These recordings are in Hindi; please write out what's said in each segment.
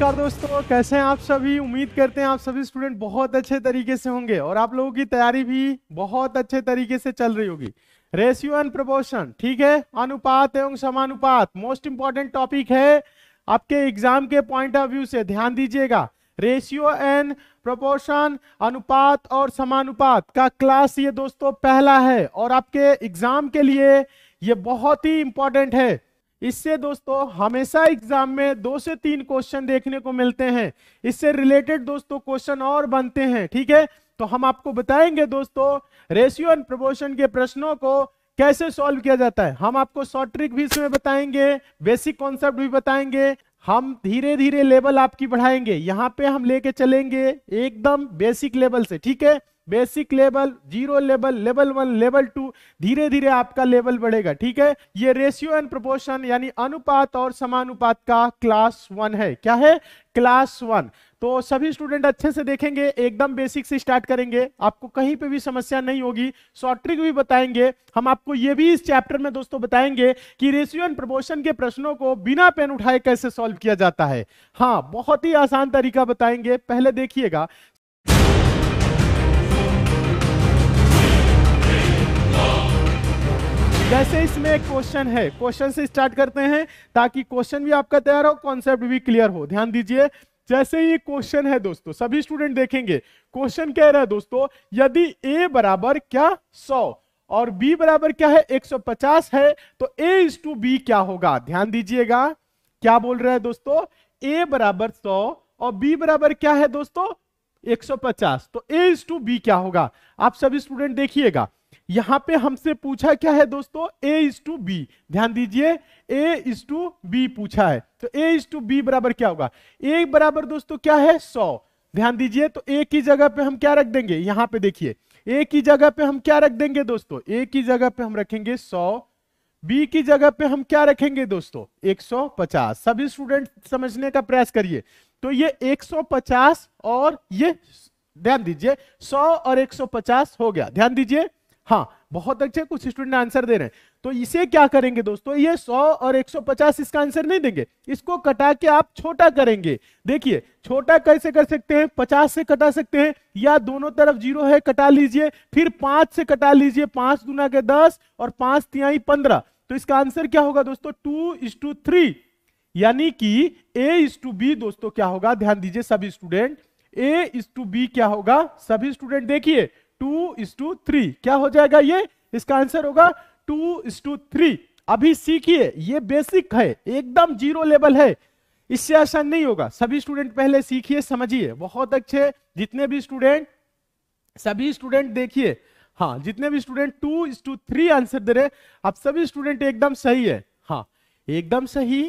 नमस्कार दोस्तों कैसे हैं आप सभी उम्मीद करते हैं आप सभी स्टूडेंट बहुत अच्छे तरीके से होंगे और आप लोगों की तैयारी भी बहुत अच्छे तरीके से चल रही होगी रेशियो एंड प्रपोशन ठीक है अनुपात एवं समानुपात मोस्ट इंपॉर्टेंट टॉपिक है आपके एग्जाम के पॉइंट ऑफ व्यू से ध्यान दीजिएगा रेशियो एंड प्रपोशन अनुपात और समानुपात का क्लास ये दोस्तों पहला है और आपके एग्जाम के लिए ये बहुत ही इंपॉर्टेंट है इससे दोस्तों हमेशा एग्जाम में दो से तीन क्वेश्चन देखने को मिलते हैं इससे रिलेटेड दोस्तों क्वेश्चन और बनते हैं ठीक है तो हम आपको बताएंगे दोस्तों रेशियो एंड प्रमोशन के प्रश्नों को कैसे सॉल्व किया जाता है हम आपको शॉर्ट ट्रिक भी इसमें बताएंगे बेसिक कॉन्सेप्ट भी बताएंगे हम धीरे धीरे लेवल आपकी बढ़ाएंगे यहाँ पे हम लेके चलेंगे एकदम बेसिक लेवल से ठीक है basic level zero level level one level two धीरे धीरे आपका लेवल बढ़ेगा ठीक है ये रेशियो एंड प्रोपोर्शन यानी अनुपात और समानुपात का क्लास वन है क्या है क्लास वन तो सभी स्टूडेंट अच्छे से देखेंगे एकदम बेसिक से स्टार्ट करेंगे आपको कहीं पे भी समस्या नहीं होगी शॉर्ट ट्रिक भी बताएंगे हम आपको ये भी इस चैप्टर में दोस्तों बताएंगे कि रेशियो एंड प्रोपोर्शन के प्रश्नों को बिना पेन उठाए कैसे सॉल्व किया जाता है हाँ बहुत ही आसान तरीका बताएंगे पहले देखिएगा जैसे इसमें एक क्वेश्चन है क्वेश्चन से स्टार्ट करते हैं ताकि क्वेश्चन भी आपका तैयार हो कॉन्सेप्ट भी क्लियर हो ध्यान दीजिए जैसे ये क्वेश्चन है दोस्तों सभी स्टूडेंट देखेंगे क्वेश्चन कह रहा है दोस्तों यदि ए बराबर क्या सौ और बी बराबर क्या है 150 है तो ए इज टू बी क्या होगा ध्यान दीजिएगा क्या बोल रहा है दोस्तों ए बराबर सौ और बी बराबर क्या है दोस्तों 150 तो ए इज टू बी क्या होगा आप सभी स्टूडेंट देखिएगा यहां पे हमसे पूछा क्या है दोस्तों ए इज टू बी ध्यान दीजिए ए इज टू बी पूछा है तो ए इज टू बी बराबर क्या होगा ए बराबर दोस्तों क्या है सौ ध्यान दीजिए तो ए की जगह पे हम क्या रख देंगे यहां पे देखिए ए की जगह पे हम क्या रख देंगे दोस्तों ए की जगह पे हम रखेंगे सौ बी की जगह पे हम क्या रखेंगे दोस्तों पचास सभी स्टूडेंट समझने का प्रयास करिए तो ये पचास और ये ध्यान दीजिए सौ और पचास हो गया ध्यान दीजिए हाँ बहुत अच्छे कुछ स्टूडेंट आंसर दे रहे हैं तो इसे क्या करेंगे दोस्तों ये 100 और 150 इसका आंसर नहीं देंगे इसको कटा के आप छोटा करेंगे देखिए छोटा कैसे कर सकते हैं 50 से कटा सकते हैं या दोनों तरफ जीरो है कटा लीजिए फिर पांच से कटा लीजिए पांच दुना के दस और पांच तिहाई पंद्रह तो इसका आंसर क्या होगा दोस्तों टू इस टू थ्री यानी कि ए इस टू बी दोस्तों क्या होगा ध्यान दीजिए सभी स्टूडेंट ए इस टू बी क्या होगा सभी स्टूडेंट देखिए टू इस टू थ्री क्या हो जाएगा ये इसका आंसर होगा टू इस टू थ्री अभी सीखिए ये बेसिक है एकदम जीरो लेवल है इससे आसान नहीं होगा सभी स्टूडेंट पहले सीखिए समझिए बहुत अच्छे जितने भी स्टूडेंट सभी स्टूडेंट देखिए हाँ जितने भी स्टूडेंट टू इस टू थ्री आंसर दे रहे अब सभी स्टूडेंट एकदम सही है हाँ एकदम सही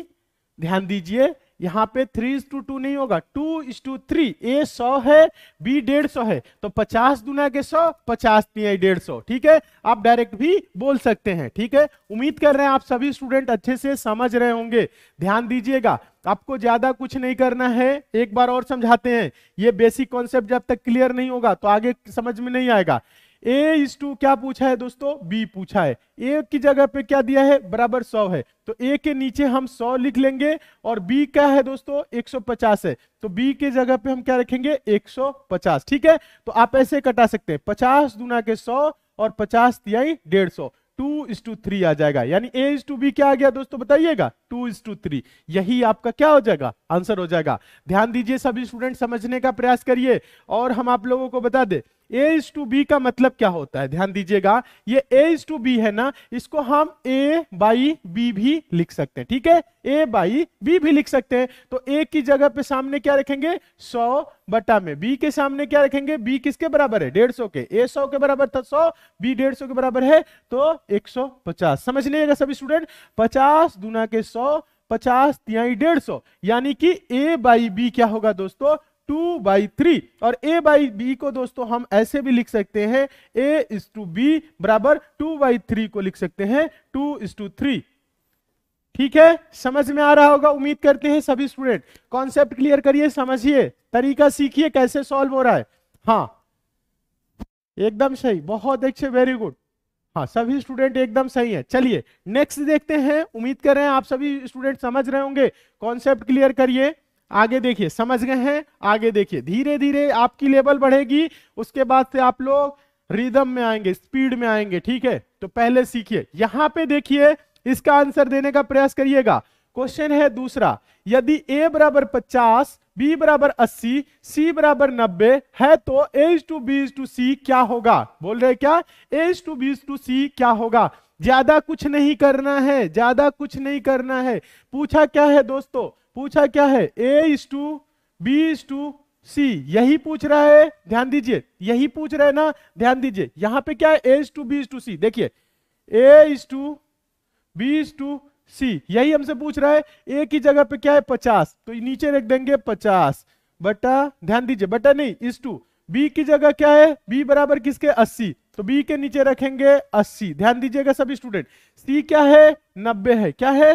ध्यान दीजिए यहाँ पे थ्री इज टू टू नहीं होगा two is to three A सौ है बी डेढ़ सौ है तो पचास दुना के सौ पचास आई डेढ़ सौ ठीक है आप डायरेक्ट भी बोल सकते हैं ठीक है उम्मीद कर रहे हैं आप सभी स्टूडेंट अच्छे से समझ रहे होंगे ध्यान दीजिएगा आपको ज्यादा कुछ नहीं करना है एक बार और समझाते हैं ये बेसिक कॉन्सेप्ट जब तक क्लियर नहीं होगा तो आगे समझ में नहीं आएगा ए इज टू क्या पूछा है दोस्तों बी पूछा है ए की जगह पे क्या दिया है बराबर सौ है तो ए के नीचे हम सौ लिख लेंगे और बी क्या है दोस्तों एक सौ पचास है तो बी के जगह पे हम क्या रखेंगे एक सौ पचास ठीक है तो आप ऐसे कटा सकते हैं पचास दुना के सौ और पचास तिहाई डेढ़ सौ टू इज टू थ्री आ जाएगा यानी ए इज टू बी क्या आ गया दोस्तों बताइएगा टू इज टू थ्री यही आपका क्या हो जाएगा आंसर हो जाएगा ध्यान दीजिए सभी स्टूडेंट समझने का प्रयास करिए और हम आप लोगों को बता दें ए इज टू बी का मतलब क्या होता है ध्यान दीजिएगा ये ए इज टू बी है ना इसको हम ए बाई बी भी लिख सकते हैं ठीक है ए बाई बी भी लिख सकते हैं तो ए की जगह पे सामने क्या रखेंगे सौ बटा में बी के सामने क्या रखेंगे बी किसके बराबर है डेढ़ सौ के ए सौ के बराबर था सौ बी डेढ़ सौ के बराबर है तो एक सौ पचास समझ लीजिएगा सभी स्टूडेंट पचास दुना के सौ पचास तिहाई डेढ़ सौ यानी कि ए बाई बी क्या होगा दोस्तों टू बाई थ्री और ए बाई बी को दोस्तों हम ऐसे भी लिख सकते हैं ए इज टू बी बराबर टू बाई थ्री को लिख सकते हैं टू इज टू थ्री ठीक है समझ में आ रहा होगा उम्मीद करते हैं सभी स्टूडेंट कॉन्सेप्ट क्लियर करिए समझिए तरीका सीखिए कैसे सॉल्व हो रहा है हाँ एकदम सही बहुत अच्छे वेरी गुड हाँ सभी स्टूडेंट एकदम सही है चलिए नेक्स्ट देखते हैं उम्मीद कर रहे हैं आप सभी स्टूडेंट समझ रहे होंगे कॉन्सेप्ट क्लियर करिए आगे देखिए समझ गए हैं आगे देखिए धीरे धीरे आपकी लेवल बढ़ेगी उसके बाद से आप लोग रिदम में आएंगे स्पीड में आएंगे ठीक है तो पहले सीखिए यहां पे देखिए इसका आंसर देने का प्रयास करिएगा क्वेश्चन है दूसरा यदि ए बराबर पचास बी बराबर अस्सी सी बराबर नब्बे है तो एज टू बीज टू सी क्या होगा बोल रहे क्या एज टू बीज टू सी क्या होगा ज्यादा कुछ नहीं करना है ज्यादा कुछ नहीं करना है पूछा क्या है दोस्तों पूछा क्या है A is to B is to C यही पूछ रहा है ध्यान दीजिए यही पूछ रहा है ना ध्यान दीजिए यहां पे क्या है A is to B is to C देखिए A is to B is to C यही हमसे पूछ रहा है ए की जगह पे क्या है पचास तो नीचे रख देंगे पचास बटा ध्यान दीजिए बटा नहीं इज टू बी की जगह क्या है बी बराबर किसके अस्सी तो बी के नीचे रखेंगे अस्सी ध्यान दीजिएगा सभी स्टूडेंट सी क्या है नब्बे है क्या है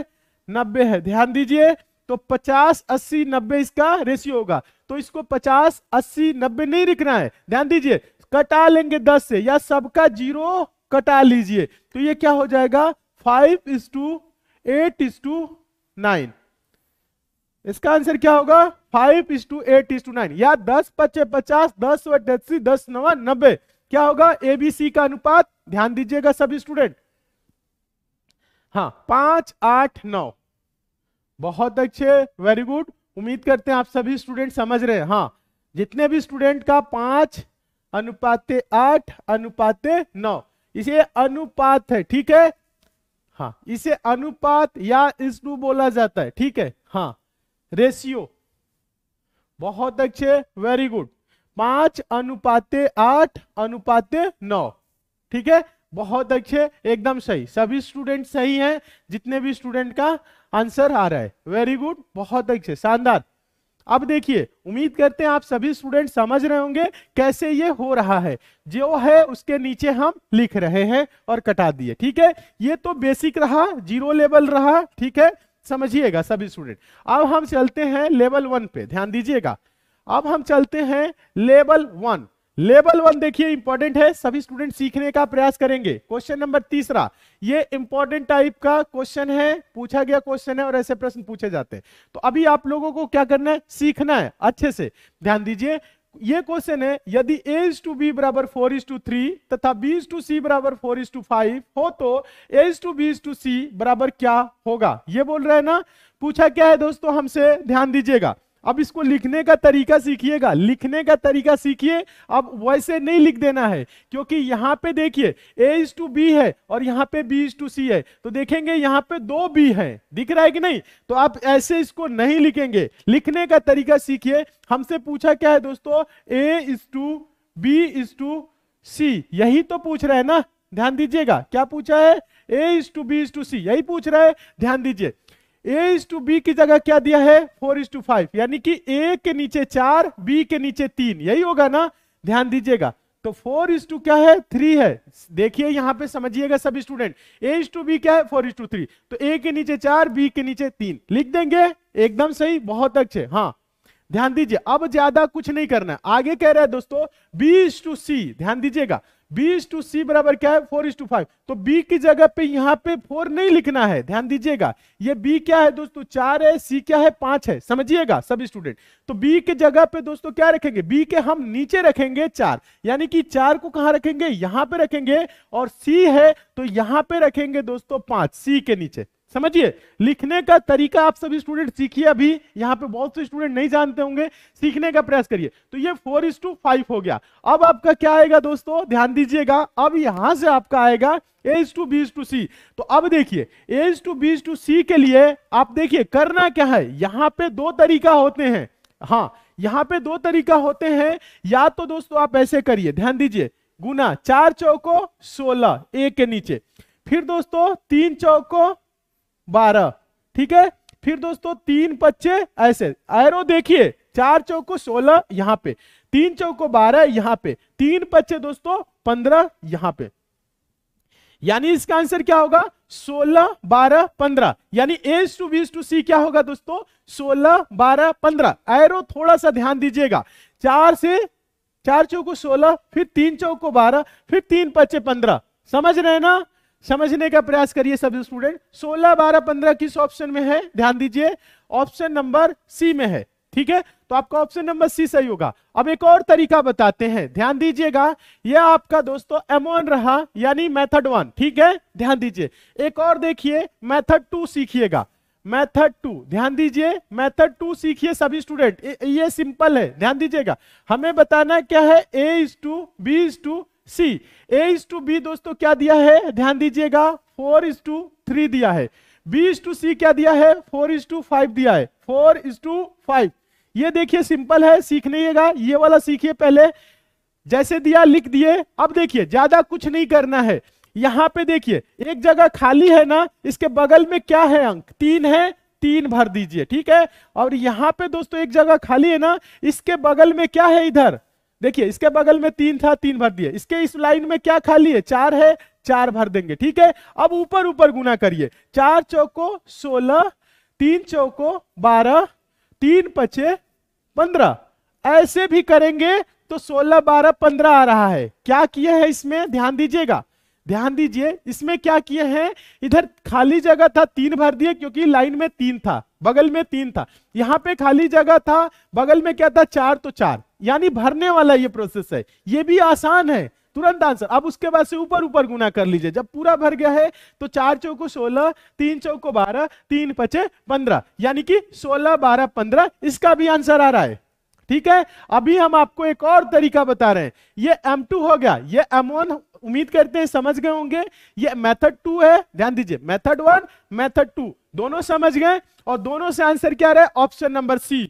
नब्बे है ध्यान दीजिए तो 50 अस्सी 90 इसका रेशियो होगा तो इसको 50 अस्सी 90 नहीं लिखना है ध्यान दीजिए कटा लेंगे 10 से या सबका जीरो कटा लीजिए तो ये क्या हो जाएगा five is to eight is to nine इसका आंसर क्या होगा five is to eight is to nine या दस पच्चे पचास दस वी अस्सी दस नवा नब्बे क्या होगा एबीसी का अनुपात ध्यान दीजिएगा सब स्टूडेंट हाँ पांच आठ नौ बहुत अच्छे वेरी गुड उम्मीद करते हैं आप सभी स्टूडेंट समझ रहे हैं हाँ जितने भी स्टूडेंट का पांच अनुपाते आठ अनुपाते नौ इसे अनुपात है ठीक है हाँ इसे अनुपात या इसनु बोला जाता है ठीक है हाँ रेशियो बहुत अच्छे वेरी गुड पांच अनुपाते आठ अनुपाते नौ ठीक है बहुत अच्छे एकदम सही सभी स्टूडेंट सही हैं जितने भी स्टूडेंट का आंसर आ रहा है वेरी गुड बहुत अच्छे शानदार अब देखिए उम्मीद करते हैं आप सभी स्टूडेंट समझ रहे होंगे कैसे ये हो रहा है जो है उसके नीचे हम लिख रहे हैं और कटा दिए ठीक है ये तो बेसिक रहा जीरो लेवल रहा ठीक है समझिएगा सभी स्टूडेंट अब हम चलते हैं लेवल वन पे ध्यान दीजिएगा अब हम चलते हैं लेवल वन लेवल वन देखिए इंपॉर्टेंट है सभी स्टूडेंट सीखने का प्रयास करेंगे क्वेश्चन नंबर तीसरा ये इंपॉर्टेंट टाइप का क्वेश्चन है पूछा गया क्वेश्चन है और ऐसे प्रश्न पूछे जाते हैं तो अभी आप लोगों को क्या करना है सीखना है अच्छे से ध्यान दीजिए ये क्वेश्चन है यदि ए इज टू बी बराबर फोर इज टू थ्री तथा बी इज टू सी बराबर फोर इज टू फाइव हो तो A is to B is to C बराबर क्या होगा ये बोल रहे हैं ना पूछा क्या है दोस्तों हमसे ध्यान दीजिएगा अब इसको लिखने का तरीका सीखिएगा लिखने का तरीका सीखिए अब वैसे नहीं लिख देना है क्योंकि यहाँ पे देखिए ए इज टू बी है और यहाँ पे बी इज टू सी है तो देखेंगे यहाँ पे दो बी है दिख रहा है कि नहीं तो आप ऐसे इसको नहीं लिखेंगे लिखने का तरीका सीखिए हमसे पूछा क्या है दोस्तों A is to B is to C यही तो पूछ रहे हैं ना ध्यान दीजिएगा क्या पूछा है A is to B is to C यही पूछ रहा है ध्यान दीजिए ए इज टू बी की जगह क्या दिया है फोर इज टू फाइव यानी कि ए के नीचे चार बी के नीचे तीन यही होगा ना ध्यान दीजिएगा तो फोर इज टू क्या है थ्री है देखिए यहां पे समझिएगा सब student A is to B क्या है फोर इज टू थ्री तो ए के नीचे चार बी के नीचे तीन लिख देंगे एकदम सही बहुत अच्छे हाँ ध्यान दीजिए अब ज्यादा कुछ नहीं करना आगे कह रहा है दोस्तों बी इज टू सी ध्यान दीजिएगा बी इज टू सी बराबर क्या है फोर इज टू फाइव तो बी की जगह पे यहाँ पे फोर नहीं लिखना है ध्यान दीजिएगा ये बी क्या है दोस्तों चार है सी क्या है पांच है समझिएगा सब स्टूडेंट तो बी के जगह पे दोस्तों क्या रखेंगे बी के हम नीचे रखेंगे चार यानी कि चार को कहा रखेंगे यहां पे रखेंगे और सी है तो यहां पे रखेंगे दोस्तों पांच सी के नीचे समझिए लिखने का तरीका आप सभी स्टूडेंट सीखिए अभी यहाँ पे बहुत से स्टूडेंट नहीं जानते होंगे सीखने का प्रयास करिए तो ये फोर इज टू फाइव हो गया अब आपका क्या आएगा दोस्तों ध्यान दीजिएगा अब यहां से आपका आएगा ए इज टू बीज टू सी तो अब देखिए ए इज टू बीज टू सी के लिए आप देखिए करना क्या है यहाँ पे दो तरीका होते हैं हाँ यहाँ पे दो तरीका होते हैं या तो दोस्तों आप ऐसे करिए ध्यान दीजिए गुना चार चौको सोलह ए के नीचे फिर दोस्तों तीन चौको बारह ठीक है फिर दोस्तों तीन पच्चे ऐसे एरो देखिए चार चौको सोलह यहाँ पे तीन चौको बारह यहाँ पे तीन पच्चे दोस्तों पंद्रह यहाँ पे यानी इसका आंसर क्या होगा सोलह बारह पंद्रह यानी A's to B's to C क्या होगा दोस्तों सोलह बारह पंद्रह एरो थोड़ा सा ध्यान दीजिएगा चार से चार चौको सोलह फिर तीन चौको बारह फिर तीन पच्चे पंद्रह समझ रहे ना समझने का प्रयास करिए सभी स्टूडेंट 16, 12, 15 किस ऑप्शन में है ध्यान दीजिए ऑप्शन नंबर सी में है ठीक है तो आपका ऑप्शन नंबर सी सही होगा अब एक और तरीका बताते हैं ध्यान दीजिएगा यह आपका दोस्तों वन रहा यानी मेथड वन ठीक है ध्यान दीजिए एक और देखिए मेथड टू सीखिएगा मेथड टू ध्यान दीजिए मेथड टू सीखिए सभी स्टूडेंट ये सिंपल है ध्यान दीजिएगा हमें बताना क्या है A is to B is to C A is to B दोस्तों क्या दिया है ध्यान दीजिएगा फोर इज टू थ्री दिया है बी इज टू सी क्या दिया है फोर इज टू फाइव दिया है फोर इज टू फाइव ये देखिए सिंपल है सीख लीजिएगा ये वाला सीखिए पहले जैसे दिया लिख दिए अब देखिए ज्यादा कुछ नहीं करना है यहां पे देखिए एक जगह खाली है ना इसके बगल में क्या है अंक तीन है तीन भर दीजिए ठीक है और यहां पे दोस्तों एक जगह खाली है ना इसके बगल में क्या है इधर देखिए इसके बगल में तीन था तीन भर दिए इसके इस लाइन में क्या खाली है चार है चार भर देंगे ठीक है अब ऊपर ऊपर गुना करिए चार चौको सोलह तीन चौको बारह तीन पचे पंद्रह ऐसे भी करेंगे तो सोलह बारह पंद्रह आ रहा है क्या किया है इसमें ध्यान दीजिएगा ध्यान दीजिए इसमें क्या किए हैं इधर खाली जगह था तीन भर दिए क्योंकि लाइन में तीन था बगल में तीन था यहाँ पे खाली जगह था बगल में क्या था चार तो चार यानी भरने वाला ये प्रोसेस है ये भी आसान है तुरंत आंसर अब उसके बाद से ऊपर ऊपर गुना कर लीजिए जब पूरा भर गया है तो चार चौको सोलह तीन चौको बारह तीन पचे पंद्रह यानी कि सोलह बारह पंद्रह इसका भी आंसर आ रहा है ठीक है अभी हम आपको एक और तरीका बता रहे हैं ये M2 हो गया ये M1 उम्मीद करते हैं समझ गए होंगे ये मेथड टू है ध्यान दीजिए मेथड वन मेथड टू दोनों समझ गए और दोनों से आंसर क्या रहा है ऑप्शन नंबर सी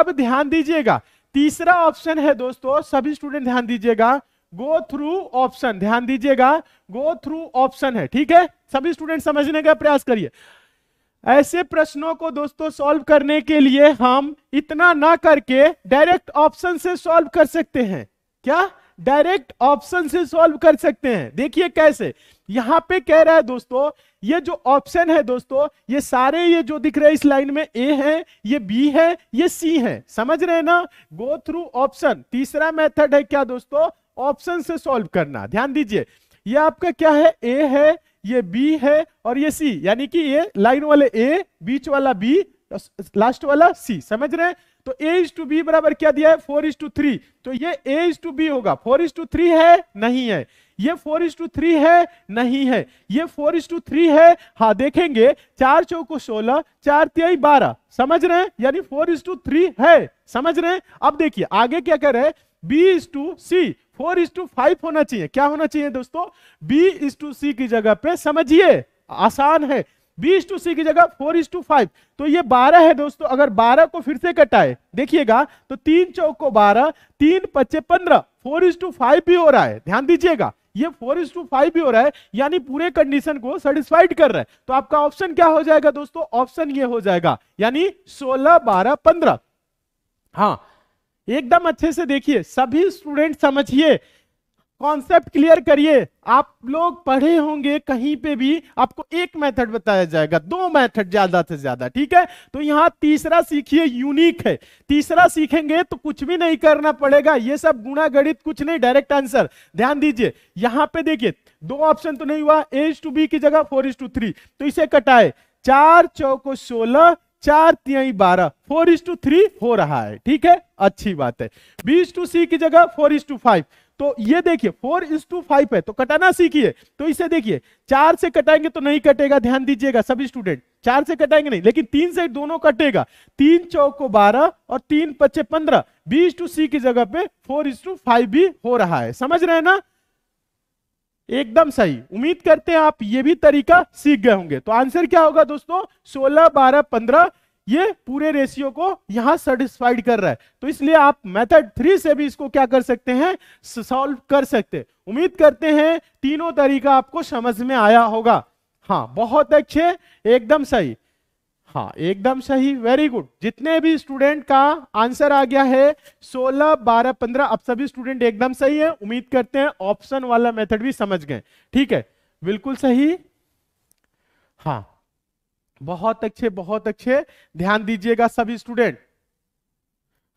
अब ध्यान दीजिएगा तीसरा ऑप्शन है दोस्तों सभी स्टूडेंट ध्यान दीजिएगा गो थ्रू ऑप्शन ध्यान दीजिएगा गो थ्रू ऑप्शन है ठीक है सभी स्टूडेंट समझने का प्रयास करिए ऐसे प्रश्नों को दोस्तों सॉल्व करने के लिए हम इतना ना करके डायरेक्ट ऑप्शन से सॉल्व कर सकते हैं क्या डायरेक्ट ऑप्शन से सॉल्व कर सकते हैं देखिए कैसे यहां पे कह रहा है दोस्तों ये जो ऑप्शन है दोस्तों ये सारे ये जो दिख रहे हैं इस लाइन में ए है ये बी है ये सी है समझ रहे हैं ना गो थ्रू ऑप्शन तीसरा मेथड है क्या दोस्तों ऑप्शन से सॉल्व करना ध्यान दीजिए ये आपका क्या है ए है ये बी है और ये सी यानी कि ये लाइन वाले ए बीच वाला बी लास्ट वाला सी समझ रहे हैं तो ए इज टू बी बराबर क्या दिया है फोर इज टू थ्री तो ये ए इज टू बी होगा फोर इज टू थ्री है नहीं है ये फोर इज टू थ्री है नहीं है ये फोर इज टू थ्री है हाँ देखेंगे चार चौको सोलह चार त्याई बारह समझ रहे हैं यानी फोर इज टू थ्री है समझ रहे हैं अब देखिए आगे क्या कह रहे हैं B is to C four is to five होना चाहिए क्या होना चाहिए दोस्तों बी इज टू सी की जगह पे समझिए आसान है बी टू सी की जगह फोर इज टू फाइव तो ये बारह है दोस्तों अगर बारह को फिर से कटाए देखिएगा तो तीन चौक को बारह तीन पच्चे पंद्रह फोर इज टू फाइव भी हो रहा है ध्यान दीजिएगा ये फोर इज टू फाइव भी हो रहा है यानी पूरे कंडीशन को सेटिस्फाइड कर रहा है तो आपका ऑप्शन क्या हो जाएगा दोस्तों ऑप्शन ये हो जाएगा यानी सोलह बारह पंद्रह हाँ एकदम अच्छे से देखिए सभी स्टूडेंट समझिए कॉन्सेप्ट क्लियर करिए आप लोग पढ़े होंगे कहीं पे भी आपको एक मेथड बताया जाएगा दो मेथड ज्यादा से ज्यादा ठीक है तो यहाँ तीसरा सीखिए यूनिक है तीसरा सीखेंगे तो कुछ भी नहीं करना पड़ेगा ये सब गुणा गणित कुछ नहीं डायरेक्ट आंसर ध्यान दीजिए यहाँ पे देखिए दो ऑप्शन तो नहीं हुआ एज टू बी की जगह फोर टू थ्री तो इसे कटाए चार चौको सोलह चार तिहाई बारह फोर इज टू थ्री हो रहा है ठीक है अच्छी बात है बीस टू सी की जगह फोर इज टू फाइव तो ये देखिए फोर इज टू फाइव है तो कटाना सीखिए तो इसे देखिए चार से कटाएंगे तो नहीं कटेगा ध्यान दीजिएगा सब स्टूडेंट चार से कटाएंगे नहीं लेकिन तीन से दोनों कटेगा तीन चौक को बारह और तीन पच्चे पंद्रह बीस टू सी की जगह पे फोर इज टू फाइव भी हो रहा है समझ रहे हैं ना एकदम सही उम्मीद करते हैं आप ये भी तरीका सीख गए होंगे तो आंसर क्या होगा दोस्तों सोलह बारह पंद्रह ये पूरे रेशियो को यहां सेटिस्फाइड कर रहा है तो इसलिए आप मेथड थ्री से भी इसको क्या कर सकते हैं सॉल्व कर सकते उम्मीद करते हैं तीनों तरीका आपको समझ में आया होगा हाँ बहुत अच्छे एकदम सही हाँ एकदम सही वेरी गुड जितने भी स्टूडेंट का आंसर आ गया है 16, 12, 15 अब सभी स्टूडेंट एकदम सही है उम्मीद करते हैं ऑप्शन वाला मेथड भी समझ गए ठीक है बिल्कुल सही हाँ बहुत अच्छे बहुत अच्छे ध्यान दीजिएगा सभी स्टूडेंट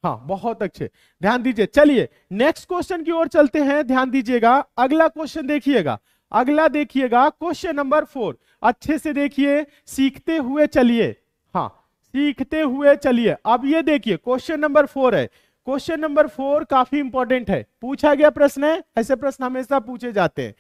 हाँ बहुत अच्छे ध्यान दीजिए चलिए नेक्स्ट क्वेश्चन की ओर चलते हैं ध्यान दीजिएगा अगला क्वेश्चन देखिएगा अगला देखिएगा क्वेश्चन नंबर फोर अच्छे से देखिए सीखते हुए चलिए हाँ सीखते हुए चलिए अब ये देखिए क्वेश्चन नंबर फोर है क्वेश्चन नंबर फोर काफी इंपॉर्टेंट है पूछा गया प्रश्न है ऐसे प्रश्न हमेशा पूछे जाते हैं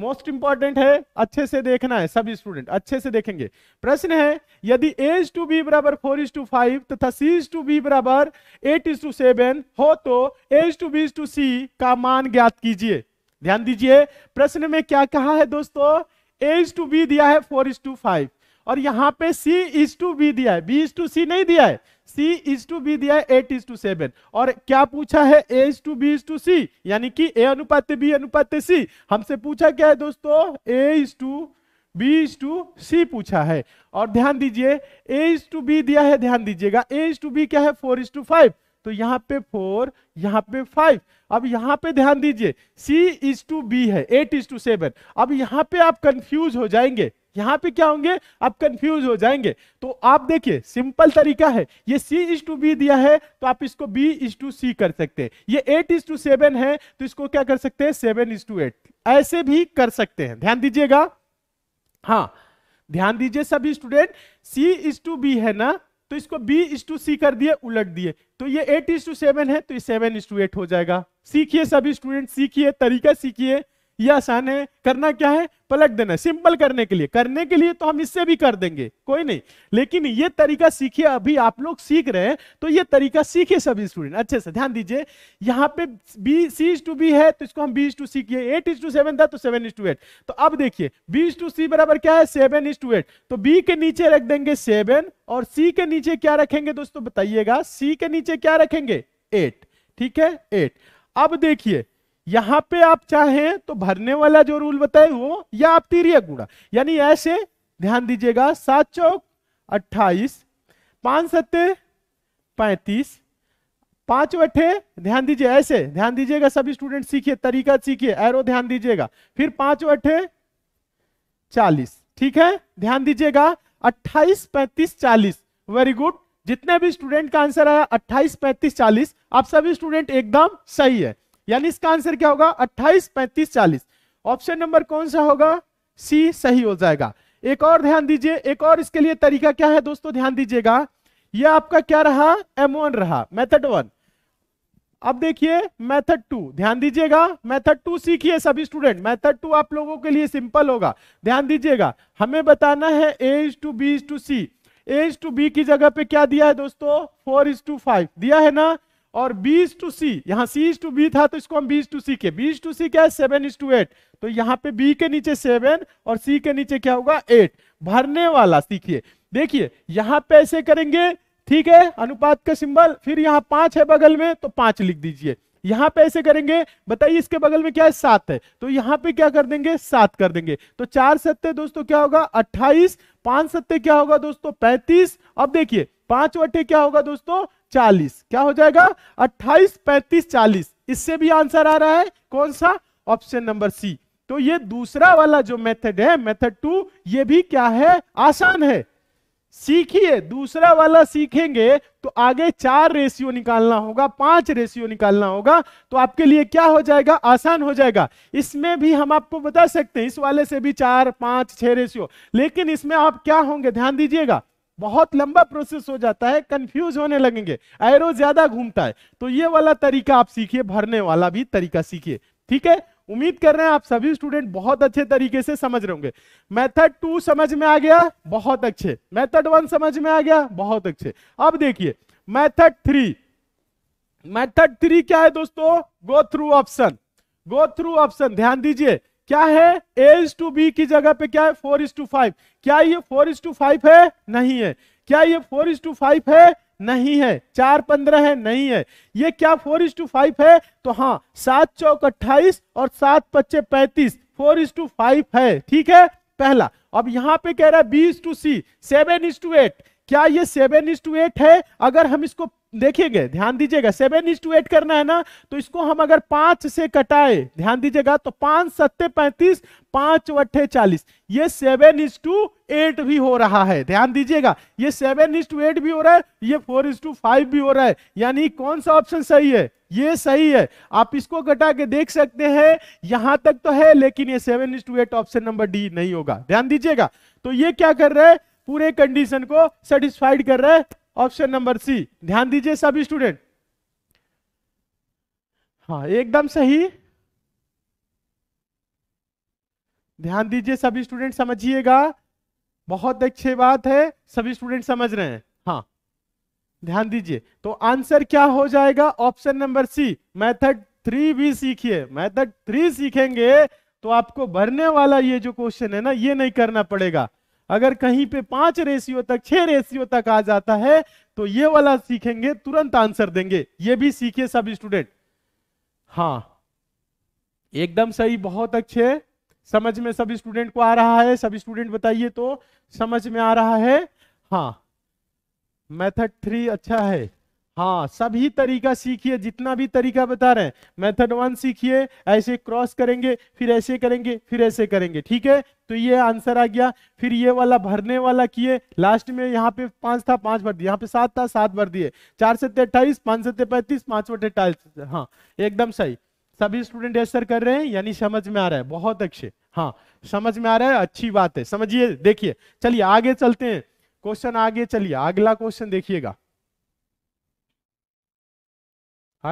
मोस्ट इंपॉर्टेंट है अच्छे से देखना है सब स्टूडेंट अच्छे से देखेंगे प्रश्न है यदि एज टू बी बराबर फोर इज टू फाइव तथा सी इज टू बी बराबर एट इज टू सेवन हो तो as to B is to C का मान ज्ञात कीजिए ध्यान दीजिए प्रश्न में क्या कहा है दोस्तों एज टू बी दिया है फोर इज टू फाइव और यहाँ पे सी इज टू बी दिया है बी इज टू सी नहीं दिया है सी इज टू बी दिया है एट इज टू सेवन और क्या पूछा है A is to B is to C यानी कि ए अनुपात बी अनुपात सी हमसे पूछा क्या है दोस्तों A is to B is to C पूछा है और ध्यान दीजिए A इज टू बी दिया है ध्यान दीजिएगा A इज टू बी क्या है फोर इज टू फाइव तो यहाँ पे फोर यहाँ पे फाइव अब यहाँ पे ध्यान दीजिए सी इज टू बी है एट इज टू सेवन अब यहाँ पे आप कंफ्यूज हो जाएंगे यहां पे क्या होंगे आप कंफ्यूज हो जाएंगे तो आप देखिए सिंपल तरीका है ये सी इज टू बी दिया है तो आप इसको बी इज टू सी कर सकते हैं ये एट इज टू सेवन है तो इसको क्या कर सकते हैं सेवन इज टू एट ऐसे भी कर सकते हैं ध्यान दीजिएगा हाँ ध्यान दीजिए सभी student C is to B है ना तो इसको बी इज टू सी कर दिए उलट दिए तो ये एट इज टू सेवन है तो ये सेवन इज टू एट हो जाएगा सीखिए सभी स्टूडेंट सीखिए तरीका सीखिए ये आसान है करना क्या है पलट देना सिंपल करने के लिए करने के लिए तो हम इससे भी कर देंगे कोई नहीं लेकिन ये तरीका सीखिए अभी आप लोग सीख रहे हैं तो ये तरीका सीखिए सभी स्टूडेंट अच्छे से ध्यान दीजिए यहाँ पे बी सी टू बी है तो इसको हम बी टू सी किए एट इज टू सेवन था तो सेवन इज टू एट तो अब देखिए बी टू सी बराबर क्या है सेवन इज टू एट तो बी के नीचे रख देंगे सेवन और सी के नीचे क्या रखेंगे दोस्तों बताइएगा सी के नीचे क्या रखेंगे एट ठीक है एट अब देखिए यहां पे आप चाहें तो भरने वाला जो रूल बताए वो या आप तीरिया गुणा यानी ऐसे ध्यान दीजिएगा सात चौक अट्ठाईस पांच सत्ते पैंतीस पांच बटे ध्यान दीजिए ऐसे ध्यान दीजिएगा सभी स्टूडेंट सीखिए तरीका सीखिए एरो ध्यान दीजिएगा फिर पांच बटे चालीस ठीक है ध्यान दीजिएगा अट्ठाईस पैंतीस चालीस वेरी गुड जितने भी स्टूडेंट का आंसर आया अट्ठाईस पैंतीस चालीस आप सभी स्टूडेंट एकदम सही है यानी इसका आंसर क्या होगा अट्ठाईस पैंतीस चालीस ऑप्शन नंबर कौन सा होगा सी सही हो जाएगा एक और ध्यान दीजिए एक और इसके लिए तरीका क्या है दोस्तों ध्यान दीजिएगा यह आपका क्या रहा एम वन रहा मैथड वन अब देखिए मेथड टू ध्यान दीजिएगा मेथड टू सीखिए सभी स्टूडेंट मेथड टू आप लोगों के लिए सिंपल होगा ध्यान दीजिएगा हमें बताना है A is to B is to C A's to B की जगह पे क्या दिया है दोस्तों फोर इज टू फाइव दिया है ना और बीस टू सी यहाँ सी टू बी था तो इसको हम बीस टू सी के बीस टू सी क्या है सेवन इज टू एट तो यहाँ पे बी के नीचे सेवन और सी के नीचे क्या होगा एट भरने वाला सीखिए देखिए यहाँ पे ऐसे करेंगे ठीक है अनुपात का सिंबल फिर यहाँ पांच है बगल में तो पांच लिख दीजिए यहाँ पे ऐसे करेंगे बताइए इसके बगल में क्या है सात है तो यहाँ पे क्या कर देंगे सात कर देंगे तो चार सत्ते दोस्तों क्या होगा अट्ठाईस पांच सत्ते क्या होगा दोस्तों पैंतीस अब देखिए पांच वटे क्या होगा दोस्तों चालीस क्या हो जाएगा अट्ठाईस पैंतीस चालीस इससे भी आंसर आ रहा है कौन सा ऑप्शन नंबर सी तो ये दूसरा वाला जो मेथड है मेथड टू ये भी क्या है आसान है सीखिए दूसरा वाला सीखेंगे तो आगे चार रेशियो निकालना होगा पांच रेशियो निकालना होगा तो आपके लिए क्या हो जाएगा आसान हो जाएगा इसमें भी हम आपको बता सकते हैं इस वाले से भी चार पांच छह रेशियो लेकिन इसमें आप क्या होंगे ध्यान दीजिएगा बहुत लंबा प्रोसेस हो जाता है कंफ्यूज होने लगेंगे एरो ज्यादा घूमता है तो ये वाला तरीका आप सीखिए भरने वाला भी तरीका सीखिए ठीक है उम्मीद कर रहे हैं आप सभी स्टूडेंट बहुत अच्छे तरीके से समझ रहे होंगे मेथड टू समझ में आ गया बहुत अच्छे मेथड वन समझ में आ गया बहुत अच्छे अब देखिए मेथड थ्री मेथड थ्री क्या है दोस्तों go through option go through option ध्यान दीजिए क्या है ए इज टू बी की जगह पे क्या है फोर इज टू फाइव क्या ये फोर इज टू फाइव है नहीं है क्या ये फोर इज टू फाइव है नहीं है चार पंद्रह है नहीं है ये क्या फोर इज टू फाइव है तो हाँ सात चौक अट्ठाईस और सात पच्चे पैंतीस फोर इज टू फाइव है ठीक है पहला अब यहाँ पे कह रहा है B is to C seven is to eight क्या ये सेवन इज टू एट है अगर हम इसको देखिएगा ध्यान दीजिएगा सेवन इंस टू एट करना है ना तो इसको हम अगर पांच से कटाए ध्यान दीजिएगा तो पांच सत्ते पैंतीस पांच वे चालीस ये सेवन इंस टू एट भी हो रहा है ध्यान दीजिएगा ये सेवन इंस टू एट भी हो रहा है ये फोर इंस टू फाइव भी हो रहा है यानी कौन सा ऑप्शन सही है ये सही है आप इसको घटा के देख सकते हैं यहां तक तो है लेकिन ये seven is to eight option number D नहीं होगा ध्यान दीजिएगा तो ये क्या कर रहे हैं पूरे कंडीशन को सेटिस्फाइड कर रहे हैं ऑप्शन नंबर सी ध्यान दीजिए सभी स्टूडेंट हाँ एकदम सही ध्यान दीजिए सभी स्टूडेंट समझिएगा बहुत अच्छी बात है सभी स्टूडेंट समझ रहे हैं हाँ ध्यान दीजिए तो आंसर क्या हो जाएगा option number C method three भी सीखिए मेथड थ्री सीखेंगे तो आपको भरने वाला ये जो क्वेश्चन है ना ये नहीं करना पड़ेगा अगर कहीं पे पांच रेशियो तक छह रेशियो तक आ जाता है तो ये वाला सीखेंगे तुरंत आंसर देंगे ये भी सीखे सब स्टूडेंट हाँ एकदम सही बहुत अच्छे समझ में सब स्टूडेंट को आ रहा है सब स्टूडेंट बताइए तो समझ में आ रहा है हाँ मेथड थ्री अच्छा है हाँ सभी तरीका सीखिए जितना भी तरीका बता रहे हैं मेथड वन सीखिए ऐसे क्रॉस करेंगे फिर ऐसे करेंगे फिर ऐसे करेंगे ठीक है तो ये आंसर आ गया फिर ये वाला भरने वाला किए लास्ट में यहाँ पे पांच था पांच भर दिए यहाँ पे सात था सात भर दिए चार सत्य अट्ठाईस पांच सत्य पैंतीस पांच बटे अट्ठाईस हाँ एकदम सही सभी स्टूडेंट ऐसा कर रहे हैं यानी समझ में आ रहा है बहुत अच्छे हाँ समझ में आ रहा है अच्छी बात है समझिए देखिए चलिए आगे चलते हैं क्वेश्चन आगे चलिए अगला क्वेश्चन देखिएगा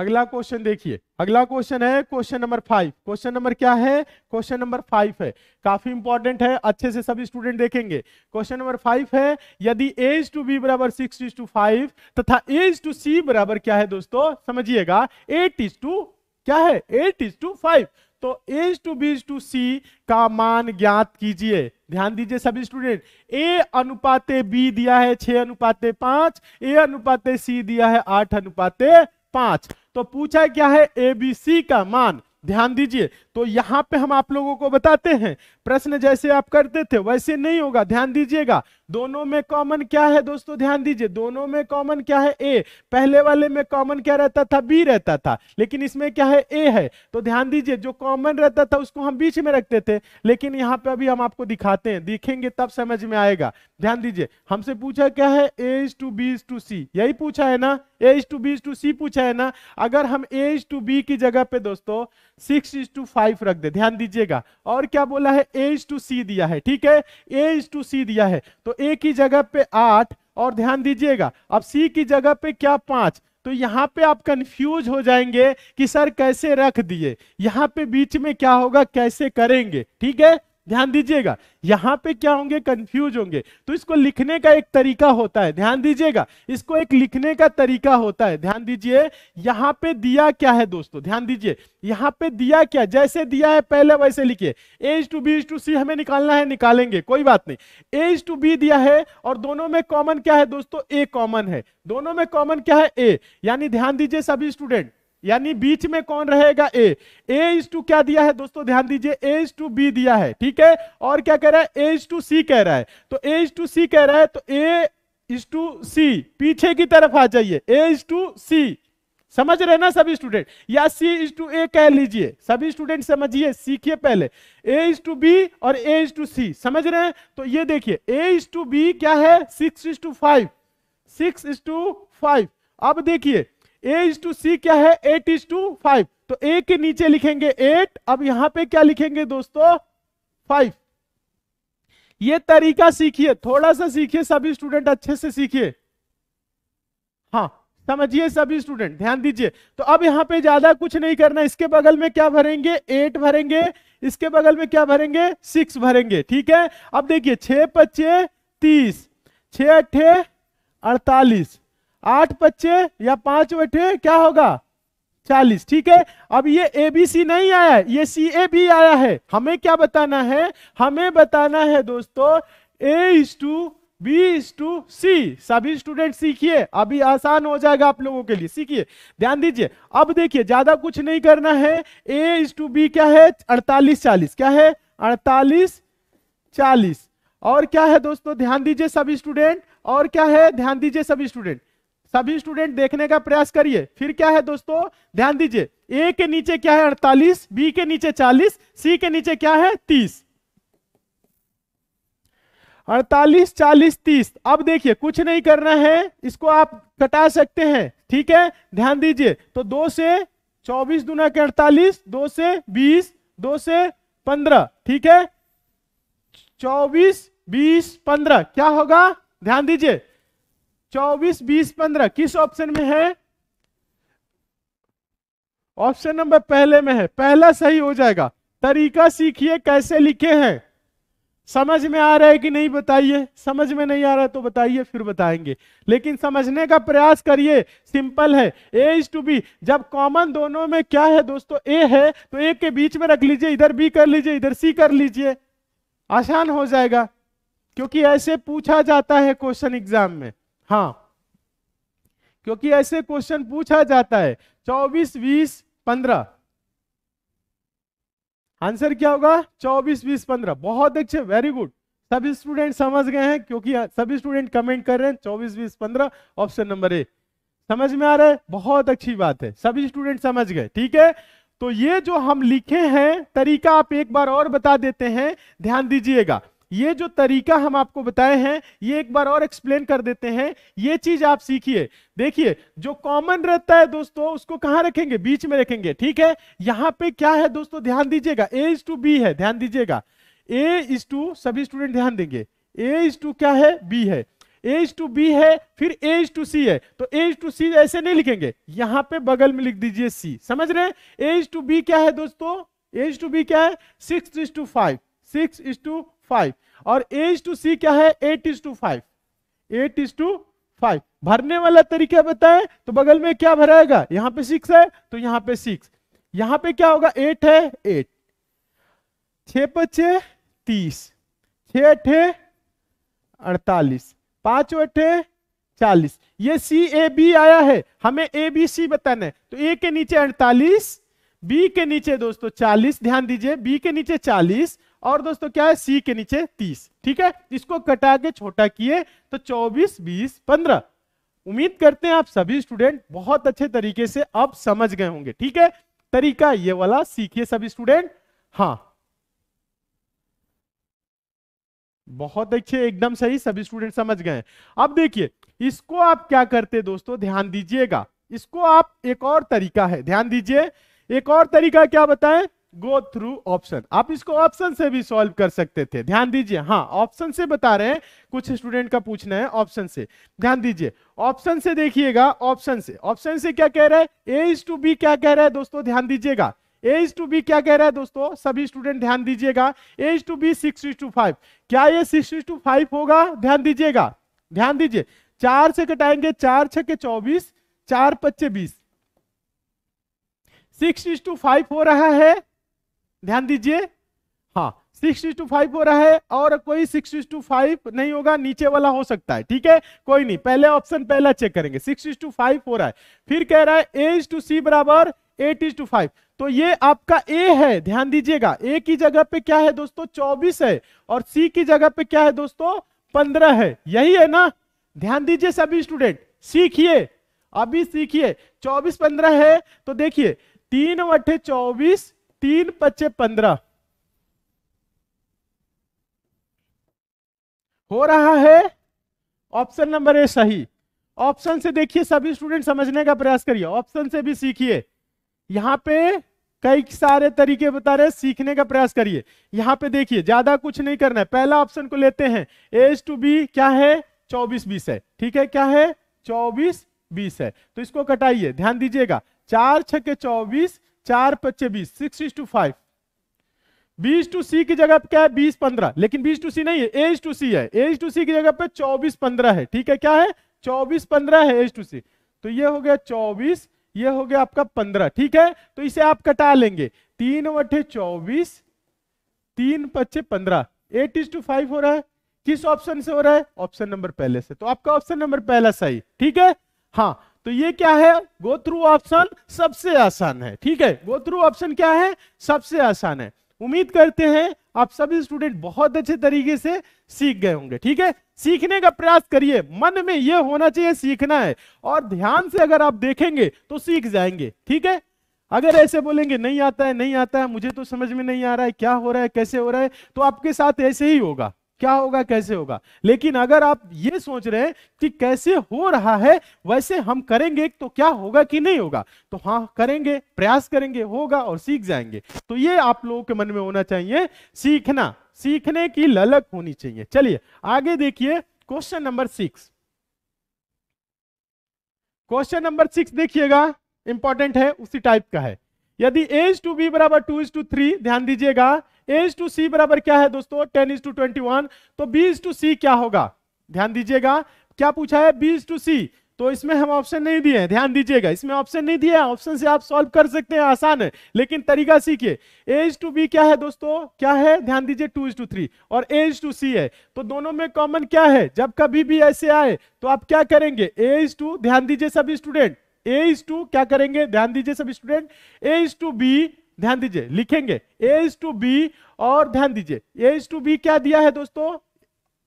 अगला क्वेश्चन देखिए अगला क्वेश्चन है question number five question number क्या है क्वेश्चन नंबर फाइव है काफी इंपॉर्टेंट है अच्छे से सभी स्टूडेंट देखेंगे क्वेश्चन नंबर फाइव है यदि एज टू बी बराबर सिक्स इज टू फाइव तथा एज टू सी बराबर क्या है दोस्तों समझिएगा एट इज टू क्या है एट इज टू फाइव तो as to B to C का मान ज्ञात कीजिए ध्यान दीजिए सभी स्टूडेंट ए अनुपाते बी दिया है छह अनुपाते पांच ए अनुपाते सी दिया है आठ अनुपाते पांच तो पूछा है क्या है एबीसी का मान ध्यान दीजिए तो यहाँ पे हम आप लोगों को बताते हैं प्रश्न जैसे आप करते थे वैसे नहीं होगा ध्यान दीजिएगा दोनों में कॉमन क्या है दोस्तों ध्यान दीजिए दोनों में कॉमन क्या है ए पहले वाले में कॉमन क्या रहता था बी रहता था लेकिन इसमें क्या है ए है तो ध्यान दीजिए जो कॉमन रहता था उसको हम बीच में रखते थे लेकिन यहाँ पे अभी हम आपको दिखाते हैं दिखेंगे तब समझ में आएगा ध्यान दीजिए हमसे पूछा क्या है A is to B is to C यही पूछा है ना A is to B is to C पूछा है ना अगर हम ए इज टू बी की जगह पे दोस्तों सिक्स इज टू फाइव रख दे ध्यान दीजिएगा और क्या बोला है ए इज टू सी दिया है ठीक है ए इज टू सी दिया है तो ए की जगह पे आठ और ध्यान दीजिएगा अब सी की जगह पे क्या पांच तो यहाँ पे आप कंफ्यूज हो जाएंगे कि सर कैसे रख दिए यहाँ पे बीच में क्या होगा कैसे करेंगे ठीक है ध्यान दीजिएगा यहां पे क्या होंगे कंफ्यूज होंगे तो इसको लिखने का एक तरीका होता है ध्यान दीजिएगा इसको एक लिखने का तरीका होता है ध्यान दीजिए यहां पे दिया क्या है दोस्तों ध्यान दीजिए यहां पे दिया क्या जैसे दिया है पहले वैसे लिखिए A to B to C हमें निकालना है निकालेंगे कोई बात नहीं ए टू बी दिया है और दोनों में कॉमन क्या है दोस्तों ए कॉमन है दोनों में कॉमन क्या है ए यानी ध्यान दीजिए सभी स्टूडेंट यानी बीच में कौन रहेगा ए ए इज टू क्या दिया है दोस्तों ध्यान दीजिए ए इज टू बी दिया है ठीक है और क्या कह रहा है ए इज टू सी कह रहा है तो ए इज टू सी कह रहा है तो ए इज टू सी पीछे की तरफ आ जाइए ए इज टू सी समझ रहे ना सभी स्टूडेंट या सी इज टू ए कह लीजिए सभी स्टूडेंट समझिए सीखिए पहले ए इज टू बी और ए इज टू सी समझ रहे हैं तो ये देखिए ए इज टू बी क्या है six is to five six is to five अब देखिए ए इज टू सी क्या है एट इज टू फाइव तो ए के नीचे लिखेंगे एट अब यहां पे क्या लिखेंगे दोस्तों फाइव ये तरीका सीखिए थोड़ा सा सीखिए सभी स्टूडेंट अच्छे से सीखिए हाँ समझिए सभी स्टूडेंट ध्यान दीजिए तो अब यहां पे ज्यादा कुछ नहीं करना इसके बगल में क्या भरेंगे एट भरेंगे इसके बगल में क्या भरेंगे सिक्स भरेंगे ठीक है अब देखिए छह पच्चे तीस छे अट्ठे अड़तालीस आठ बच्चे या पांच बैठे क्या होगा चालीस ठीक है अब ये ए बी सी नहीं आया ये सी ए भी आया है हमें क्या बताना है हमें बताना है दोस्तों A is to B is to C सभी स्टूडेंट सीखिए अभी आसान हो जाएगा आप लोगों के लिए सीखिए ध्यान दीजिए अब देखिए ज्यादा कुछ नहीं करना है ए इज टू बी क्या है अड़तालीस चालीस क्या है अड़तालीस चालीस और क्या है दोस्तों ध्यान दीजिए सभी स्टूडेंट और क्या है ध्यान दीजिए सभी स्टूडेंट सभी स्टूडेंट देखने का प्रयास करिए फिर क्या है दोस्तों ध्यान दीजिए ए के नीचे क्या है अड़तालीस बी के नीचे चालीस सी के नीचे क्या है तीस अड़तालीस चालीस तीस अब देखिए कुछ नहीं करना है इसको आप कटा सकते हैं ठीक है ध्यान दीजिए तो दो से चौबीस दुना के अड़तालीस दो से बीस दो से पंद्रह ठीक है चौबीस बीस पंद्रह क्या होगा ध्यान दीजिए चौबीस बीस पंद्रह किस ऑप्शन में है ऑप्शन नंबर पहले में है पहला सही हो जाएगा तरीका सीखिए कैसे लिखे हैं समझ में आ रहा है कि नहीं बताइए समझ में नहीं आ रहा तो बताइए फिर बताएंगे लेकिन समझने का प्रयास करिए सिंपल है ए इज टू बी जब कॉमन दोनों में क्या है दोस्तों ए है तो ए के बीच में रख लीजिए इधर बी कर लीजिए इधर सी कर लीजिए आसान हो जाएगा क्योंकि ऐसे पूछा जाता है क्वेश्चन एग्जाम में हाँ क्योंकि ऐसे क्वेश्चन पूछा जाता है चौबीस बीस पंद्रह आंसर क्या होगा चौबीस बीस पंद्रह बहुत अच्छे वेरी गुड सभी स्टूडेंट समझ गए हैं क्योंकि हाँ, सभी स्टूडेंट कमेंट कर रहे हैं चौबीस बीस पंद्रह ऑप्शन नंबर ए समझ में आ रहा है बहुत अच्छी बात है सभी स्टूडेंट समझ गए ठीक है तो ये जो हम लिखे हैं तरीका आप एक बार और बता देते हैं ध्यान दीजिएगा ये जो तरीका हम आपको बताए हैं ये एक बार और एक्सप्लेन कर देते हैं ये चीज आप सीखिए देखिए जो कॉमन रहता है दोस्तों उसको कहां रखेंगे बीच में रखेंगे ठीक है यहां पे क्या है दोस्तों ध्यान दीजिएगा ए इज टू बी है ध्यान दीजिएगा ए इज टू सभी स्टूडेंट ध्यान देंगे ए इज टू क्या है बी है ए इज टू बी है फिर ए इज टू सी है तो ए इज टू सी ऐसे नहीं लिखेंगे यहां पे बगल में लिख दीजिए सी समझ रहे ए इज टू बी क्या है दोस्तों ए इज टू बी क्या है six is to five six is to five और ए इज टू सी क्या है eight is to five eight is to five भरने वाला तरीका बताए तो बगल में क्या भराएगा यहां पे सिक्स है तो यहां पे सिक्स यहां पे क्या होगा एट है एट छ पचे तीस छ अठे अड़तालीस पांच अठे चालीस ये सी ए बी आया है हमें ए बी सी बताना है तो ए के नीचे अड़तालीस बी के नीचे दोस्तों चालीस ध्यान दीजिए बी के नीचे चालीस और दोस्तों क्या है सी के नीचे तीस ठीक है इसको कटा के छोटा किए तो चौबीस बीस पंद्रह उम्मीद करते हैं आप सभी स्टूडेंट बहुत अच्छे तरीके से अब समझ गए होंगे ठीक है तरीका ये वाला सीखिए सभी स्टूडेंट हाँ बहुत अच्छे एकदम सही सभी स्टूडेंट समझ गए अब देखिए इसको आप क्या करते दोस्तों ध्यान दीजिएगा इसको आप एक और तरीका है ध्यान दीजिए एक और तरीका क्या बताएं गो थ्रू ऑप्शन आप इसको ऑप्शन से भी सॉल्व कर सकते थे ध्यान दीजिए हाँ ऑप्शन से बता रहे हैं कुछ स्टूडेंट का पूछना है ऑप्शन से ध्यान दीजिए ऑप्शन से देखिएगा ऑप्शन से ऑप्शन से क्या कह रहा है ए इज टू बी क्या कह रहा है दोस्तों ध्यान दीजिएगा ए इज टू बी क्या कह रहा है दोस्तों सभी स्टूडेंट ध्यान दीजिएगा A is to B six to five क्या ये सिक्स टू फाइव होगा ध्यान दीजिएगा ध्यान दीजिए चार से कटाएंगे चार छके चौबीस चार पच्चे बीस सिक्स इज टू फाइव हो रहा है ध्यान दीजिए हाँ सिक्स टू फाइव हो रहा है और कोई सिक्स टू फाइव नहीं होगा नीचे वाला हो सकता है ठीक है कोई नहीं पहले ऑप्शन पहला चेक करेंगे सिक्स टू फाइव हो रहा है फिर कह रहा है एज टू सी बराबर एट इज टू फाइव तो ये आपका ए है ध्यान दीजिएगा ए की जगह पे क्या है दोस्तों चौबीस है और सी की जगह पे क्या है दोस्तों पंद्रह है यही है ना ध्यान दीजिए सभी स्टूडेंट सीखिए अभी सीखिए चौबीस पंद्रह है तो देखिए तीन अठे चौबीस तीन पच्चे पंद्रह हो रहा है ऑप्शन नंबर ए सही ऑप्शन से देखिए सभी स्टूडेंट समझने का प्रयास करिए ऑप्शन से भी सीखिए यहां पे कई सारे तरीके बता रहे सीखने का प्रयास करिए यहां पे देखिए ज्यादा कुछ नहीं करना है पहला ऑप्शन को लेते हैं एज टू बी क्या है चौबीस बीस है ठीक है क्या है चौबीस बीस है तो इसको कटाइए ध्यान दीजिएगा चार छके चौबीस चार पच्चे बीस six is to five B's to C की जगह क्या है बीस पंद्रह लेकिन बीस टू सी नहीं है एज टू सी है एज टू सी की जगह पे चौबीस पंद्रह है ठीक है क्या है चौबीस पंद्रह है एज टू सी तो ये हो गया चौबीस ये हो गया आपका पंद्रह ठीक है तो इसे आप कटा लेंगे तीन वे चौबीस तीन पच्चे पंद्रह एट इज टू फाइव हो रहा है किस ऑप्शन से हो रहा है ऑप्शन नंबर पहले से तो आपका ऑप्शन नंबर पहला सही ठीक है हाँ तो ये क्या है गो थ्रू ऑप्शन सबसे आसान है ठीक है गो थ्रू ऑप्शन क्या है सबसे आसान है उम्मीद करते हैं आप सभी स्टूडेंट बहुत अच्छे तरीके से सीख गए होंगे ठीक है सीखने का प्रयास करिए मन में यह होना चाहिए सीखना है और ध्यान से अगर आप देखेंगे तो सीख जाएंगे ठीक है अगर ऐसे बोलेंगे नहीं आता है नहीं आता है मुझे तो समझ में नहीं आ रहा है क्या हो रहा है कैसे हो रहा है तो आपके साथ ऐसे ही होगा क्या होगा कैसे होगा लेकिन अगर आप ये सोच रहे हैं कि कैसे हो रहा है वैसे हम करेंगे तो क्या होगा कि नहीं होगा तो हाँ करेंगे प्रयास करेंगे होगा और सीख जाएंगे तो ये आप लोगों के मन में होना चाहिए सीखना सीखने की ललक होनी चाहिए चलिए आगे देखिए question number six question number six देखिएगा इंपॉर्टेंट है उसी टाइप का है यदि एज टू बी बराबर टू इज टू थ्री ध्यान दीजिएगा एज टू सी बराबर क्या है दोस्तों ten is to twenty one तो बी इज टू सी क्या होगा ध्यान दीजिएगा क्या पूछा है बी इज टू सी तो इसमें हम ऑप्शन नहीं दिए हैं ध्यान दीजिएगा इसमें ऑप्शन नहीं दिया है ऑप्शन से आप सॉल्व कर सकते हैं आसान है लेकिन तरीका सीखिए एज टू बी क्या है दोस्तों क्या है ध्यान दीजिए टू इज टू थ्री और एज टू सी है तो दोनों में कॉमन क्या है जब कभी भी ऐसे आए तो आप क्या करेंगे एज टू ध्यान दीजिए सभी स्टूडेंट एज टू क्या करेंगे ध्यान दीजिए सभी स्टूडेंट एज टू बी ध्यान दीजिए लिखेंगे ए इज टू बी और ध्यान दीजिए ए इज टू बी क्या दिया है दोस्तों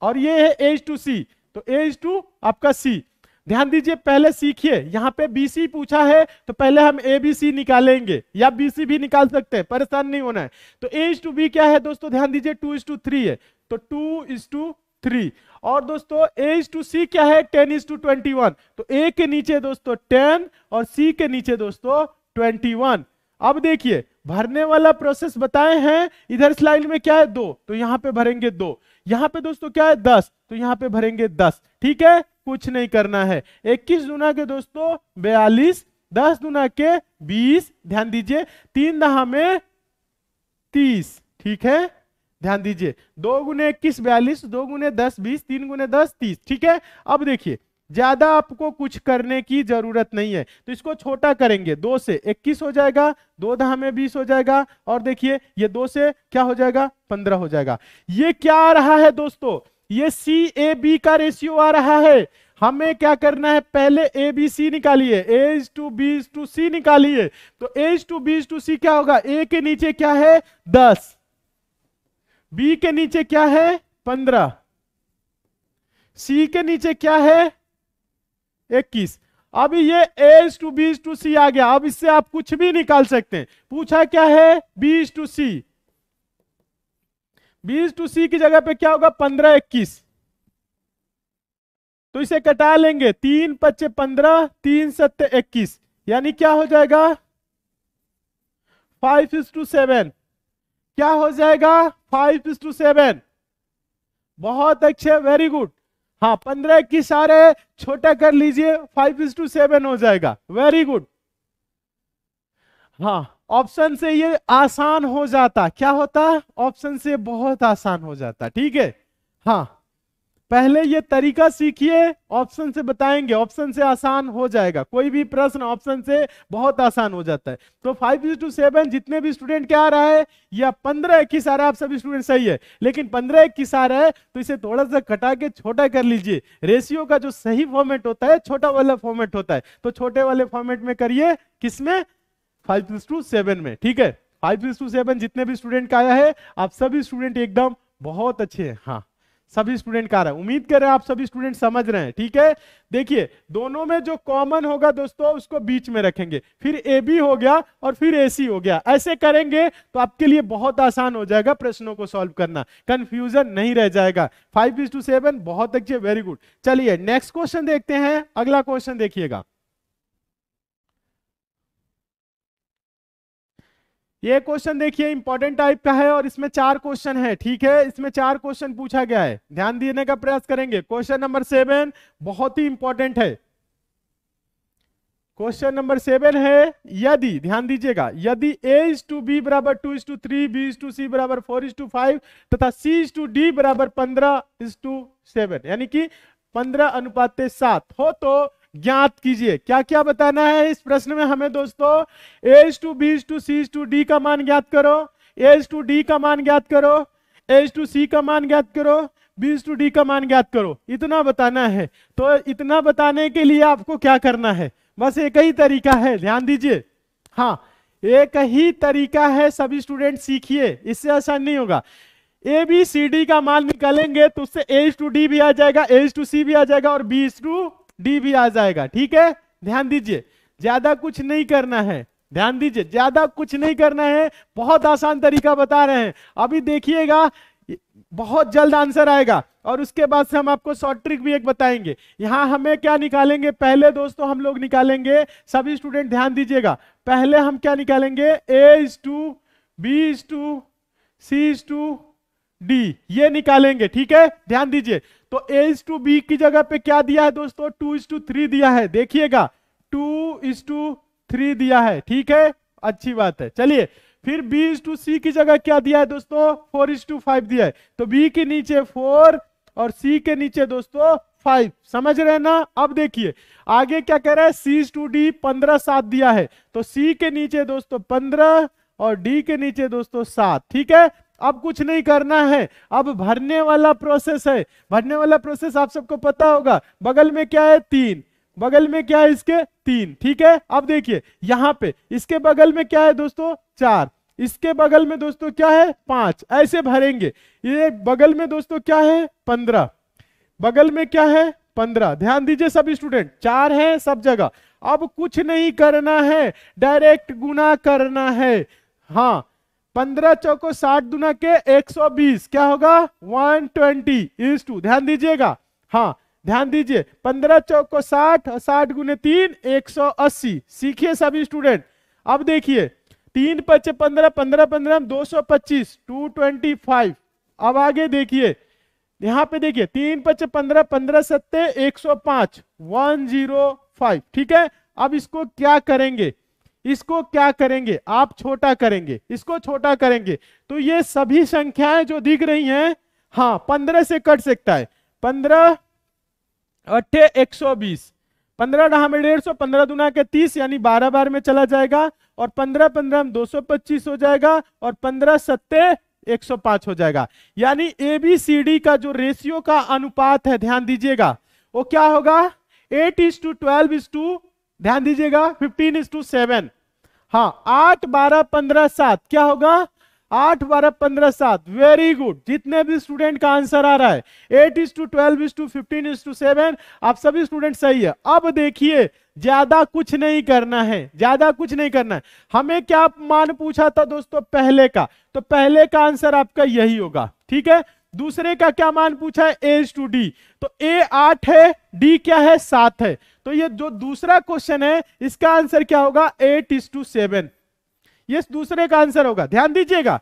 और ये है ए इज टू सी तो ए इज टू आपका सी ध्यान दीजिए पहले सीखिए यहाँ पे बी सी पूछा है तो पहले हम ए बी सी निकालेंगे या बी सी भी निकाल सकते हैं परेशान नहीं होना है तो ए इज टू बी क्या है दोस्तों ध्यान दीजिए टू इज टू थ्री है तो टू इज टू थ्री और दोस्तों ए इज टू सी क्या है ten is to twenty one तो ए के नीचे दोस्तों टेन और सी के नीचे दोस्तों ट्वेंटी वन अब देखिए भरने वाला प्रोसेस बताए हैं इधर स्लाइड में क्या है दो तो यहाँ पे भरेंगे दो यहाँ पे दोस्तों क्या है दस तो यहाँ पे भरेंगे दस ठीक है कुछ नहीं करना है इक्कीस दुना के दोस्तों बयालीस दस दुना के बीस ध्यान दीजिए तीन दहा में तीस ठीक है ध्यान दीजिए दो गुने इक्कीस बयालीस दो गुने दस बीस तीन गुने दस तीस ठीक है अब देखिए ज्यादा आपको कुछ करने की जरूरत नहीं है तो इसको छोटा करेंगे दो से इक्कीस हो जाएगा दो दहा में बीस हो जाएगा और देखिए ये दो से क्या हो जाएगा पंद्रह हो जाएगा ये क्या आ रहा है दोस्तों ये सी ए बी का रेशियो आ रहा है हमें क्या करना है पहले ए बी सी निकालिए A's to B to C निकालिए तो एज टू बीज टू सी क्या होगा ए के नीचे क्या है दस बी के नीचे क्या है पंद्रह सी के नीचे क्या है इक्कीस अभी ये A to B to C आ गया अब इससे आप कुछ भी निकाल सकते हैं पूछा क्या है B to C B to C की जगह पे क्या होगा पंद्रह इक्कीस तो इसे कटा लेंगे तीन पच्चे पंद्रह तीन सत्य इक्कीस यानी क्या हो जाएगा फाइव इज टू सेवन क्या हो जाएगा फाइव इज टू सेवन बहुत अच्छे वेरी गुड हाँ पंद्रह की सारे छोटा कर लीजिए फाइव इज टू सेवन हो जाएगा वेरी गुड हाँ ऑप्शन से ये आसान हो जाता क्या होता ऑप्शन से बहुत आसान हो जाता ठीक है हाँ पहले ये तरीका सीखिए ऑप्शन से बताएंगे ऑप्शन से आसान हो जाएगा कोई भी प्रश्न ऑप्शन से बहुत आसान हो जाता है तो फाइव टू सेवन जितने भी स्टूडेंट क्या आ रहा है या पंद्रह इक्कीस आ रहा है आप सभी स्टूडेंट सही है लेकिन पंद्रह इक्कीस आ रहा है तो इसे थोड़ा सा घटा के छोटा कर लीजिए रेशियो का जो सही फॉर्मेट होता है छोटा वाला फॉर्मेट होता है तो छोटे वाले फॉर्मेट में करिए किसमें फाइव टू सेवन में ठीक है फाइव टू सेवन जितने भी स्टूडेंट का आया है आप सभी स्टूडेंट एकदम बहुत अच्छे हैं हाँ सभी स्टूडेंट का रहा है उम्मीद कर रहे हैं आप सभी स्टूडेंट समझ रहे हैं ठीक है देखिए दोनों में जो कॉमन होगा दोस्तों उसको बीच में रखेंगे फिर ए बी हो गया और फिर ए सी हो गया ऐसे करेंगे तो आपके लिए बहुत आसान हो जाएगा प्रश्नों को सॉल्व करना कंफ्यूजन नहीं रह जाएगा फाइव इज टू सेवन बहुत अच्छे वेरी गुड चलिए नेक्स्ट क्वेश्चन देखते हैं अगला क्वेश्चन देखिएगा ये क्वेश्चन देखिए इंपॉर्टेंट टाइप का है और इसमें चार क्वेश्चन है ठीक है इसमें चार क्वेश्चन पूछा गया है ध्यान देने का प्रयास करेंगे क्वेश्चन नंबर सेवन बहुत ही इंपॉर्टेंट है क्वेश्चन नंबर सेवन है यदि ध्यान दीजिएगा यदि ए इज टू बी बराबर two is to three B is to C बराबर फोर इज टू फाइव तथा सी इज टू डी बराबर पंद्रह इज टू सेवन यानी कि पंद्रह अनुपात सात हो तो ज्ञात कीजिए क्या क्या बताना है इस प्रश्न में हमें दोस्तों A's to B to C to D का मान ज्ञात करो एज टू डी का मान ज्ञात करो एज टू सी का मान ज्ञात करो बीस टू डी का मान ज्ञात करो इतना बताना है तो इतना बताने के लिए आपको क्या करना है बस एक ही तरीका है ध्यान दीजिए हाँ एक ही तरीका है सभी स्टूडेंट सीखिए इससे आसान नहीं होगा ए बी सी डी का मान निकालेंगे तो उससे एज टू डी भी आ जाएगा एज टू सी भी आ जाएगा और बीस टू डी भी आ जाएगा ठीक है ध्यान दीजिए ज्यादा कुछ नहीं करना है ध्यान दीजिए ज्यादा कुछ नहीं करना है बहुत आसान तरीका बता रहे हैं अभी देखिएगा बहुत जल्द आंसर आएगा और उसके बाद से हम आपको शॉर्ट ट्रिक भी एक बताएंगे यहां हमें क्या निकालेंगे पहले दोस्तों हम लोग निकालेंगे सभी स्टूडेंट ध्यान दीजिएगा पहले हम क्या निकालेंगे A is to B is to C is to D ये निकालेंगे ठीक है ध्यान दीजिए तो ए इज टू बी की जगह पे क्या दिया है दोस्तों टू इज टू थ्री दिया है देखिएगा टू इज टू थ्री दिया है ठीक है अच्छी बात है चलिए फिर बी इज टू सी की जगह क्या दिया है दोस्तों फोर इज टू फाइव दिया है तो बी के नीचे फोर और सी के नीचे दोस्तों फाइव समझ रहे हैं ना अब देखिए आगे क्या कह रहा है सी टू डी पंद्रह सात दिया है तो सी के नीचे दोस्तों पंद्रह और डी के नीचे दोस्तों सात ठीक है अब कुछ नहीं करना है अब भरने वाला प्रोसेस है भरने वाला प्रोसेस आप सबको पता होगा बगल में क्या है तीन बगल में क्या है इसके तीन ठीक है अब देखिए यहाँ पे इसके बगल में क्या है दोस्तों चार इसके बगल में दोस्तों क्या है पांच ऐसे भरेंगे ये बगल में दोस्तों क्या है पंद्रह बगल में क्या है पंद्रह ध्यान दीजिए सब स्टूडेंट चार है सब जगह अब कुछ नहीं करना है डायरेक्ट गुना करना है हाँ पंद्रह चौको साठ दुना के एक सौ बीस क्या होगा वन ट्वेंटी इज टू ध्यान दीजिएगा हाँ ध्यान दीजिए पंद्रह चौको साठ और साठ गुने तीन एक सौ अस्सी सीखिए सभी स्टूडेंट अब देखिए तीन पच्चे पंद्रह पंद्रह पंद्रह दो सौ पच्चीस टू ट्वेंटी फाइव अब आगे देखिए यहाँ पे देखिए तीन पच्चे पंद्रह पंद्रह सत्ते एक सौ पांच वन जीरो फाइव ठीक है अब इसको क्या करेंगे इसको क्या करेंगे आप छोटा करेंगे इसको छोटा करेंगे तो ये सभी संख्याएं जो दिख रही हैं हाँ पंद्रह से कट सकता है पंद्रह अट्ठे एक सौ बीस पंद्रह डहा में डेढ़ सौ पंद्रह दुना के तीस यानी बारह बार में चला जाएगा और पंद्रह पंद्रह में दो सौ पच्चीस हो जाएगा और पंद्रह सत्ते एक सौ पांच हो जाएगा यानी ए बी सी डी का जो रेशियो का अनुपात है ध्यान दीजिएगा वो क्या होगा eight is to twelve is to ध्यान दीजिएगा फिफ्टीन इज टू सेवन हाँ आठ बारह पंद्रह सात क्या होगा आठ बारह पंद्रह सात वेरी गुड जितने भी स्टूडेंट का आंसर आ रहा है eight is to twelve is to fifteen is to seven आप सभी स्टूडेंट सही है अब देखिए ज्यादा कुछ नहीं करना है ज्यादा कुछ नहीं करना है हमें क्या मान पूछा था दोस्तों पहले का तो पहले का आंसर आपका यही होगा ठीक है दूसरे का क्या मान पूछा है एज टू डी तो ए आठ है डी क्या है सात है तो ये जो दूसरा क्वेश्चन है इसका आंसर क्या होगा एट इज टू सेवन ये दूसरे का आंसर होगा ध्यान दीजिएगा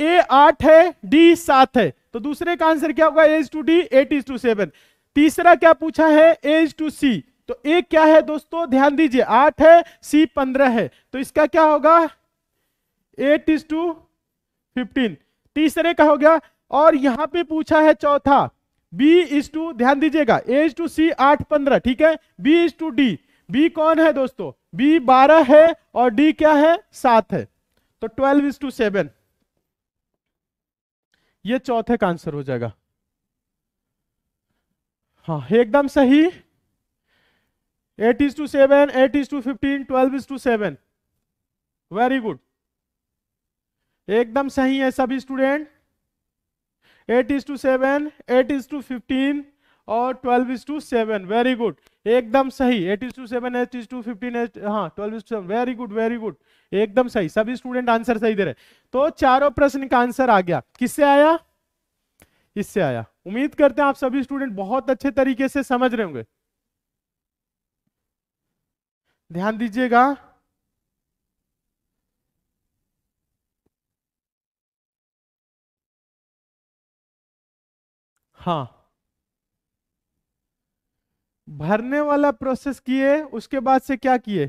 ए आठ है डी सात है तो दूसरे का आंसर क्या होगा A's to D eight is to seven तीसरा क्या पूछा है एज टू सी तो ए क्या है दोस्तों ध्यान दीजिए आठ है सी पंद्रह है तो इसका क्या होगा एट इज टू फिफ्टीन तीसरे का हो गया और यहां पे पूछा है चौथा बी इज टू ध्यान दीजिएगा ए इज टू सी आठ पंद्रह ठीक है B is to D B कौन है दोस्तों बी बारह है और डी क्या है सात है तो ट्वेल्व इज टू सेवन ये चौथे का आंसर हो जाएगा हाँ एकदम सही eight is to seven eight is to fifteen twelve is to seven very good एकदम सही है सभी student eight is to seven eight is to fifteen और twelve is to seven very good एकदम सही eight is to seven eight is to fifteen eight हाँ twelve is to seven very good very good एकदम सही सभी स्टूडेंट आंसर सही दे रहे तो चारों प्रश्न का आंसर आ गया किससे आया इससे आया उम्मीद करते हैं आप सभी स्टूडेंट बहुत अच्छे तरीके से समझ रहे होंगे ध्यान दीजिएगा हाँ भरने वाला प्रोसेस किए उसके बाद से क्या किए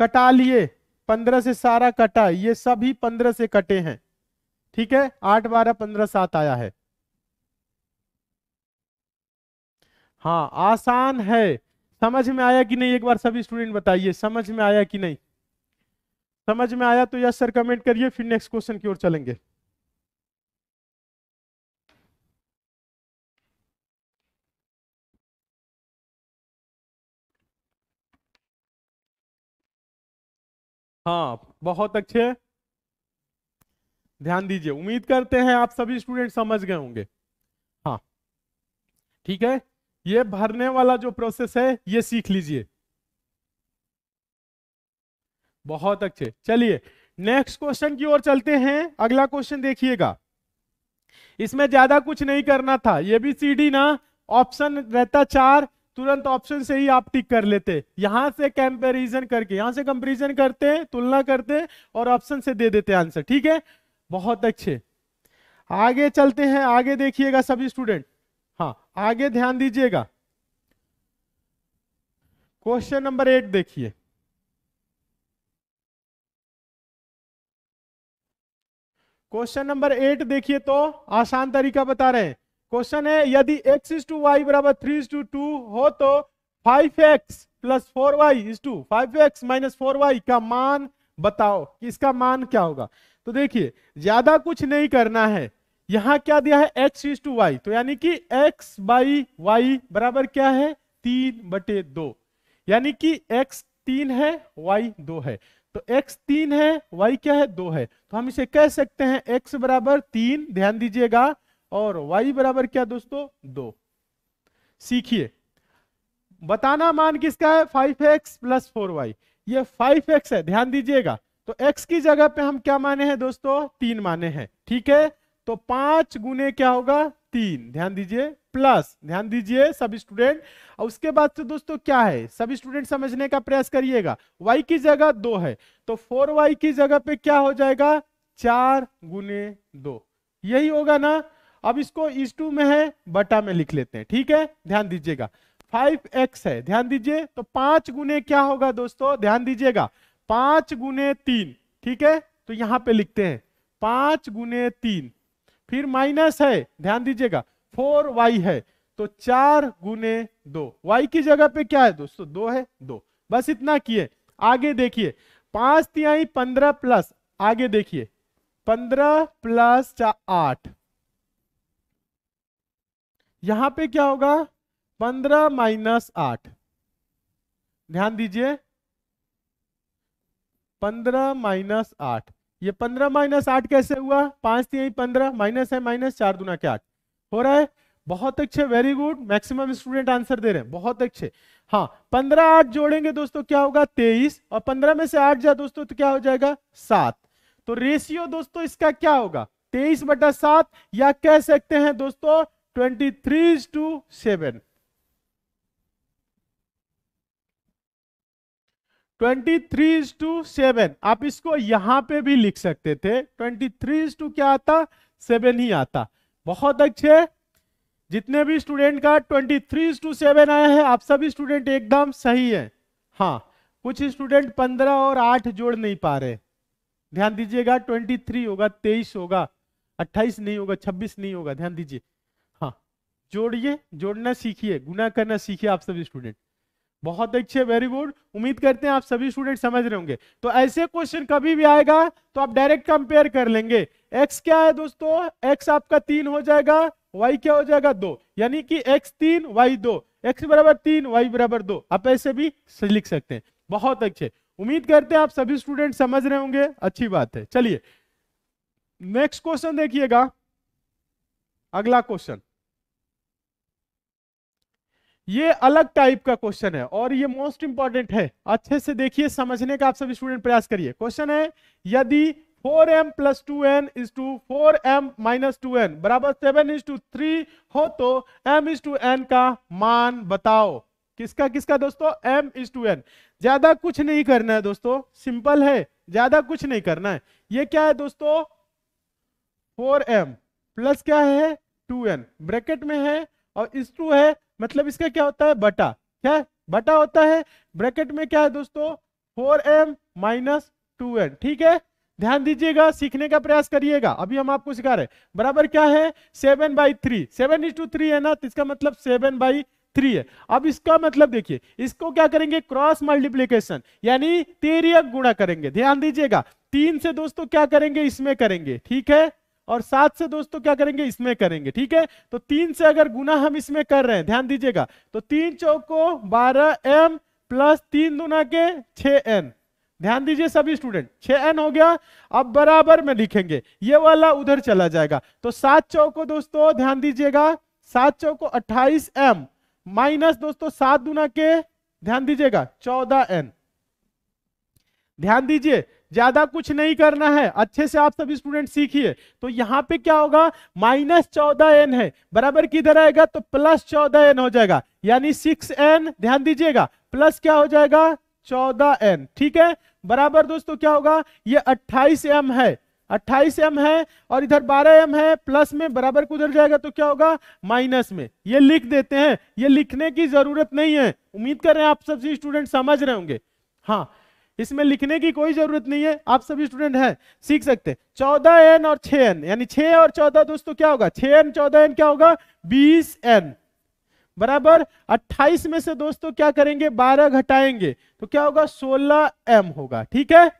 कटा लिए पंद्रह से सारा कटा ये सभी पंद्रह से कटे हैं ठीक है आठ बारह पंद्रह सात आया है हाँ आसान है समझ में आया कि नहीं एक बार सभी स्टूडेंट बताइए समझ में आया कि नहीं समझ में आया तो यस सर कमेंट करिए फिर नेक्स्ट क्वेश्चन की ओर चलेंगे हाँ बहुत अच्छे ध्यान दीजिए उम्मीद करते हैं आप सभी स्टूडेंट समझ गए होंगे हाँ ठीक है ये भरने वाला जो प्रोसेस है ये सीख लीजिए बहुत अच्छे चलिए नेक्स्ट क्वेश्चन की ओर चलते हैं अगला क्वेश्चन देखिएगा इसमें ज्यादा कुछ नहीं करना था ये भी सीडी ना ऑप्शन रहता चार तुरंत ऑप्शन से ही आप टिक कर लेते यहां से कंपेरिजन करके यहां से कंपेरिजन करते तुलना करते और ऑप्शन से दे देते आंसर ठीक है बहुत अच्छे आगे चलते हैं आगे देखिएगा सभी स्टूडेंट हाँ आगे ध्यान दीजिएगा क्वेश्चन नंबर एट देखिए क्वेश्चन नंबर एट देखिए तो आसान तरीका बता रहे हैं क्वेश्चन है यदि एक्स इज टू वाई बराबर थ्री इज टू टू हो तो five x plus four Y is to five X minus four Y का मान बताओ कि इसका मान क्या होगा तो देखिए ज्यादा कुछ नहीं करना है यहाँ क्या दिया है एक्स इज टू वाई तो यानी कि एक्स बाई वाई बराबर क्या है तीन बटे दो यानी कि एक्स तीन है वाई दो है तो एक्स तीन है वाई क्या है दो है तो हम इसे कह सकते हैं एक्स बराबर तीन ध्यान दीजिएगा और y बराबर क्या दोस्तों दो सीखिए बताना मान किसका है five x plus four Y ये फाइव एक्स है ध्यान दीजिएगा तो x की जगह पे हम क्या माने हैं दोस्तों तीन माने हैं ठीक है तो पांच गुने क्या होगा तीन ध्यान दीजिए प्लस ध्यान दीजिए सब स्टूडेंट और उसके बाद से दोस्तों क्या है सब स्टूडेंट समझने का प्रयास करिएगा y की जगह दो है तो फोर वाई की जगह पे क्या हो जाएगा चार गुने दो यही होगा ना अब इसको इस टू में है बटा में लिख लेते हैं ठीक है ध्यान दीजिएगा फाइव एक्स है ध्यान दीजिए तो पांच गुने क्या होगा दोस्तों ध्यान दीजिएगा पांच गुने तीन ठीक है तो यहां पे लिखते हैं पांच गुने तीन फिर माइनस है ध्यान दीजिएगा फोर वाई है तो चार गुने दो वाई की जगह पे क्या है दोस्तों दो है दो बस इतना किए आगे देखिए पांच तिहाई पंद्रह प्लस आगे देखिए पंद्रह प्लस आठ यहां पे क्या होगा पंद्रह माइनस आठ ध्यान दीजिए पंद्रह माइनस आठ ये पंद्रह माइनस आठ कैसे हुआ पांच तीन पंद्रह माइनस है माइनस चार दुना के आठ हो रहा है बहुत अच्छे very good maximum student answer दे रहे हैं बहुत अच्छे हाँ पंद्रह आठ जोड़ेंगे दोस्तों क्या होगा तेईस और पंद्रह में से आठ जाए दोस्तों तो क्या हो जाएगा सात तो रेशियो दोस्तों इसका क्या होगा तेईस बटा सात या कह सकते हैं दोस्तों twenty three to seven twenty three to seven आप इसको यहां पे भी लिख सकते थे ट्वेंटी थ्री टू क्या आता सेवन ही आता बहुत अच्छे जितने भी स्टूडेंट का ट्वेंटी थ्री टू सेवन आया है आप सभी स्टूडेंट एकदम सही है हाँ कुछ स्टूडेंट पंद्रह और आठ जोड़ नहीं पा रहे ध्यान दीजिएगा ट्वेंटी थ्री होगा तेईस होगा अट्ठाईस नहीं होगा छब्बीस नहीं होगा ध्यान दीजिए जोड़िए जोड़ना सीखिए गुना करना सीखिए आप सभी स्टूडेंट बहुत अच्छे वेरी गुड उम्मीद करते हैं आप सभी स्टूडेंट समझ रहे होंगे तो ऐसे क्वेश्चन कभी भी आएगा तो आप डायरेक्ट कंपेयर कर लेंगे एक्स क्या है दोस्तों एक्स आपका तीन हो जाएगा वाई क्या हो जाएगा दो यानी कि एक्स तीन वाई दो एक्स बराबर तीन वाई बराबर दो आप ऐसे भी लिख सकते हैं बहुत अच्छे उम्मीद करते हैं आप सभी स्टूडेंट समझ रहे होंगे अच्छी बात है चलिए नेक्स्ट क्वेश्चन देखिएगा अगला क्वेश्चन ये अलग टाइप का क्वेश्चन है और ये मोस्ट इंपॉर्टेंट है अच्छे से देखिए समझने का आप सब स्टूडेंट प्रयास करिए क्वेश्चन है यदि 4m M plus two N is to four M minus two N बराबर सेवन इज टू थ्री हो तो m इज टू एन का मान बताओ किसका किसका दोस्तों m इज टू एन ज्यादा कुछ नहीं करना है दोस्तों सिंपल है ज्यादा कुछ नहीं करना है ये क्या है दोस्तों 4m प्लस क्या है 2n ब्रैकेट में है और इस टू है मतलब इसका क्या होता है बटा क्या बटा होता है ब्रैकेट में क्या है दोस्तों four M minus two N ठीक है ध्यान दीजिएगा सीखने का प्रयास करिएगा अभी हम आपको सिखा रहे बराबर क्या है seven by three seven is to three है ना तो इसका मतलब सेवन बाई थ्री है अब इसका मतलब देखिए इसको क्या करेंगे क्रॉस मल्टीप्लीकेशन यानी तेरिया गुणा करेंगे ध्यान दीजिएगा तीन से दोस्तों क्या करेंगे इसमें करेंगे ठीक है और सात से दोस्तों तो क्या करेंगे इसमें करेंगे ठीक है तो तीन से अगर गुना हम इसमें कर रहे हैं ध्यान दीजिएगा तो तीन चौक बारह एम प्लस तीन दुना के छ एन ध्यान दीजिए सभी स्टूडेंट छ एन हो गया अब बराबर में लिखेंगे ये वाला उधर चला जाएगा तो सात चौको दोस्तों ध्यान दीजिएगा सात चौको अट्ठाईस एम माइनस दोस्तों सात दुना के ध्यान दीजिएगा चौदह एन ध्यान दीजिए ज्यादा कुछ नहीं करना है अच्छे से आप सभी स्टूडेंट सीखिए तो यहाँ पे क्या होगा माइनस चौदह एन है बराबर किधर आएगा तो प्लस चौदह एन हो जाएगा यानी सिक्स एन ध्यान दीजिएगा प्लस क्या हो जाएगा चौदह एन ठीक है बराबर दोस्तों क्या होगा ये अट्ठाईस एम है अट्ठाईस एम है और इधर बारह एम है प्लस में बराबर कुधर जाएगा तो क्या होगा माइनस में ये लिख देते हैं ये लिखने की जरूरत नहीं है उम्मीद कर रहे हैं आप सभी स्टूडेंट समझ रहे होंगे हाँ इसमें लिखने की कोई जरूरत नहीं है आप सभी स्टूडेंट हैं सीख सकते चौदह एन और छ एन यानी छ और चौदह दोस्तों क्या होगा छ एन चौदह एन क्या होगा बीस एन बराबर अट्ठाईस में से दोस्तों क्या करेंगे बारह घटाएंगे तो क्या होगा सोलह एम होगा ठीक है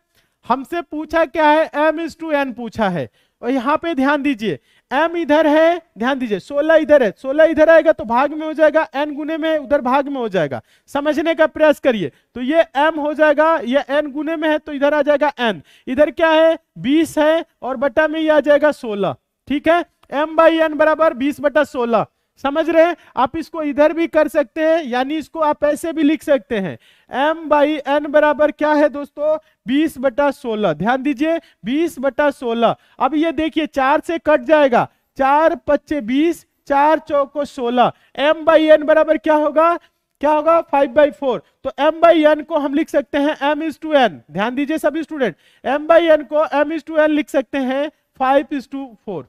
हमसे पूछा क्या है एम इज टू एन पूछा है और यहाँ पे ध्यान दीजिए एम इधर है ध्यान दीजिए सोलह इधर है सोलह इधर आएगा तो भाग में हो जाएगा एन गुने में उधर भाग में हो जाएगा समझने का प्रयास करिए तो ये एम हो जाएगा ये एन गुने में है तो इधर आ जाएगा एन इधर क्या है बीस है और बटा में ये आ जाएगा सोलह ठीक है एम बाई एन बराबर बीस बटा सोलह समझ रहे हैं आप इसको इधर भी कर सकते हैं यानी इसको आप ऐसे भी लिख सकते हैं एम बाई एन बराबर क्या है दोस्तों बीस बटा सोलह ध्यान दीजिए बीस बटा सोलह अब ये देखिए चार से कट जाएगा चार पच्चे बीस चार चौको सोलह एम बाई एन बराबर क्या होगा क्या होगा फाइव बाई फोर तो एम बाई एन को हम लिख सकते हैं एम इज टू एन ध्यान दीजिए सभी स्टूडेंट एम बाई एन को एम इज टू एन लिख सकते हैं फाइव इज टू फोर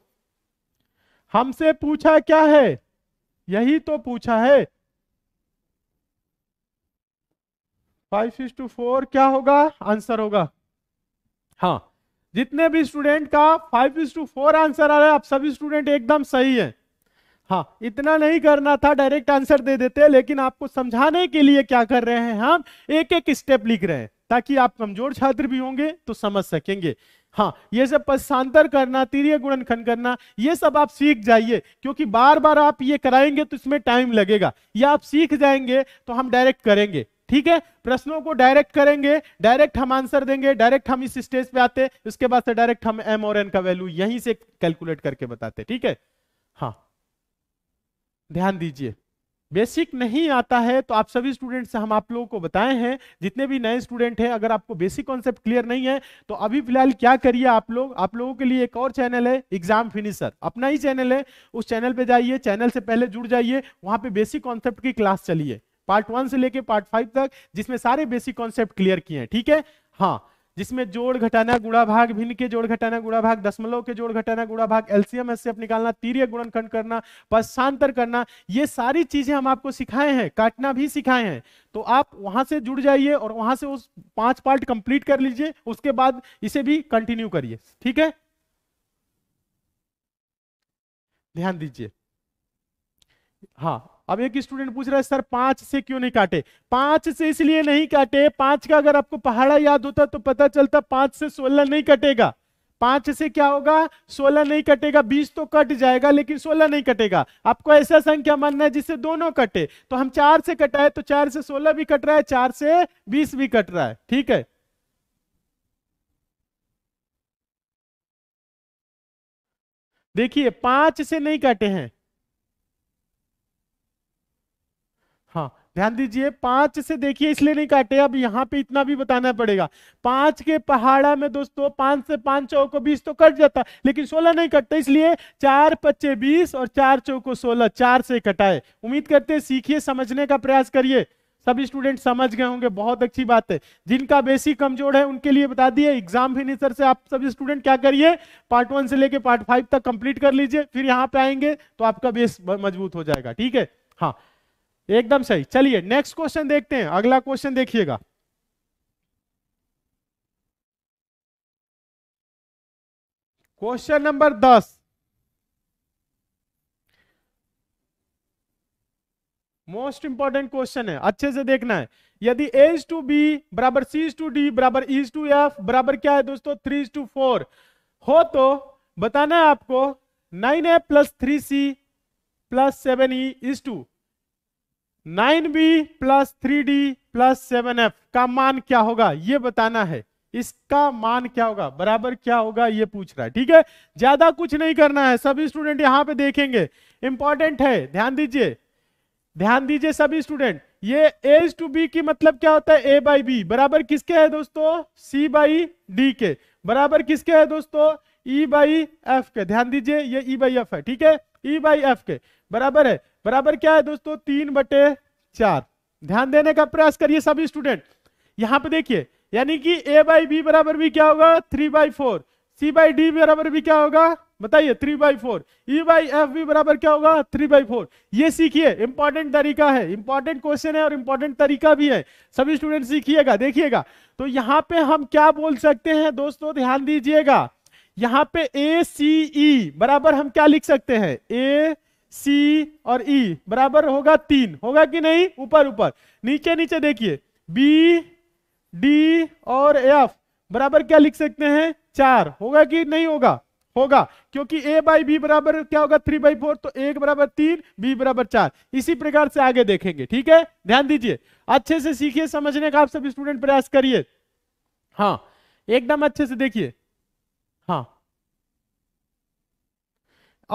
हमसे पूछा क्या है यही तो पूछा है फाइव सिक्स टू फोर क्या होगा आंसर होगा हाँ जितने भी स्टूडेंट का five is to four answer आ रहा है आप सभी स्टूडेंट एकदम सही है हाँ इतना नहीं करना था डायरेक्ट आंसर दे देते लेकिन आपको समझाने के लिए क्या कर रहे हैं हम एक एक स्टेप लिख रहे हैं ताकि आप कमजोर छात्र भी होंगे तो समझ सकेंगे हाँ ये सब पश्चांतर करना तीर्य गुणनखंड करना ये सब आप सीख जाइए क्योंकि बार बार आप ये कराएंगे तो इसमें टाइम लगेगा या आप सीख जाएंगे तो हम डायरेक्ट करेंगे ठीक है प्रश्नों को डायरेक्ट करेंगे डायरेक्ट हम आंसर देंगे डायरेक्ट हम इस स्टेज पे आते उसके बाद से डायरेक्ट हम एम और एन का वैल्यू यहीं से कैलकुलेट करके बताते ठीक है हाँ ध्यान दीजिए बेसिक नहीं आता है तो आप सभी स्टूडेंट से हम आप लोगों को बताए हैं जितने भी नए स्टूडेंट हैं अगर आपको बेसिक कॉन्सेप्ट क्लियर नहीं है तो अभी फिलहाल क्या करिए आप लोग आप लोगों के लिए एक और चैनल है एग्जाम फिनिशर अपना ही चैनल है उस चैनल पे जाइए चैनल से पहले जुड़ जाइए वहां पे बेसिक कॉन्सेप्ट की क्लास चलिए पार्ट वन से लेके पार्ट फाइव तक जिसमें सारे बेसिक कॉन्सेप्ट क्लियर किए हैं ठीक है हाँ जिसमें जोड़ घटाना गुणा भाग भिन्न के जोड़ घटाना गुणा भाग दशमलव के जोड़ घटाना गुणा भाग एलसीएम एसएफ निकालना तीर्य गुणनखंड करना पश्चांतर करना ये सारी चीजें हम आपको सिखाए हैं काटना भी सिखाए हैं तो आप वहां से जुड़ जाइए और वहां से उस पांच पार्ट कंप्लीट कर लीजिए उसके बाद इसे भी कंटिन्यू करिए ठीक है ध्यान दीजिए हाँ अब एक स्टूडेंट पूछ रहा है सर पांच से क्यों नहीं काटे पांच से इसलिए नहीं काटे पांच का अगर आपको पहाड़ा याद होता तो पता चलता पांच से सोलह नहीं कटेगा पांच से क्या होगा सोलह नहीं कटेगा बीस तो कट जाएगा लेकिन सोलह नहीं कटेगा आपको ऐसा संख्या मानना है जिससे दोनों कटे तो हम चार से कटाए तो चार से सोलह भी कट रहा है चार से बीस भी कट रहा है ठीक है देखिए पांच से नहीं कटे हैं हाँ ध्यान दीजिए पांच से देखिए इसलिए नहीं काटे अब यहाँ पे इतना भी बताना पड़ेगा पांच के पहाड़ा में दोस्तों पांच से पांच चौको बीस तो कट जाता लेकिन सोलह नहीं कटता इसलिए चार पच्चे बीस और चार चौ को सोलह चार से कटाए उम्मीद करते सीखिए समझने का प्रयास करिए सब स्टूडेंट समझ गए होंगे बहुत अच्छी बात है जिनका बेसिक कमजोर है उनके लिए बता दिए एग्जाम फिनिशर से आप सभी स्टूडेंट क्या करिए पार्ट वन से लेके पार्ट फाइव तक कंप्लीट कर लीजिए फिर यहाँ पे आएंगे तो आपका बेस मजबूत हो जाएगा ठीक है हाँ एकदम सही चलिए नेक्स्ट क्वेश्चन देखते हैं अगला क्वेश्चन देखिएगा क्वेश्चन नंबर दस मोस्ट इंपॉर्टेंट क्वेश्चन है अच्छे से देखना है यदि एज टू बी बराबर सी टू डी बराबर इज टू एफ बराबर क्या है दोस्तों थ्री टू फोर हो तो बताना है आपको nine A plus three C plus seven E is to nine B plus three D plus seven F का मान क्या होगा ये बताना है इसका मान क्या होगा बराबर क्या होगा ये पूछ रहा है ठीक है ज्यादा कुछ नहीं करना है सभी स्टूडेंट यहां पे देखेंगे इंपॉर्टेंट है ध्यान दीजिए ध्यान दीजिए सभी स्टूडेंट ये ए टू बी की मतलब क्या होता है ए बाई बी बराबर किसके है दोस्तों सी बाई डी के बराबर किसके है दोस्तों ई बाई एफ के ध्यान दीजिए ये ई बाई एफ है ठीक है ई बाई एफ के बराबर है बराबर क्या है दोस्तों तीन बटे चार ध्यान देने का प्रयास करिए सभी स्टूडेंट यहां पे देखिए यानी कि ए बाई बी बराबर भी क्या होगा three by four C by D बराबर भी क्या होगा बताइए three by four E by F भी बराबर क्या होगा थ्री बाई फोर ये सीखिए इंपॉर्टेंट तरीका है इंपॉर्टेंट क्वेश्चन है और इंपॉर्टेंट तरीका भी है सभी स्टूडेंट सीखिएगा देखिएगा तो यहाँ पे हम क्या बोल सकते हैं दोस्तों ध्यान दीजिएगा यहाँ पे ए सी ई बराबर हम क्या लिख सकते हैं ए सी और ई e, बराबर होगा तीन होगा कि नहीं ऊपर ऊपर नीचे नीचे देखिए बी डी और एफ बराबर क्या लिख सकते हैं चार होगा कि नहीं होगा होगा क्योंकि ए बाई बी बराबर क्या होगा थ्री बाई फोर तो एक बराबर तीन बी बराबर चार इसी प्रकार से आगे देखेंगे ठीक है ध्यान दीजिए अच्छे से सीखिए समझने का आप सब स्टूडेंट प्रयास करिए हाँ एकदम अच्छे से देखिए हाँ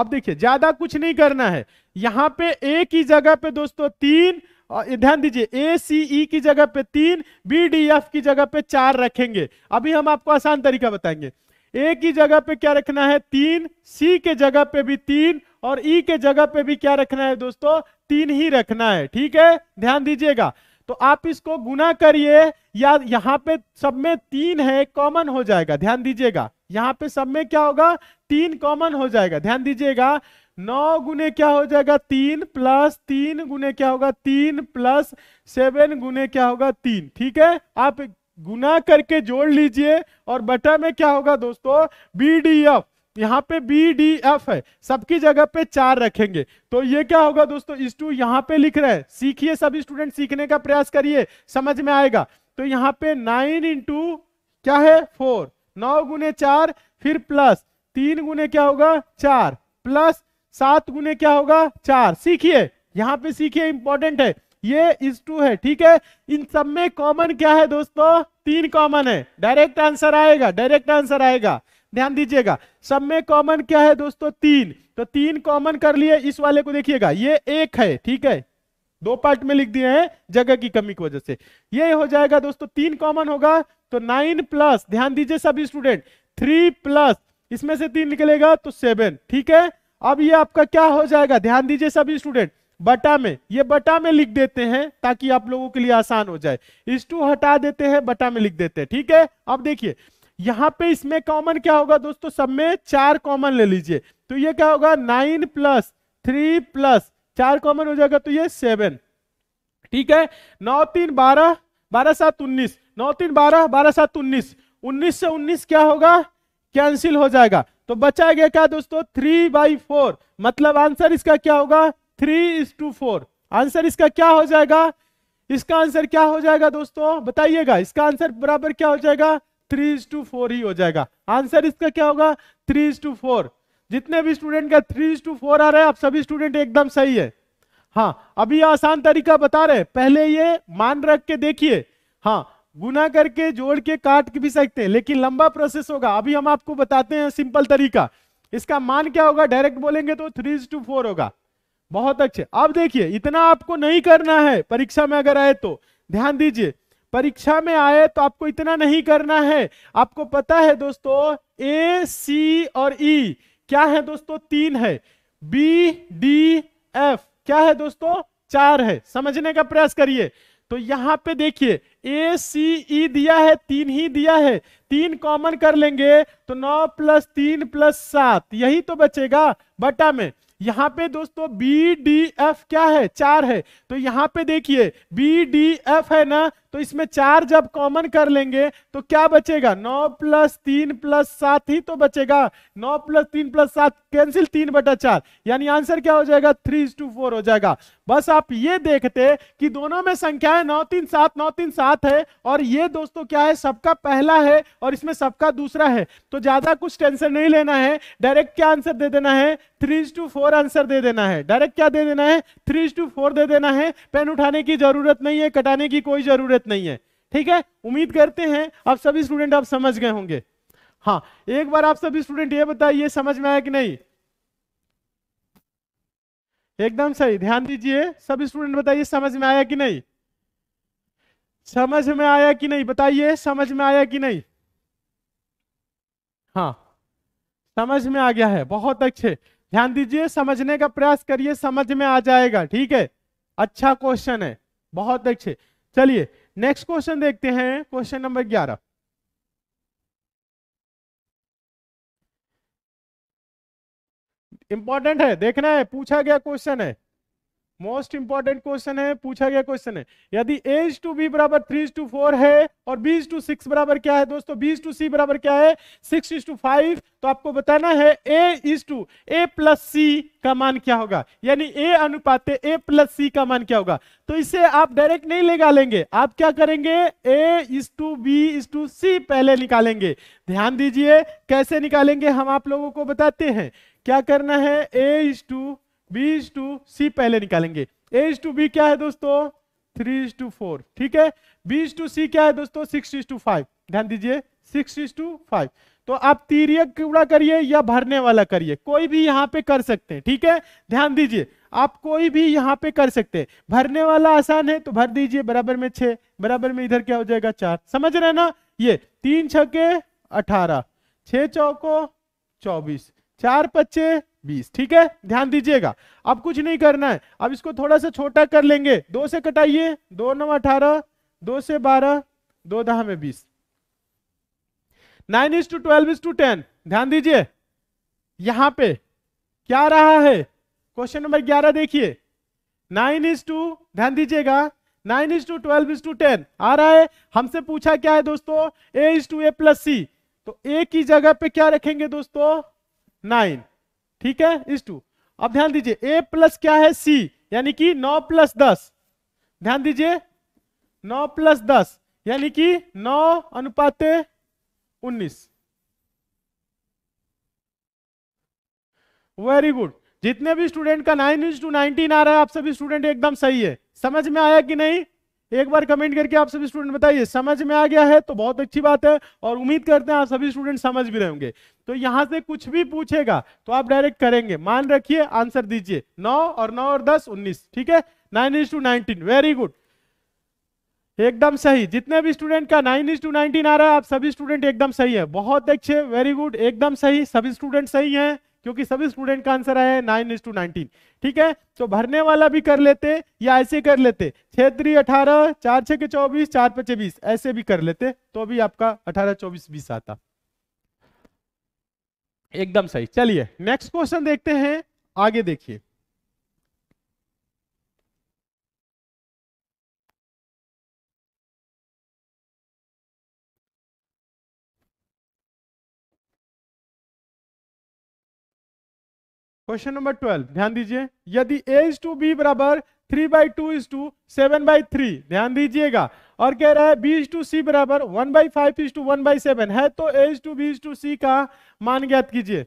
अब देखिए ज्यादा कुछ नहीं करना है यहां पे ए की जगह पे दोस्तों तीन ध्यान दीजिए ए सी ई की जगह पे तीन बी डी एफ की जगह पे चार रखेंगे अभी हम आपको आसान तरीका बताएंगे ए की जगह पे क्या रखना है तीन सी के जगह पे भी तीन और ई e के जगह पे भी क्या रखना है दोस्तों तीन ही रखना है ठीक है ध्यान दीजिएगा तो आप इसको गुना करिए या यहाँ पे सब में तीन है कॉमन हो जाएगा ध्यान दीजिएगा यहाँ पे सब में क्या होगा तीन कॉमन हो जाएगा ध्यान दीजिएगा नौ गुने क्या हो जाएगा तीन प्लस तीन गुने क्या होगा तीन प्लस सेवन गुने क्या होगा तीन ठीक है आप गुना करके जोड़ लीजिए और बटा में क्या होगा दोस्तों बी डी एफ यहाँ पे बी डी एफ है सबकी जगह पे चार रखेंगे तो ये क्या होगा दोस्तों इस टू यहाँ पे लिख रहे हैं सीखिए सभी स्टूडेंट सीखने का प्रयास करिए समझ में आएगा तो यहाँ पे नाइन इंटू क्या है फोर नौ गुने चार फिर प्लस तीन गुने क्या होगा चार प्लस सात गुने क्या होगा चार सीखिए यहाँ पे सीखिए इंपॉर्टेंट है ये इस टू है ठीक है इन सब में कॉमन क्या है दोस्तों तीन कॉमन है डायरेक्ट आंसर आएगा डायरेक्ट आंसर आएगा ध्यान दीजिएगा सब में कॉमन क्या है दोस्तों तीन तो तीन कॉमन कर लिए इस वाले को देखिएगा ये एक है ठीक है दो पार्ट में लिख दिए हैं जगह की कमी की वजह से ये हो जाएगा दोस्तों तीन कॉमन होगा तो नाइन प्लस ध्यान दीजिए सभी स्टूडेंट थ्री प्लस इसमें से तीन निकलेगा तो सेवन ठीक है अब ये आपका क्या हो जाएगा ध्यान दीजिए सब स्टूडेंट बटा में ये बटा में लिख देते हैं ताकि आप लोगों के लिए आसान हो जाए इस टू हटा देते हैं बटा में लिख देते हैं ठीक है अब देखिए यहां पे इसमें कॉमन क्या होगा दोस्तों सब में चार कॉमन ले लीजिए तो ये क्या होगा नाइन प्लस थ्री प्लस चार कॉमन हो जाएगा तो ये सेवन ठीक है नौ तीन बारह बारह सात उन्नीस नौ तीन बारह बारह सात उन्नीस उन्नीस से उन्नीस क्या होगा कैंसिल हो जाएगा तो बचा गया क्या दोस्तों थ्री बाई फोर मतलब आंसर इसका क्या होगा three is to four answer इसका क्या हो जाएगा इसका आंसर क्या हो जाएगा दोस्तों बताइएगा इसका आंसर बराबर क्या हो जाएगा थ्री टू फोर ही हो जाएगा आंसर इसका क्या होगा थ्री टू फोर जितने भी स्टूडेंट का थ्री टू फोर आ रहा है आप सभी स्टूडेंट एकदम सही है हाँ अभी आसान तरीका बता रहे पहले ये मान रख के देखिए हाँ गुना करके जोड़ के काट के भी सकते हैं लेकिन लंबा प्रोसेस होगा अभी हम आपको बताते हैं सिंपल तरीका इसका मान क्या होगा डायरेक्ट बोलेंगे तो थ्री टू फोर होगा बहुत अच्छे अब देखिए इतना आपको नहीं करना है परीक्षा में अगर आए तो ध्यान दीजिए परीक्षा में आए तो आपको इतना नहीं करना है आपको पता है दोस्तों ए सी और ई e, क्या है दोस्तों तीन है बी डी एफ क्या है दोस्तों चार है समझने का प्रयास करिए तो यहां पे देखिए ए सी ई दिया है तीन ही दिया है तीन कॉमन कर लेंगे तो नौ प्लस तीन प्लस सात यही तो बचेगा बटा में यहाँ पे दोस्तों बी डी एफ क्या है चार है तो यहाँ पे देखिए बी डी एफ है ना तो इसमें चार जब कॉमन कर लेंगे तो क्या बचेगा नौ प्लस तीन प्लस सात ही तो बचेगा नौ प्लस तीन प्लस सात कैंसिल तीन बटा चार यानी आंसर क्या हो जाएगा थ्री टू फोर हो जाएगा बस आप ये देखते कि दोनों में है नौ तीन सात नौ तीन सात है और ये दोस्तों क्या है सबका पहला है और इसमें सबका दूसरा है तो ज्यादा कुछ टेंशन नहीं लेना है डायरेक्ट क्या आंसर दे देना है थ्री टू फोर आंसर दे देना है डायरेक्ट क्या दे देना है थ्री टू फोर दे देना है पेन उठाने की जरूरत नहीं है कटाने की कोई जरूरत जरूरत नहीं है ठीक है उम्मीद करते हैं आप सभी स्टूडेंट आप समझ गए होंगे हाँ एक बार आप सभी स्टूडेंट ये बताइए समझ में आया कि नहीं एकदम सही ध्यान दीजिए सभी स्टूडेंट बताइए समझ में आया कि नहीं समझ में आया कि नहीं बताइए समझ में आया कि नहीं हाँ समझ में आ गया है बहुत अच्छे ध्यान दीजिए समझने का प्रयास करिए समझ में आ जाएगा ठीक है अच्छा क्वेश्चन है बहुत अच्छे चलिए नेक्स्ट क्वेश्चन देखते हैं क्वेश्चन नंबर ग्यारह इंपॉर्टेंट है देखना है पूछा गया क्वेश्चन है मोस्ट इंपॉर्टेंट क्वेश्चन है पूछा गया क्वेश्चन है यदि एज टू बी बराबर थ्री टू फोर है और बीस टू सिक्स बराबर क्या है दोस्तों बीस टू सी बराबर क्या है सिक्स इज टू फाइव तो आपको बताना है A is to A plus C का मान क्या होगा यानी ए अनुपात ए प्लस सी का मान क्या होगा तो इसे आप डायरेक्ट नहीं लेंगे आप क्या करेंगे A is to B is to C पहले निकालेंगे ध्यान दीजिए कैसे निकालेंगे हम आप लोगों को बताते हैं क्या करना है A is to B is to C पहले निकालेंगे ए इज टू बी क्या है दोस्तों थ्री इज टू फोर ठीक है बी इज टू सी क्या है दोस्तों सिक्स इज टू फाइव ध्यान दीजिए सिक्स इज टू फाइव तो आप तीरिय टुकड़ा करिए या भरने वाला करिए कोई भी यहाँ पे कर सकते हैं ठीक है ध्यान दीजिए आप कोई भी यहाँ पे कर सकते हैं भरने वाला आसान है तो भर दीजिए बराबर में छः बराबर में इधर क्या हो जाएगा चार समझ रहे ना ये तीन छके अठारह छः चौको चौबीस चार पच्चे बीस ठीक है ध्यान दीजिएगा अब कुछ नहीं करना है अब इसको थोड़ा सा छोटा कर लेंगे दो से कटाइए दो नौ अठारह दो से बारह दो दहा में बीस nine is to twelve is to ten ध्यान दीजिए यहां पे क्या रहा है क्वेश्चन नंबर ग्यारह देखिए नाइन इज टू ध्यान दीजिएगा nine is to twelve is to ten आ रहा है हमसे पूछा क्या है दोस्तों A is to A plus C तो ए की जगह पे क्या रखेंगे दोस्तों नाइन ठीक है इस टू अब ध्यान दीजिए ए प्लस क्या है सी यानी कि नौ प्लस दस ध्यान दीजिए नौ प्लस दस यानी कि नौ अनुपात उन्नीस वेरी गुड जितने भी स्टूडेंट का नाइन इंस टू नाइनटीन आ रहा है आप सभी स्टूडेंट एकदम सही है समझ में आया कि नहीं एक बार कमेंट करके आप सभी स्टूडेंट बताइए समझ में आ गया है तो बहुत अच्छी बात है और उम्मीद करते हैं आप सभी स्टूडेंट समझ भी रहे होंगे तो यहां से कुछ भी पूछेगा तो आप डायरेक्ट करेंगे मान रखिए आंसर दीजिए नौ और नौ और दस उन्नीस ठीक है nine is to nineteen very good एकदम सही जितने भी स्टूडेंट का नाइन इज टू नाइनटीन आ रहा है आप सभी स्टूडेंट एकदम सही है बहुत अच्छे वेरी गुड एकदम सही सभी स्टूडेंट सही है क्योंकि सभी स्टूडेंट का आंसर आया है नाइन इज टू नाइनटीन ठीक है तो भरने वाला भी कर लेते या ऐसे कर लेते छेत्री त्री अठारह चार छः के चौबीस चार पचे बीस ऐसे भी कर लेते तो अभी आपका अठारह चौबीस बीस आता एकदम सही चलिए नेक्स्ट क्वेश्चन देखते हैं आगे देखिए क्वेश्चन नंबर ट्वेल्व ध्यान दीजिए यदि ए इज टू बी बराबर three by two is to seven by three ध्यान दीजिएगा और कह रहा है बी इज टू सी बराबर one by five is to one by seven है तो A is to B is to C का मान ज्ञात कीजिए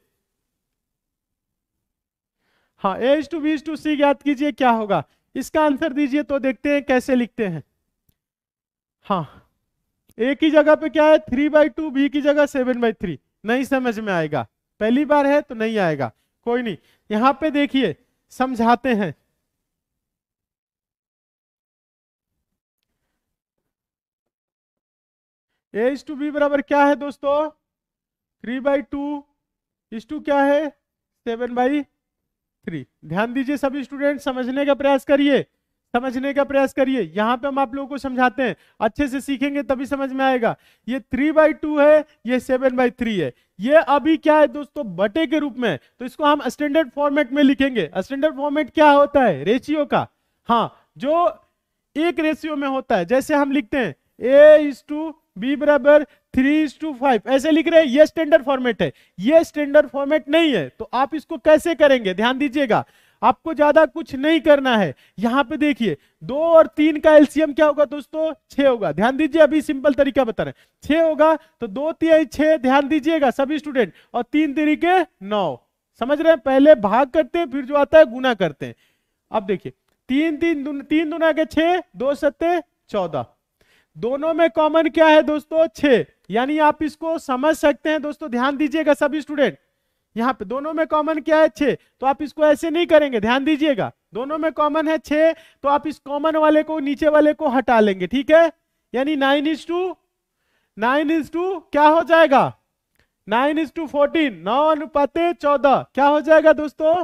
हाँ A is to B is to C ज्ञात कीजिए क्या होगा इसका आंसर दीजिए तो देखते हैं कैसे लिखते हैं हाँ ए की जगह पे क्या है थ्री बाई टू बी की जगह सेवन बाई थ्री नहीं समझ में आएगा पहली बार है तो नहीं आएगा कोई नहीं यहां पे देखिए समझाते हैं ए इज टू बी बराबर क्या है दोस्तों three by two is to क्या है सेवन बाई थ्री ध्यान दीजिए सभी स्टूडेंट समझने का प्रयास करिए समझने का प्रयास करिए यहाँ पे हम आप लोगों को समझाते हैं अच्छे से सीखेंगे तभी समझ में आएगा ये थ्री बाई टू है ये सेवन बाई थ्री है ये अभी क्या है दोस्तों बटे के रूप में तो इसको हम स्टैंडर्ड फॉर्मेट में लिखेंगे स्टैंडर्ड फॉर्मेट क्या होता है रेशियो का हाँ जो एक रेशियो में होता है जैसे हम लिखते हैं ए इज टू बी बराबर थ्री इज टू फाइव ऐसे लिख रहे हैं ये स्टैंडर्ड फॉर्मेट है ये स्टैंडर्ड फॉर्मेट नहीं है तो आप इसको कैसे करेंगे ध्यान दीजिएगा आपको ज्यादा कुछ नहीं करना है यहां पे देखिए दो और तीन का एलसीएम क्या होगा दोस्तों छह होगा ध्यान दीजिए अभी सिंपल तरीका बता रहे हैं छह होगा तो दो तीन छह ध्यान दीजिएगा सभी स्टूडेंट और तीन तरीके नौ समझ रहे हैं पहले भाग करते हैं फिर जो आता है गुना करते हैं अब देखिए तीन तीन दुन, तीन दुना के छह दो सत्ते चौदह दोनों में कॉमन क्या है दोस्तों छह यानी आप इसको समझ सकते हैं दोस्तों ध्यान दीजिएगा सभी स्टूडेंट यहाँ पे दोनों में कॉमन क्या है छे तो आप इसको ऐसे नहीं करेंगे ध्यान दीजिएगा दोनों में कॉमन है छे तो आप इस कॉमन वाले को नीचे वाले को हटा लेंगे ठीक है यानी nine is to nine is to क्या हो जाएगा नाइन इज टू फोर्टीन नौ अनुपाते चौदह क्या हो जाएगा दोस्तों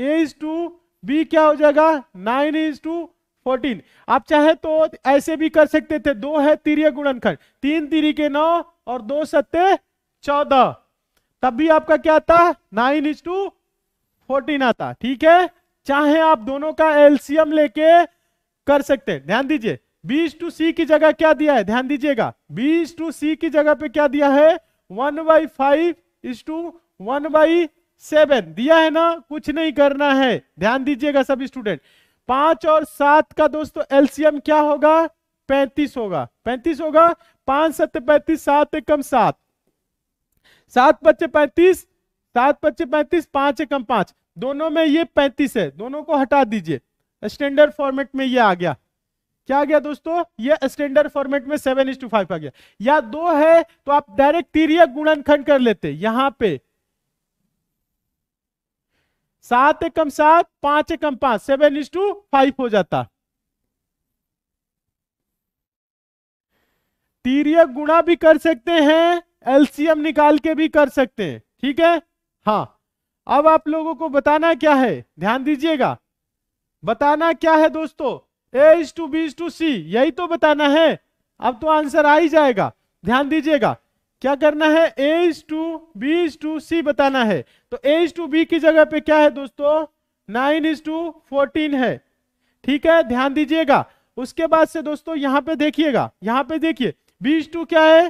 ए इज टू बी क्या हो जाएगा नाइन इज टू फोर्टीन आप चाहे तो ऐसे भी कर सकते थे दो है तीरिय गुणनखंड तीन तीरी के नौ और दो सत्य चौदह तब भी आपका क्या आता है नाइन इज टू फोर्टीन आता ठीक है चाहे आप दोनों का एलसीएम लेके कर सकते हैं ध्यान दीजिए बीस टू सी की जगह क्या दिया है ध्यान दीजिएगा बीस टू सी की जगह पे क्या दिया है one by five is to one by seven दिया है ना कुछ नहीं करना है ध्यान दीजिएगा सब स्टूडेंट पांच और सात का दोस्तों एलसीएम क्या होगा पैंतीस होगा पैंतीस होगा पांच सत्य पैंतीस सात एकम सात सात पच्चे पैंतीस सात पच्चे पैंतीस पांच एकम पांच दोनों में ये पैंतीस है दोनों को हटा दीजिए स्टैंडर्ड फॉर्मेट में ये आ गया क्या आ गया दोस्तों ये स्टैंडर्ड फॉर्मेट में सेवन इंस टू फाइव आ गया या दो है तो आप डायरेक्ट तीरिया गुणनखंड कर लेते यहां पे सात एकम सात पांच एकम पांच सेवन इंस टू फाइव हो जाता तीरिया गुणा भी कर सकते हैं एलसीएम निकाल के भी कर सकते हैं ठीक है हाँ अब आप लोगों को बताना क्या है ध्यान दीजिएगा बताना क्या है दोस्तों A is to B is to C यही तो बताना है अब तो आंसर आ ही जाएगा ध्यान दीजिएगा क्या करना है A is to B is to C बताना है तो ए इज टू बी की जगह पे क्या है दोस्तों नाइन इज टू फोर्टीन है ठीक है ध्यान दीजिएगा उसके बाद से दोस्तों यहां पे देखिएगा यहां पे देखिए बी इज टू क्या है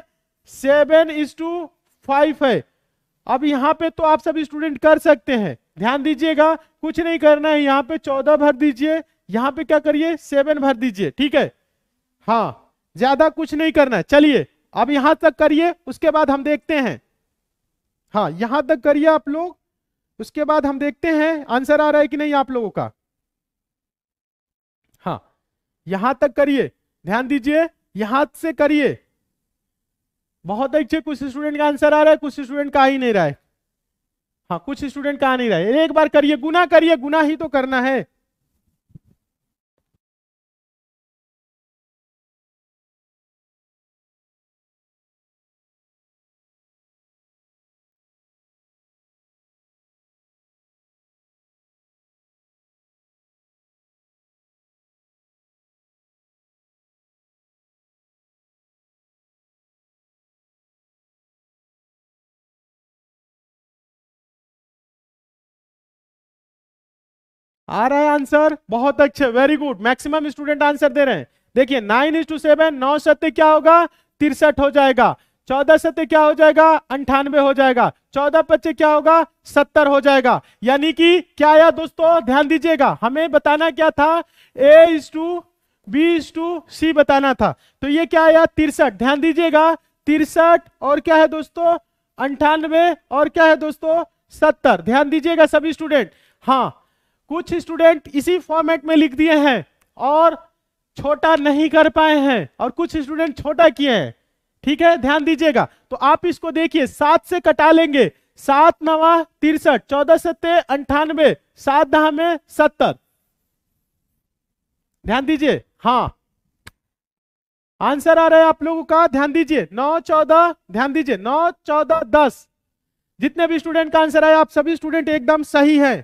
सेवन इज टू फाइव है अब यहाँ पे तो आप सब स्टूडेंट कर सकते हैं ध्यान दीजिएगा कुछ नहीं करना है यहाँ पे चौदह भर दीजिए यहाँ पे क्या करिए सेवन भर दीजिए ठीक है हाँ ज्यादा कुछ नहीं करना है चलिए अब यहां तक करिए उसके बाद हम देखते हैं हाँ यहां तक करिए आप लोग उसके बाद हम देखते हैं आंसर आ रहा है कि नहीं आप लोगों का हाँ यहां तक करिए ध्यान दीजिए यहां से करिए बहुत अच्छे कुछ स्टूडेंट का आंसर आ रहा है कुछ स्टूडेंट का ही नहीं रहा है हाँ कुछ स्टूडेंट का नहीं रहा है एक बार करिए गुना करिए गुना ही तो करना है आ रहा है आंसर बहुत अच्छे very good maximum student answer दे रहे हैं देखिए नाइन इज टू सेवन नौ सत्य क्या होगा तिरसठ हो जाएगा चौदह सत्य क्या हो जाएगा अंठानवे हो जाएगा चौदह पच्चे क्या होगा सत्तर हो जाएगा यानी कि क्या आया दोस्तों ध्यान दीजिएगा हमें बताना क्या था A is to B is to C बताना था तो ये क्या आया तिरसठ ध्यान दीजिएगा तिरसठ और क्या है दोस्तों अंठानवे और क्या है दोस्तों सत्तर ध्यान दीजिएगा सभी स्टूडेंट हाँ कुछ स्टूडेंट इसी फॉर्मेट में लिख दिए हैं और छोटा नहीं कर पाए हैं और कुछ स्टूडेंट छोटा किए हैं ठीक है ध्यान दीजिएगा तो आप इसको देखिए सात से कटा लेंगे सात नवा तिरसठ चौदह सत्ते अंठानवे सात दहा में सत्तर ध्यान दीजिए हाँ आंसर आ रहा है आप लोगों का ध्यान दीजिए नौ चौदह ध्यान दीजिए नौ चौदह दस जितने भी स्टूडेंट का आंसर आया आप सभी स्टूडेंट एकदम सही है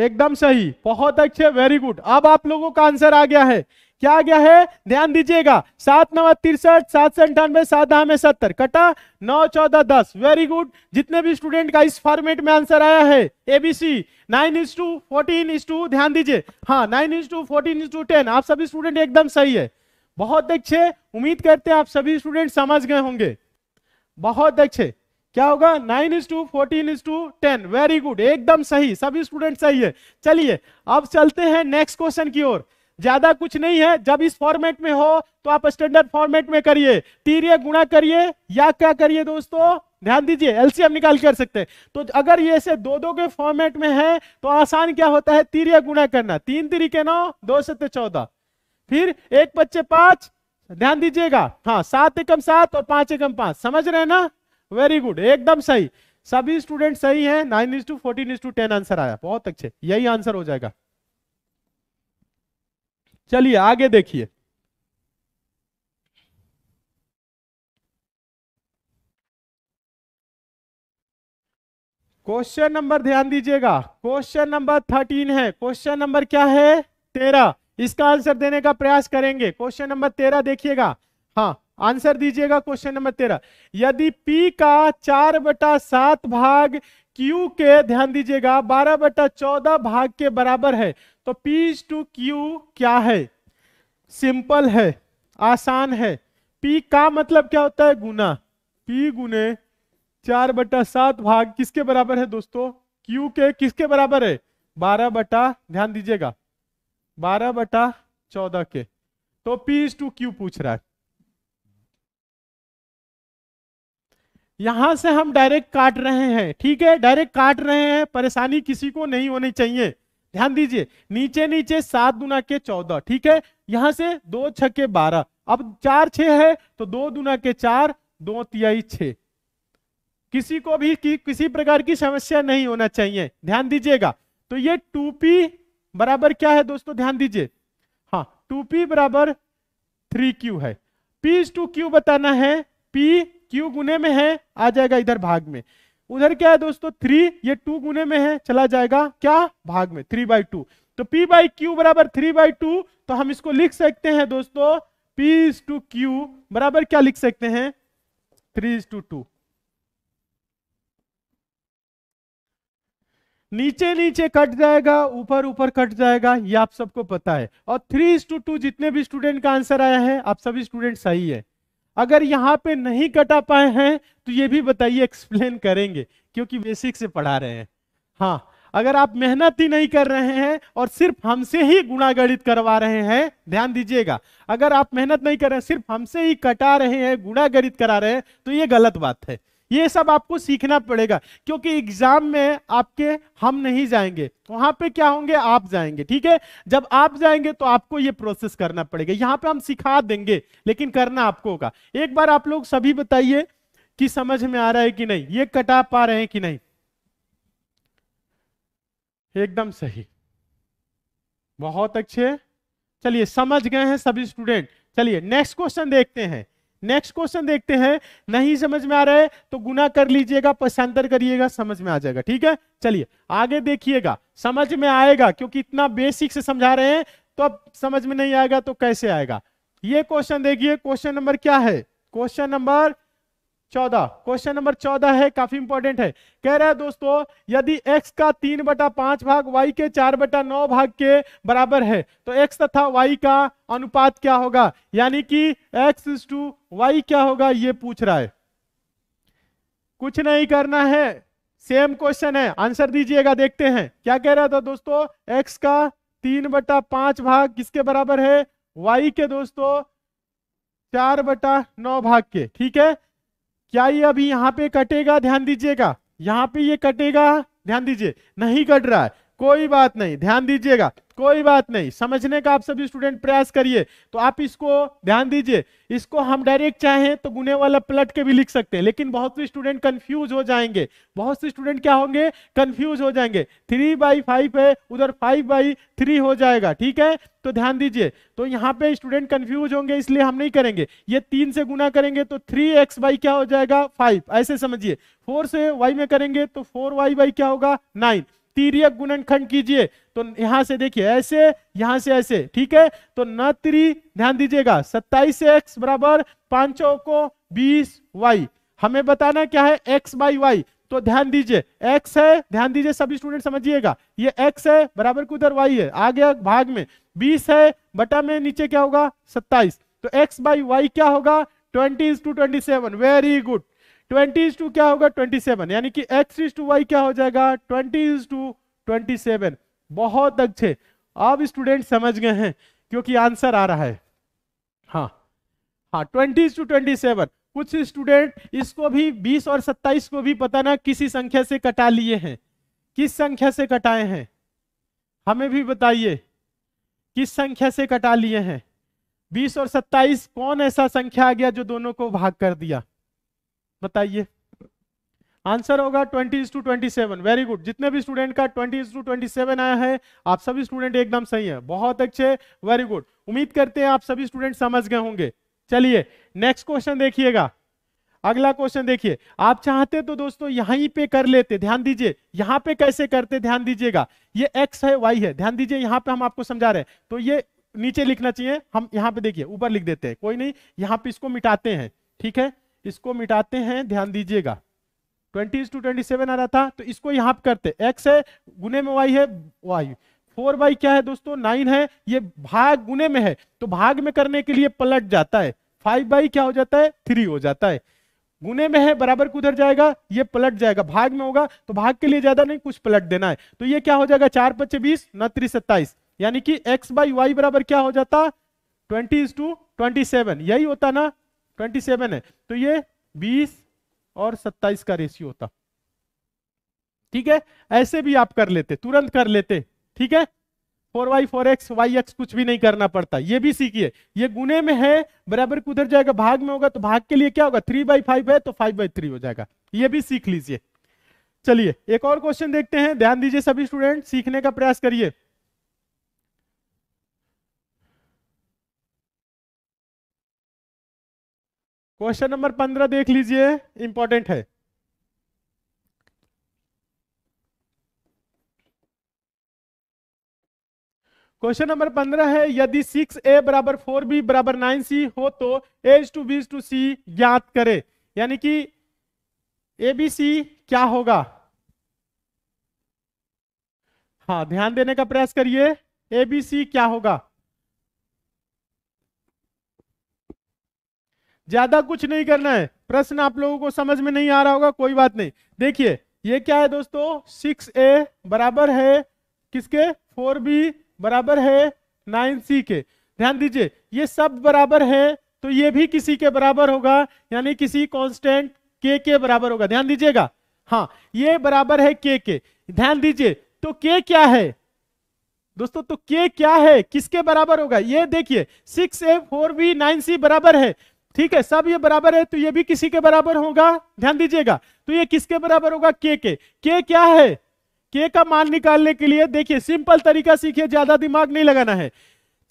एकदम सही बहुत अच्छे वेरी गुड अब आप लोगों का आंसर आ गया है क्या आ गया है ध्यान दीजिएगा सात नवा तिरसठ सात सौ अंठानवे सात में सत्तर कटा नौ चौदह दस वेरी गुड जितने भी स्टूडेंट का इस फॉर्मेट में आंसर आया है ABC nine is to fourteen is to ध्यान दीजिए हाँ nine is to fourteen is to ten आप सभी स्टूडेंट एकदम सही है बहुत अच्छे उम्मीद करते हैं आप सभी स्टूडेंट समझ गए होंगे बहुत अच्छे क्या होगा nine is to fourteen is to ten very good एकदम सही सभी स्टूडेंट सही है चलिए अब चलते हैं नेक्स्ट क्वेश्चन की ओर ज्यादा कुछ नहीं है जब इस फॉर्मेट में हो तो आप स्टैंडर्ड फॉर्मेट में करिए टीरिया गुणा करिए या क्या करिए दोस्तों ध्यान दीजिए एलसीएम निकाल कर सकते हैं तो अगर ये से दो दो के फॉर्मेट में है तो आसान क्या होता है तीरिया गुणा करना तीन तरीके नौ दो सत्य चौदह फिर एक बच्चे पांच ध्यान दीजिएगा हाँ सात एकम सात और पांच एकम पांच समझ रहे ना वेरी गुड एकदम सही सभी स्टूडेंट सही है nine is to fourteen is to ten answer आया बहुत अच्छे यही आंसर हो जाएगा चलिए आगे देखिए क्वेश्चन नंबर ध्यान दीजिएगा क्वेश्चन नंबर थर्टीन है क्वेश्चन नंबर क्या है तेरह इसका आंसर देने का प्रयास करेंगे क्वेश्चन नंबर तेरह देखिएगा हाँ आंसर दीजिएगा क्वेश्चन नंबर तेरह यदि P का चार बटा सात भाग Q के ध्यान दीजिएगा बारह बटा चौदह भाग के बराबर है तो P टू Q क्या है सिंपल है आसान है P का मतलब क्या होता है गुना P गुने चार बटा सात भाग किसके बराबर है दोस्तों Q के किसके बराबर है बारह बटा ध्यान दीजिएगा बारह बटा चौदह के तो P टू Q पूछ रहा है यहां से हम डायरेक्ट काट रहे हैं ठीक है डायरेक्ट काट रहे हैं परेशानी किसी को नहीं होनी चाहिए ध्यान दीजिए नीचे नीचे सात दुना के चौदह ठीक है यहां से दो के बारह अब चार छ है तो दो दुना के चार दो तिहाई छ किसी को भी कि, किसी प्रकार की समस्या नहीं होना चाहिए ध्यान दीजिएगा तो ये टू पी बराबर क्या है दोस्तों ध्यान दीजिए हाँ टू पी बराबर थ्री क्यू है पी इज टू क्यू बताना है पी क्यू गुने में है आ जाएगा इधर भाग में उधर क्या है दोस्तों थ्री ये टू गुने में है चला जाएगा क्या भाग में थ्री बाई टू तो पी बाई क्यू बराबर थ्री बाई टू तो हम इसको लिख सकते हैं दोस्तों पी इज टू क्यू बराबर क्या लिख सकते हैं थ्री इज टू टू नीचे नीचे कट जाएगा ऊपर ऊपर कट जाएगा ये आप सबको पता है और थ्री इज टू टू जितने भी स्टूडेंट का आंसर आया है आप सभी स्टूडेंट सही है अगर यहाँ पे नहीं कटा पाए हैं तो ये भी बताइए एक्सप्लेन करेंगे क्योंकि बेसिक से पढ़ा रहे हैं हाँ अगर आप मेहनत ही नहीं कर रहे हैं और सिर्फ हमसे ही गुणागणित करवा रहे हैं ध्यान दीजिएगा अगर आप मेहनत नहीं कर रहे हैं सिर्फ हमसे ही कटा रहे हैं गुणागणित करा रहे हैं तो ये गलत बात है ये सब आपको सीखना पड़ेगा क्योंकि एग्जाम में आपके हम नहीं जाएंगे वहां पे क्या होंगे आप जाएंगे ठीक है जब आप जाएंगे तो आपको ये प्रोसेस करना पड़ेगा यहाँ पे हम सिखा देंगे लेकिन करना आपको होगा एक बार आप लोग सभी बताइए कि समझ में आ रहा है कि नहीं ये कटा पा रहे हैं कि नहीं एकदम सही बहुत अच्छे चलिए समझ गए हैं सभी स्टूडेंट चलिए नेक्स्ट क्वेश्चन देखते हैं नेक्स्ट क्वेश्चन देखते हैं नहीं समझ में आ रहा है तो गुना कर लीजिएगा पशांतर करिएगा समझ में आ जाएगा ठीक है चलिए आगे देखिएगा समझ में आएगा क्योंकि इतना बेसिक से समझा रहे हैं तो अब समझ में नहीं आएगा तो कैसे आएगा ये क्वेश्चन देखिए क्वेश्चन नंबर क्या है क्वेश्चन नंबर चौदह क्वेश्चन नंबर चौदह है काफी इंपॉर्टेंट है कह रहा है दोस्तों यदि x का तीन बटा पांच भाग y के चार बटा नौ भाग के बराबर है तो x तथा y का अनुपात क्या होगा यानी कि x टू वाई क्या होगा ये पूछ रहा है कुछ नहीं करना है सेम क्वेश्चन है आंसर दीजिएगा देखते हैं क्या कह रहा था दोस्तों x का तीन बटा पांच भाग किसके बराबर है y के दोस्तों चार बटा नौ भाग के ठीक है क्या ये अभी यहां पे कटेगा ध्यान दीजिएगा यहां पे ये कटेगा ध्यान दीजिए नहीं कट रहा है कोई बात नहीं ध्यान दीजिएगा कोई बात नहीं समझने का आप सभी स्टूडेंट प्रयास करिए तो आप इसको ध्यान दीजिए इसको हम डायरेक्ट चाहें तो गुने वाला पलट के भी लिख सकते हैं लेकिन बहुत से स्टूडेंट कंफ्यूज हो जाएंगे बहुत से स्टूडेंट क्या होंगे कंफ्यूज हो जाएंगे थ्री बाई फाइव है उधर फाइव बाई थ्री हो जाएगा ठीक है तो ध्यान दीजिए तो यहाँ पे स्टूडेंट कंफ्यूज होंगे इसलिए हम नहीं करेंगे ये तीन से गुना करेंगे तो थ्री एक्स बाई क्या हो जाएगा फाइव ऐसे समझिए फोर से वाई में करेंगे तो फोर वाई बाई क्या होगा नाइन तीर्यक गुणनखंड कीजिए तो यहां से देखिए ऐसे यहां से ऐसे ठीक है तो न त्री ध्यान दीजिएगा सत्ताईस एक्स बराबर पांच को बीस वाई हमें बताना क्या है एक्स बाई वाई तो ध्यान दीजिए एक्स है ध्यान दीजिए सभी स्टूडेंट समझिएगा ये एक्स है बराबर को उधर वाई है आ गया भाग में बीस है बटा में नीचे क्या होगा सत्ताईस तो एक्स बाई वाई क्या होगा twenty to twenty seven very good twenty is to क्या होगा ट्वेंटी सेवन यानी कि एक्स इज टू वाई क्या हो जाएगा twenty is to twenty seven बहुत अच्छे अब स्टूडेंट समझ गए हैं क्योंकि आंसर आ रहा है हाँ हाँ ट्वेंटी टू ट्वेंटी सेवन कुछ स्टूडेंट इसको भी बीस और सत्ताईस को भी पता ना किसी संख्या से कटा लिए हैं किस संख्या से कटाए हैं हमें भी बताइए किस संख्या से कटा लिए हैं बीस और सत्ताईस कौन ऐसा संख्या आ गया जो दोनों को भाग कर दिया बताइए आंसर होगा twenty to twenty very good जितने भी स्टूडेंट का ट्वेंटी टू ट्वेंटी आया है आप सभी स्टूडेंट एकदम सही है बहुत अच्छे वेरी गुड उम्मीद करते हैं आप सभी स्टूडेंट समझ गए होंगे चलिए नेक्स्ट क्वेश्चन देखिएगा अगला क्वेश्चन देखिए आप चाहते तो दोस्तों यहाँ पे कर लेते ध्यान दीजिए यहाँ पे कैसे करते ध्यान दीजिएगा ये एक्स है वाई है ध्यान दीजिए यहाँ पे हम आपको समझा रहे हैं तो ये नीचे लिखना चाहिए हम यहाँ पे देखिए ऊपर लिख देते हैं कोई नहीं यहाँ पे इसको मिटाते हैं ठीक है इसको मिटाते हैं ध्यान दीजिएगा ट्वेंटी टू ट्वेंटी सेवन आ रहा था तो इसको यहाँ करते x है गुने में y है y फोर बाई क्या है दोस्तों नाइन है ये भाग गुने में है तो भाग में करने के लिए पलट जाता है फाइव बाई क्या हो जाता है थ्री हो जाता है गुने में है बराबर कुधर जाएगा ये पलट जाएगा भाग में होगा तो भाग के लिए ज्यादा नहीं कुछ पलट देना है तो ये क्या हो जाएगा चार पच्चे बीस न त्री सत्ताईस यानी कि एक्स बाई वाई बराबर क्या हो जाता ट्वेंटी टू ट्वेंटी सेवन यही होता ना ट्वेंटी सेवन है तो ये बीस और सत्ताईस का रेशियो होता ठीक है ऐसे भी आप कर लेते तुरंत कर लेते ठीक है four Y four X Y X कुछ भी नहीं करना पड़ता ये भी सीखिए ये गुने में है बराबर कुधर जाएगा भाग में होगा तो भाग के लिए क्या होगा थ्री बाई फाइव है तो फाइव बाई थ्री हो जाएगा ये भी सीख लीजिए चलिए एक और क्वेश्चन देखते हैं ध्यान दीजिए सभी स्टूडेंट सीखने का प्रयास करिए क्वेश्चन नंबर पंद्रह देख लीजिए इंपॉर्टेंट है क्वेश्चन नंबर पंद्रह है यदि सिक्स ए बराबर फोर बी बराबर नाइन सी हो तो एज टू बीज टू सी ज्ञात करे यानी कि ए बी सी क्या होगा हाँ ध्यान देने का प्रयास करिए ए बी सी क्या होगा ज्यादा कुछ नहीं करना है प्रश्न आप लोगों को समझ में नहीं आ रहा होगा कोई बात नहीं देखिए ये क्या है दोस्तों सिक्स ए बराबर है किसके फोर बी बराबर है नाइन सी के ध्यान दीजिए ये सब बराबर है तो ये भी किसी के बराबर होगा यानी किसी कांस्टेंट के के बराबर होगा ध्यान दीजिएगा हाँ ये बराबर है के के ध्यान दीजिए तो के क्या है दोस्तों तो के क्या है किसके बराबर होगा ये देखिए six A four B nine C बराबर है ठीक है सब ये बराबर है तो ये भी किसी के बराबर होगा ध्यान दीजिएगा तो ये किसके बराबर होगा के के के क्या है के का मान निकालने के लिए देखिए सिंपल तरीका सीखिए ज्यादा दिमाग नहीं लगाना है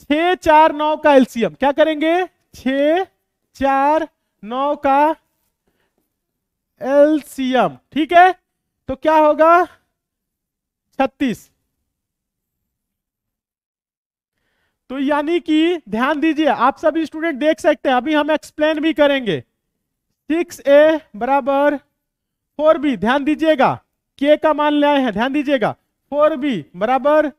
छ चार नौ का एल्सियम क्या करेंगे छ चार नौ का एल्सियम ठीक है तो क्या होगा छत्तीस तो यानी कि ध्यान दीजिए आप सभी स्टूडेंट देख सकते हैं अभी हम एक्सप्लेन भी करेंगे सिक्स ए बराबर फोर बी ध्यान दीजिएगा के का मान ले है हैं ध्यान दीजिएगा फोर बी बराबर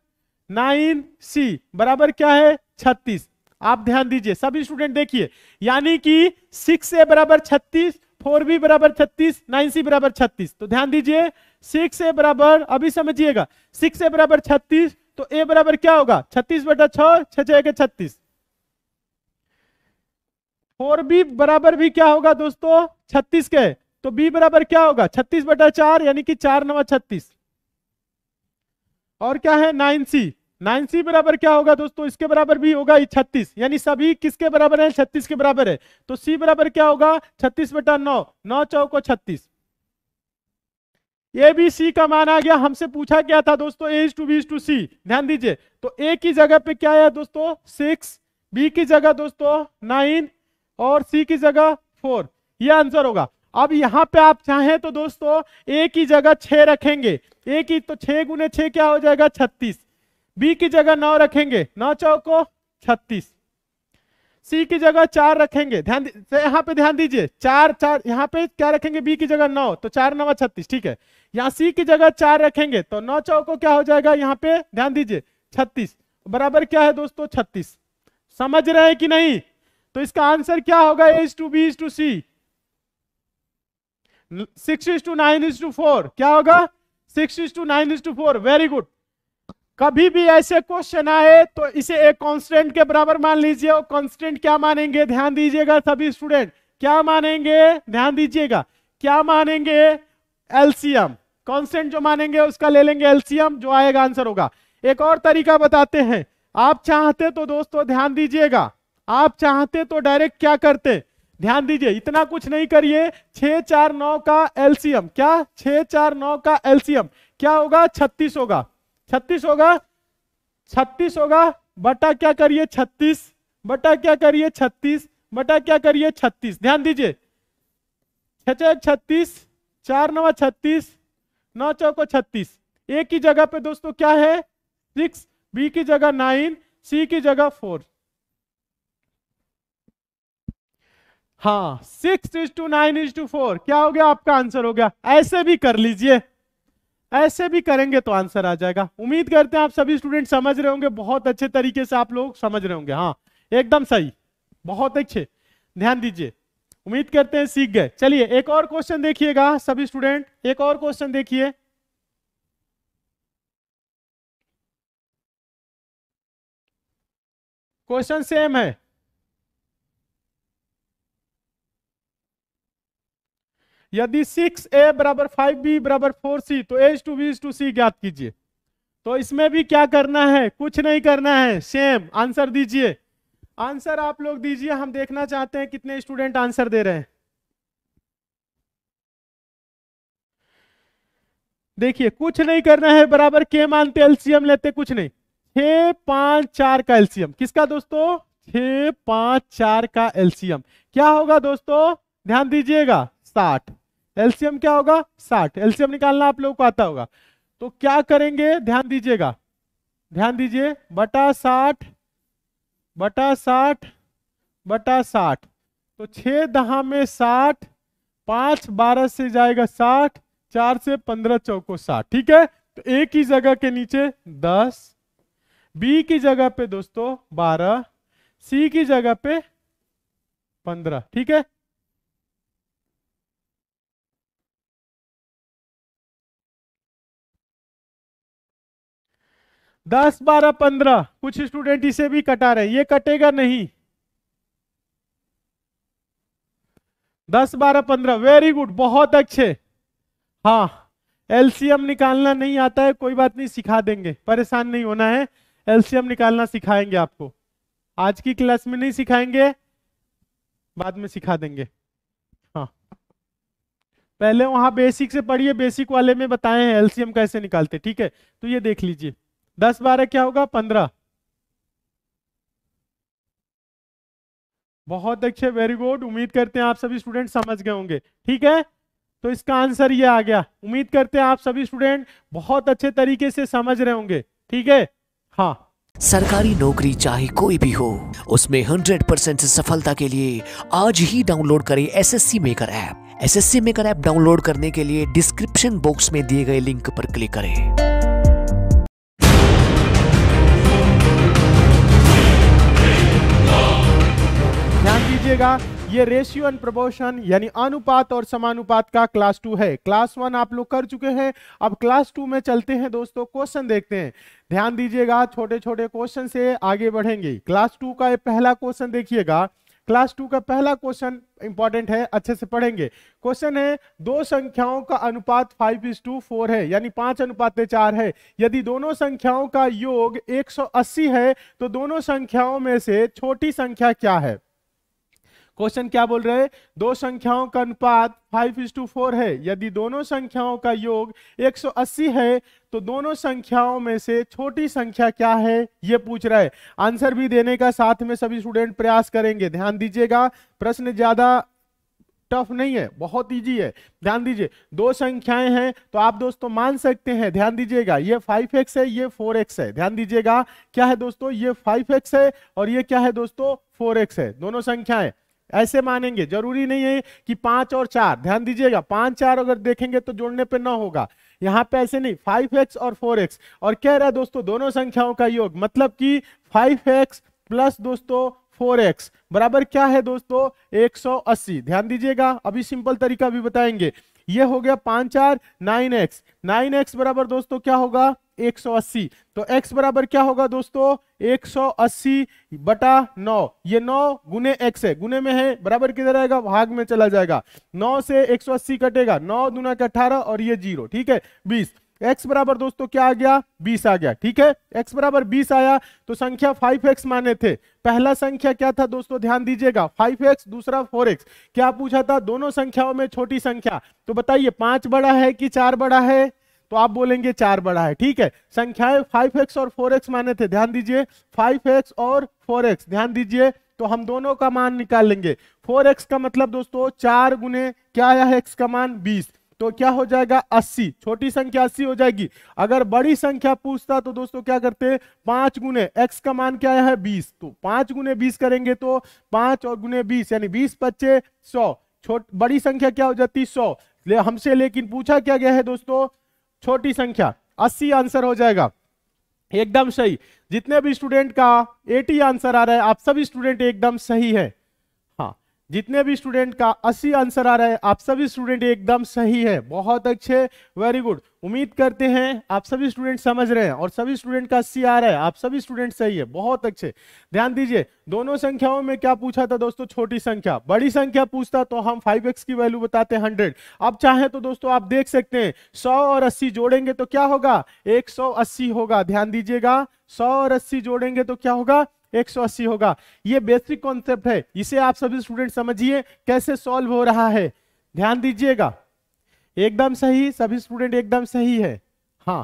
नाइन सी बराबर क्या है छत्तीस आप ध्यान दीजिए सभी स्टूडेंट देखिए यानी कि सिक्स ए बराबर छत्तीस फोर बी बराबर छत्तीस नाइन सी बराबर छत्तीस तो ध्यान दीजिए सिक्स ए बराबर अभी समझिएगा सिक्स ए बराबर छत्तीस तो ए बराबर क्या होगा छत्तीस बटा छत्तीस फोर बी बराबर भी क्या होगा दोस्तों छत्तीस के तो बी बराबर क्या होगा छत्तीस बटा चार यानी कि चार नवा छत्तीस और क्या है नाइन सी नाइन सी बराबर क्या होगा दोस्तों इसके बराबर भी होगा ये छत्तीस यानी सभी किसके बराबर है छत्तीस के बराबर है तो सी बराबर क्या होगा छत्तीस बटा नौ नौ चौको छत्तीस ए बी सी का मान आ गया हमसे पूछा गया था दोस्तों A is to B to C ध्यान दीजिए तो ए की जगह पे क्या है दोस्तों सिक्स बी की जगह दोस्तों नाइन और सी की जगह फोर ये आंसर होगा अब यहाँ पे आप चाहें तो दोस्तों ए की जगह छ रखेंगे ए की तो छ गुने छ क्या हो जाएगा छत्तीस बी की जगह नौ रखेंगे नौ चौको छत्तीस सी की जगह चार रखेंगे ध्यान यहाँ पे ध्यान दीजिए चार चार यहाँ पे क्या रखेंगे बी की जगह नौ तो चार नवा छत्तीस ठीक है यहाँ सी की जगह चार रखेंगे तो नौ चौको क्या हो जाएगा यहाँ पे ध्यान दीजिए छत्तीस बराबर क्या है दोस्तों छत्तीस समझ रहे हैं कि नहीं तो इसका आंसर क्या होगा A is to B is to C six is to nine is to four क्या होगा six is to nine is to four very good कभी भी ऐसे क्वेश्चन आए तो इसे एक कांस्टेंट के बराबर मान लीजिए और कांस्टेंट क्या मानेंगे ध्यान दीजिएगा सभी स्टूडेंट क्या मानेंगे ध्यान दीजिएगा क्या मानेंगे एलसीएम कॉन्स्टेंट जो मानेंगे उसका ले लेंगे एल्सियम जो आएगा आंसर होगा एक और तरीका बताते हैं आप चाहते तो दोस्तों ध्यान दीजिएगा आप चाहते तो डायरेक्ट क्या करते ध्यान दीजिए इतना कुछ नहीं करिए छ चार नौ का एलसीएम क्या छ चार नौ का एलसीएम क्या होगा छत्तीस होगा छत्तीस होगा छत्तीस होगा बटा क्या करिए छत्तीस बटा क्या करिए छत्तीस बटा क्या करिए छत्तीस ध्यान दीजिए छत्तीस चार नवा छत्तीस नौ चौको छत्तीस ए की जगह पे दोस्तों क्या है सिक्स बी की जगह नाइन सी की जगह फोर हाँ six is to nine is to four क्या हो गया आपका आंसर हो गया ऐसे भी कर लीजिए ऐसे भी करेंगे तो आंसर आ जाएगा उम्मीद करते हैं आप सभी स्टूडेंट समझ रहे होंगे बहुत अच्छे तरीके से आप लोग समझ रहे होंगे हाँ एकदम सही बहुत अच्छे ध्यान दीजिए उम्मीद करते हैं सीख गए चलिए एक और क्वेश्चन देखिएगा सभी स्टूडेंट एक और क्वेश्चन देखिए क्वेश्चन सेम है यदि सिक्स ए बराबर फाइव बी बराबर फोर सी तो as to B to C ज्ञात कीजिए तो इसमें भी क्या करना है कुछ नहीं करना है सेम आंसर दीजिए आंसर आप लोग दीजिए हम देखना चाहते हैं कितने स्टूडेंट आंसर दे रहे हैं देखिए कुछ नहीं करना है बराबर के मानते तो एल्सियम लेते कुछ नहीं छ पांच चार का एल्सियम किसका दोस्तों छ पांच चार का एल्सियम क्या होगा दोस्तों ध्यान दीजिएगा साठ एल्सियम क्या होगा साठ एल्सियम निकालना आप लोगों को आता होगा तो क्या करेंगे ध्यान दीजिएगा ध्यान दीजिए बटा साठ बटा साठ बटा साठ तो छह दहा में साठ पांच बारह से जाएगा साठ चार से पंद्रह चौको साठ ठीक है तो ए की जगह के नीचे दस बी की जगह पे दोस्तों बारह सी की जगह पे पंद्रह ठीक है दस बारह पंद्रह कुछ स्टूडेंट इसे भी कटा रहे ये कटेगा नहीं दस बारह पंद्रह वेरी गुड बहुत अच्छे हाँ एलसीएम निकालना नहीं आता है कोई बात नहीं सिखा देंगे परेशान नहीं होना है एलसीएम निकालना सिखाएंगे आपको आज की क्लास में नहीं सिखाएंगे बाद में सिखा देंगे हाँ पहले वहां बेसिक से पढ़िए बेसिक वाले में बताए हैं एलसीएम कैसे निकालते ठीक है तो ये देख लीजिए दस बारह क्या होगा पंद्रह बहुत अच्छे वेरी गुड उम्मीद करते हैं आप सभी स्टूडेंट समझ गए होंगे ठीक है तो इसका आंसर ये आ गया उम्मीद करते हैं आप सभी स्टूडेंट बहुत अच्छे तरीके से समझ रहे होंगे ठीक है हाँ सरकारी नौकरी चाहे कोई भी हो उसमें 100 परसेंट सफलता के लिए आज ही डाउनलोड करें SSC maker app SSC maker app download करने के लिए डिस्क्रिप्शन बॉक्स में दिए गए लिंक पर क्लिक करें लीजिएगा ये रेशियो एंड प्रपोर्शन यानी अनुपात और समानुपात का क्लास टू है क्लास वन आप लोग कर चुके हैं अब क्लास टू में चलते हैं दोस्तों क्वेश्चन देखते हैं ध्यान दीजिएगा छोटे छोटे क्वेश्चन से आगे बढ़ेंगे क्लास टू का पहला क्वेश्चन देखिएगा क्लास टू का पहला क्वेश्चन इंपॉर्टेंट है अच्छे से पढ़ेंगे क्वेश्चन है दो संख्याओं का अनुपात फाइव इज टू फोर है यानी पांच अनुपात चार है यदि दोनों संख्याओं का योग 180 है तो दोनों संख्याओं में से छोटी संख्या क्या है क्वेश्चन क्या बोल रहे हैं दो संख्याओं का अनुपात फाइव इज टू फोर है यदि दोनों संख्याओं का योग 180 है तो दोनों संख्याओं में से छोटी संख्या क्या है ये पूछ रहा है आंसर भी देने का साथ में सभी स्टूडेंट प्रयास करेंगे ध्यान दीजिएगा प्रश्न ज्यादा टफ नहीं है बहुत इजी है ध्यान दीजिए दो संख्याएं हैं तो आप दोस्तों मान सकते हैं ध्यान दीजिएगा ये 5x है ये 4x है ध्यान दीजिएगा क्या है दोस्तों ये 5x है और ये क्या है दोस्तों 4x है दोनों संख्याएं ऐसे मानेंगे जरूरी नहीं है कि पांच और चार ध्यान दीजिएगा पांच चार अगर देखेंगे तो जोड़ने पे नौ होगा यहाँ पे ऐसे नहीं फाइव एक्स और फोर एक्स और कह रहा है दोस्तों दोनों संख्याओं का योग मतलब कि फाइव एक्स प्लस दोस्तों फोर एक्स बराबर क्या है दोस्तों एक सौ अस्सी ध्यान दीजिएगा अभी सिंपल तरीका भी बताएंगे ये हो गया पांच चार नाइन एक्स नाइन एक्स बराबर दोस्तों क्या होगा 180 तो x बराबर क्या होगा दोस्तों 180 सौ बटा नौ ये 9 गुने x है गुने में है बराबर किधर आएगा भाग में चला जाएगा 9 से 180 कटेगा 9 दुना के 18 और ये जीरो ठीक है 20 x बराबर दोस्तों क्या आ गया 20 आ गया ठीक है x बराबर 20 आया तो संख्या 5x माने थे पहला संख्या क्या था दोस्तों ध्यान दीजिएगा 5x दूसरा 4x क्या पूछा था दोनों संख्याओं में छोटी संख्या तो बताइए पांच बड़ा है कि चार बड़ा है तो आप बोलेंगे चार बड़ा है ठीक है संख्याएं फाइव एक्स और फोर एक्स माने थे ध्यान दीजिए फाइव एक्स और फोर एक्स ध्यान दीजिए तो हम दोनों का मान निकाल लेंगे फोर एक्स का मतलब दोस्तों चार गुने क्या आया है एक्स का मान बीस तो क्या हो जाएगा अस्सी छोटी संख्या अस्सी हो जाएगी अगर बड़ी संख्या पूछता तो दोस्तों क्या करते पांच गुने एक्स का मान क्या आया है बीस तो पांच गुने बीस करेंगे तो पांच और गुने बीस यानी बीस पच्चे सौ छोट बड़ी संख्या क्या हो जाती सौ ले हमसे लेकिन पूछा क्या गया है दोस्तों छोटी संख्या 80 आंसर हो जाएगा एकदम सही जितने भी स्टूडेंट का 80 आंसर आ रहा है आप सभी स्टूडेंट एकदम सही है जितने भी स्टूडेंट का 80 आंसर आ रहा है आप सभी स्टूडेंट एकदम सही है बहुत अच्छे वेरी गुड उम्मीद करते हैं आप सभी स्टूडेंट समझ रहे हैं और सभी स्टूडेंट का 80 आ रहा है आप सभी स्टूडेंट सही है बहुत अच्छे ध्यान दीजिए दोनों संख्याओं में क्या पूछा था दोस्तों छोटी संख्या बड़ी संख्या पूछता तो हम एक्स की वैल्यू बताते हैं हंड्रेड अब चाहे तो दोस्तों आप देख सकते हैं सौ और अस्सी जोड़ेंगे तो क्या होगा एक होगा ध्यान दीजिएगा सौ और अस्सी जोड़ेंगे तो क्या होगा 180 होगा ये बेसिक कॉन्सेप्ट है इसे आप सभी स्टूडेंट समझिए कैसे सॉल्व हो रहा है ध्यान दीजिएगा एकदम सही सभी स्टूडेंट एकदम सही है हाँ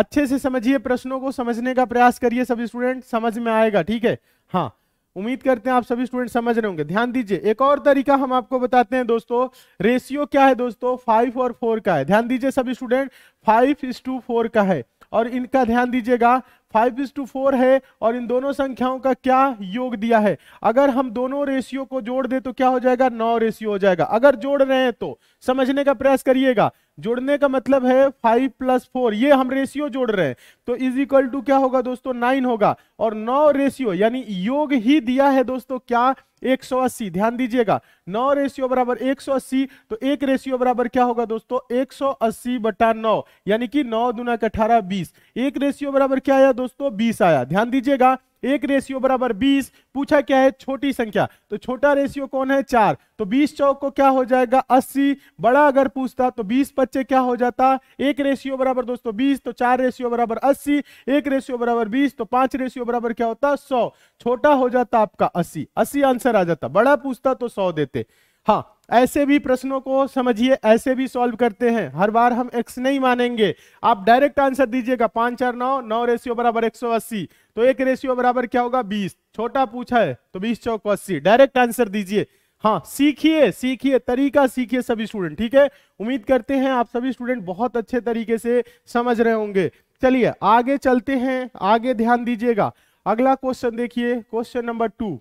अच्छे से समझिए प्रश्नों को समझने का प्रयास करिए सभी स्टूडेंट समझ में आएगा ठीक है हाँ उम्मीद करते हैं आप सभी स्टूडेंट समझ रहे होंगे ध्यान दीजिए एक और तरीका हम आपको बताते हैं दोस्तों रेशियो क्या है दोस्तों फाइव और फोर का है ध्यान दीजिए सभी student five is to four का है और इनका ध्यान दीजिएगा फाइव इज टू फोर है और इन दोनों संख्याओं का क्या योग दिया है अगर हम दोनों रेशियो को जोड़ दे तो क्या हो जाएगा नौ रेशियो हो जाएगा अगर जोड़ रहे हैं तो समझने का प्रयास करिएगा जोड़ने का मतलब है फाइव प्लस फोर ये हम रेशियो जोड़ रहे हैं तो इज इक्वल टू क्या होगा दोस्तों नाइन होगा और नौ रेशियो यानी योग ही दिया है दोस्तों क्या 180 ध्यान दीजिएगा नौ रेशियो बराबर 180 तो एक रेशियो बराबर क्या होगा दोस्तों 180 बटा नौ यानी कि नौ दुना अठारह बीस एक रेशियो बराबर क्या आया दोस्तों बीस आया ध्यान दीजिएगा एक रेशियो बराबर बीस पूछा क्या है छोटी संख्या तो छोटा रेशियो कौन है चार तो बीस चौक को क्या हो जाएगा अस्सी बड़ा अगर पूछता तो बीस बच्चे क्या हो जाता एक रेशियो बराबर दोस्तों बीस तो चार रेशियो बराबर अस्सी एक रेशियो बराबर बीस तो पांच रेशियो बराबर क्या होता सौ छोटा हो जाता आपका अस्सी अस्सी आंसर आ जाता बड़ा पूछता तो सौ देते हाँ ऐसे भी प्रश्नों को समझिए ऐसे भी सॉल्व करते हैं हर बार हम एक्स नहीं मानेंगे आप डायरेक्ट आंसर दीजिएगा पांच चार नौ नौ रेशियो बराबर एक सौ अस्सी तो एक रेशियो बराबर क्या होगा बीस छोटा पूछा है तो बीस चौक अस्सी डायरेक्ट आंसर दीजिए हाँ सीखिए सीखिए तरीका सीखिए सभी स्टूडेंट ठीक है उम्मीद करते हैं आप सभी स्टूडेंट बहुत अच्छे तरीके से समझ रहे होंगे चलिए आगे चलते हैं आगे ध्यान दीजिएगा अगला क्वेश्चन देखिए क्वेश्चन नंबर टू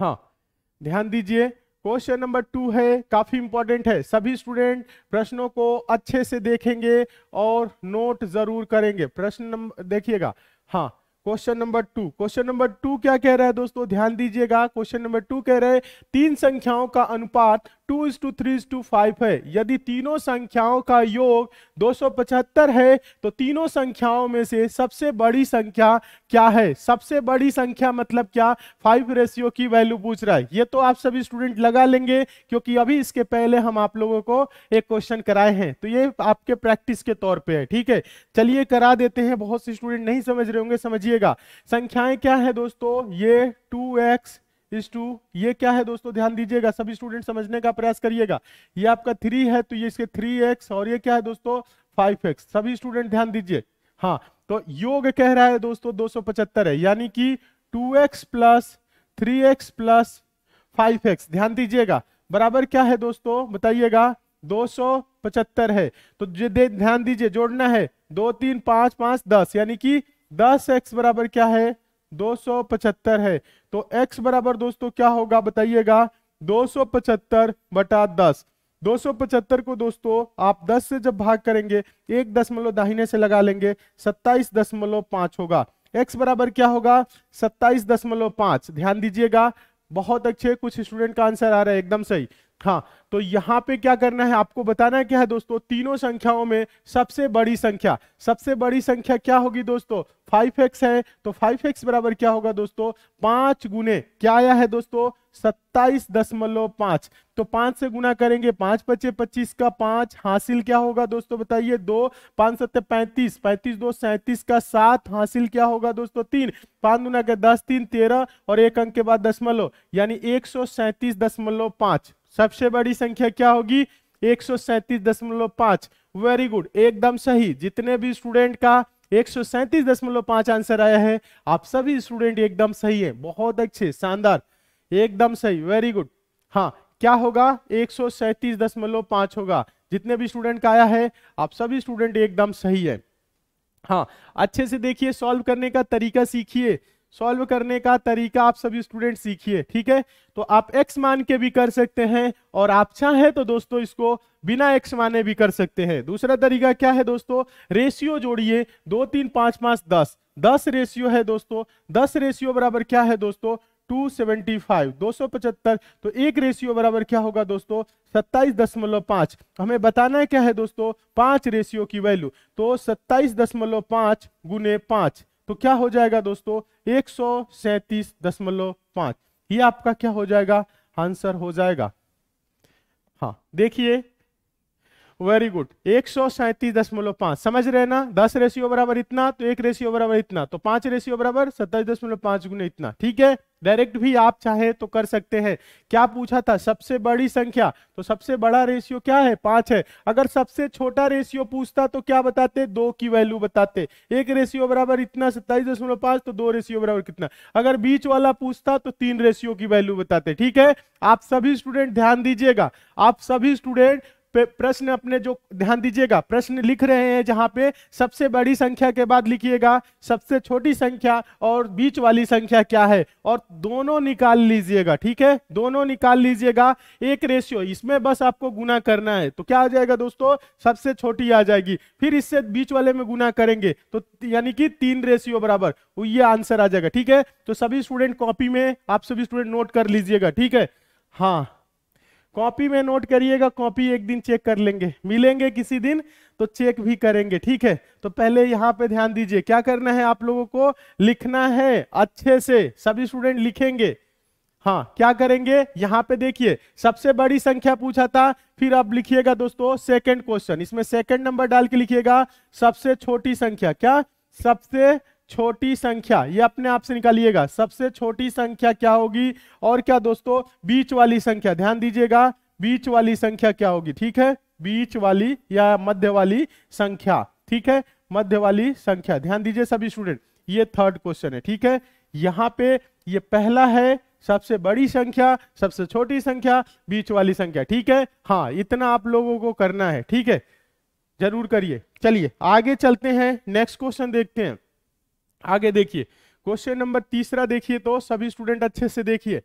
हाँ ध्यान दीजिए क्वेश्चन नंबर टू है काफी इंपॉर्टेंट है सभी स्टूडेंट प्रश्नों को अच्छे से देखेंगे और नोट जरूर करेंगे प्रश्न नंबर देखिएगा हाँ question number two question number two क्या कह रहा है दोस्तों ध्यान दीजिएगा क्वेश्चन नंबर टू कह रहे हैं तीन संख्याओं का अनुपात two is to three is to five है यदि तीनों संख्याओं का योग दो सौ पचहत्तर है तो तीनों संख्याओं में से सबसे बड़ी संख्या क्या है सबसे बड़ी संख्या मतलब क्या फाइव रेशियो की वैल्यू पूछ रहा है ये तो आप सभी स्टूडेंट लगा लेंगे क्योंकि अभी इसके पहले हम आप लोगों को एक क्वेश्चन कराए हैं तो ये आपके प्रैक्टिस के तौर पर है ठीक है चलिए करा देते हैं बहुत से स्टूडेंट नहीं समझ रहे होंगे समझिए लीजिएगा संख्याएं क्या है दोस्तों ये टू एक्स इस टू ये क्या है दोस्तों ध्यान दीजिएगा सभी स्टूडेंट समझने का प्रयास करिएगा ये आपका थ्री है तो ये इसके थ्री एक्स और ये क्या है दोस्तों फाइव एक्स सभी स्टूडेंट ध्यान दीजिए हाँ तो योग कह रहा है दोस्तों 275 है यानी कि two x plus three x plus five x ध्यान दीजिएगा बराबर क्या है दोस्तों बताइएगा 275 है तो ध्यान दीजिए जोड़ना है दो तीन पांच पांच दस यानी कि दस एक्स बराबर क्या है दो सौ पचहत्तर है तो x बराबर दोस्तों क्या होगा बताइएगा दो सौ पचहत्तर बटा दस दो सौ पचहत्तर को दोस्तों आप दस से जब भाग करेंगे एक दशमलव दाहिने से लगा लेंगे सत्ताईस दशमलव पांच होगा x बराबर क्या होगा सत्ताईस दशमलव पांच ध्यान दीजिएगा बहुत अच्छे कुछ स्टूडेंट का आंसर आ रहा है एकदम सही हाँ तो यहाँ पे क्या करना है आपको बताना क्या है दोस्तों तीनों संख्याओं में सबसे बड़ी संख्या सबसे बड़ी संख्या क्या होगी दोस्तों 5x है तो 5x बराबर क्या होगा दोस्तों पांच गुने क्या आया है दोस्तों सत्ताईस दशमलव पांच तो पांच से गुना करेंगे पांच पच्चीस पच्चीस का पांच हासिल क्या होगा दोस्तों बताइए दो पांच सत्य पैंतीस पैंतीस दो सैंतीस का सात हासिल क्या होगा दोस्तों तीन पांच गुना के दस तीन तेरह और एक अंक के बाद दशमलव यानी एक सौ सैंतीस दशमलव पांच सबसे बड़ी संख्या क्या होगी एक वेरी गुड एकदम सही जितने भी स्टूडेंट का एक आंसर आया है आप सभी स्टूडेंट एकदम सही है बहुत अच्छे शानदार एकदम सही वेरी गुड हाँ क्या होगा एक होगा जितने भी स्टूडेंट का आया है आप सभी स्टूडेंट एकदम सही है हाँ अच्छे से देखिए सॉल्व करने का तरीका सीखिए सॉल्व करने का तरीका आप सभी स्टूडेंट सीखिए ठीक है तो आप एक्स मान के भी कर सकते हैं और आप चाहें तो दोस्तों इसको बिना एक्स माने भी कर सकते हैं दूसरा तरीका क्या है दोस्तों रेशियो जोड़िए दो तीन पांच पांच दस दस रेशियो है दोस्तों दस रेशियो बराबर क्या है दोस्तों 275 275 तो एक रेशियो बराबर क्या होगा दोस्तों सत्ताईस दशमलव पांच हमें बताना क्या है दोस्तों पांच रेशियो की वैल्यू तो सत्ताईस दशमलव पांच गुने पांच तो क्या हो जाएगा दोस्तों एक दशमलव पांच ये आपका क्या हो जाएगा आंसर हो जाएगा हाँ देखिए वेरी गुड एक सौ सैंतीस दशमलव पांच समझ रहे ना दस रेशियो बराबर इतना तो एक रेशियो बराबर इतना तो पांच रेशियो बराबर सत्ताईस दशमलव पांच गुना इतना ठीक है डायरेक्ट भी आप चाहे तो कर सकते हैं क्या पूछा था सबसे बड़ी संख्या तो सबसे बड़ा रेशियो क्या है पांच है अगर सबसे छोटा रेशियो पूछता तो क्या बताते दो की वैल्यू बताते एक रेशियो बराबर इतना सत्ताईस दशमलव पांच तो दो रेशियो बराबर कितना अगर बीच वाला पूछता तो तीन रेशियो की वैल्यू बताते ठीक है आप सभी स्टूडेंट ध्यान दीजिएगा आप सभी स्टूडेंट प्रश्न अपने जो ध्यान दीजिएगा प्रश्न लिख रहे हैं जहां पे सबसे बड़ी संख्या के बाद लिखिएगा सबसे छोटी संख्या और बीच वाली संख्या क्या है और दोनों निकाल लीजिएगा ठीक है दोनों निकाल लीजिएगा एक रेशियो इसमें बस आपको गुना करना है तो क्या आ जाएगा दोस्तों सबसे छोटी आ जाएगी फिर इससे बीच वाले में गुना करेंगे तो यानी कि तीन रेशियो बराबर ये आंसर आ जाएगा ठीक है तो सभी स्टूडेंट कॉपी में आप सभी स्टूडेंट नोट कर लीजिएगा ठीक है हाँ कॉपी में नोट करिएगा कॉपी एक दिन चेक कर लेंगे मिलेंगे किसी दिन तो चेक भी करेंगे ठीक है तो पहले यहाँ पे ध्यान दीजिए क्या करना है आप लोगों को लिखना है अच्छे से सभी स्टूडेंट लिखेंगे हाँ क्या करेंगे यहाँ पे देखिए सबसे बड़ी संख्या पूछा था फिर आप लिखिएगा दोस्तों सेकंड क्वेश्चन इसमें सेकंड नंबर डाल के लिखिएगा सबसे छोटी संख्या क्या सबसे छोटी संख्या ये अपने आप से निकालिएगा सबसे छोटी संख्या क्या होगी और क्या दोस्तों बीच वाली संख्या ध्यान दीजिएगा बीच वाली संख्या क्या होगी ठीक है बीच वाली या मध्य वाली संख्या ठीक है मध्य वाली संख्या ध्यान दीजिए सभी स्टूडेंट ये थर्ड क्वेश्चन है ठीक है यहाँ पे ये पहला है सबसे बड़ी संख्या सबसे छोटी संख्या बीच वाली संख्या ठीक है हाँ इतना आप लोगों को करना है ठीक है जरूर करिए चलिए आगे चलते हैं नेक्स्ट क्वेश्चन देखते हैं आगे देखिए क्वेश्चन नंबर तीसरा देखिए तो सभी स्टूडेंट अच्छे से देखिए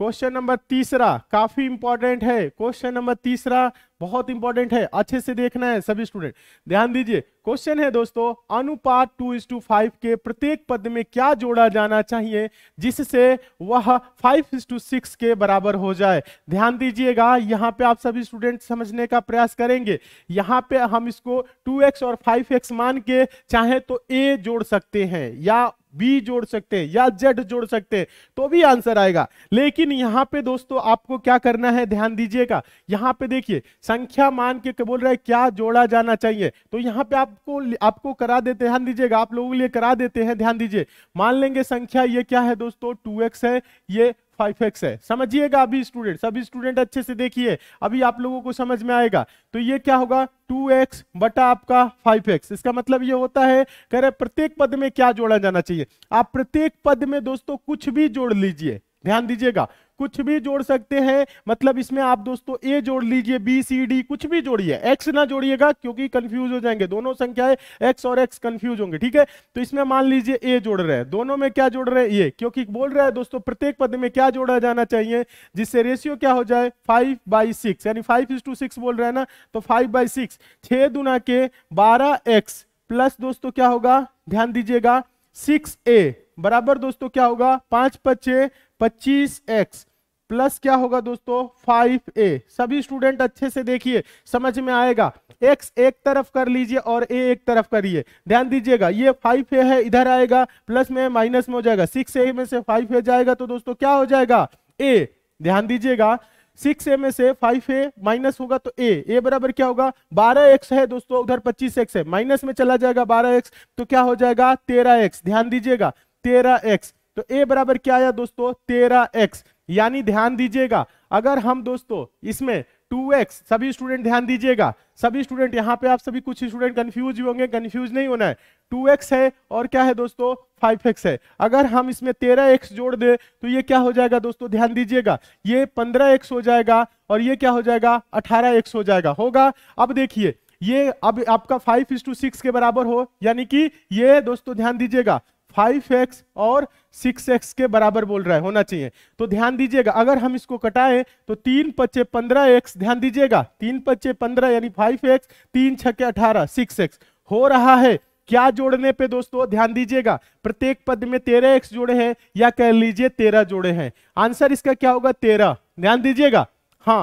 क्वेश्चन नंबर तीसरा काफी इंपॉर्टेंट है क्वेश्चन नंबर तीसरा बहुत इंपॉर्टेंट है अच्छे से देखना है सभी स्टूडेंट ध्यान दीजिए क्वेश्चन है दोस्तों अनुपात टू इज टू फाइव के प्रत्येक पद में क्या जोड़ा जाना चाहिए जिससे वह फाइव इज टू सिक्स के बराबर हो जाए ध्यान दीजिएगा यहाँ पे आप सभी स्टूडेंट समझने का प्रयास करेंगे यहाँ पे हम इसको टू एक्स और फाइव एक्स मान के चाहे तो ए जोड़ सकते हैं या बी जोड़ सकते हैं या जेड जोड़ सकते हैं तो भी आंसर आएगा लेकिन यहां पे दोस्तों आपको क्या करना है ध्यान दीजिएगा यहां पे देखिए संख्या मान के बोल रहा है क्या जोड़ा जाना चाहिए तो यहां पे आपको आपको करा देते ध्यान दीजिएगा आप लोगों के लिए करा देते हैं ध्यान दीजिए मान लेंगे संख्या ये क्या है दोस्तों टू है ये फाइव एक्स है समझिएगा अभी स्टूडेंट सभी स्टूडेंट अच्छे से देखिए अभी आप लोगों को समझ में आएगा तो ये क्या होगा टू एक्स बटा आपका फाइव एक्स इसका मतलब ये होता है कह रहे प्रत्येक पद में क्या जोड़ा जाना चाहिए आप प्रत्येक पद में दोस्तों कुछ भी जोड़ लीजिए ध्यान दीजिएगा कुछ भी जोड़ सकते हैं मतलब इसमें आप दोस्तों ए जोड़ लीजिए बी सी डी कुछ भी जोड़िए एक्स ना जोड़िएगा क्योंकि कंफ्यूज हो जाएंगे दोनों संख्याएं एक्स और एक्स कंफ्यूज होंगे ठीक है तो इसमें मान लीजिए ए जोड़ रहे हैं दोनों में क्या जोड़ रहे हैं ये क्योंकि बोल रहा है दोस्तों प्रत्येक पद में क्या जोड़ा जाना चाहिए जिससे रेशियो क्या हो जाए फाइव बाई सिक्स यानी फाइव इज टू सिक्स बोल रहे हैं ना तो फाइव बाई सिक्स छह दुना के बारह एक्स प्लस दोस्तों क्या होगा ध्यान दीजिएगा सिक्स ए बराबर दोस्तों क्या होगा पांच पच्चे पच्चीस एक्स प्लस क्या होगा दोस्तों फाइव ए सभी स्टूडेंट अच्छे से देखिए समझ में आएगा एक्स एक तरफ कर लीजिए और ए एक तरफ करिए ध्यान दीजिएगा ये फाइव ए है इधर आएगा प्लस में माइनस में हो जाएगा सिक्स ए में से फाइव ए जाएगा तो दोस्तों क्या हो जाएगा ए ध्यान दीजिएगा सिक्स ए में से फाइव ए माइनस होगा तो ए ए बराबर क्या होगा बारह एक्स है दोस्तों उधर पच्चीस एक्स है माइनस में चला जाएगा बारह एक्स तो क्या हो जाएगा तेरह एक्स ध्यान दीजिएगा तेरह एक्स तो ए बराबर क्या आया दोस्तों तेरह एक्स यानी ध्यान दीजिएगा अगर हम दोस्तों इसमें 2x सभी स्टूडेंट ध्यान दीजिएगा सभी स्टूडेंट यहाँ पे आप सभी कुछ स्टूडेंट कंफ्यूज होंगे कंफ्यूज नहीं होना है 2x है और क्या है दोस्तों 5x है अगर हम इसमें 13x जोड़ दे तो ये क्या हो जाएगा दोस्तों ध्यान दीजिएगा ये 15x हो जाएगा और ये क्या हो जाएगा 18x हो जाएगा होगा अब देखिए ये अब आपका फाइव इंस टू सिक्स के बराबर हो यानी कि ये दोस्तों ध्यान दीजिएगा फाइव एक्स और सिक्स एक्स के बराबर बोल रहा है होना चाहिए तो ध्यान दीजिएगा अगर हम इसको कटाएं तो तीन पच्चे पंद्रह एक्स ध्यान दीजिएगा तीन पच्चे पंद्रह यानी फाइव एक्स तीन छक्के अठारह सिक्स एक्स हो रहा है क्या जोड़ने पे दोस्तों ध्यान दीजिएगा प्रत्येक पद में तेरह एक्स जोड़े हैं या कह लीजिए तेरह जोड़े हैं आंसर इसका क्या होगा तेरह ध्यान दीजिएगा हाँ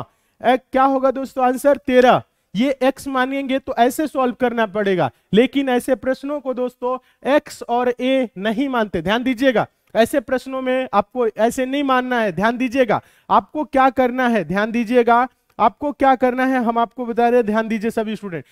एक क्या होगा दोस्तों आंसर तेरह ये x मानेंगे तो ऐसे सॉल्व करना पड़ेगा लेकिन ऐसे प्रश्नों को दोस्तों x और a नहीं मानते ध्यान दीजिएगा ऐसे प्रश्नों में आपको ऐसे नहीं मानना है ध्यान दीजिएगा आपको क्या करना है ध्यान दीजिएगा आपको क्या करना है हम आपको बता रहे हैं ध्यान दीजिए सभी स्टूडेंट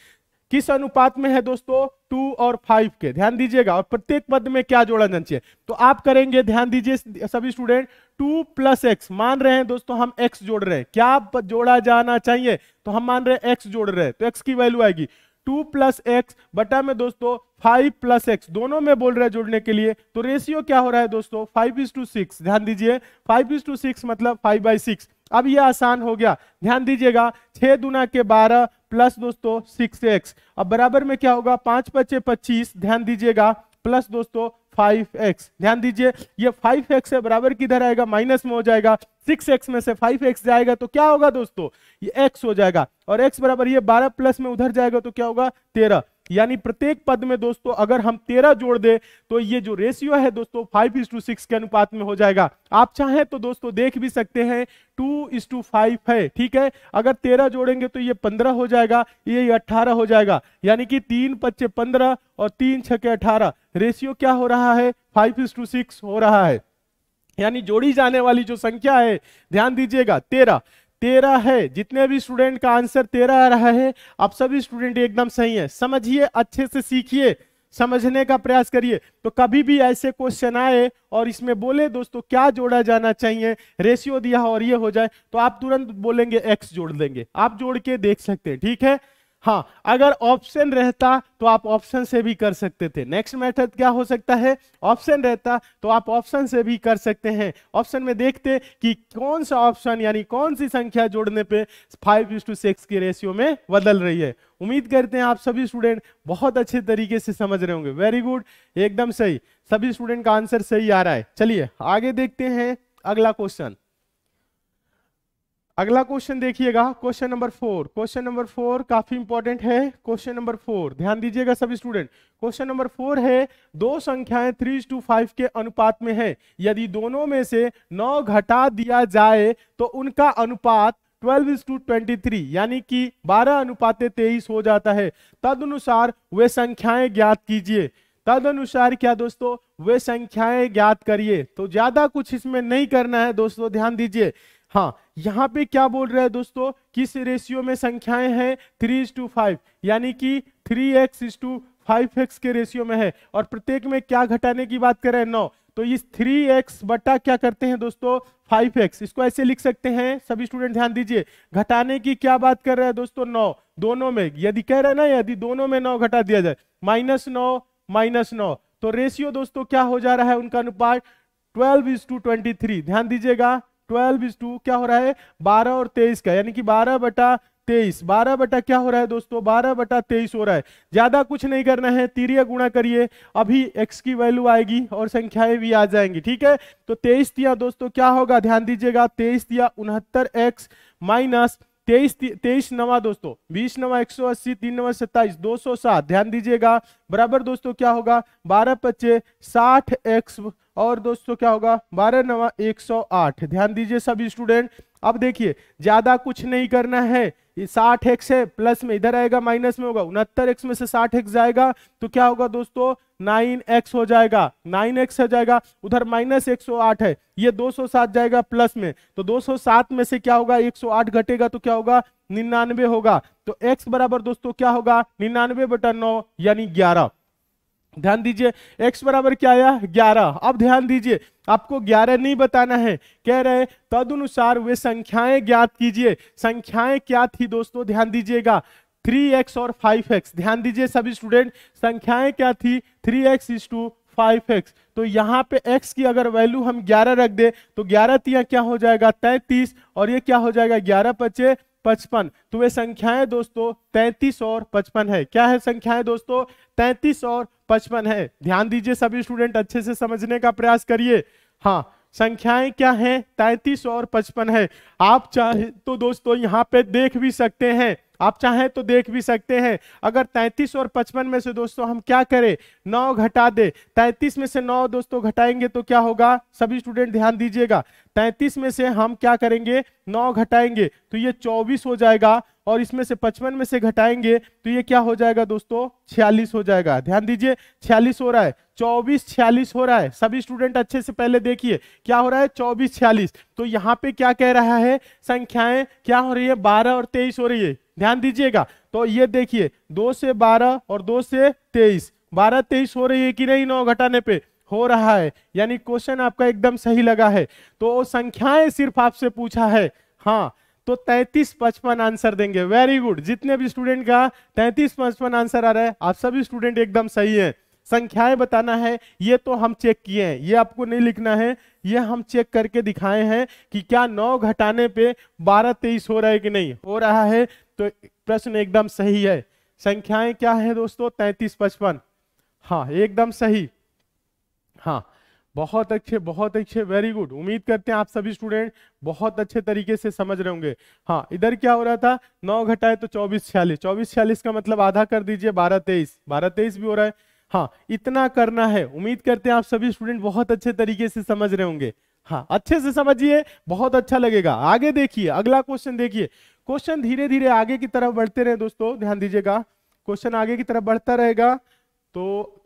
किस अनुपात में है दोस्तों टू और फाइव के ध्यान दीजिएगा और प्रत्येक पद में क्या जोड़ा जाना चाहिए तो आप करेंगे ध्यान दीजिए सभी स्टूडेंट टू प्लस एक्स मान रहे हैं दोस्तों हम एक्स जोड़ रहे हैं क्या जोड़ा जाना चाहिए तो हम मान रहे हैं एक्स जोड़ रहे हैं तो एक्स की वैल्यू आएगी टू प्लस एक्स बटा में दोस्तों फाइव प्लस एक्स दोनों में बोल रहे हैं जुड़ने के लिए तो रेशियो क्या हो रहा है दोस्तों फाइव इज टू सिक्स ध्यान दीजिए फाइव इज टू सिक्स मतलब फाइव बाई सिक्स अब ये आसान हो गया ध्यान दीजिएगा छह दुना के बारह प्लस दोस्तों सिक्स एक्स अब बराबर में क्या होगा पांच पच्चे पच्चीस ध्यान दीजिएगा प्लस दोस्तों फाइव एक्स ध्यान दीजिए ये फाइव एक्स है बराबर किधर आएगा माइनस में हो जाएगा सिक्स एक्स में से फाइव एक्स जाएगा तो क्या होगा दोस्तों ये एक्स हो जाएगा और एक्स बराबर ये बारह प्लस में उधर जाएगा तो क्या होगा तेरह यानी प्रत्येक पद में दोस्तों अगर हम तेरह जोड़ दे तो ये जो रेशियो है दोस्तों फाइव इज टू सिक्स के अनुपात में हो जाएगा आप चाहें तो दोस्तों देख भी सकते हैं टू इज टू फाइव है ठीक है अगर तेरह जोड़ेंगे तो ये पंद्रह हो जाएगा ये अट्ठारह हो जाएगा यानी कि तीन पच्चे पंद्रह और तीन छके अठारह रेशियो क्या हो रहा है फाइव इस टू सिक्स हो रहा है यानी जोड़ी जाने वाली जो संख्या है ध्यान दीजिएगा तेरह तेरह है जितने भी स्टूडेंट का आंसर तेरह आ रहा है आप सभी स्टूडेंट एकदम सही है समझिए अच्छे से सीखिए समझने का प्रयास करिए तो कभी भी ऐसे क्वेश्चन आए और इसमें बोले दोस्तों क्या जोड़ा जाना चाहिए रेशियो दिया और ये हो जाए तो आप तुरंत बोलेंगे एक्स जोड़ देंगे आप जोड़ के देख सकते हैं ठीक है हाँ अगर ऑप्शन रहता तो आप ऑप्शन से भी कर सकते थे नेक्स्ट मेथड क्या हो सकता है ऑप्शन रहता तो आप ऑप्शन से भी कर सकते हैं ऑप्शन में देखते कि कौन सा ऑप्शन यानी कौन सी संख्या जोड़ने पे फाइव टू सिक्स की रेशियो में बदल रही है उम्मीद करते हैं आप सभी स्टूडेंट बहुत अच्छे तरीके से समझ रहे होंगे वेरी गुड एकदम सही सभी स्टूडेंट का आंसर सही आ रहा है चलिए आगे देखते हैं अगला क्वेश्चन अगला क्वेश्चन देखिएगा question number four question number four काफी इंपॉर्टेंट है क्वेश्चन नंबर फोर ध्यान दीजिएगा सब स्टूडेंट क्वेश्चन नंबर फोर है दो संख्याएं थ्री टू फाइव के अनुपात में है यदि दोनों में से नौ घटा दिया जाए तो उनका अनुपात 12 इज टू ट्वेंटी यानी कि 12 अनुपात तेईस हो जाता है तद अनुसार वे संख्याएं ज्ञात कीजिए तद अनुसार क्या दोस्तों वे संख्याएं ज्ञात करिए तो ज्यादा कुछ इसमें नहीं करना है दोस्तों ध्यान दीजिए हाँ यहाँ पे क्या बोल रहा है दोस्तों किस रेशियो में संख्याएं हैं थ्री इज टू फाइव यानी कि three x is to five x के रेशियो में है और प्रत्येक में क्या घटाने की बात करें नौ तो इस थ्री एक्स बटा क्या करते हैं दोस्तों फाइव एक्स इसको ऐसे लिख सकते हैं सभी स्टूडेंट ध्यान दीजिए घटाने की क्या बात कर रहे हैं दोस्तों नौ दोनों में यदि कह रहे हैं ना यदि दोनों में नौ घटा दिया जाए माइनस नौ माइनस नौ तो रेशियो दोस्तों क्या हो जा रहा है उनका अनुपात twelve is to twenty three ध्यान दीजिएगा ट्वेल्व इज टू क्या हो रहा है बारह और तेईस का यानी कि बारह बटा तेईस बारह बटा क्या हो रहा है दोस्तों बारह बटा तेईस हो रहा है ज्यादा कुछ नहीं करना है तीरिया गुणा करिए अभी एक्स की वैल्यू आएगी और संख्याएं भी आ जाएंगी ठीक है तो तेईस दिया दोस्तों क्या होगा ध्यान दीजिएगा तेईस दिया उनहत्तर एक्स माइनस तेईस तेईस नवा दोस्तों बीस नवा एक सौ अस्सी तीन नवा सत्ताईस दो सौ सात ध्यान दीजिएगा बराबर दोस्तों क्या होगा बारह पच्चे साठ एक्स और दोस्तों क्या होगा बारह नवा एक सौ आठ ध्यान दीजिए सब स्टूडेंट अब देखिए ज्यादा कुछ नहीं करना है साठ एक्स है प्लस में इधर आएगा माइनस में होगा उनहत्तर एक्स में से साठ एक्स जाएगा तो क्या होगा दोस्तों नाइन एक्स हो जाएगा नाइन एक्स हो जाएगा उधर माइनस एक सौ आठ है ये दो सौ सात जाएगा प्लस में तो दो सौ सात में से क्या होगा एक सौ आठ घटेगा तो क्या होगा निन्यानवे होगा तो एक्स बराबर दोस्तों क्या होगा निन्यानवे बटा नौ यानी ग्यारह ध्यान दीजिए एक्स बराबर क्या आया ग्यारह अब ध्यान दीजिए आपको ग्यारह नहीं बताना है कह रहे तदनुसार वे संख्याएं ज्ञात कीजिए संख्याएं क्या थी दोस्तों ध्यान दीजिएगा थ्री एक्स और फाइव एक्स ध्यान दीजिए सभी स्टूडेंट संख्याएं क्या थी three x is to five x तो यहाँ पे x की अगर वैल्यू हम 11 रख दे तो 11 तिया क्या हो जाएगा तैतीस और ये क्या हो जाएगा 11 पचे पचपन तो वे संख्याएं दोस्तों 33 और 55 है क्या है संख्याएं दोस्तों 33 और 55 है ध्यान दीजिए सभी स्टूडेंट अच्छे से समझने का प्रयास करिए हाँ संख्याएं क्या हैं तैतीस और पचपन है आप चाहे तो दोस्तों यहाँ पे देख भी सकते हैं आप चाहें तो देख भी सकते हैं अगर 33 और 55 में से दोस्तों हम क्या करें 9 घटा दे 33 में से 9 दोस्तों घटाएंगे तो क्या होगा सभी स्टूडेंट ध्यान दीजिएगा 33 में से हम क्या करेंगे 9 घटाएंगे तो ये 24 हो जाएगा और इसमें से 55 में से घटाएंगे तो ये क्या हो जाएगा दोस्तों 46 हो जाएगा ध्यान दीजिए छियालीस हो रहा है चौबीस छियालीस हो रहा है सभी स्टूडेंट अच्छे से पहले देखिए क्या हो रहा है चौबीस छियालीस तो यहाँ पे क्या कह रहा है संख्याएं क्या हो रही है बारह और तेईस हो रही है ध्यान दीजिएगा तो ये देखिए दो से बारह और दो से तेईस बारह तेईस हो रही है कि नहीं नौ घटाने पे हो रहा है यानी क्वेश्चन आपका एकदम सही लगा है तो संख्याएं सिर्फ आपसे पूछा है हाँ तो 33 पचपन आंसर देंगे वेरी गुड जितने भी स्टूडेंट का 33 पचपन आंसर आ रहा है आप सभी स्टूडेंट एकदम सही हैं संख्याएं बताना है ये तो हम चेक किए हैं ये आपको नहीं लिखना है ये हम चेक करके दिखाए हैं कि क्या नौ घटाने पे बारह तेईस हो रहा है कि नहीं हो रहा है तो प्रश्न एकदम सही है संख्याएं क्या है दोस्तों तैतीस पचपन हाँ एकदम सही हाँ बहुत अच्छे बहुत अच्छे वेरी गुड उम्मीद करते हैं आप सभी स्टूडेंट बहुत अच्छे तरीके से समझ रहे होंगे हाँ इधर क्या हो रहा था नौ घटाए तो चौबीस छियालीस चौबीस छियालीस का मतलब आधा कर दीजिए बारह तेईस बारह तेईस भी हो रहा है हाँ इतना करना है उम्मीद करते हैं आप सभी स्टूडेंट बहुत अच्छे तरीके से समझ रहे होंगे हाँ अच्छे से समझिए बहुत अच्छा लगेगा आगे देखिए अगला क्वेश्चन देखिए क्वेश्चन धीरे धीरे आगे की तरफ बढ़ते रहे दोस्तों ध्यान दीजिएगा क्वेश्चन आगे की तरफ बढ़ता रहेगा तो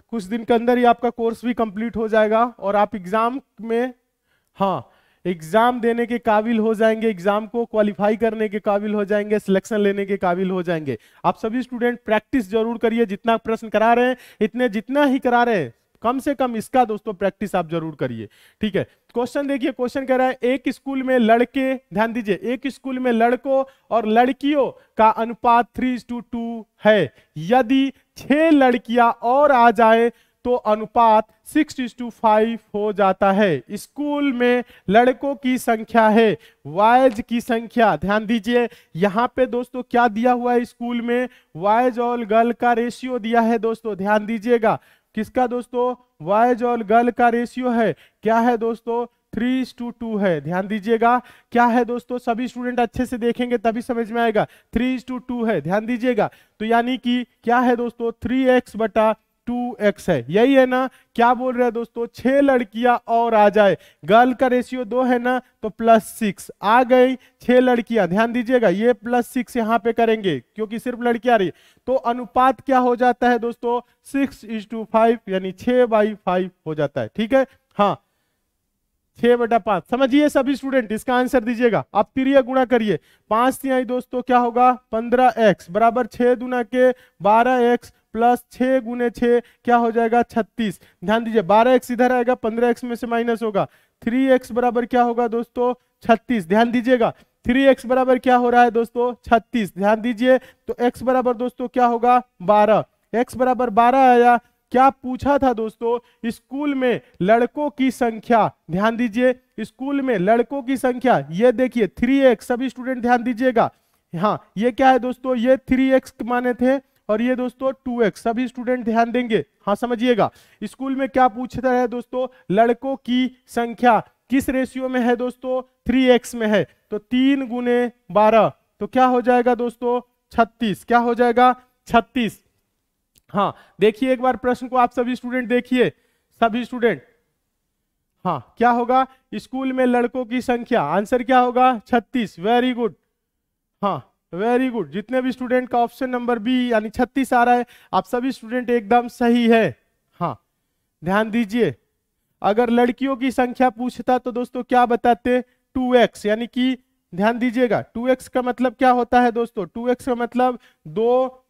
कुछ दिन के अंदर ही आपका कोर्स भी कंप्लीट हो जाएगा और आप एग्जाम में हाँ एग्जाम देने के काबिल हो जाएंगे एग्जाम को क्वालिफाई करने के काबिल हो जाएंगे सिलेक्शन लेने के काबिल हो जाएंगे आप सभी स्टूडेंट प्रैक्टिस जरूर करिए जितना प्रश्न करा रहे हैं इतने जितना ही करा रहे हैं कम से कम इसका दोस्तों प्रैक्टिस आप जरूर करिए ठीक है क्वेश्चन देखिए क्वेश्चन कह रहा है एक स्कूल में लड़के ध्यान दीजिए एक स्कूल में लड़कों और लड़कियों का अनुपात थ्री टू टू है यदि छह लड़कियां और आ जाए तो अनुपात सिक्स टू फाइव हो जाता है स्कूल में लड़कों की संख्या है वायज की संख्या ध्यान दीजिए यहाँ पे दोस्तों क्या दिया हुआ है स्कूल में वायज और गर्ल का रेशियो दिया है दोस्तों ध्यान दीजिएगा किसका दोस्तों वायज और गर्ल का रेशियो है क्या है दोस्तों थ्री टू टू है ध्यान दीजिएगा क्या है दोस्तों सभी स्टूडेंट अच्छे से देखेंगे तभी समझ में आएगा थ्री टू टू है ध्यान दीजिएगा तो यानी कि क्या है दोस्तों थ्री एक्स बटा टू एक्स है यही है ना क्या बोल रहे हैं दोस्तों छह लड़कियां और आ जाए गर्ल का रेशियो दो है ना तो प्लस सिक्स आ गई छह लड़कियां ध्यान दीजिएगा ये प्लस सिक्स यहाँ पे करेंगे क्योंकि सिर्फ लड़की आ रही तो अनुपात क्या हो जाता है दोस्तों सिक्स इज टू फाइव यानी छ बाई फाइव हो जाता है ठीक है हाँ छह बटा पांच समझिए सभी स्टूडेंट इसका आंसर दीजिएगा आप तिरिया गुणा करिए पांच तिहाई दोस्तों क्या होगा पंद्रह एक्स बराबर छह दुना के बारह एक्स प्लस छ गुने छ क्या हो जाएगा छत्तीस ध्यान दीजिए बारह एक्स इधर आएगा पंद्रह एक्स में से माइनस होगा थ्री एक्स बराबर क्या होगा दोस्तों छत्तीस ध्यान दीजिएगा थ्री एक्स बराबर क्या हो रहा है दोस्तों छत्तीस ध्यान दीजिए तो एक्स बराबर दोस्तों क्या होगा बारह एक्स बराबर बारह आया क्या पूछा था दोस्तों स्कूल में लड़कों की संख्या ध्यान दीजिए स्कूल में लड़कों की संख्या ये देखिए थ्री एक्स सभी स्टूडेंट ध्यान दीजिएगा हाँ ये क्या है दोस्तों ये थ्री एक्स माने थे और ये दोस्तों टू एक्स सभी स्टूडेंट ध्यान देंगे हाँ समझिएगा स्कूल में क्या पूछता है दोस्तों लड़कों की संख्या किस रेशियो में है दोस्तों थ्री एक्स में है तो तीन गुने बारह तो क्या हो जाएगा दोस्तों छत्तीस क्या हो जाएगा छत्तीस हाँ देखिए एक बार प्रश्न को आप सभी स्टूडेंट देखिए सभी स्टूडेंट हाँ क्या होगा स्कूल में लड़कों की संख्या आंसर क्या होगा छत्तीस वेरी गुड हाँ वेरी गुड जितने भी स्टूडेंट का ऑप्शन नंबर बी यानी छत्तीस आ रहा है आप सभी स्टूडेंट एकदम सही है हाँ ध्यान दीजिए अगर लड़कियों की संख्या पूछता तो दोस्तों क्या बताते टू एक्स यानी कि ध्यान दीजिएगा टू एक्स का मतलब क्या होता है दोस्तों टू एक्स का मतलब दो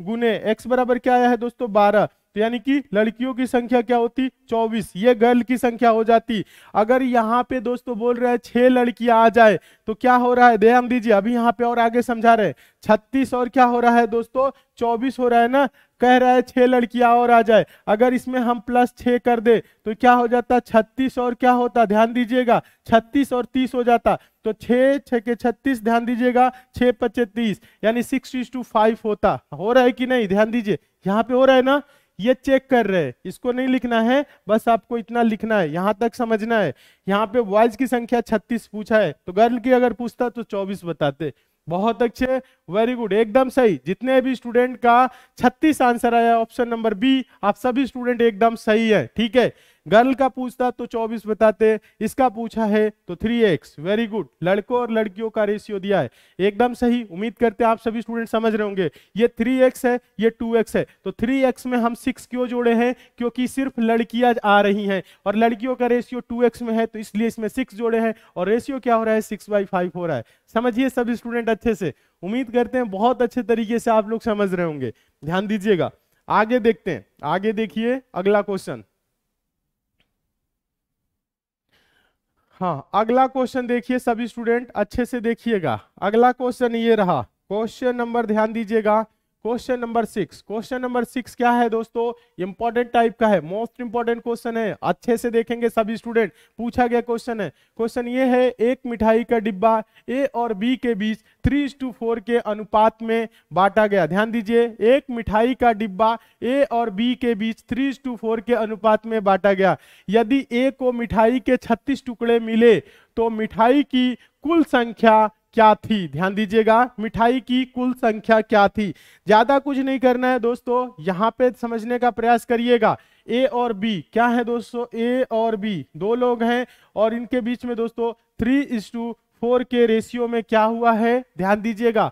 गुने एक्स बराबर क्या आया है दोस्तों बारह तो यानी कि लड़कियों की संख्या क्या होती 24 ये गर्ल की संख्या हो जाती अगर यहाँ पे दोस्तों बोल रहे हैं छह लड़कियां आ जाए तो क्या हो रहा है ध्यान दीजिए अभी यहाँ पे और आगे समझा रहे छत्तीस और क्या हो रहा है दोस्तों चौबीस हो रहा है ना कह रहा है छह लड़कियां और आ जाए अगर इसमें हम प्लस छ कर दे तो क्या हो जाता छत्तीस और क्या होता ध्यान दीजिएगा छत्तीस और तीस हो जाता तो छः छः के छत्तीस ध्यान दीजिएगा छः पच्चीस तीस यानी सिक्स टू फाइव होता हो रहा है कि नहीं ध्यान दीजिए यहाँ पे हो रहा है ना ये चेक कर रहे हैं इसको नहीं लिखना है बस आपको इतना लिखना है यहां तक समझना है यहाँ पे बॉयज की संख्या 36 पूछा है तो गर्ल की अगर पूछता तो 24 बताते बहुत अच्छे वेरी गुड एकदम सही जितने भी स्टूडेंट का 36 आंसर आया ऑप्शन नंबर बी आप सभी स्टूडेंट एकदम सही है ठीक है गर्ल का पूछता तो 24 बताते इसका पूछा है तो 3x वेरी गुड लड़कों और लड़कियों का रेशियो दिया है एकदम सही उम्मीद करते हैं आप सभी स्टूडेंट समझ रहे होंगे ये 3x है ये 2x है तो 3x में हम 6 क्यों जोड़े हैं क्योंकि सिर्फ लड़कियां आ रही हैं और लड़कियों का रेशियो 2x में है तो इसलिए इसमें सिक्स जोड़े हैं और रेशियो क्या हो रहा है सिक्स बाई फाइव हो रहा है समझिए सभी स्टूडेंट अच्छे से उम्मीद करते हैं बहुत अच्छे तरीके से आप लोग समझ रहे होंगे ध्यान दीजिएगा आगे देखते हैं आगे देखिए अगला क्वेश्चन हाँ अगला क्वेश्चन देखिए सभी स्टूडेंट अच्छे से देखिएगा अगला क्वेश्चन ये रहा क्वेश्चन नंबर ध्यान दीजिएगा question number six question number six क्या है दोस्तों इंपॉर्टेंट टाइप का है मोस्ट इंपॉर्टेंट क्वेश्चन है अच्छे से देखेंगे सभी स्टूडेंट पूछा गया क्वेश्चन है क्वेश्चन ये है एक मिठाई का डिब्बा ए और बी के बीच थ्री टू फोर के अनुपात में बांटा गया ध्यान दीजिए एक मिठाई का डिब्बा ए और बी के बीच थ्री टू फोर के अनुपात में बांटा गया यदि ए को मिठाई के छत्तीस टुकड़े मिले तो मिठाई की कुल संख्या क्या थी ध्यान दीजिएगा मिठाई की कुल संख्या क्या थी ज्यादा कुछ नहीं करना है दोस्तों यहाँ पे समझने का प्रयास करिएगा ए और बी क्या है दोस्तों ए और बी दो लोग हैं और इनके बीच में दोस्तों थ्री इज टू फोर के रेशियो में क्या हुआ है ध्यान दीजिएगा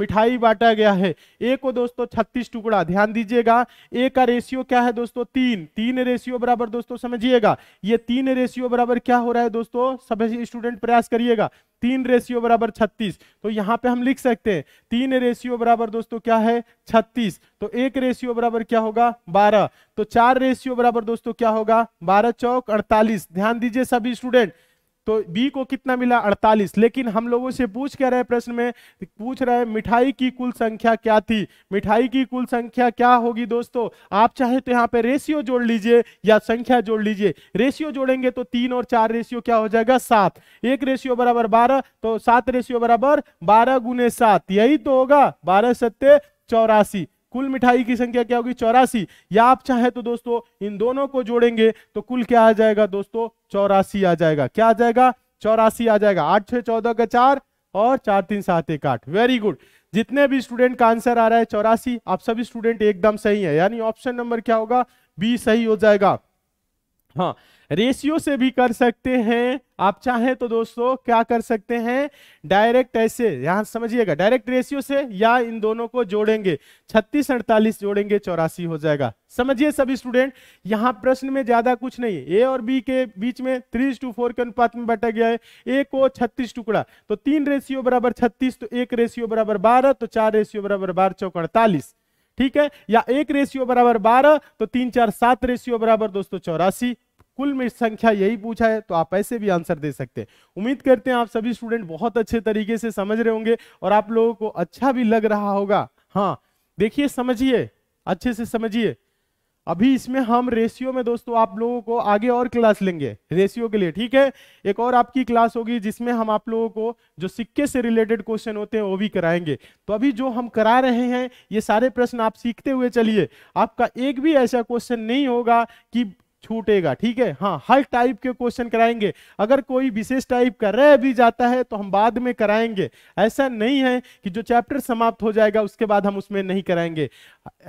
मिठाई बांटा गया है ए को दोस्तों छत्तीस टुकड़ा ध्यान दीजिएगा ए का रेशियो क्या है दोस्तों तीन तीन रेशियो बराबर दोस्तों समझिएगा ये तीन रेशियो बराबर क्या हो रहा है दोस्तों सभी स्टूडेंट प्रयास करिएगा तीन रेशियो बराबर छत्तीस तो यहाँ पे हम लिख सकते हैं तीन रेशियो बराबर दोस्तों क्या है छत्तीस तो एक रेशियो बराबर क्या होगा बारह तो चार रेशियो बराबर दोस्तों क्या होगा बारह चौक अड़तालीस ध्यान दीजिए सभी स्टूडेंट तो बी को कितना मिला 48 लेकिन हम लोगों से पूछ क्या रहे प्रश्न में पूछ रहे मिठाई की कुल संख्या क्या थी मिठाई की कुल संख्या क्या होगी दोस्तों आप चाहे तो यहाँ पे रेशियो जोड़ लीजिए या संख्या जोड़ लीजिए रेशियो जोड़ेंगे तो तीन और चार रेशियो क्या हो जाएगा सात एक रेशियो बराबर बारह तो सात रेशियो बराबर बारह गुने सात यही तो होगा बारह सत्य चौरासी कुल मिठाई की संख्या क्या होगी चौरासी या आप चाहें तो दोस्तों इन दोनों को जोड़ेंगे तो कुल क्या आ जाएगा दोस्तों चौरासी आ जाएगा क्या आ जाएगा चौरासी आ जाएगा आठ छः चौदह का चार और चार तीन सात एक आठ वेरी गुड जितने भी स्टूडेंट का आंसर आ रहा है चौरासी आप सभी स्टूडेंट एकदम सही है यानी ऑप्शन नंबर क्या होगा बी सही हो जाएगा हाँ रेशियो से भी कर सकते हैं आप चाहें तो दोस्तों क्या कर सकते हैं डायरेक्ट ऐसे यहां समझिएगा डायरेक्ट रेशियो से या इन दोनों को जोड़ेंगे छत्तीस अड़तालीस जोड़ेंगे चौरासी हो जाएगा समझिए सभी स्टूडेंट यहां प्रश्न में ज्यादा कुछ नहीं है ए और बी के बीच में थ्री टू फोर के अनुपात में बांटा गया है ए को छत्तीस टुकड़ा तो तीन रेशियो बराबर छत्तीस तो एक रेशियो बराबर बारह तो चार रेशियो बराबर बारह चौक अड़तालीस ठीक है या एक रेशियो बराबर बारह तो तीन चार सात रेशियो बराबर दोस्तों चौरासी कुल में संख्या यही पूछा है तो आप ऐसे भी आंसर दे सकते हैं उम्मीद करते हैं आप सभी स्टूडेंट बहुत अच्छे तरीके से समझ रहे होंगे और आप लोगों को अच्छा भी लग रहा होगा हाँ देखिए समझिए अच्छे से समझिए अभी इसमें हम रेशियो में दोस्तों आप लोगों को आगे और क्लास लेंगे रेशियो के लिए ठीक है एक और आपकी क्लास होगी जिसमें हम आप लोगों को जो सिक्के से रिलेटेड क्वेश्चन होते हैं वो भी कराएंगे तो अभी जो हम करा रहे हैं ये सारे प्रश्न आप सीखते हुए चलिए आपका एक भी ऐसा क्वेश्चन नहीं होगा कि छूटेगा ठीक है हाँ हर टाइप के क्वेश्चन कराएंगे अगर कोई विशेष टाइप का रह भी जाता है तो हम बाद में कराएंगे ऐसा नहीं है कि जो चैप्टर समाप्त हो जाएगा उसके बाद हम उसमें नहीं कराएंगे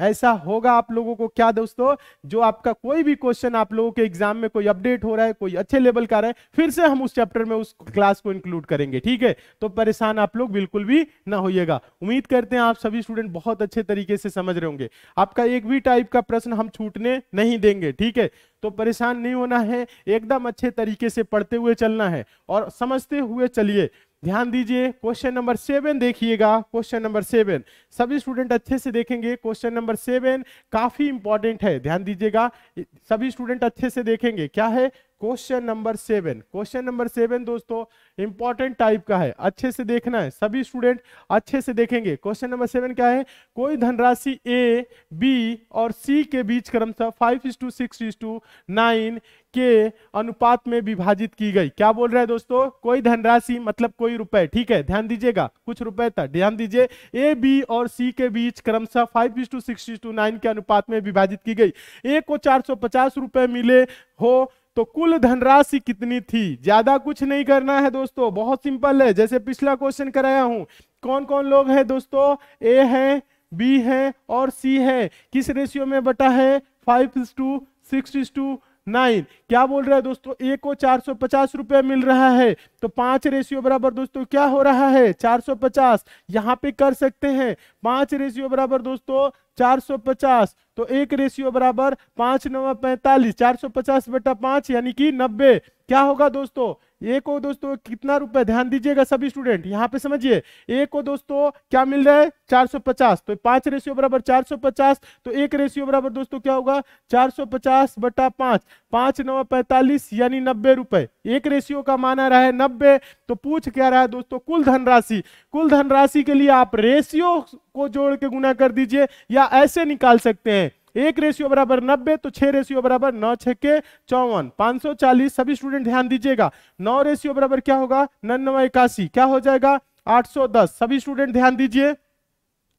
ऐसा होगा आप लोगों को क्या दोस्तों जो आपका कोई भी क्वेश्चन आप लोगों के एग्जाम में कोई अपडेट हो रहा है कोई अच्छे लेवल का रहा है फिर से हम उस चैप्टर में उस क्लास को इंक्लूड करेंगे ठीक है तो परेशान आप लोग बिल्कुल भी ना होइएगा उम्मीद करते हैं आप सभी स्टूडेंट बहुत अच्छे तरीके से समझ रहे होंगे आपका एक भी टाइप का प्रश्न हम छूटने नहीं देंगे ठीक है तो तो परेशान नहीं होना है एकदम अच्छे तरीके से पढ़ते हुए चलना है और समझते हुए चलिए ध्यान दीजिए क्वेश्चन नंबर सेवन देखिएगा क्वेश्चन नंबर सेवन सभी स्टूडेंट अच्छे से देखेंगे क्वेश्चन नंबर सेवन काफी इंपॉर्टेंट है ध्यान दीजिएगा सभी स्टूडेंट अच्छे से देखेंगे क्या है question number seven question number seven दोस्तों इंपॉर्टेंट टाइप का है अच्छे से देखना है सभी स्टूडेंट अच्छे से देखेंगे क्वेश्चन नंबर सेवन क्या है कोई धनराशि ए बी और सी के बीच क्रमशः five is to six is to nine के अनुपात में विभाजित की गई क्या बोल रहा है दोस्तों कोई धनराशि मतलब कोई रुपए ठीक है ध्यान दीजिएगा कुछ रुपए था ध्यान दीजिए ए बी और सी के बीच क्रमशः five is to six is to nine के अनुपात में विभाजित की गई ए को चार सौ पचास रुपए मिले हो तो कुल धनराशि कितनी थी ज्यादा कुछ नहीं करना है दोस्तों बहुत सिंपल है जैसे पिछला क्वेश्चन कराया हूं कौन कौन लोग हैं दोस्तों ए है बी है और सी है किस रेशियो में बटा है five to six to nine क्या बोल रहा है दोस्तों ए को चार सौ पचास रुपया मिल रहा है तो पांच रेशियो बराबर दोस्तों क्या हो रहा है चार सौ पचास यहाँ पे कर सकते हैं पांच रेशियो बराबर दोस्तों चार सौ पचास तो एक रेशियो बराबर पांच नवा पैंतालीस चार सौ पचास बटा पांच यानी कि नब्बे क्या होगा दोस्तों ए को दोस्तों कितना रुपए ध्यान दीजिएगा सभी स्टूडेंट यहाँ पे समझिए ए को दोस्तों क्या मिल रहा है 450 तो पांच रेशियो बराबर 450 तो एक रेशियो बराबर दोस्तों क्या होगा 450 बटा पांच पांच नौ पैंतालीस यानी नब्बे रुपए एक रेशियो का मान आ रहा है नब्बे तो पूछ क्या रहा है दोस्तों कुल धनराशि कुल धनराशि के लिए आप रेशियो को जोड़ के गुना कर दीजिए या ऐसे निकाल सकते हैं एक रेशियो बराबर नब्बे तो छह रेशियो बराबर नौ छक्के चौवन पांच सौ चालीस सभी स्टूडेंट ध्यान दीजिएगा नौ रेशियो बराबर क्या होगा नन्नवा इक्यासी क्या हो जाएगा आठ सौ दस सभी स्टूडेंट ध्यान दीजिए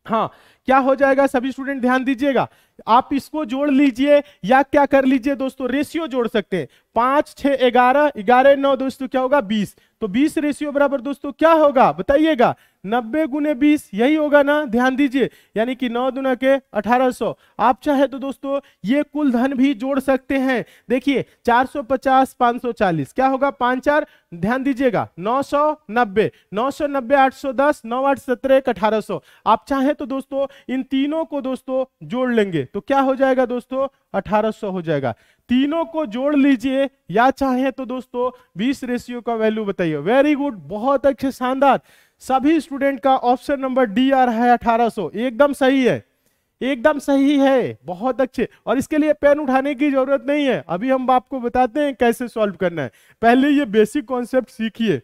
हाँ क्या हो जाएगा सभी स्टूडेंट ध्यान दीजिएगा आप इसको जोड़ लीजिए या क्या कर लीजिए दोस्तों रेशियो जोड़ सकते हैं पांच छह ग्यारह ग्यारह नौ दोस्तों क्या होगा बीस तो बीस रेशियो बराबर दोस्तों क्या होगा बताइएगा नब्बे गुने बीस यही होगा ना ध्यान दीजिए यानी कि नौ दुना के अठारह सौ आप चाहे तो दोस्तों ये कुल धन भी जोड़ सकते हैं देखिए चार सौ पचास पांच सौ चालीस क्या होगा पांच चार ध्यान दीजिएगा नौ सौ नब्बे नौ सौ नब्बे आठ सौ दस नौ आठ सत्रह एक अठारह सौ आप चाहे तो दोस्तों इन तीनों को दोस्तों जोड़ लेंगे तो क्या हो जाएगा दोस्तों 1800 हो जाएगा तीनों को जोड़ लीजिए या चाहे तो दोस्तों 20 रेशियो का वैल्यू बताइए वेरी गुड बहुत अच्छे शानदार सभी स्टूडेंट का ऑप्शन नंबर डी आ रहा है 1800 एकदम सही है एकदम सही है बहुत अच्छे और इसके लिए पेन उठाने की जरूरत नहीं है अभी हम आपको बताते हैं कैसे सॉल्व करना है पहले ये बेसिक कॉन्सेप्ट सीखिए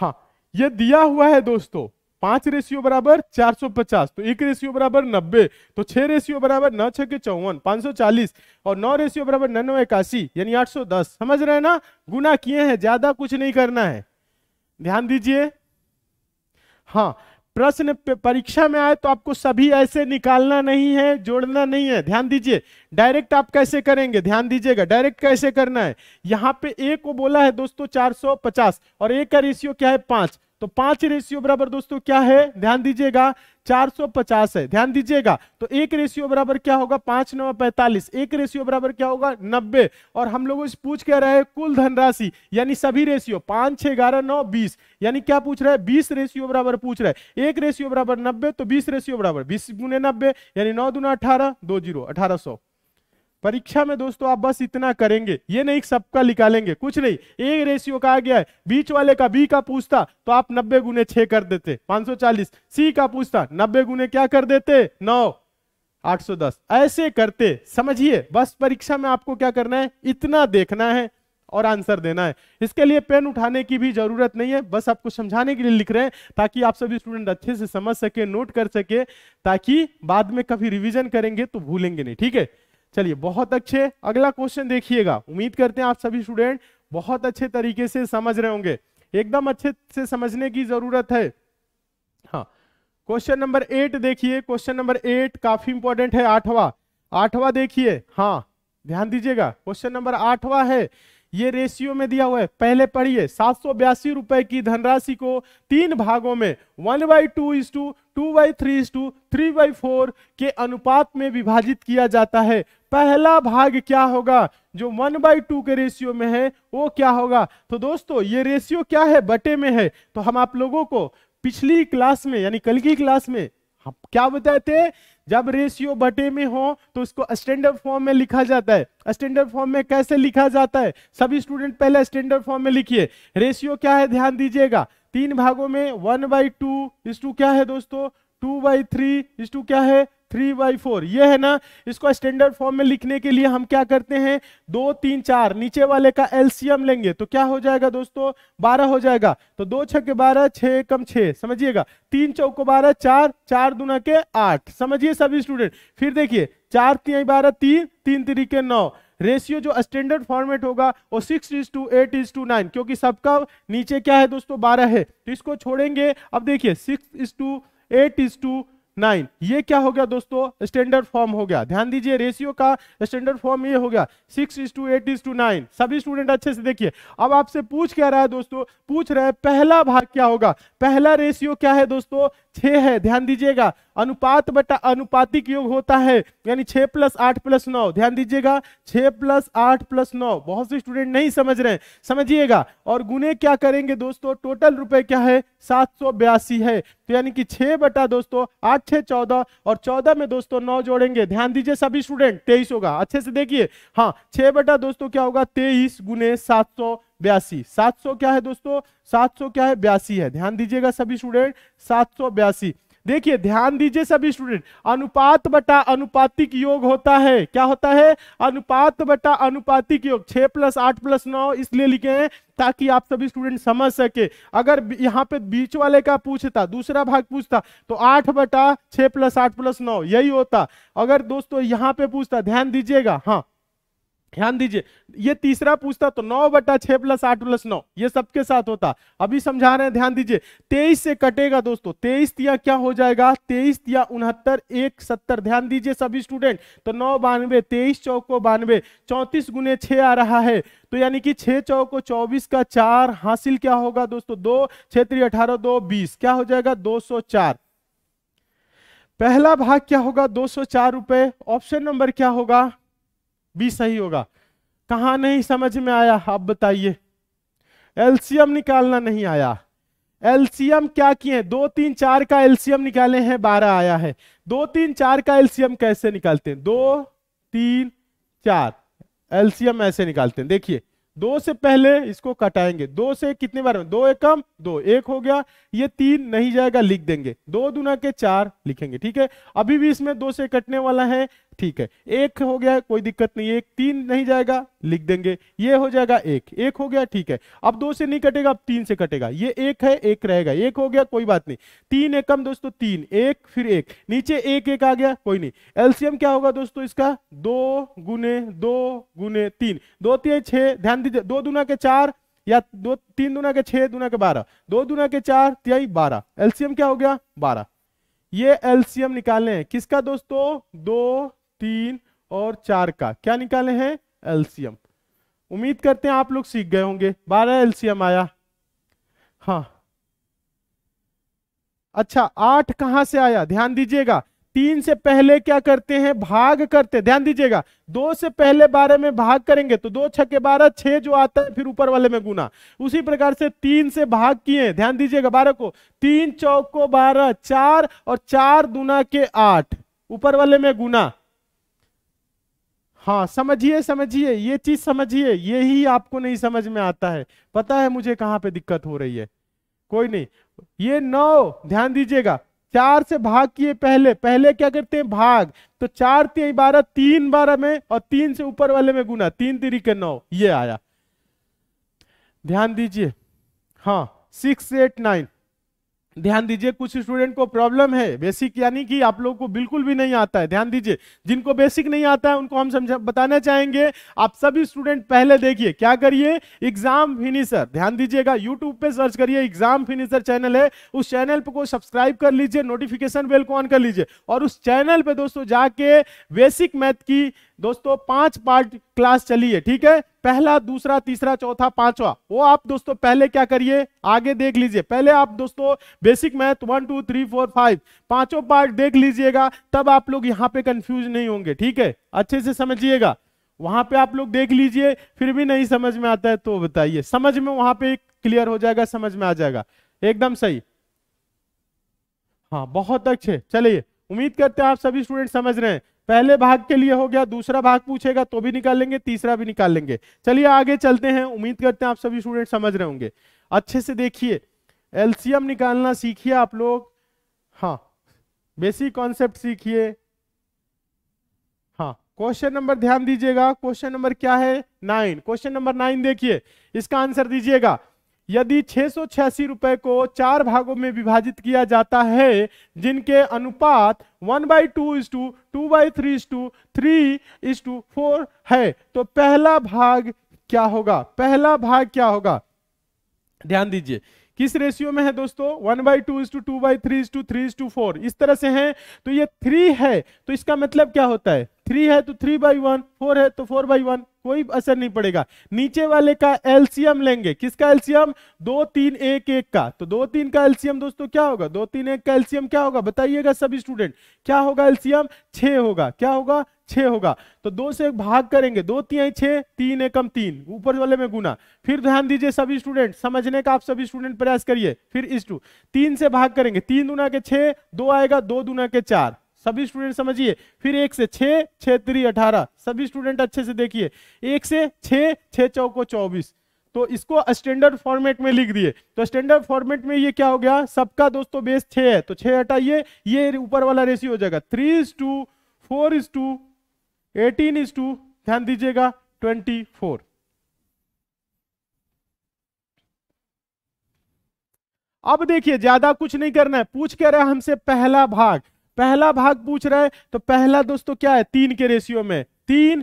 हाँ ये दिया हुआ है दोस्तों पांच रेशियो बराबर 450 तो एक रेशियो बराबर 90 तो छह रेशियो बराबर नौ छह के चौवन पांच और नौ रेशियो बराबर नन्नो इक्यासी यानी 810 समझ रहे हैं ना गुना किए हैं ज्यादा कुछ नहीं करना है ध्यान दीजिए हाँ प्रश्न परीक्षा में आए तो आपको सभी ऐसे निकालना नहीं है जोड़ना नहीं है ध्यान दीजिए डायरेक्ट आप कैसे करेंगे ध्यान दीजिएगा डायरेक्ट कैसे करना है यहाँ पे ए को बोला है दोस्तों 450 और ए का रेशियो क्या है पांच तो पांच रेशियो बराबर दोस्तों क्या है ध्यान दीजिएगा 450 है ध्यान दीजिएगा तो एक रेशियो बराबर क्या होगा पांच नौ पैंतालीस एक रेशियो बराबर क्या होगा नब्बे और हम लोगों से पूछ कह रहे हैं कुल धनराशि यानी सभी रेशियो पांच छह ग्यारह नौ बीस यानी क्या पूछ रहा है बीस रेशियो बराबर पूछ रहा है एक रेशियो बराबर नब्बे तो बीस रेशियो बराबर बीस गुने नब्बे यानी नौ दुना अठारह दो जीरो अठारह सौ परीक्षा में दोस्तों आप बस इतना करेंगे ये नहीं सबका निकालेंगे कुछ नहीं ए रेशियो आ गया है बीच वाले का बी का पूछता तो आप नब्बे गुने छह कर देते 540 सी का पूछता नब्बे गुने क्या कर देते नौ 810 ऐसे करते समझिए बस परीक्षा में आपको क्या करना है इतना देखना है और आंसर देना है इसके लिए पेन उठाने की भी जरूरत नहीं है बस आपको समझाने के लिए लिख रहे हैं ताकि आप सभी स्टूडेंट अच्छे से समझ सके नोट कर सके ताकि बाद में कभी रिवीजन करेंगे तो भूलेंगे नहीं ठीक है चलिए बहुत अच्छे अगला क्वेश्चन देखिएगा उम्मीद करते हैं आप सभी स्टूडेंट बहुत अच्छे तरीके से समझ रहे होंगे एकदम अच्छे से समझने की जरूरत है हाँ क्वेश्चन नंबर एट देखिए क्वेश्चन नंबर एट काफी इंपॉर्टेंट है आठवा आठवा देखिए हाँ ध्यान दीजिएगा क्वेश्चन नंबर आठवा है ये रेशियो में दिया हुआ है पहले पढ़िए सात सौ बयासी रुपए की धनराशि को तीन भागों में one by two is to two by three is to three by four के अनुपात में विभाजित किया जाता है पहला भाग क्या होगा जो वन बाई टू के रेशियो में है वो क्या होगा तो दोस्तों ये रेशियो क्या है बटे में है तो हम आप लोगों को पिछली क्लास में यानी कल की क्लास में हम क्या बताए थे जब रेशियो बटे में हो तो उसको स्टैंडर्ड फॉर्म में लिखा जाता है स्टैंडर्ड फॉर्म में कैसे लिखा जाता है सभी स्टूडेंट पहले स्टैंडर्ड फॉर्म में लिखिए रेशियो क्या है ध्यान दीजिएगा तीन भागों में वन बाई टू इस टू क्या है दोस्तों two by three is to क्या है थ्री बाई फोर ये है ना इसको स्टैंडर्ड फॉर्म में लिखने के लिए हम क्या करते हैं दो तीन चार नीचे वाले का एलसीएम लेंगे तो क्या हो जाएगा दोस्तों बारह हो जाएगा तो दो छके बारह छ कम छ समझिएगा तीन चौको बारह चार चार दुना के आठ समझिए सभी स्टूडेंट फिर देखिए चार तीन बारह तीन तीन तरीके नौ रेशियो जो स्टैंडर्ड फॉर्मेट होगा वो six is to eight is to nine क्योंकि सबका नीचे क्या है दोस्तों बारह है तो इसको छोड़ेंगे अब देखिए six is to eight is to nine ये क्या हो गया दोस्तों स्टैंडर्ड फॉर्म हो गया ध्यान दीजिए रेशियो का स्टैंडर्ड फॉर्म ये हो गया six is to eight is to nine सभी स्टूडेंट अच्छे से देखिए अब आपसे पूछ क्या रहा है दोस्तों पूछ रहा है पहला भाग क्या होगा पहला रेशियो क्या है दोस्तों छह है ध्यान दीजिएगा अनुपात बटा अनुपातिक योग होता है यानी छह प्लस आठ प्लस नौ ध्यान दीजिएगा छह प्लस आठ प्लस नौ बहुत से स्टूडेंट नहीं समझ रहे समझिएगा और गुने क्या करेंगे दोस्तों टोटल रुपए क्या है सात सौ बयासी है तो यानी कि छह बटा दोस्तों आठ अच्छे चौदह और चौदह में दोस्तों नौ जोड़ेंगे ध्यान दीजिए सभी स्टूडेंट तेईस होगा अच्छे से देखिए हाँ छह बटा दोस्तों क्या होगा तेईस गुने सात सौ बयासी सात सौ क्या है दोस्तों सात सौ क्या है बयासी है ध्यान दीजिएगा सभी स्टूडेंट सात सौ बयासी देखिए ध्यान दीजिए सभी स्टूडेंट अनुपात बटा अनुपातिक योग होता है क्या होता है अनुपात बटा अनुपातिक योग छह प्लस आठ प्लस नौ इसलिए लिखे हैं ताकि आप सभी स्टूडेंट समझ सके अगर यहाँ पे बीच वाले का पूछता दूसरा भाग पूछता तो आठ बटा छह प्लस आठ प्लस नौ यही होता अगर दोस्तों यहाँ पे पूछता ध्यान दीजिएगा हाँ ध्यान दीजिए ये तीसरा पूछता तो नौ बटा छह प्लस आठ प्लस नौ ये सबके साथ होता अभी समझा रहे हैं ध्यान दीजिए तेईस से कटेगा दोस्तों तेईस तिया क्या हो जाएगा तेईस तिया उनहत्तर एक सत्तर ध्यान दीजिए सभी स्टूडेंट तो नौ बानवे तेईस चौक बानवे चौंतीस गुने छह आ रहा है तो यानी कि छह चौको चौबीस का चार हासिल क्या होगा दोस्तों दो छह त्री अठारह दो बीस क्या हो जाएगा दो सौ चार पहला भाग क्या होगा दो सौ चार रुपए ऑप्शन नंबर क्या होगा भी सही होगा कहा नहीं समझ में आया आप बताइए एलसीएम निकालना नहीं आया एलसीएम क्या किए दो तीन चार का एलसीएम निकाले हैं बारह आया है दो तीन चार का एलसीएम कैसे निकालते हैं दो तीन चार एलसीएम ऐसे निकालते हैं देखिए दो से पहले इसको कटाएंगे दो से कितने बार में दो एकम दो एक हो गया ये तीन नहीं जाएगा लिख देंगे दो दुना के चार लिखेंगे ठीक है अभी भी इसमें दो से कटने वाला है ठीक है एक हो गया कोई दिक्कत नहीं एक तीन नहीं जाएगा लिख देंगे ये हो जाएगा एक एक हो गया ठीक है अब दो से नहीं कटेगा अब तीन से कटेगा ये एक है एक रहेगा एक हो गया कोई बात नहीं तीन एकम दोस्तों तीन एक फिर एक नीचे एक एक आ गया कोई नहीं एलसीएम क्या होगा दोस्तों इसका दो गुने दो गुने तीन दो तीन छह ध्यान दीजिए दो दुना के चार या दो तीन दुना के छह दुना के बारह दो दुना के चार त्याई बारह एल्सियम क्या हो गया बारह ये एल्सियम निकालने हैं किसका दोस्तों दो तीन और चार का क्या निकाले हैं एल्सियम उम्मीद करते हैं आप लोग सीख गए होंगे बारह एल्सियम आया हाँ अच्छा आठ कहां से आया ध्यान दीजिएगा तीन से पहले क्या करते हैं भाग करते ध्यान दीजिएगा दो से पहले बारह में भाग करेंगे तो दो छके बारह छह जो आता है फिर ऊपर वाले में गुना उसी प्रकार से तीन से भाग किए ध्यान दीजिएगा बारह को तीन चौक को बारह चार और चार दुना के आठ ऊपर वाले में गुना हाँ समझिए समझिए ये चीज समझिए ये ही आपको नहीं समझ में आता है पता है मुझे कहां पे दिक्कत हो रही है कोई नहीं ये नौ ध्यान दीजिएगा चार से भाग किए पहले पहले क्या करते हैं भाग तो चार तीन बारह तीन बारह में और तीन से ऊपर वाले में गुना तीन तिरी के नौ ये आया ध्यान दीजिए हाँ सिक्स एट नाइन ध्यान दीजिए कुछ स्टूडेंट को प्रॉब्लम है बेसिक यानी कि आप लोगों को बिल्कुल भी नहीं आता है ध्यान दीजिए जिनको बेसिक नहीं आता है उनको हम समझा बताना चाहेंगे आप सभी स्टूडेंट पहले देखिए क्या करिए एग्जाम फिनिशर ध्यान दीजिएगा यूट्यूब पे सर्च करिए एग्जाम फिनिशर चैनल है उस चैनल को सब्सक्राइब कर लीजिए नोटिफिकेशन बेल को ऑन कर लीजिए और उस चैनल पर दोस्तों जाके बेसिक मैथ की दोस्तों पांच पार्ट क्लास चली है ठीक है पहला दूसरा तीसरा चौथा पांचवा वो आप दोस्तों पहले क्या करिए आगे देख लीजिए पहले आप दोस्तों basic math one two three four five पांचों पार्ट देख लीजिएगा तब आप लोग यहाँ पे कंफ्यूज नहीं होंगे ठीक है अच्छे से समझिएगा वहां पे आप लोग देख लीजिए फिर भी नहीं समझ में आता है तो बताइए समझ में वहां पर क्लियर हो जाएगा समझ में आ जाएगा एकदम सही हाँ बहुत अच्छे चलिए उम्मीद करते हैं आप सभी स्टूडेंट समझ रहे हैं पहले भाग के लिए हो गया दूसरा भाग पूछेगा तो भी निकाल लेंगे तीसरा भी निकाल लेंगे चलिए आगे चलते हैं उम्मीद करते हैं आप सभी स्टूडेंट समझ रहे होंगे अच्छे से देखिए एलसीएम निकालना सीखिए आप लोग हाँ बेसिक कॉन्सेप्ट सीखिए हाँ क्वेश्चन नंबर ध्यान दीजिएगा क्वेश्चन नंबर क्या है नाइन क्वेश्चन नंबर नाइन देखिए इसका आंसर दीजिएगा यदि छह रुपए को चार भागों में विभाजित किया जाता है जिनके अनुपात one by two is to two by three is to three is to four है तो पहला भाग क्या होगा पहला भाग क्या होगा ध्यान दीजिए किस रेशियो में है दोस्तों one by two is to two by three is to three is to four इस तरह से है तो ये थ्री है तो इसका मतलब क्या होता है थ्री है तो थ्री बाई वन फोर है तो फोर बाई वन कोई असर नहीं पड़ेगा नीचे वाले का एल्सियम लेंगे किसका एल्सियम दो तीन एक एक का तो दो तीन का एल्सियम दोस्तों क्या होगा दो तीन एक का एल्सियम क्या होगा बताइएगा सभी स्टूडेंट क्या होगा एल्सियम छ होगा क्या होगा छ होगा तो दो से भाग करेंगे दो तीन छह तीन एकम तीन ऊपर वाले में गुना फिर ध्यान दीजिए सभी स्टूडेंट समझने का आप सभी स्टूडेंट प्रयास करिए फिर इस टू तीन से भाग करेंगे तीन दुना के छह दो आएगा दो दुना के चार सभी स्टूडेंट समझिए फिर एक से छे छे त्री अठारह सभी स्टूडेंट अच्छे से देखिए एक से छे छे चौको चौबीस तो इसको स्टैंडर्ड फॉर्मेट में लिख दिए तो स्टैंडर्ड फॉर्मेट में ये क्या हो गया सबका दोस्तों बेस छे है तो छे हटाइए ये ऊपर वाला रेशियो हो जाएगा three is to four is to eighteen is to ध्यान दीजिएगा ट्वेंटी फोर अब देखिए ज्यादा कुछ नहीं करना है पूछ कह रहे हैं हमसे पहला भाग पहला भाग पूछ रहा है तो पहला दोस्तों क्या है तीन के रेशियो में तीन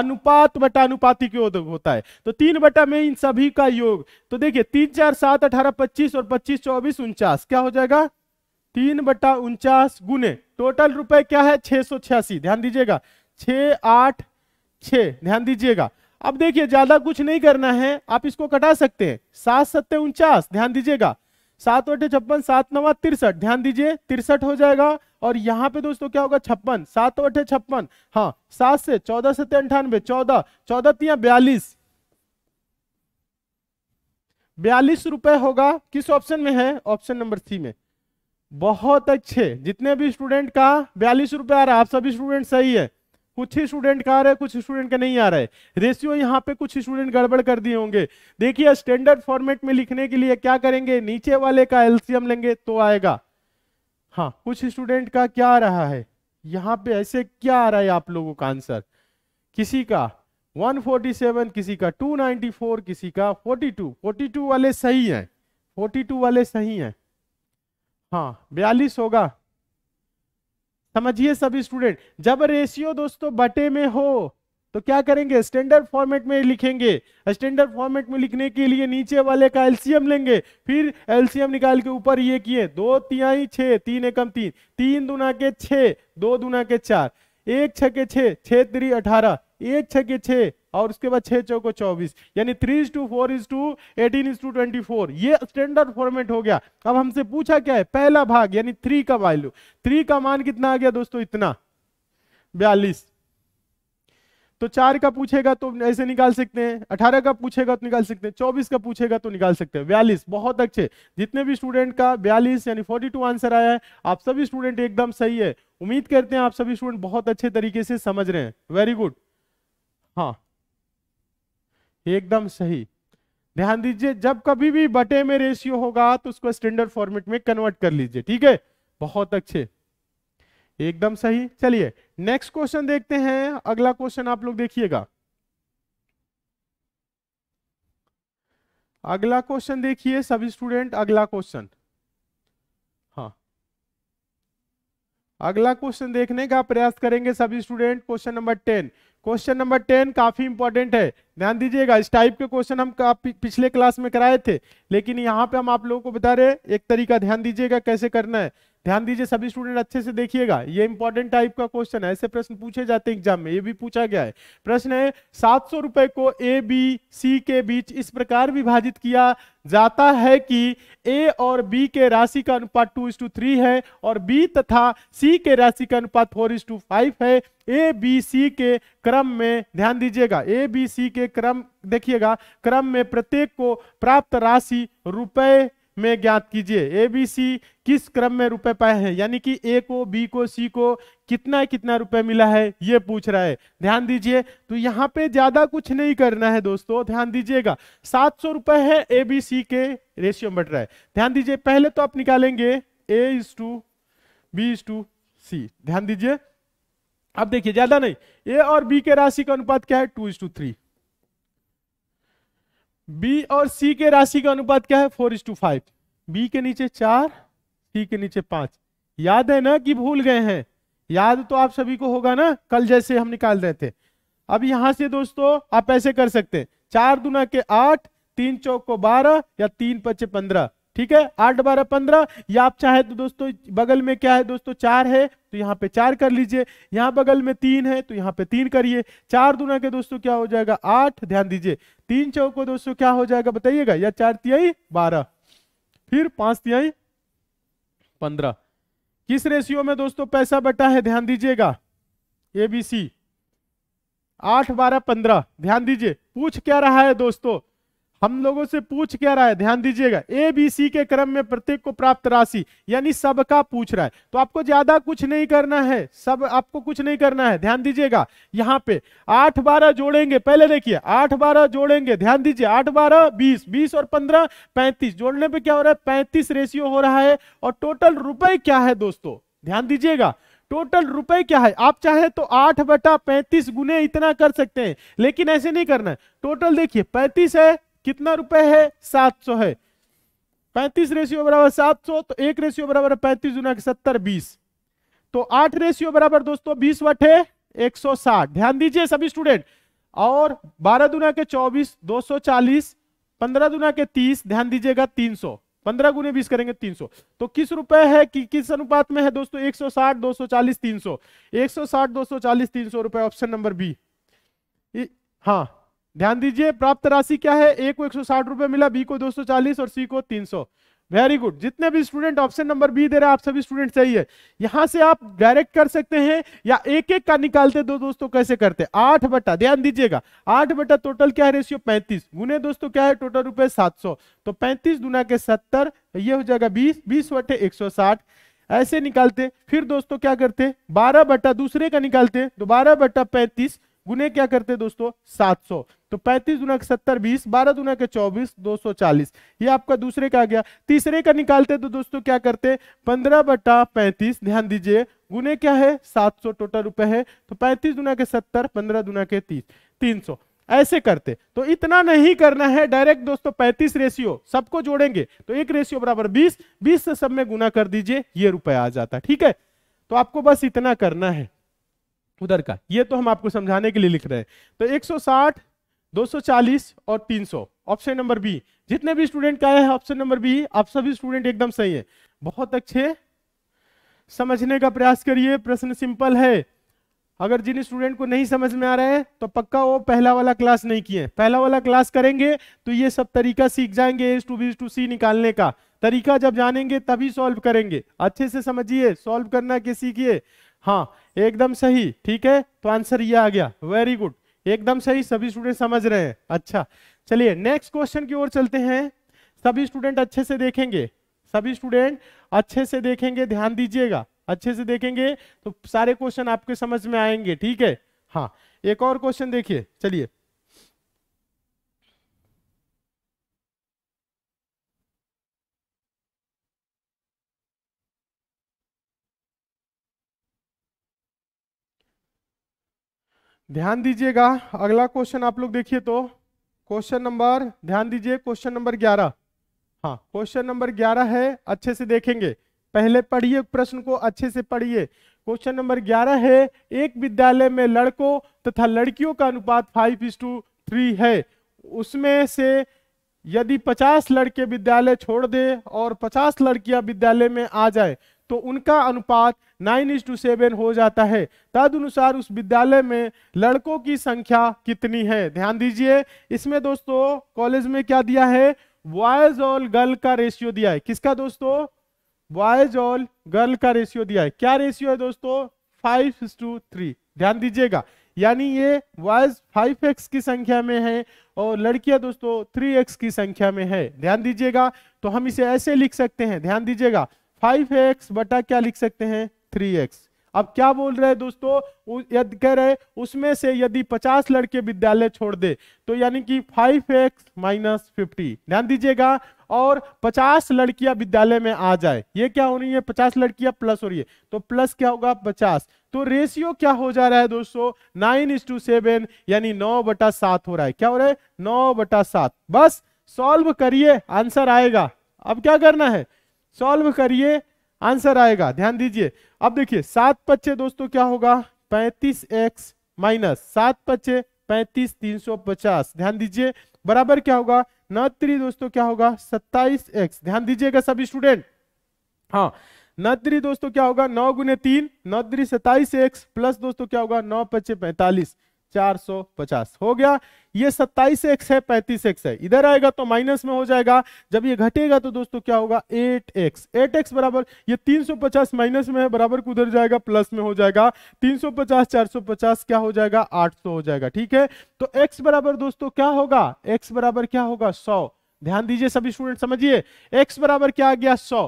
अनुपात बटा अनुपातिक योग होता है तो तीन बटा में इन सभी का योग तो देखिए तीन चार सात अठारह पच्चीस और पच्चीस चौबीस उनचास क्या हो जाएगा तीन बटा उनचास गुने टोटल रुपए क्या है छह सौ छियासी ध्यान दीजिएगा छ आठ छ ध्यान दीजिएगा अब देखिए ज्यादा कुछ नहीं करना है आप इसको कटा सकते हैं सात सत्ते उनचास ध्यान दीजिएगा सात अठे छप्पन सात नवा तिरसठ ध्यान दीजिए तिरसठ हो जाएगा और यहाँ पे दोस्तों क्या होगा छप्पन सात अठे छप्पन हाँ सात से चौदह सत्य अंठानवे चौदह चौदह तिया बयालीस बयालीस रुपए होगा किस ऑप्शन में है ऑप्शन नंबर सी में बहुत अच्छे जितने भी स्टूडेंट का बयालीस रुपए आ रहा है आप सभी स्टूडेंट सही है कुछ ही स्टूडेंट का आ रहा है कुछ स्टूडेंट का नहीं आ रहा है रेशियो यहाँ पे कुछ स्टूडेंट गड़बड़ कर दिए होंगे देखिए स्टैंडर्ड फॉर्मेट में लिखने के लिए क्या करेंगे नीचे वाले का एल्सियम लेंगे तो आएगा हाँ कुछ स्टूडेंट का क्या आ रहा है यहाँ पे ऐसे क्या आ रहा है आप लोगों का आंसर किसी का 147 किसी का 294 किसी का 42 42 वाले सही हैं 42 वाले सही हैं हाँ बयालीस होगा समझिए सभी स्टूडेंट जब रेशियो दोस्तों बटे में हो तो क्या करेंगे स्टैंडर्ड फॉर्मेट में लिखेंगे स्टैंडर्ड फॉर्मेट में लिखने के लिए नीचे वाले का एलसीएम लेंगे फिर एलसीएम निकाल के ऊपर ये किए दो तिहाई छः तीन एकम तीन तीन दुना के छ दो दुना के चार एक छ के छः त्री अठारह एक छ के छ और उसके बाद छह चौको चौबीस यानी three is to four is to eighteen is to twenty four ये स्टैंडर्ड फॉर्मेट हो गया अब हमसे पूछा क्या है पहला भाग यानी थ्री का वैल्यू थ्री का मान कितना आ गया दोस्तों इतना बयालीस तो चार का पूछेगा तो ऐसे निकाल सकते हैं अठारह का पूछेगा तो निकाल सकते हैं चौबीस का पूछेगा तो निकाल सकते हैं बयालीस बहुत अच्छे जितने भी स्टूडेंट का बयालीस यानी फोर्टी टू आंसर आया है आप सभी स्टूडेंट एकदम सही है उम्मीद करते हैं आप सभी स्टूडेंट बहुत अच्छे तरीके से समझ रहे हैं वेरी गुड हाँ एकदम सही ध्यान दीजिए जब कभी भी बटे में रेशियो होगा तो उसको स्टैंडर्ड फॉर्मेट में कन्वर्ट कर लीजिए ठीक है बहुत अच्छे एकदम सही चलिए नेक्स्ट क्वेश्चन देखते हैं अगला क्वेश्चन आप लोग देखिएगा अगला क्वेश्चन देखिए सभी स्टूडेंट अगला क्वेश्चन हाँ अगला क्वेश्चन देखने का प्रयास करेंगे सभी student question number ten question number ten काफी इंपॉर्टेंट है ध्यान दीजिएगा इस टाइप के क्वेश्चन हम पिछले क्लास में कराए थे लेकिन यहाँ पे हम आप लोगों को बता रहे हैं एक तरीका ध्यान दीजिएगा कैसे करना है ध्यान दीजिए सभी स्टूडेंट अच्छे से देखिएगा ये इंपॉर्टेंट टाइप का क्वेश्चन है ऐसे प्रश्न पूछे जाते हैं एग्जाम में ये भी पूछा गया है प्रश्न है सात सौ रुपए को ए बी सी के बीच इस प्रकार विभाजित किया जाता है कि ए और बी के राशि का अनुपात टू इस टू थ्री है और बी तथा सी के राशि का अनुपात फोर इस टू फाइव है ए बी सी के क्रम में ध्यान दीजिएगा ए बी सी के क्रम देखिएगा क्रम में प्रत्येक को प्राप्त राशि रुपए में ज्ञात कीजिए ए बी सी किस क्रम में रुपए पाए हैं यानी कि ए को बी को सी को कितना कितना रुपए मिला है ये पूछ रहा है ध्यान दीजिए तो यहाँ पे ज्यादा कुछ नहीं करना है दोस्तों ध्यान दीजिएगा सात सौ रुपए है ए बी सी के रेशियो में बट रहा है ध्यान दीजिए पहले तो आप निकालेंगे A is to B is to C ध्यान दीजिए अब देखिए ज्यादा नहीं ए और बी के राशि का अनुपात क्या है two is to three B और सी के राशि का अनुपात क्या है four is to five B के नीचे चार सी के नीचे पांच याद है ना कि भूल गए हैं याद तो आप सभी को होगा ना कल जैसे हम निकाल रहे थे अब यहां से दोस्तों आप ऐसे कर सकते हैं चार दुना के आठ तीन चौक को बारह या तीन पच्चे पंद्रह ठीक है आठ बारह पंद्रह या आप चाहे तो दोस्तों बगल में क्या है दोस्तों चार है तो यहाँ पे चार कर लीजिए यहाँ बगल में तीन है तो यहाँ पे तीन करिए चार दुना के दोस्तों क्या हो जाएगा आठ ध्यान दीजिए तीन चौक को दोस्तों क्या हो जाएगा बताइएगा या चार तिहाई बारह फिर पांच तिहाई पंद्रह किस रेशियो में दोस्तों पैसा बटा है ध्यान दीजिएगा एबीसी आठ बारह पंद्रह ध्यान दीजिए पूछ क्या रहा है दोस्तों हम लोगों से पूछ क्या रहा है ध्यान दीजिएगा ए बी सी के क्रम में प्रत्येक को प्राप्त राशि यानी सबका पूछ रहा है तो आपको ज्यादा कुछ नहीं करना है सब आपको कुछ नहीं करना है ध्यान दीजिएगा यहाँ पे आठ बारह जोड़ेंगे पहले देखिए आठ बारह जोड़ेंगे ध्यान दीजिए आठ बारह बीस बीस और पंद्रह पैंतीस जोड़ने पर क्या हो रहा है पैंतीस रेशियो हो रहा है और टोटल रुपए क्या है दोस्तों ध्यान दीजिएगा टोटल रुपए क्या है आप चाहे तो आठ बटा पैंतीस गुने इतना कर सकते हैं लेकिन ऐसे नहीं करना है टोटल देखिए पैंतीस है कितना रुपए है सात सौ है पैंतीस रेशियो बराबर सात सौ तो एक रेशियो बराबर पैंतीस गुना सत्तर बीस तो आठ रेशियो बराबर दोस्तों बीस बटे एक सौ साठ ध्यान दीजिए सभी स्टूडेंट और बारह दुना के चौबीस दो सौ चालीस पंद्रह दुना के तीस ध्यान दीजिएगा तीन सौ पंद्रह गुने बीस करेंगे तीन सौ तो किस रुपए है कि किस अनुपात में है दोस्तों एक सौ साठ दो सौ चालीस तीन सौ एक सौ साठ दो सौ चालीस तीन सौ रुपए ऑप्शन नंबर बी हाँ ध्यान दीजिए प्राप्त राशि क्या है ए को एक रुपए मिला बी को 240 और सी को 300 वेरी गुड जितने भी स्टूडेंट ऑप्शन नंबर बी दे रहे हैं आप सभी स्टूडेंट सही है यहां से आप डायरेक्ट कर सकते हैं या एक एक का निकालते दो दोस्तों कैसे करते आठ बटा ध्यान दीजिएगा आठ बटा टोटल क्या है रेशियो पैंतीस गुने दोस्तों क्या है टोटल रुपए सात सौ तो पैंतीस गुना के सत्तर ये हो जाएगा बीस बीस बटे एक सौ साठ ऐसे निकालते फिर दोस्तों क्या करते बारह बटा दूसरे का निकालते तो बारह बटा पैंतीस गुने क्या करते दोस्तों 700 तो 35 गुना के सत्तर बीस बारह दुना के 24 240 ये आपका दूसरे का आ गया तीसरे का निकालते तो दोस्तों क्या करते 15 बटा 35 ध्यान दीजिए गुने क्या है 700 टोटल रुपए है तो 35 गुना के 70 15 दुना के 30 300 ऐसे करते तो इतना नहीं करना है डायरेक्ट दोस्तों पैंतीस रेशियो सबको जोड़ेंगे तो एक रेशियो बराबर बीस बीस से सब में गुना कर दीजिए ये रुपए आ जाता ठीक है तो आपको बस इतना करना है उधर का ये तो हम आपको समझाने के लिए लिख रहे हैं तो 160 240 और 300 ऑप्शन नंबर बी जितने भी स्टूडेंट का है ऑप्शन नंबर बी आप सभी स्टूडेंट एकदम सही है बहुत अच्छे समझने का प्रयास करिए प्रश्न सिंपल है अगर जिन स्टूडेंट को नहीं समझ में आ रहा है तो पक्का वो पहला वाला क्लास नहीं किए पहला वाला क्लास करेंगे तो ये सब तरीका सीख जाएंगे as to B to C निकालने का तरीका जब जानेंगे तभी सॉल्व करेंगे अच्छे से समझिए सॉल्व करना के सीखिए हाँ एकदम सही ठीक है तो आंसर ये आ गया वेरी गुड एकदम सही सभी स्टूडेंट समझ रहे हैं अच्छा चलिए नेक्स्ट क्वेश्चन की ओर चलते हैं सभी स्टूडेंट अच्छे से देखेंगे सभी स्टूडेंट अच्छे से देखेंगे ध्यान दीजिएगा अच्छे से देखेंगे तो सारे क्वेश्चन आपके समझ में आएंगे ठीक है हाँ एक और क्वेश्चन देखिए चलिए ध्यान दीजिएगा अगला क्वेश्चन आप लोग देखिए तो क्वेश्चन नंबर ध्यान दीजिए क्वेश्चन नंबर ग्यारह हाँ क्वेश्चन नंबर ग्यारह है अच्छे से देखेंगे पहले पढ़िए प्रश्न को अच्छे से पढ़िए क्वेश्चन नंबर ग्यारह है एक विद्यालय में लड़कों तथा लड़कियों का अनुपात फाइव इज टू थ्री है उसमें से यदि पचास लड़के विद्यालय छोड़ दे और पचास लड़कियां विद्यालय में आ जाए तो उनका अनुपात नाइन इज टू सेवन हो जाता है तद अनुसार उस विद्यालय में लड़कों की संख्या कितनी है ध्यान दीजिए इसमें दोस्तों कॉलेज में क्या दिया है बॉयज और गर्ल का रेशियो दिया है किसका दोस्तों बॉयज और गर्ल का रेशियो दिया है क्या रेशियो है दोस्तों फाइव टू थ्री ध्यान दीजिएगा यानी ये बॉयज फाइव एक्स की संख्या में है और लड़कियां दोस्तों थ्री एक्स की संख्या में है ध्यान दीजिएगा तो हम इसे ऐसे लिख सकते हैं ध्यान दीजिएगा फाइव एक्स बटा क्या लिख सकते हैं थ्री एक्स अब क्या बोल रहे हैं दोस्तों यदि कह रहे उसमें से यदि 50 लड़के विद्यालय छोड़ दे तो यानी कि 5x एक्स माइनस फिफ्टी ध्यान दीजिएगा और 50 लड़कियां विद्यालय में आ जाए ये क्या हो रही है 50 लड़कियां प्लस हो रही है तो प्लस क्या होगा 50 तो रेशियो क्या हो जा रहा है दोस्तों नाइन इज टू सेवन यानी नौ बटा सात हो रहा है क्या हो रहा है नौ बटा सात बस सॉल्व करिए आंसर आएगा अब क्या करना है सॉल्व करिए आंसर आएगा ध्यान दीजिए अब देखिए सात पच्चे दोस्तों क्या होगा पैंतीस एक्स माइनस सात पच्चे पैंतीस तीन सौ पचास ध्यान दीजिए बराबर क्या होगा नी दोस्तों क्या होगा सत्ताईस एक्स ध्यान दीजिएगा सभी स्टूडेंट हाँ नी दोस्तों क्या होगा नौ गुने तीन नी सताइस एक्स प्लस दोस्तों क्या होगा नौ पच्चे पैंतालीस 450 हो गया ये 27 एक्स है 35 एक्स है इधर आएगा तो माइनस में हो जाएगा जब ये घटेगा तो दोस्तों क्या होगा 8x 8x बराबर ये 350 माइनस में है बराबर कुधर जाएगा प्लस में हो जाएगा 350 450 क्या हो जाएगा 800 हो जाएगा ठीक है तो x बराबर दोस्तों क्या होगा x बराबर क्या होगा 100 ध्यान दीजिए सभी स्टूडेंट समझिए एक्स बराबर क्या आ गया सौ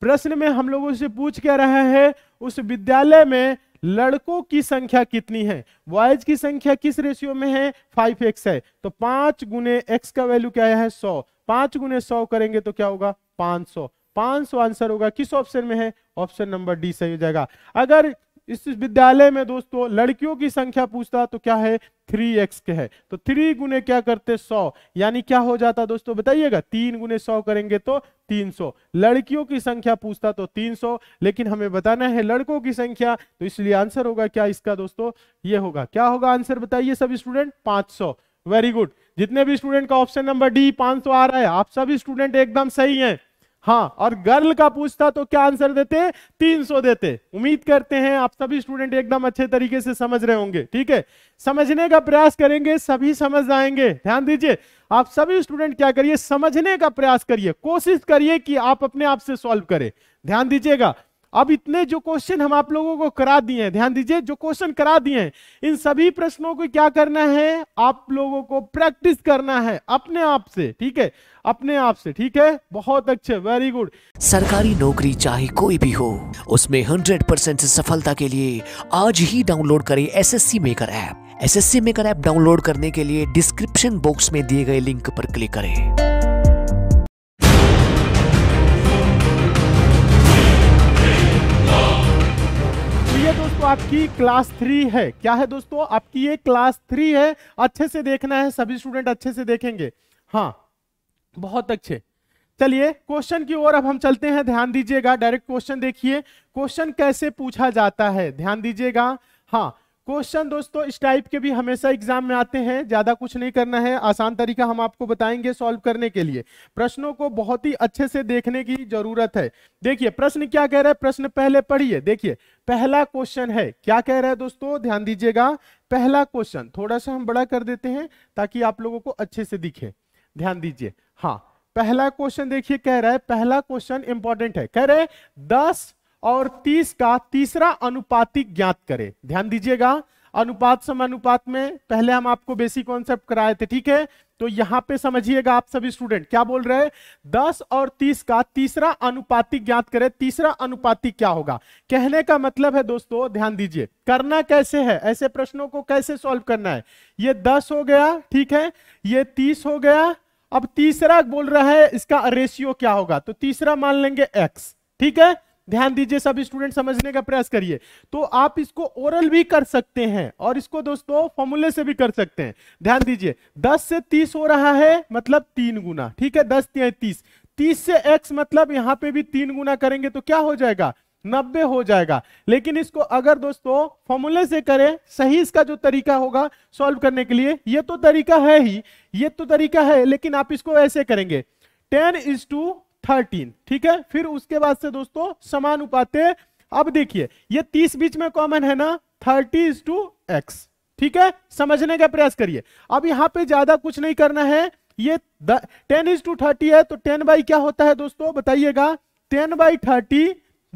प्रश्न में हम लोगों से पूछ क्या रहा है उस विद्यालय में लड़कों की संख्या कितनी है बॉयज की संख्या किस रेशियो में है फाइव एक्स है तो पांच गुने एक्स का वैल्यू क्या है सौ पांच गुने सौ करेंगे तो क्या होगा पांच सौ पांच सौ आंसर होगा किस ऑप्शन में है ऑप्शन नंबर डी सही हो जाएगा अगर इस विद्यालय में दोस्तों लड़कियों की संख्या पूछता तो क्या है थ्री एक्स के है तो थ्री गुने क्या करते सौ यानी क्या हो जाता दोस्तों बताइएगा तीन गुने सौ करेंगे तो तीन सौ लड़कियों की संख्या पूछता तो तीन सौ लेकिन हमें बताना है लड़कों की संख्या तो इसलिए आंसर होगा क्या इसका दोस्तों ये होगा क्या होगा आंसर बताइए सब स्टूडेंट पांच सौ वेरी गुड जितने भी स्टूडेंट का ऑप्शन नंबर डी पांच सौ आ रहा है आप सभी स्टूडेंट एकदम सही है हाँ और गर्ल का पूछता तो क्या आंसर देते 300 देते उम्मीद करते हैं आप सभी स्टूडेंट एकदम अच्छे तरीके से समझ रहे होंगे ठीक है समझने का प्रयास करेंगे सभी समझ जाएंगे ध्यान दीजिए आप सभी स्टूडेंट क्या करिए समझने का प्रयास करिए कोशिश करिए कि आप अपने आप से सॉल्व करें ध्यान दीजिएगा अब इतने जो क्वेश्चन हम आप लोगों को करा दिए हैं ध्यान दीजिए जो क्वेश्चन करा दिए हैं इन सभी प्रश्नों को क्या करना है आप लोगों को प्रैक्टिस करना है अपने आप से ठीक है अपने आप से ठीक है बहुत अच्छे वेरी गुड सरकारी नौकरी चाहे कोई भी हो उसमें 100 परसेंट सफलता के लिए आज ही डाउनलोड करें SSC maker app SSC maker app download करने के लिए डिस्क्रिप्शन बॉक्स में दिए गए लिंक पर क्लिक करें दोस्तों आपकी क्लास थ्री है क्या है दोस्तों आपकी ये क्लास थ्री है अच्छे से देखना है सभी स्टूडेंट अच्छे से देखेंगे हाँ बहुत अच्छे चलिए क्वेश्चन की ओर अब हम चलते हैं ध्यान दीजिएगा डायरेक्ट क्वेश्चन देखिए क्वेश्चन कैसे पूछा जाता है ध्यान दीजिएगा हाँ क्वेश्चन दोस्तों इस टाइप के भी हमेशा एग्जाम में आते हैं ज्यादा कुछ नहीं करना है आसान तरीका हम आपको बताएंगे सॉल्व करने के लिए प्रश्नों को बहुत ही अच्छे से देखने की जरूरत है देखिए प्रश्न क्या कह रहा है प्रश्न पहले पढ़िए देखिए पहला क्वेश्चन है क्या कह रहा है दोस्तों ध्यान दीजिएगा पहला क्वेश्चन थोड़ा सा हम बड़ा कर देते हैं ताकि आप लोगों को अच्छे से दिखे ध्यान दीजिए हाँ पहला क्वेश्चन देखिए कह रहा है पहला क्वेश्चन इंपॉर्टेंट है कह रहे दस और 30 का तीसरा अनुपातिक ज्ञात करें ध्यान दीजिएगा अनुपात सम अनुपात में पहले हम आपको बेसिक कॉन्सेप्ट कराए थे ठीक है तो यहां पे समझिएगा आप सभी स्टूडेंट क्या बोल रहे हैं दस और तीस का तीसरा अनुपातिक ज्ञात करें तीसरा अनुपातिक क्या होगा कहने का मतलब है दोस्तों ध्यान दीजिए करना कैसे है ऐसे प्रश्नों को कैसे सॉल्व करना है ये दस हो गया ठीक है ये तीस हो गया अब तीसरा बोल रहा है इसका रेशियो क्या होगा तो तीसरा मान लेंगे एक्स ठीक है ध्यान दीजिए सब स्टूडेंट समझने का प्रयास करिए तो आप इसको ओरल भी कर सकते हैं और इसको दोस्तों फॉर्मूले से भी कर सकते हैं ध्यान दीजिए 10 से 30 हो रहा है मतलब तीन गुना ठीक है दस तीस तीस से x मतलब यहां पे भी तीन गुना करेंगे तो क्या हो जाएगा नब्बे हो जाएगा लेकिन इसको अगर दोस्तों फॉर्मूले से करें सही इसका जो तरीका होगा सॉल्व करने के लिए ये तो तरीका है ही ये तो तरीका है लेकिन आप इसको ऐसे करेंगे टेन इज टू थर्टीन ठीक है फिर उसके बाद से दोस्तों समान उपाते अब देखिए ये तीस बीच में कॉमन है ना थर्टी इज टू एक्स ठीक है समझने का प्रयास करिए अब यहाँ पे ज्यादा कुछ नहीं करना है ये टेन इज टू थर्टी है तो टेन बाई क्या होता है दोस्तों बताइएगा टेन बाई थर्टी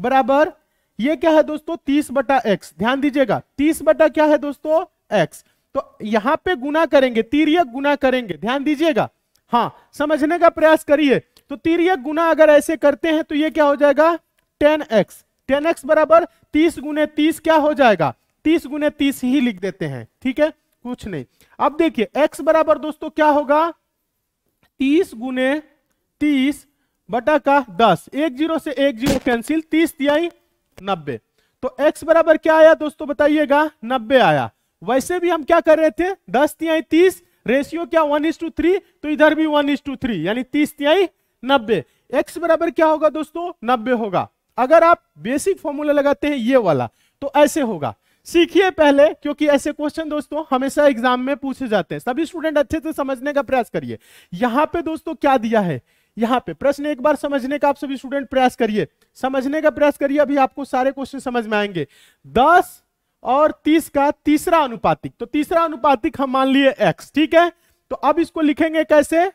बराबर ये क्या है दोस्तों तीस बटा एक्स ध्यान दीजिएगा तीस बटा क्या है दोस्तों एक्स तो यहां पे गुना करेंगे तीरिय गुना करेंगे ध्यान दीजिएगा हाँ समझने का प्रयास करिए तो तिरक गुना अगर ऐसे करते हैं तो ये क्या हो जाएगा टेन एक्स टेन एक्स बराबर तीस गुने तीस क्या हो जाएगा तीस गुने तीस ही लिख देते हैं ठीक है कुछ नहीं अब देखिए एक्स बराबर दोस्तों क्या होगा तीस गुने तीस बटा का दस एक जीरो से एक जीरो कैंसिल तीस दिया नब्बे तो एक्स बराबर क्या आया दोस्तों बताइएगा नब्बे आया वैसे भी हम क्या कर रहे थे दस तिहाई तीस रेशियो क्या वन इज टू थ्री तो इधर भी वन इज टू थ्री यानी तीस तिहाई नब्बे एक्स बराबर क्या होगा दोस्तों नब्बे होगा अगर आप बेसिक फॉर्मूला लगाते हैं ये वाला तो ऐसे होगा सीखिए पहले क्योंकि ऐसे क्वेश्चन दोस्तों हमेशा एग्जाम में पूछे जाते हैं सभी स्टूडेंट अच्छे से समझने का प्रयास करिए यहां पे दोस्तों क्या दिया है यहाँ पे प्रश्न एक बार समझने का आप सभी स्टूडेंट प्रयास करिए समझने का प्रयास करिए अभी आपको सारे क्वेश्चन समझ में आएंगे दस और तीस का तीसरा अनुपातिक तो तीसरा अनुपातिक हम मान लिए एक्स ठीक है तो अब इसको लिखेंगे कैसे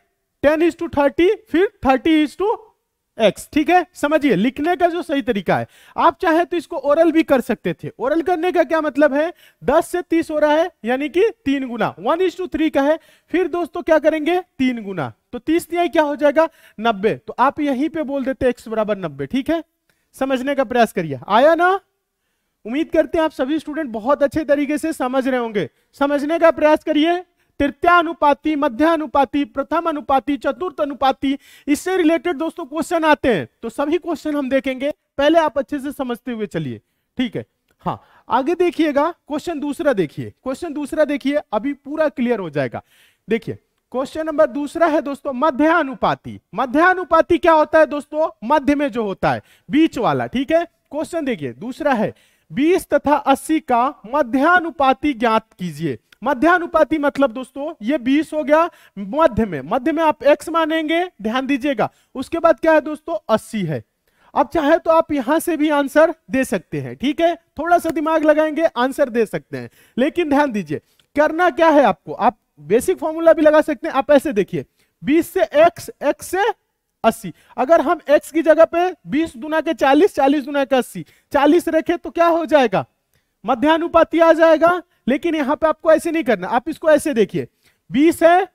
टेन इज टू थर्टी फिर थर्टी इज टू एक्स ठीक है समझिए लिखने का जो सही तरीका है आप चाहे तो इसको ओरल भी कर सकते थे ओरल करने का क्या मतलब है दस से तीस हो रहा है यानी कि तीन गुना वन इज टू थ्री का है फिर दोस्तों क्या करेंगे तीन गुना तो तीस दिया क्या हो जाएगा नब्बे तो आप यहीं पे बोल देते एक्स बराबर नब्बे ठीक है समझने का प्रयास करिए आया ना उम्मीद करते हैं आप सभी स्टूडेंट बहुत अच्छे तरीके से समझ रहे होंगे समझने का प्रयास करिए तृतीयानुपाती मध्यानुपाती प्रथम अनुपाती चतुर्थ अनुपाती इससे रिलेटेड दोस्तों क्वेश्चन आते हैं तो सभी क्वेश्चन हम देखेंगे पहले आप अच्छे से समझते हुए चलिए ठीक है हाँ आगे देखिएगा क्वेश्चन दूसरा देखिए क्वेश्चन दूसरा देखिए अभी पूरा क्लियर हो जाएगा देखिए क्वेश्चन नंबर दूसरा है दोस्तों मध्यानुपाती मध्यानुपाती क्या होता है दोस्तों मध्य में जो होता है बीच वाला ठीक है क्वेश्चन देखिए दूसरा है 20 तथा 80 का मध्यानुपाती ज्ञात कीजिए मध्यानुपाती मतलब दोस्तों ये 20 हो गया मध्य में मध्य में आप x मानेंगे ध्यान दीजिएगा उसके बाद क्या है दोस्तों 80 है अब चाहे तो आप यहां से भी आंसर दे सकते हैं ठीक है थोड़ा सा दिमाग लगाएंगे आंसर दे सकते हैं लेकिन ध्यान दीजिए करना क्या है आपको आप बेसिक फॉर्मूला भी लगा सकते हैं आप ऐसे देखिए 20 से x x से 80 अगर हम x की जगह पे 20 दुना के 40 40 दुना के 80 40 रखे तो क्या हो जाएगा मध्यानुपाती आ जाएगा लेकिन यहां पे आपको ऐसे नहीं करना आप इसको ऐसे देखिए बीस है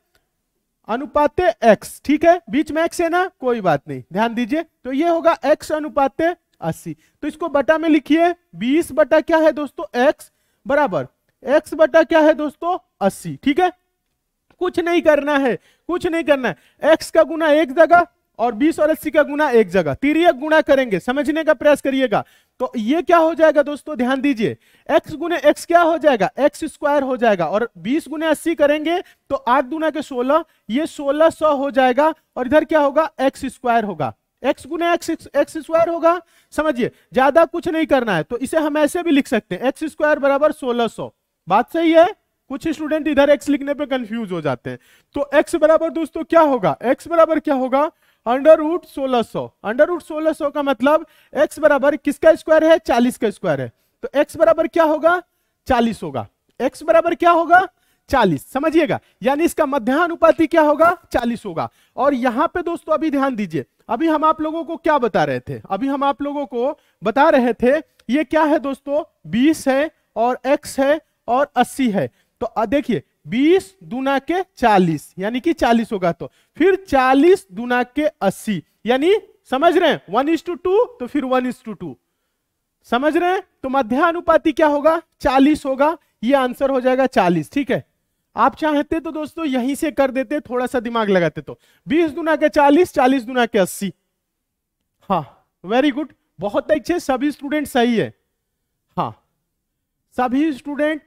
अनुपात एक्स ठीक है बीच में एक्स है ना कोई बात नहीं ध्यान दीजिए तो ये होगा एक्स अनुपात अस्सी तो इसको बटा में लिखिए बीस बटा क्या है दोस्तों एक्स बराबर एक्स बटा क्या है दोस्तों अस्सी ठीक है कुछ नहीं करना है कुछ नहीं करना है एक्स का गुना एक जगह और 20 और अस्सी का गुना एक जगह तिरियक गुना करेंगे समझने का प्रयास करिएगा तो ये क्या हो जाएगा दोस्तों ध्यान दीजिए x गुने एक्स क्या हो जाएगा एक्स स्क्वायर हो जाएगा और 20 गुने अस्सी करेंगे तो आठ गुना के 16 ये 1600 सो हो जाएगा और इधर क्या होगा एक्स स्क्वायर होगा x गुने एक्स एक्स स्क्वायर होगा समझिए ज्यादा कुछ नहीं करना है तो इसे हम ऐसे भी लिख सकते हैं एक्स स्क्वायर बराबर सोलह बात सही है कुछ स्टूडेंट इधर एक्स लिखने पे कंफ्यूज हो जाते हैं तो एक्स बराबर दोस्तों क्या होगा एक्स बराबर क्या होगा अंडर रूट सोलह सौ अंडर रूट सोलह सौ का मतलब एक्स बराबर किसका स्क्वायर है चालीस का स्क्वायर है तो एक्स बराबर क्या होगा चालीस होगा एक्स बराबर क्या होगा चालीस समझिएगा यानी इसका मध्यानुपाति क्या होगा चालीस होगा और यहां पे दोस्तों अभी ध्यान दीजिए अभी हम आप लोगों को क्या बता रहे थे अभी हम आप लोगों को बता रहे थे ये क्या है दोस्तों बीस है और एक्स है और अस्सी है तो देखिए बीस दुना के चालीस यानी कि चालीस होगा तो फिर चालीस दुना के अस्सी यानी समझ रहे हैं वन इज टू टू तो फिर वन इज टू टू समझ रहे हैं तो मध्यानुपाति क्या होगा चालीस होगा ये आंसर हो जाएगा चालीस ठीक है आप चाहते तो दोस्तों यहीं से कर देते थोड़ा सा दिमाग लगाते तो बीस दुना के चालीस चालीस दुना के अस्सी हाँ वेरी गुड बहुत अच्छे सभी स्टूडेंट सही है हाँ सभी स्टूडेंट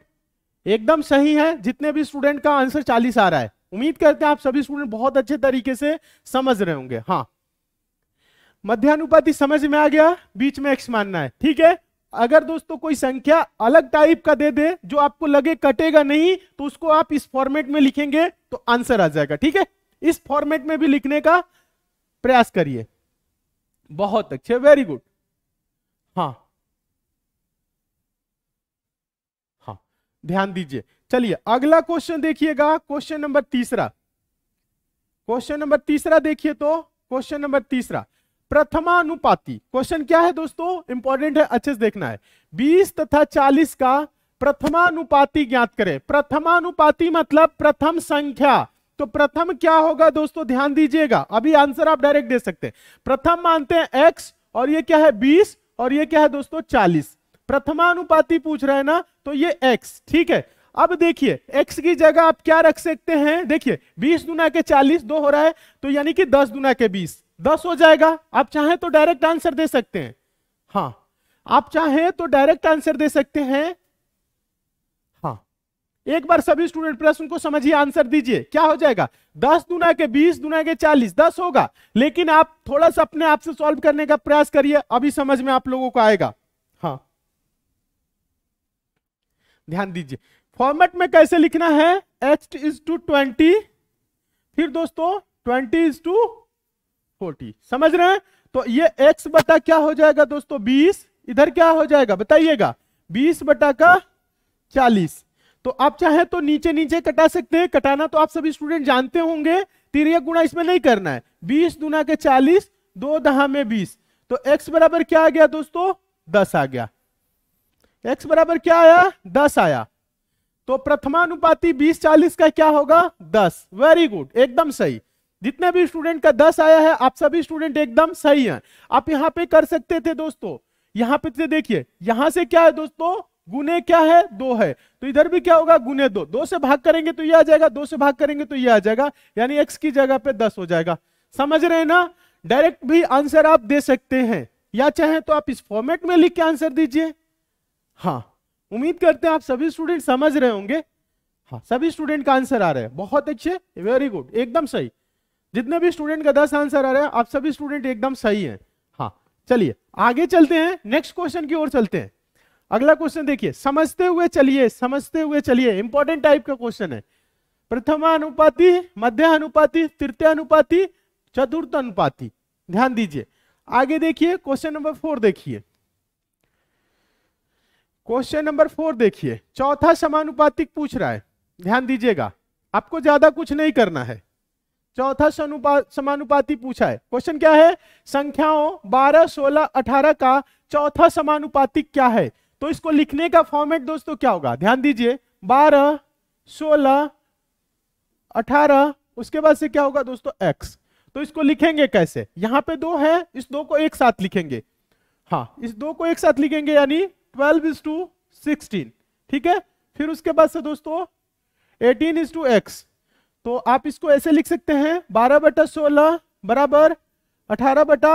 एकदम सही है जितने भी स्टूडेंट का आंसर चालीस आ रहा है उम्मीद करते हैं आप सभी स्टूडेंट बहुत अच्छे तरीके से समझ रहे होंगे हाँ मध्यानुपाति समझ में आ गया बीच में एक्स मानना है ठीक है अगर दोस्तों कोई संख्या अलग टाइप का दे दे जो आपको लगे कटेगा नहीं तो उसको आप इस फॉर्मेट में लिखेंगे तो आंसर आ जाएगा ठीक है इस फॉर्मेट में भी लिखने का प्रयास करिए बहुत अच्छे वेरी गुड हाँ ध्यान दीजिए चलिए अगला क्वेश्चन देखिएगा क्वेश्चन नंबर तीसरा क्वेश्चन नंबर तीसरा देखिए तो क्वेश्चन नंबर तीसरा प्रथमानुपाती क्वेश्चन क्या है दोस्तों इंपॉर्टेंट है अच्छे से देखना है बीस तथा चालीस का प्रथमानुपाती ज्ञात करें प्रथमानुपाती मतलब प्रथम संख्या तो प्रथम क्या होगा दोस्तों ध्यान दीजिएगा अभी आंसर आप डायरेक्ट दे सकते हैं प्रथम मानते हैं एक्स और ये क्या है बीस और ये क्या है दोस्तों चालीस प्रथमानुपाती पूछ रहे हैं ना तो ये x ठीक है अब देखिए x की जगह आप क्या रख सकते हैं देखिए 20 दुना के 40 दो हो रहा है तो यानी कि 10 दुना के 20 10 हो जाएगा आप चाहें तो डायरेक्ट आंसर दे सकते हैं हाँ आप चाहें तो डायरेक्ट आंसर दे सकते हैं हाँ एक बार सभी स्टूडेंट प्रश्न को समझिए आंसर दीजिए क्या हो जाएगा दस दुना के बीस दुना के चालीस दस होगा लेकिन आप थोड़ा सा अपने आप से सॉल्व करने का प्रयास करिए अभी समझ में आप लोगों को आएगा ध्यान दीजिए फॉर्मेट में कैसे लिखना है एच इज टू ट्वेंटी फिर दोस्तों ट्वेंटी इज टू फोर्टी समझ रहे हैं तो ये एक्स बटा क्या हो जाएगा दोस्तों बीस इधर क्या हो जाएगा बताइएगा बीस बटा का चालीस तो आप चाहे तो नीचे नीचे कटा सकते हैं कटाना तो आप सभी स्टूडेंट जानते होंगे तिरय गुणा इसमें नहीं करना है बीस दुना के चालीस दो दहा में बीस तो एक्स बराबर क्या आ गया दोस्तों दस आ गया एक्स बराबर क्या आया दस आया तो प्रथमानुपाती बीस चालीस का क्या होगा दस वेरी गुड एकदम सही जितने भी स्टूडेंट का दस आया है आप सभी स्टूडेंट एकदम सही हैं आप यहाँ पे कर सकते थे दोस्तों यहाँ पे से देखिए यहां से क्या है दोस्तों गुने क्या है दो है तो इधर भी क्या होगा गुने दो दो से भाग करेंगे तो ये आ जाएगा दो से भाग करेंगे तो ये आ जाएगा यानी एक्स की जगह पे दस हो जाएगा समझ रहे हैं ना डायरेक्ट भी आंसर आप दे सकते हैं या चाहे तो आप इस फॉर्मेट में लिख के आंसर दीजिए हाँ उम्मीद करते हैं आप सभी स्टूडेंट समझ रहे होंगे हाँ सभी स्टूडेंट का आंसर आ रहे हैं बहुत अच्छे वेरी गुड एकदम सही जितने भी स्टूडेंट का दस आंसर आ रहे हैं आप सभी स्टूडेंट एकदम सही हैं हाँ चलिए आगे चलते हैं नेक्स्ट क्वेश्चन की ओर चलते हैं अगला क्वेश्चन देखिए समझते हुए चलिए समझते हुए चलिए इंपॉर्टेंट टाइप का क्वेश्चन है अनुपाति मध्य अनुपाति तृतीय अनुपाति चतुर्थ अनुपाति ध्यान दीजिए आगे देखिए क्वेश्चन नंबर फोर देखिए क्वेश्चन नंबर फोर देखिए चौथा समानुपातिक पूछ रहा है ध्यान दीजिएगा आपको ज्यादा कुछ नहीं करना है चौथा समानुपाती पूछा है क्वेश्चन क्या है संख्याओं बारह सोलह अठारह का चौथा समानुपातिक क्या है तो इसको लिखने का फॉर्मेट दोस्तों क्या होगा ध्यान दीजिए बारह सोलह अठारह उसके बाद से क्या होगा दोस्तों एक्स तो इसको लिखेंगे कैसे यहां पे दो है इस दो को एक साथ लिखेंगे हाँ इस दो को एक साथ लिखेंगे यानी ट्वेल्व इज टू सिक्सटीन ठीक है फिर उसके बाद से दोस्तों एटीन इज टू एक्स तो आप इसको ऐसे लिख सकते हैं बारह बटा सोलह बराबर अठारह बटा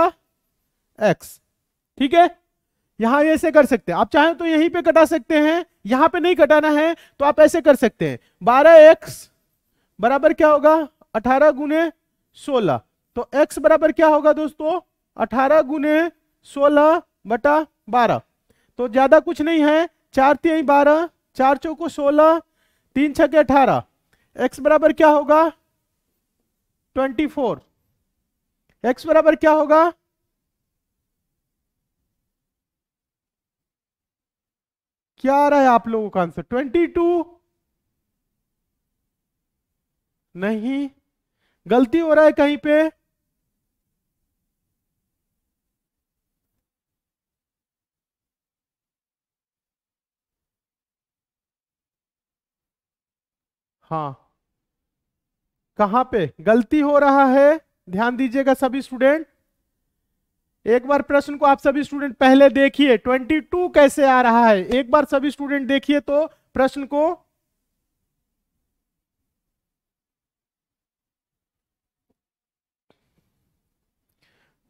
एक्स ठीक है यहां ऐसे कर सकते हैं आप चाहें तो यहीं पे कटा सकते हैं यहां पे नहीं कटाना है तो आप ऐसे कर सकते हैं बारह एक्स बराबर क्या होगा अठारह गुने सोलह तो एक्स बराबर क्या होगा दोस्तों अठारह गुने सोलह बटा बारह तो ज्यादा कुछ नहीं है चार तीन बारह चार चौको सोलह तीन छके अठारह एक्स बराबर क्या होगा ट्वेंटी फोर एक्स बराबर क्या होगा क्या आ रहा है आप लोगों का आंसर ट्वेंटी टू नहीं गलती हो रहा है कहीं पे हाँ कहां पे गलती हो रहा है ध्यान दीजिएगा सभी स्टूडेंट एक बार प्रश्न को आप सभी स्टूडेंट पहले देखिए 22 कैसे आ रहा है एक बार सभी स्टूडेंट देखिए तो प्रश्न को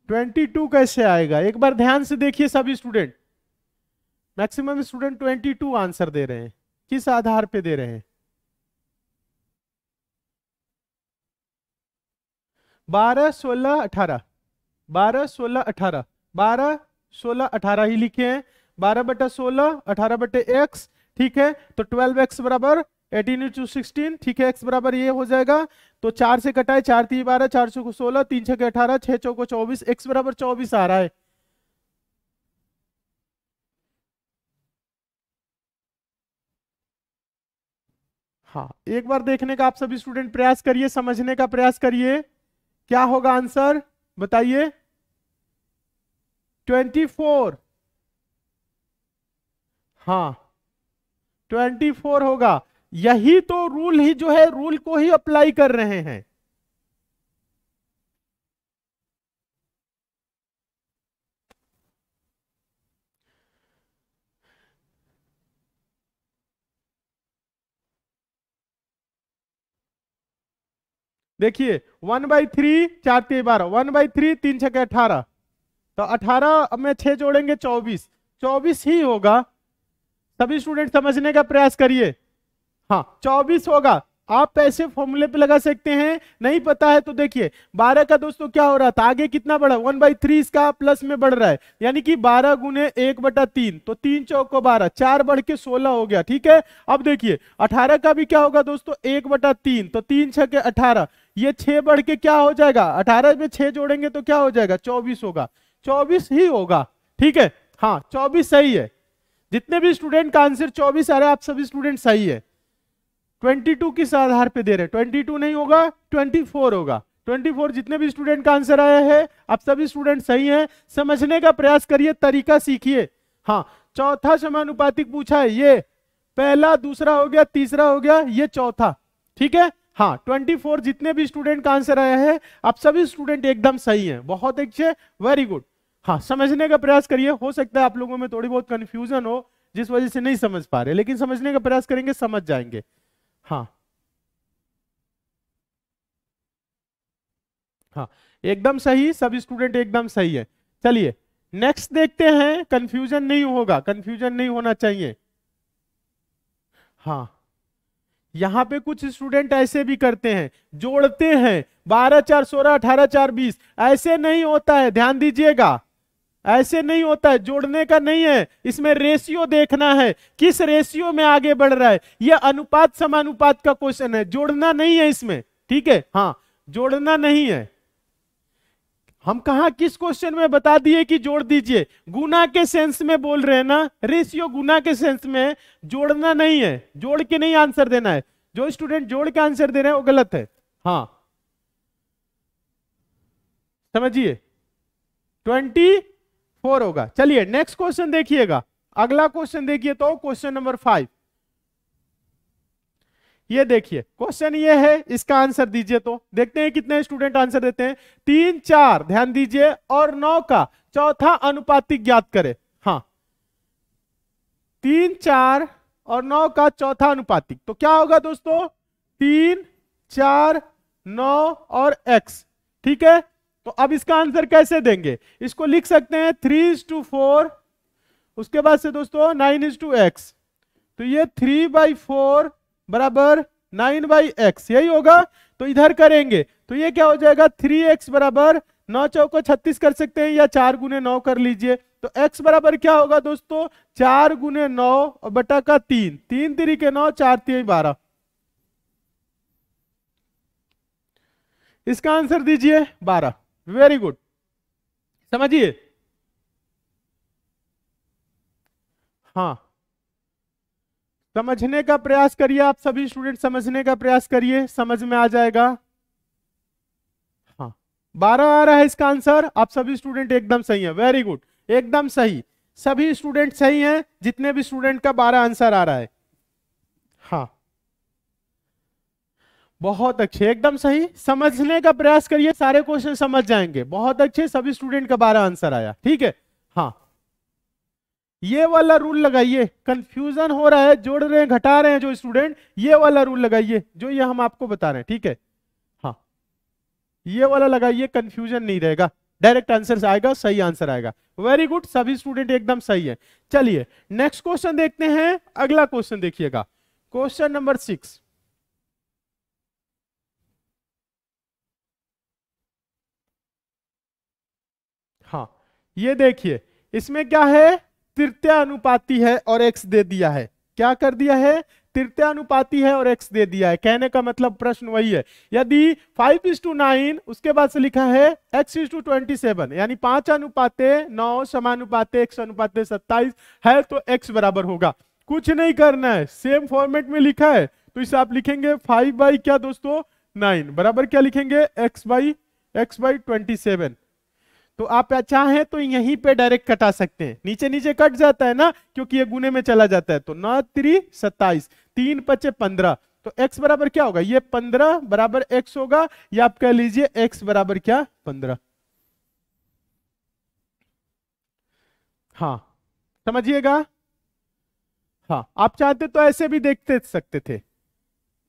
ट्वेंटी टू कैसे आएगा एक बार ध्यान से देखिए सभी student maximum student twenty two answer दे रहे हैं किस आधार पे दे रहे हैं बारह सोलह अठारह बारह सोलह अठारह बारह सोलह अठारह ही लिखे हैं बारह बटे सोलह अठारह बटे एक्स ठीक है तो ट्वेल्व एक्स बराबर एटीन इंटू सिक्सटीन ठीक है एक्स बराबर ये हो जाएगा तो चार से कटाए चार तीन बारह चार सौ को सोलह तीन छः अठारह छः चौको चौबीस एक्स बराबर चौबीस आ रहा है हाँ एक बार देखने का आप सभी स्टूडेंट प्रयास करिए समझने का प्रयास करिए क्या होगा आंसर बताइए 24 हाँ 24 होगा यही तो रूल ही जो है रूल को ही अप्लाई कर रहे हैं देखिए वन बाई थ्री चार तीन बारह वन बाई थ्री तीन छके अठारह तो अठारह में छह जोड़ेंगे चौबीस चौबीस ही होगा सभी स्टूडेंट समझने का प्रयास करिए हाँ चौबीस होगा आप पैसे फॉर्मूले पे लगा सकते हैं नहीं पता है तो देखिए बारह का दोस्तों क्या हो रहा था आगे कितना बढ़ा वन बाई थ्री इसका प्लस में बढ़ रहा है यानी कि बारह गुने एक बटा तीन तो तीन चौक बारह चार बढ़ के सोलह हो गया ठीक है अब देखिए अठारह का भी क्या होगा दोस्तों एक बटा तीन तो तीन छ के अठारह ये छह बढ़ के क्या हो जाएगा अठारह में छह जोड़ेंगे तो क्या हो जाएगा चौबीस होगा चौबीस ही होगा ठीक है हाँ चौबीस सही है जितने भी स्टूडेंट का आंसर चौबीस आ रहा है आप सभी स्टूडेंट सही है ट्वेंटी टू किस आधार पे दे रहे ट्वेंटी टू नहीं होगा ट्वेंटी फोर होगा ट्वेंटी फोर जितने भी स्टूडेंट का आंसर आया है आप सभी स्टूडेंट सही हैं समझने का प्रयास करिए तरीका सीखिए हाँ चौथा समानुपातिक पूछा है ये पहला दूसरा हो गया तीसरा हो गया ये चौथा ठीक है हाँ फोर जितने भी स्टूडेंट का आंसर आया है आप सभी स्टूडेंट एकदम सही हैं बहुत अच्छे वेरी गुड हाँ समझने का प्रयास करिए हो सकता है आप लोगों में थोड़ी बहुत कंफ्यूजन हो जिस वजह से नहीं समझ पा रहे लेकिन समझने का प्रयास करेंगे समझ जाएंगे हाँ हाँ एकदम सही सभी स्टूडेंट एकदम सही है चलिए नेक्स्ट देखते हैं कंफ्यूजन नहीं होगा कंफ्यूजन नहीं होना चाहिए हाँ यहाँ पे कुछ स्टूडेंट ऐसे भी करते हैं जोड़ते हैं बारह चार सोलह अठारह चार बीस ऐसे नहीं होता है ध्यान दीजिएगा ऐसे नहीं होता है जोड़ने का नहीं है इसमें रेशियो देखना है किस रेशियो में आगे बढ़ रहा है यह अनुपात समानुपात का क्वेश्चन है जोड़ना नहीं है इसमें ठीक है हाँ जोड़ना नहीं है हम कहा किस क्वेश्चन में बता दिए कि जोड़ दीजिए गुना के सेंस में बोल रहे हैं ना रेशियो गुना के सेंस में जोड़ना नहीं है जोड़ के नहीं आंसर देना है जो स्टूडेंट जोड़ के आंसर दे रहे हैं वो गलत है हाँ समझिए ट्वेंटी फोर होगा चलिए नेक्स्ट क्वेश्चन देखिएगा अगला क्वेश्चन देखिए तो क्वेश्चन नंबर फाइव ये देखिए क्वेश्चन ये है इसका आंसर दीजिए तो देखते हैं कितने स्टूडेंट आंसर देते हैं तीन चार ध्यान दीजिए और नौ का चौथा अनुपातिक ज्ञात करें हाँ तीन चार और नौ का चौथा अनुपातिक तो क्या होगा दोस्तों तीन चार नौ और एक्स ठीक है तो अब इसका आंसर कैसे देंगे इसको लिख सकते हैं थ्री इज टू फोर उसके बाद से दोस्तों नाइन इज टू एक्स तो ये थ्री बाई फोर बराबर नाइन बाई एक्स यही होगा तो इधर करेंगे तो ये क्या हो जाएगा थ्री एक्स बराबर नौ चौको छत्तीस कर सकते हैं या चार गुने नौ कर लीजिए तो x बराबर क्या होगा दोस्तों चार गुने नौ और बटा का तीन तीन तरीके नौ चार तीन बारह इसका आंसर दीजिए बारह वेरी गुड समझिए हाँ समझने का प्रयास करिए आप सभी स्टूडेंट समझने का प्रयास करिए समझ में आ जाएगा हाँ बारह आ रहा है इसका आंसर आप सभी स्टूडेंट एकदम सही है वेरी गुड एकदम सही सभी स्टूडेंट सही हैं जितने भी स्टूडेंट का बारह आंसर आ रहा है हाँ बहुत अच्छे एकदम सही समझने का प्रयास करिए सारे क्वेश्चन समझ जाएंगे बहुत अच्छे सभी स्टूडेंट का बारह आंसर आया ठीक है हाँ ये वाला रूल लगाइए कंफ्यूजन हो रहा है जोड़ रहे हैं घटा रहे हैं जो स्टूडेंट ये वाला रूल लगाइए जो ये हम आपको बता रहे हैं ठीक है हाँ ये वाला लगाइए कंफ्यूजन नहीं रहेगा डायरेक्ट आंसर आएगा सही आंसर आएगा वेरी गुड सभी स्टूडेंट एकदम सही है चलिए नेक्स्ट क्वेश्चन देखते हैं अगला क्वेश्चन देखिएगा क्वेश्चन नंबर सिक्स हाँ ये देखिए इसमें क्या है तृतीय तृतीयानुपाती है और एक्स दे दिया है क्या कर दिया है तृतीय तृतीयानुपाती है और एक्स दे दिया है कहने का मतलब प्रश्न वही है यदि फाइव इज टू नाइन उसके बाद से लिखा है x is to twenty seven यानी पांच अनुपाते नौ समानुपाते एक्स अनुपाते सत्ताईस है तो एक्स बराबर होगा कुछ नहीं करना है सेम फॉर्मेट में लिखा है तो इसे आप लिखेंगे फाइव बाई क्या दोस्तों नाइन बराबर क्या लिखेंगे x by x by twenty seven तो आप चाहें तो यहीं पे डायरेक्ट कटा सकते हैं नीचे नीचे कट जाता है ना क्योंकि ये गुने में चला जाता है तो नौ त्री सत्ताईस तीन पचे पंद्रह तो x बराबर क्या होगा ये पंद्रह बराबर x होगा या आप कह लीजिए x बराबर क्या पंद्रह हाँ समझिएगा हाँ आप चाहते तो ऐसे भी देखते सकते थे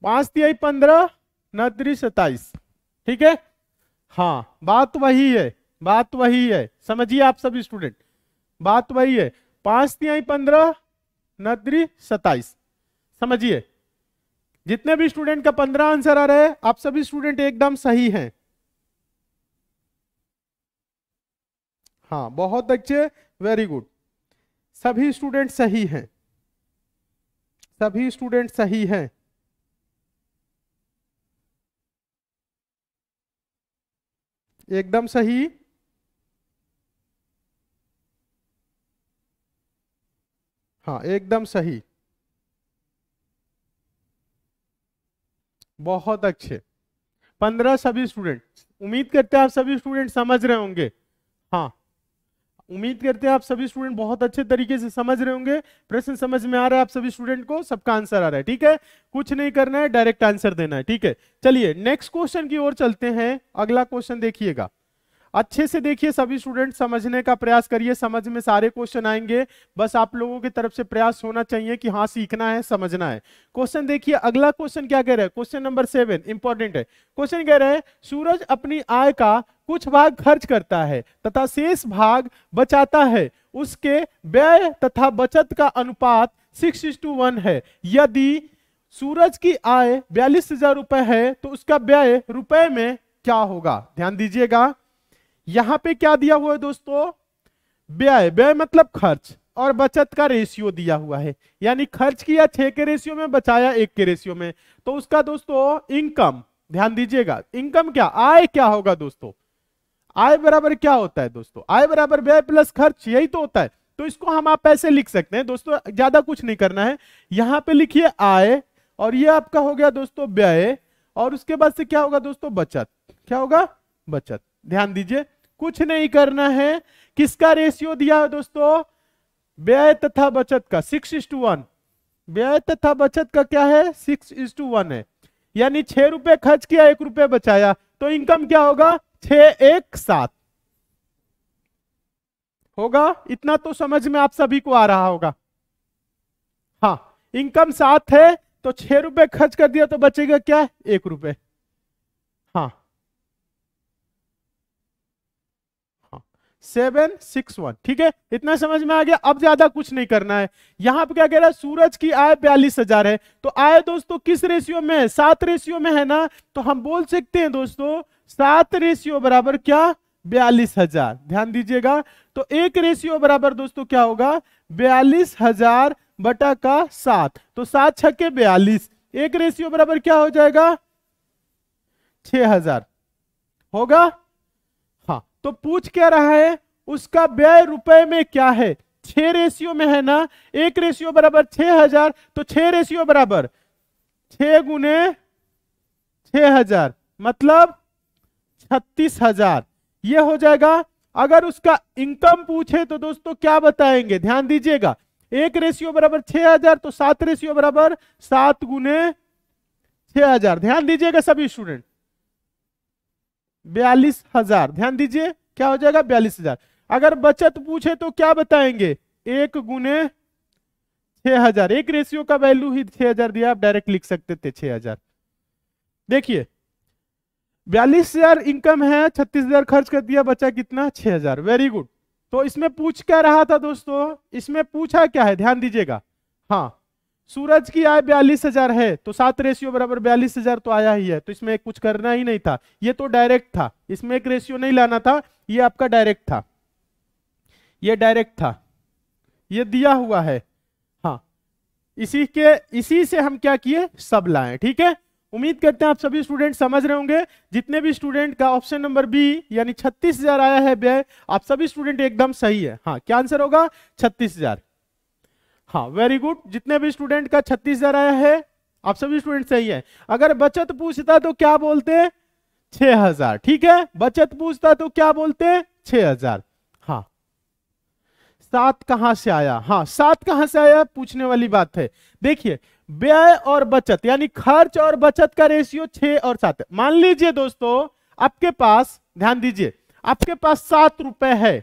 पांच तिहाई पंद्रह नौ त्री सत्ताईस ठीक है हाँ बात वही है बात वही है समझिए आप सभी स्टूडेंट बात वही है पांच तिहाई पंद्रह नदरी सताइस समझिए जितने भी स्टूडेंट का पंद्रह आंसर आ रहे है आप सभी स्टूडेंट एकदम सही हैं हाँ बहुत अच्छे वेरी गुड सभी स्टूडेंट सही हैं सभी स्टूडेंट सही हैं एकदम सही हाँ एकदम सही बहुत अच्छे पंद्रह सभी स्टूडेंट उम्मीद करते हैं आप सभी स्टूडेंट समझ रहे होंगे हाँ उम्मीद करते हैं आप सभी स्टूडेंट बहुत अच्छे तरीके से समझ रहे होंगे प्रश्न समझ में आ रहा है आप सभी स्टूडेंट को सबका आंसर आ रहा है ठीक है कुछ नहीं करना है डायरेक्ट आंसर देना है ठीक है चलिए नेक्स्ट क्वेश्चन की ओर चलते हैं अगला क्वेश्चन देखिएगा अच्छे से देखिए सभी स्टूडेंट समझने का प्रयास करिए समझ में सारे क्वेश्चन आएंगे बस आप लोगों की तरफ से प्रयास होना चाहिए कि हाँ सीखना है समझना है क्वेश्चन देखिए अगला क्वेश्चन क्या कह रहा है क्वेश्चन नंबर सेवन इंपॉर्टेंट है क्वेश्चन कह रहे हैं सूरज अपनी आय का कुछ भाग खर्च करता है तथा शेष भाग बचाता है उसके व्यय तथा बचत का अनुपात सिक्स टू वन है यदि सूरज की आय बयालीस हजार रुपए है तो उसका व्यय रुपए में क्या होगा ध्यान दीजिएगा यहां पे क्या दिया हुआ है दोस्तों व्यय व्यय मतलब खर्च और बचत का रेशियो दिया हुआ है यानी खर्च किया छह के रेशियो में बचाया एक के रेशियो में तो उसका दोस्तों इनकम ध्यान दीजिएगा इनकम क्या आय क्या होगा दोस्तों आय बराबर क्या होता है दोस्तों आय बराबर व्यय प्लस खर्च यही तो होता है तो इसको हम आप ऐसे लिख सकते हैं दोस्तों ज्यादा कुछ नहीं करना है यहां पे लिखिए आय और ये आपका हो गया दोस्तों व्यय और उसके बाद से क्या होगा दोस्तों बचत क्या होगा बचत ध्यान दीजिए कुछ नहीं करना है किसका रेशियो दिया है दोस्तों व्यय तथा बचत का सिक्स इज टू वन व्यय तथा बचत का क्या है सिक्स इज टू वन है यानी छह रुपए खर्च किया एक रुपए बचाया तो इनकम क्या होगा छ एक सात होगा इतना तो समझ में आप सभी को आ रहा होगा हाँ इनकम सात है तो छह रुपए खर्च कर दिया तो बचेगा क्या एक रुपए सेवन सिक्स वन ठीक है इतना समझ में आ गया अब ज्यादा कुछ नहीं करना है यहां पे क्या कह रहा है सूरज की आय बयालीस हजार है तो आय दोस्तों किस रेशियो में है सात रेशियो में है ना तो हम बोल सकते हैं दोस्तों सात रेशियो बराबर क्या बयालीस हजार ध्यान दीजिएगा तो एक रेशियो बराबर दोस्तों क्या होगा बयालीस हजार बटा का सात तो सात छके बयालीस एक रेशियो बराबर क्या हो जाएगा छ हजार होगा तो पूछ क्या रहा है उसका व्यय रुपए में क्या है छह रेशियो में है ना एक रेशियो बराबर छह हजार तो छह रेशियो बराबर छह गुने छह हजार मतलब छत्तीस हजार यह हो जाएगा अगर उसका इनकम पूछे तो दोस्तों क्या बताएंगे ध्यान दीजिएगा एक रेशियो बराबर छह हजार तो सात रेशियो बराबर सात गुने छह हजार ध्यान दीजिएगा सभी स्टूडेंट बयालीस हजार ध्यान दीजिए क्या हो जाएगा बयालीस हजार अगर बचत पूछे तो क्या बताएंगे एक गुने छह हजार एक रेशियो का वैल्यू ही छह हजार दिया आप डायरेक्ट लिख सकते थे छह हजार देखिए बयालीस हजार इनकम है छत्तीस हजार खर्च कर दिया बचा कितना छह हजार वेरी गुड तो इसमें पूछ क्या रहा था दोस्तों इसमें पूछा क्या है ध्यान दीजिएगा हाँ सूरज की आय बयालीस हजार है तो सात रेशियो बराबर बयालीस हजार तो आया ही है तो इसमें कुछ करना ही नहीं था ये तो डायरेक्ट था इसमें एक रेशियो नहीं लाना था ये आपका डायरेक्ट था ये डायरेक्ट था ये दिया हुआ है हाँ इसी के इसी से हम क्या किए सब लाए ठीक है उम्मीद करते हैं आप सभी स्टूडेंट समझ रहे होंगे जितने भी स्टूडेंट का ऑप्शन नंबर बी यानी छत्तीस हजार आया है व्यय आप सभी स्टूडेंट एकदम सही है हाँ क्या आंसर होगा छत्तीस हजार हाँ वेरी गुड जितने भी स्टूडेंट का छत्तीस हजार आया है आप सभी स्टूडेंट सही है अगर बचत पूछता तो क्या बोलते छह हजार ठीक है बचत पूछता तो क्या बोलते छह हजार हाँ सात कहां से आया हाँ सात कहां से आया पूछने वाली बात है देखिए व्यय और बचत यानी खर्च और बचत का रेशियो छह और सात मान लीजिए दोस्तों आपके पास ध्यान दीजिए आपके पास सात रुपए है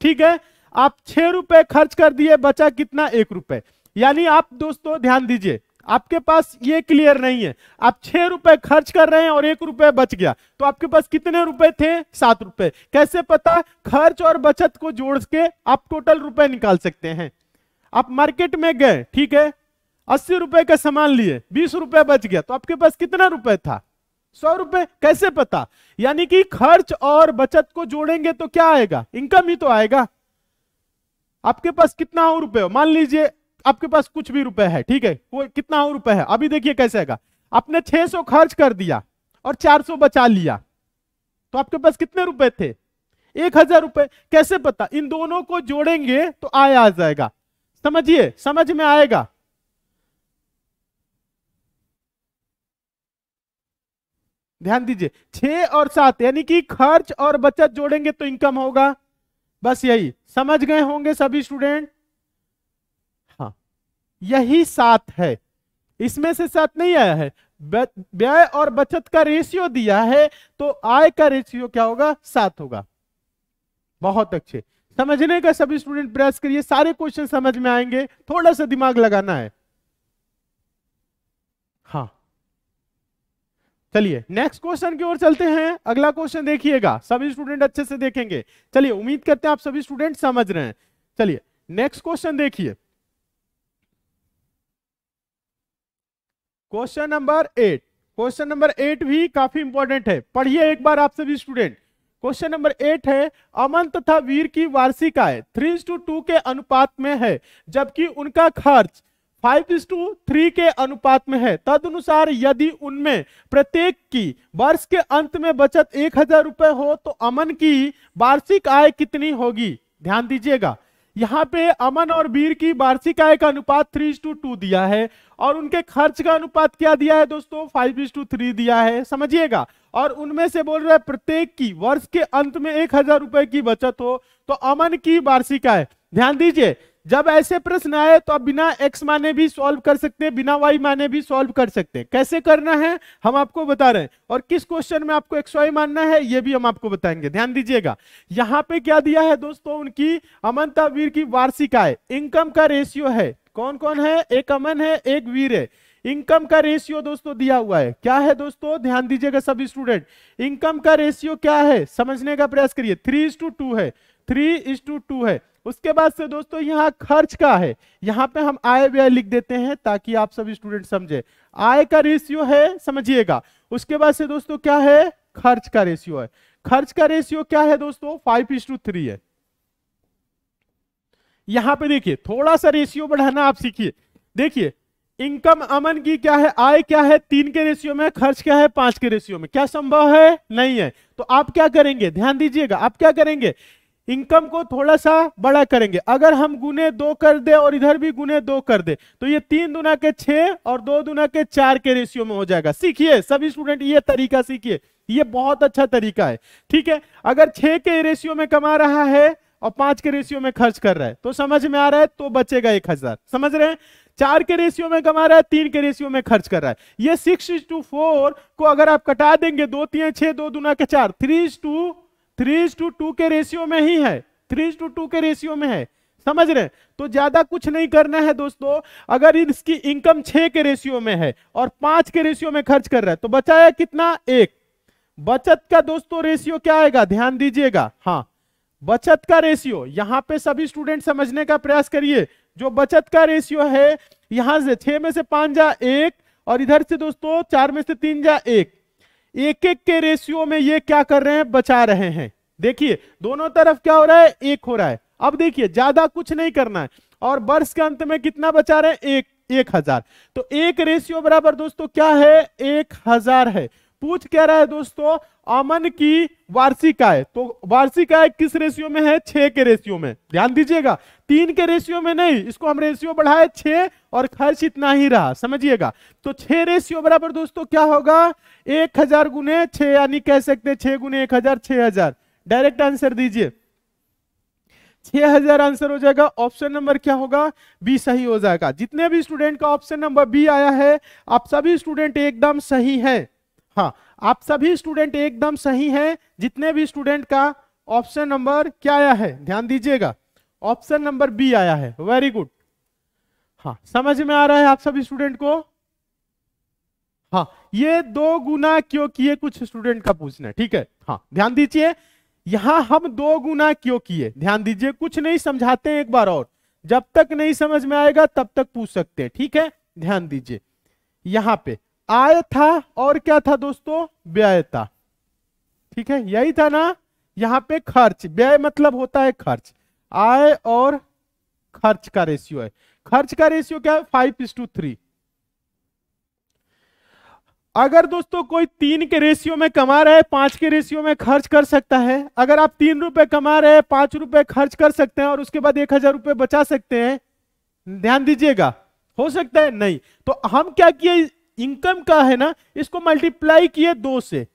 ठीक है आप छह रुपए खर्च कर दिए बचा कितना एक रुपए यानी आप दोस्तों ध्यान दीजिए आपके पास ये क्लियर नहीं है आप छह रुपए खर्च कर रहे हैं और एक रुपए बच गया तो आपके पास कितने रुपए थे सात रुपए कैसे पता खर्च और बचत को जोड़ के आप टोटल रुपए निकाल सकते हैं आप मार्केट में गए ठीक है अस्सी रुपए का सामान लिए बीस रुपए बच गया तो आपके पास कितना रुपए था सौ रुपए कैसे पता यानी कि खर्च और बचत को जोड़ेंगे तो क्या आएगा इनकम ही तो आएगा आपके पास कितना और रुपए हो मान लीजिए आपके पास कुछ भी रुपए है ठीक है वो कितना और रुपए है अभी देखिए कैसे आएगा आपने 600 खर्च कर दिया और 400 बचा लिया तो आपके पास कितने रुपए थे एक हजार रुपए कैसे पता इन दोनों को जोड़ेंगे तो आय आ जाएगा समझिए समझ में आएगा ध्यान दीजिए छह और सात यानी कि खर्च और बचत जोड़ेंगे तो इनकम होगा बस यही समझ गए होंगे सभी स्टूडेंट हाँ यही सात है इसमें से सात नहीं आया है व्यय और बचत का रेशियो दिया है तो आय का रेशियो क्या होगा सात होगा बहुत अच्छे समझने का सभी स्टूडेंट प्रयास करिए सारे क्वेश्चन समझ में आएंगे थोड़ा सा दिमाग लगाना है हाँ चलिए नेक्स्ट क्वेश्चन की ओर चलते हैं अगला क्वेश्चन देखिएगा सभी स्टूडेंट अच्छे से देखेंगे चलिए उम्मीद करते हैं आप सभी स्टूडेंट समझ रहे हैं चलिए नेक्स्ट क्वेश्चन देखिए question number eight question number eight भी काफी इंपॉर्टेंट है पढ़िए एक बार आप सभी स्टूडेंट क्वेश्चन नंबर एट है अमन तथा वीर की वार्षिक आय थ्री टू टू के अनुपात में है जबकि उनका खर्च फाइव टू थ्री के अनुपात में है तदनुसार यदि उनमें प्रत्येक की वर्ष के अंत में बचत एक हजार रुपए हो तो अमन की वार्षिक आय कितनी होगी ध्यान दीजिएगा यहाँ पे अमन और वीर की वार्षिक आय का अनुपात थ्री टू टू दिया है और उनके खर्च का अनुपात क्या दिया है दोस्तों फाइव टू थ्री दिया है समझिएगा और उनमें से बोल रहा है प्रत्येक की वर्ष के अंत में एक हजार रुपए की बचत हो तो अमन की वार्षिक आय ध्यान दीजिए जब ऐसे प्रश्न आए तो आप बिना एक्स माने भी सॉल्व कर सकते हैं बिना वाई माने भी सॉल्व कर सकते हैं कैसे करना है हम आपको बता रहे हैं और किस क्वेश्चन में आपको एक्स वाई मानना है ये भी हम आपको बताएंगे ध्यान दीजिएगा यहाँ पे क्या दिया है दोस्तों उनकी अमनता वीर की वार्षिक आय इनकम का रेशियो है कौन कौन है एक अमन है एक वीर है इनकम का रेशियो दोस्तों दिया हुआ है क्या है दोस्तों ध्यान दीजिएगा सब स्टूडेंट इनकम का रेशियो क्या है समझने का प्रयास करिए थ्री इज टू टू है थ्री इज टू टू है उसके बाद से दोस्तों यहाँ खर्च का है यहाँ पे हम आय व्यय लिख देते हैं ताकि आप सभी स्टूडेंट समझे आय का रेशियो है समझिएगा उसके बाद से दोस्तों क्या है खर्च का रेशियो है खर्च का रेशियो क्या है दोस्तों फाइव इज टू थ्री है यहां पे देखिए थोड़ा सा रेशियो बढ़ाना आप सीखिए देखिए इनकम अमन की क्या है आय क्या है तीन के रेशियो में खर्च क्या है पांच के रेशियो में क्या संभव है नहीं है तो आप क्या करेंगे ध्यान दीजिएगा आप क्या करेंगे इनकम को थोड़ा सा बड़ा करेंगे अगर हम गुने दो कर दे और इधर भी गुने दो कर दे तो ये तीन दुना के छह और दो दुना के चार के रेशियो में हो जाएगा सीखिए सभी स्टूडेंट ये तरीका सीखिए ये बहुत अच्छा तरीका है ठीक है अगर छह के रेशियो में कमा रहा है और पांच के रेशियो में खर्च कर रहा है तो समझ में आ रहा है तो बचेगा एक हजार समझ रहे हैं चार के रेशियो में कमा रहा है तीन के रेशियो में खर्च कर रहा है ये सिक्स टू फोर को अगर आप कटा देंगे दो तीन छह दो दुना के चार three two three two two के रेशियो में ही है थ्री टू टू के रेशियो में है समझ रहे तो ज्यादा कुछ नहीं करना है दोस्तों अगर इसकी इनकम छह के रेशियो में है और पांच के रेशियो में खर्च कर रहा है तो बचाया कितना एक बचत का दोस्तों रेशियो क्या आएगा ध्यान दीजिएगा हाँ बचत का रेशियो यहाँ पे सभी स्टूडेंट समझने का प्रयास करिए जो बचत का रेशियो है यहां से छह में से पांच जा एक और इधर से दोस्तों चार में से तीन जा एक एक एक के रेशियो में ये क्या कर रहे हैं बचा रहे हैं देखिए दोनों तरफ क्या हो रहा है एक हो रहा है अब देखिए ज्यादा कुछ नहीं करना है और वर्ष के अंत में कितना बचा रहे हैं एक एक हजार तो एक रेशियो बराबर दोस्तों क्या है एक हजार है पूछ क्या रहा है दोस्तों अमन की वार्षिक आय तो वार्षिक आय किस रेशियो में है छह के रेशियो में ध्यान दीजिएगा तीन के रेशियो में नहीं इसको हम रेशियो बढ़ाए छह और खर्च इतना ही रहा समझिएगा तो छह रेशियो बराबर दोस्तों क्या होगा एक हजार गुने छह यानी कह सकते छे गुने एक हजार छह हजार डायरेक्ट आंसर दीजिए छह हजार आंसर हो जाएगा ऑप्शन नंबर क्या होगा बी सही हो जाएगा जितने भी स्टूडेंट का ऑप्शन नंबर बी आया है आप सभी स्टूडेंट एकदम सही है हाँ आप सभी स्टूडेंट एकदम सही हैं जितने भी स्टूडेंट का ऑप्शन नंबर क्या आया है ध्यान दीजिएगा ऑप्शन नंबर बी आया है वेरी गुड हाँ समझ में आ रहा है आप सभी स्टूडेंट को हाँ ये दो गुना क्यों किए कुछ स्टूडेंट का पूछना है ठीक है हाँ ध्यान दीजिए यहां हम दो गुना क्यों किए ध्यान दीजिए कुछ नहीं समझाते एक बार और जब तक नहीं समझ में आएगा तब तक पूछ सकते हैं ठीक है ध्यान दीजिए यहां पे आय था और क्या था दोस्तों व्यय था ठीक है यही था ना यहां पे खर्च व्यय मतलब होता है खर्च आय और खर्च का रेशियो है खर्च का रेशियो क्या है फाइव इस टू थ्री अगर दोस्तों कोई तीन के रेशियो में कमा रहा है पांच के रेशियो में खर्च कर सकता है अगर आप तीन रुपए कमा रहे हैं पांच रुपए खर्च कर सकते हैं और उसके बाद एक हजार रुपए बचा सकते हैं ध्यान दीजिएगा हो सकता है नहीं तो हम क्या किए इनकम का है ना इसको मल्टीप्लाई किए दो से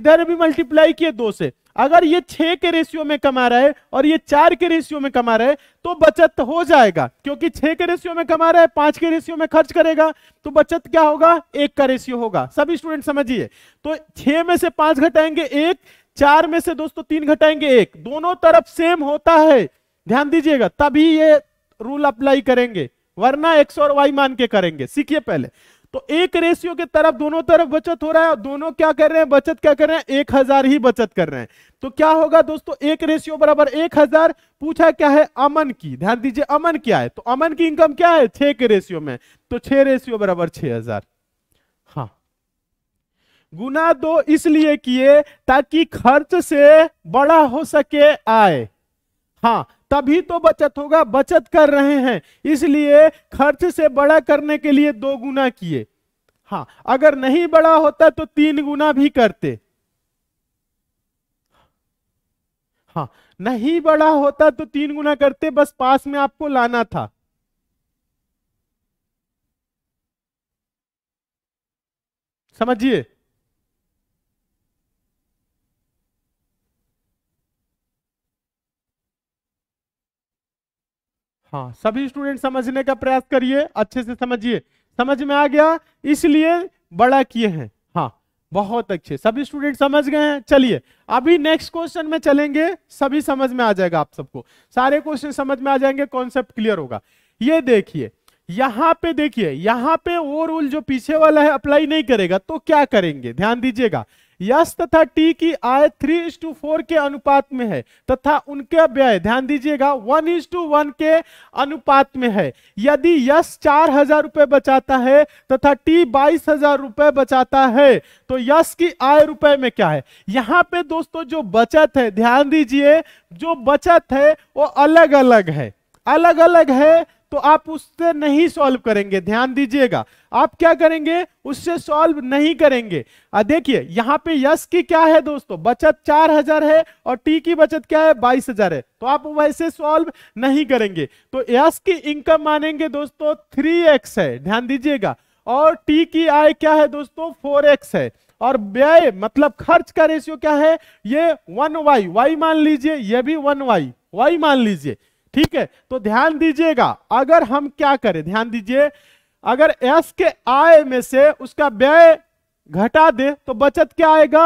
इधर भी मल्टीप्लाई किए दो से अगर ये छह के रेशियो में कमा रहा है और ये चार के रेशियो में कमा रहा है तो बचत हो जाएगा क्योंकि छह के रेशियो में कमा रहा है पांच के रेशियो में खर्च करेगा तो बचत क्या होगा एक का रेशियो होगा सभी स्टूडेंट समझिए तो छह में से पांच घटाएंगे एक चार में से दोस्तों तीन घटाएंगे एक दोनों तरफ सेम होता है ध्यान दीजिएगा तभी ये रूल अप्लाई करेंगे वरना एक्स और वाई मान के करेंगे सीखिए पहले तो एक रेशियो की तरफ दोनों तरफ बचत हो रहा है दोनों क्या कर रहे हैं बचत क्या कर रहे हैं एक हजार ही बचत कर रहे हैं तो क्या होगा दोस्तों एक रेशियो बराबर एक हजार पूछा क्या है अमन की ध्यान दीजिए अमन क्या है तो अमन की इनकम क्या है छे के रेशियो में तो छह रेशियो बराबर छह हजार हाँ गुना दो इसलिए किए ताकि खर्च से बड़ा हो सके आए हाँ तभी तो बचत होगा बचत कर रहे हैं इसलिए खर्च से बड़ा करने के लिए दो गुना किए हाँ अगर नहीं बड़ा होता तो तीन गुना भी करते हाँ नहीं बड़ा होता तो तीन गुना करते बस पास में आपको लाना था समझिए हाँ सभी स्टूडेंट समझने का प्रयास करिए अच्छे से समझिए समझ में आ गया इसलिए बड़ा किए हैं हाँ बहुत अच्छे सभी स्टूडेंट समझ गए हैं चलिए अभी नेक्स्ट क्वेश्चन में चलेंगे सभी समझ में आ जाएगा आप सबको सारे क्वेश्चन समझ में आ जाएंगे कॉन्सेप्ट क्लियर होगा ये देखिए यहां पे देखिए यहां पे वो रूल जो पीछे वाला है अप्लाई नहीं करेगा तो क्या करेंगे ध्यान दीजिएगा यस तथा टी की आय थ्री इंस टू फोर के अनुपात में है तथा उनके व्यय ध्यान दीजिएगा वन इंस टू वन के अनुपात में है यदि यस चार हजार रुपए बचाता है तथा टी बाईस हजार रुपए बचाता है तो यस की आय रुपए में क्या है यहां पे दोस्तों जो बचत है ध्यान दीजिए जो बचत है वो अलग अलग है अलग अलग है तो आप उससे नहीं सॉल्व करेंगे ध्यान दीजिएगा आप क्या करेंगे उससे सॉल्व नहीं करेंगे देखिए यहाँ पे यस की क्या है दोस्तों बचत चार हजार है और टी की बचत क्या है बाईस हजार है तो आप वैसे सॉल्व नहीं करेंगे तो यस की इनकम मानेंगे दोस्तों थ्री एक्स है ध्यान दीजिएगा और टी की आय क्या है दोस्तों फोर एक्स है और व्यय मतलब खर्च का रेशियो क्या है ये वन वाई वाई मान लीजिए यह भी वन वाई वाई मान लीजिए ठीक है तो ध्यान दीजिएगा अगर हम क्या करें ध्यान दीजिए अगर एस के आय में से उसका व्यय घटा दे तो बचत क्या आएगा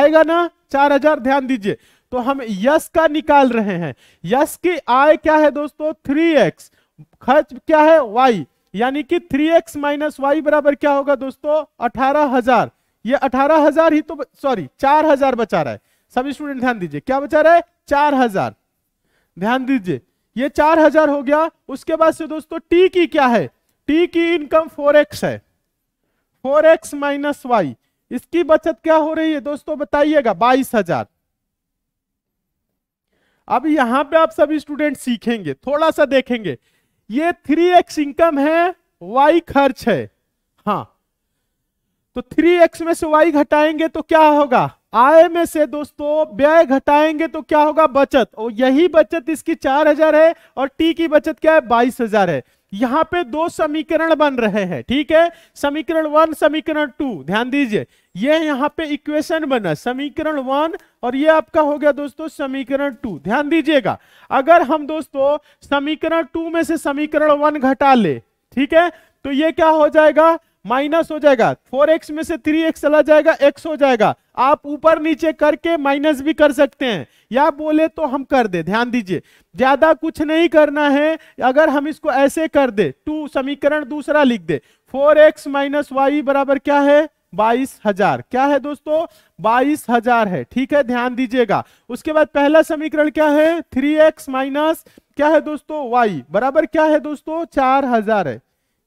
आएगा ना चार हजार ध्यान दीजिए तो हम यश का निकाल रहे हैं यश की आय क्या है दोस्तों थ्री एक्स खर्च क्या है वाई यानी कि थ्री एक्स माइनस वाई बराबर क्या होगा दोस्तों अठारह हजार ये अठारह हजार ही तो सॉरी चार हजार बचा रहा है सब स्टूडेंट ध्यान दीजिए क्या बचा रहा है चार हजार ध्यान दीजिए ये चार हजार हो गया उसके बाद से दोस्तों टी की क्या है टी की इनकम फोर एक्स है फोर एक्स माइनस वाई इसकी बचत क्या हो रही है दोस्तों बताइएगा बाईस हजार अब यहां पे आप सभी स्टूडेंट सीखेंगे थोड़ा सा देखेंगे ये थ्री एक्स इनकम है वाई खर्च है हाँ तो थ्री एक्स में से वाई घटाएंगे तो क्या होगा आय में से दोस्तों व्यय घटाएंगे तो क्या होगा बचत और यही बचत इसकी चार हजार है और टी की बचत क्या है बाईस हजार है यहां पे दो समीकरण बन रहे हैं ठीक है समीकरण वन समीकरण टू ध्यान दीजिए ये यहाँ पे इक्वेशन बना समीकरण वन और ये आपका हो गया दोस्तों समीकरण टू ध्यान दीजिएगा अगर हम दोस्तों समीकरण टू में से समीकरण वन घटा ले ठीक है तो ये क्या हो जाएगा माइनस हो जाएगा फोर एक्स में से थ्री एक्स चला जाएगा एक्स हो जाएगा आप ऊपर नीचे करके माइनस भी कर सकते हैं या बोले तो हम कर दे ध्यान दीजिए ज्यादा कुछ नहीं करना है अगर हम इसको ऐसे कर दे टू समीकरण दूसरा लिख दे फोर एक्स माइनस वाई बराबर क्या है बाईस हजार क्या है दोस्तों बाईस हजार है ठीक है ध्यान दीजिएगा उसके बाद पहला समीकरण क्या है थ्री एक्स माइनस क्या है दोस्तों वाई बराबर क्या है दोस्तों चार हजार है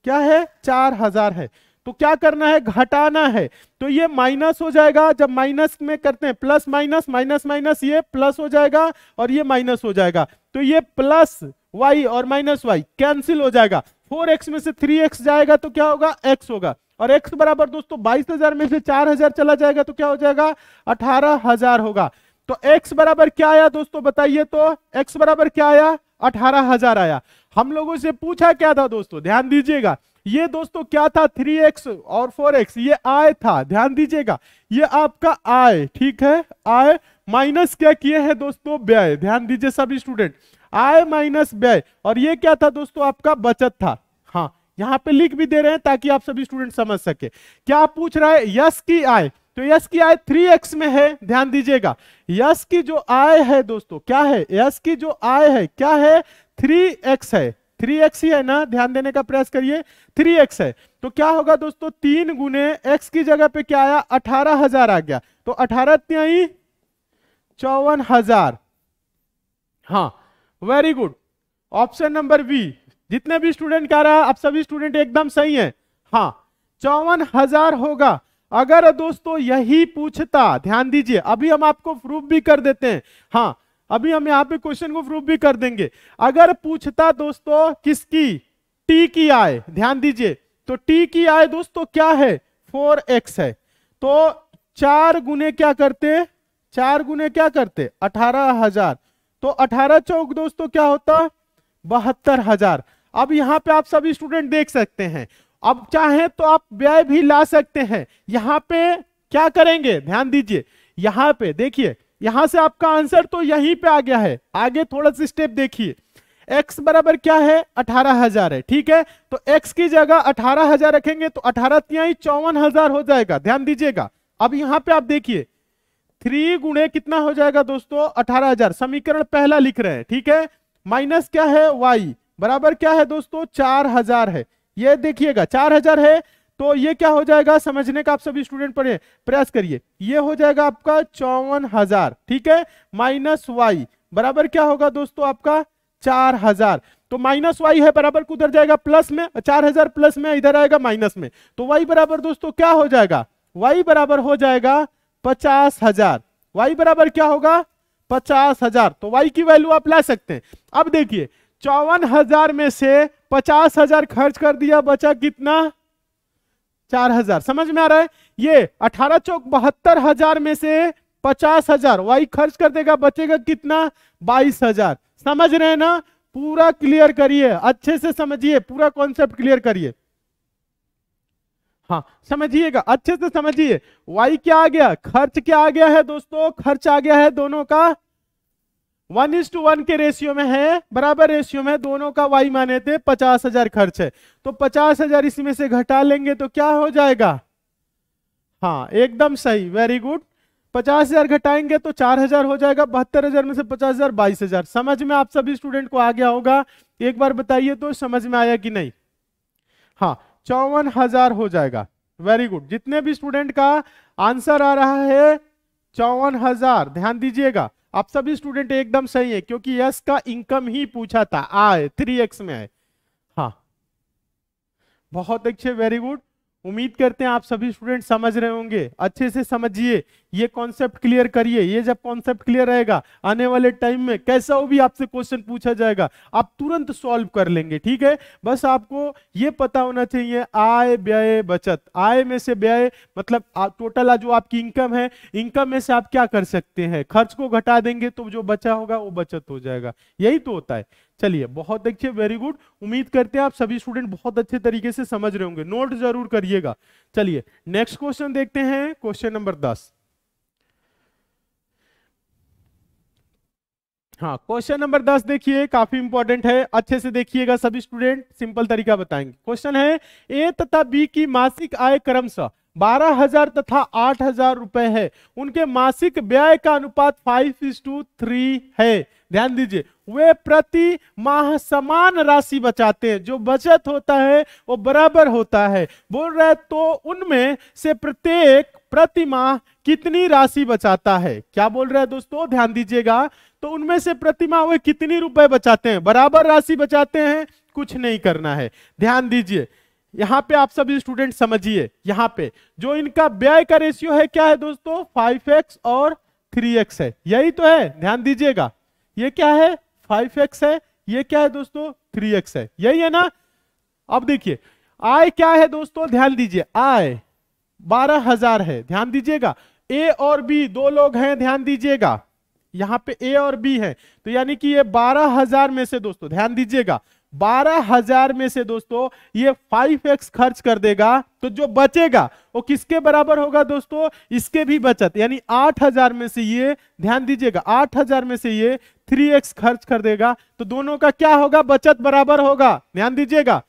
क्या है चार हजार है तो क्या करना है घटाना है तो ये माइनस हो जाएगा जब माइनस में करते हैं प्लस माइनस माइनस माइनस ये प्लस हो जाएगा और ये माइनस हो जाएगा तो ये प्लस वाई और माइनस वाई कैंसिल हो जाएगा फोर एक्स में से थ्री एक्स जाएगा तो क्या होगा एक्स होगा और एक्स बराबर दोस्तों बाईस हजार में से चार हजार चला जाएगा तो क्या हो जाएगा अठारह हजार होगा तो एक्स बराबर क्या आया दोस्तों बताइए तो एक्स बराबर क्या आया अठारह हजार आया हम लोगों से पूछा क्या था दोस्तों ध्यान दीजिएगा ये दोस्तों क्या था 3x और 4x ये आय था ध्यान दीजिएगा ये आपका आय ठीक है आय माइनस क्या किए हैं दोस्तों व्यय ध्यान दीजिए सब स्टूडेंट आय माइनस व्यय और ये क्या था दोस्तों आपका बचत था हाँ यहाँ पे लिख भी दे रहे हैं ताकि आप सभी स्टूडेंट समझ सके क्या पूछ रहा है यश की आय तो यस की आय 3x में है ध्यान दीजिएगा यश की जो आय है दोस्तों क्या है यश की जो आय है क्या है एक्स है थ्री एक्स ही है ना ध्यान देने का प्रयास करिए थ्री एक्स है तो क्या होगा दोस्तों तीन गुने एक्स की जगह पे क्या आया अठारह हजार आ गया तो अठारह त्याई चौवन हजार हाँ very good option number B जितने भी स्टूडेंट कह रहा है आप सभी स्टूडेंट एकदम सही है हाँ चौवन हजार होगा अगर दोस्तों यही पूछता ध्यान दीजिए अभी हम आपको प्रूफ भी कर देते हैं हाँ अभी हम यहां पे क्वेश्चन को प्रूफ भी कर देंगे अगर पूछता दोस्तों किसकी टी की आय ध्यान दीजिए तो टी की आय दोस्तों क्या है फोर एक्स है तो चार गुने क्या करते चार गुने क्या करते अठारह हजार तो अठारह चौक दोस्तों क्या होता बहत्तर हजार अब यहाँ पे आप सभी स्टूडेंट देख सकते हैं अब चाहे तो आप व्यय भी ला सकते हैं यहाँ पे क्या करेंगे ध्यान दीजिए यहाँ पे देखिए यहां से आपका आंसर तो यहीं पे आ गया है आगे थोड़ा सा स्टेप देखिए x बराबर क्या है अठारह हजार है ठीक है तो x की जगह अठारह हजार रखेंगे तो अठारह चौवन हजार हो जाएगा ध्यान दीजिएगा अब यहां पे आप देखिए थ्री गुणे कितना हो जाएगा दोस्तों अठारह हजार समीकरण पहला लिख रहे हैं ठीक है माइनस क्या है y बराबर क्या है दोस्तों चार हजार है ये देखिएगा चार हजार है तो ये क्या हो जाएगा समझने का आप सभी स्टूडेंट पढ़े प्रयास करिए ये हो जाएगा आपका चौवन हजार ठीक है माइनस वाई बराबर क्या होगा दोस्तों आपका चार हजार तो माइनस वाई है बराबर कुधर जाएगा प्लस में चार हजार प्लस में इधर आएगा माइनस में तो वाई बराबर दोस्तों क्या हो जाएगा वाई बराबर हो जाएगा पचास हजार वाई बराबर क्या होगा पचास हजार तो वाई की वैल्यू आप ला सकते हैं अब देखिए चौवन हजार में से पचास हजार खर्च कर दिया बचा कितना चार हजार समझ में आ रहा है ये अठारह चौक बहत्तर हजार में से पचास हजार वाई खर्च कर देगा बचेगा कितना बाईस हजार समझ रहे हैं ना पूरा क्लियर करिए अच्छे से समझिए पूरा कॉन्सेप्ट क्लियर करिए हाँ समझिएगा अच्छे से समझिए वाई क्या आ गया खर्च क्या आ गया है दोस्तों खर्च आ गया है दोनों का वन इज टू वन के रेशियो में है बराबर रेशियो में दोनों का वाई माने थे पचास हजार खर्च है तो पचास हजार इसमें से घटा लेंगे तो क्या हो जाएगा हाँ एकदम सही वेरी गुड पचास हजार घटाएंगे तो चार हजार हो जाएगा बहत्तर हजार में से पचास हजार बाईस हजार समझ में आप सभी स्टूडेंट को आ गया होगा एक बार बताइए तो समझ में आया कि नहीं हाँ चौवन हजार हो जाएगा वेरी गुड जितने भी स्टूडेंट का आंसर आ रहा है चौवन हजार ध्यान दीजिएगा आप सभी स्टूडेंट एकदम सही है क्योंकि यस का इनकम ही पूछा था आए थ्री एक्स में आए हाँ बहुत अच्छे वेरी गुड उम्मीद करते हैं आप सभी स्टूडेंट समझ रहे होंगे अच्छे से समझिए ये कॉन्सेप्ट क्लियर करिए ये जब कॉन्सेप्ट क्लियर रहेगा आने वाले टाइम में कैसा हो भी आपसे क्वेश्चन पूछा जाएगा आप तुरंत सॉल्व कर लेंगे ठीक है बस आपको ये पता होना चाहिए आय व्यय बचत आय में से व्यय मतलब टोटल जो आपकी इनकम है इनकम में से आप क्या कर सकते हैं खर्च को घटा देंगे तो जो बचा होगा वो बचत हो जाएगा यही तो होता है चलिए बहुत अच्छे वेरी गुड उम्मीद करते हैं आप सभी स्टूडेंट बहुत अच्छे तरीके से समझ रहे होंगे नोट जरूर करिएगा चलिए नेक्स्ट क्वेश्चन देखते हैं क्वेश्चन नंबर दस हाँ क्वेश्चन नंबर दस देखिए काफी इंपॉर्टेंट है अच्छे से देखिएगा सभी स्टूडेंट सिंपल तरीका बताएंगे क्वेश्चन है ए तथा बी की मासिक आय क्रमशः बारह हजार तथा आठ हजार रुपए है उनके मासिक व्यय का अनुपात फाइव इज टू थ्री है ध्यान दीजिए वे प्रति माह समान राशि बचाते हैं जो बचत होता है वो बराबर होता है बोल रहे तो उनमें से प्रत्येक प्रति माह कितनी राशि बचाता है क्या बोल रहे हैं दोस्तों ध्यान दीजिएगा तो उनमें से प्रतिमा वे कितनी रुपए बचाते हैं बराबर राशि बचाते हैं कुछ नहीं करना है ध्यान दीजिए यहां पे आप सभी स्टूडेंट समझिए यहां पे जो इनका व्यय का रेशियो है क्या है दोस्तों फाइव एक्स और थ्री एक्स है यही तो है ध्यान दीजिएगा ये क्या है फाइव एक्स है ये क्या है दोस्तों थ्री एक्स है यही है ना अब देखिए आय क्या है दोस्तों ध्यान दीजिए आय बारह हजार है ध्यान दीजिएगा ए और बी दो लोग हैं ध्यान दीजिएगा यहाँ पे ए और बी है तो यानी कि ये बारह हजार में से दोस्तों ध्यान दीजिएगा बारह हजार में से दोस्तों ये फाइव एक्स खर्च कर देगा तो जो बचेगा वो किसके बराबर होगा दोस्तों इसके भी बचत यानी आठ हजार में से ये ध्यान दीजिएगा आठ हजार में से ये थ्री एक्स खर्च कर देगा तो दोनों का क्या होगा बचत बराबर होगा ध्यान दीजिएगा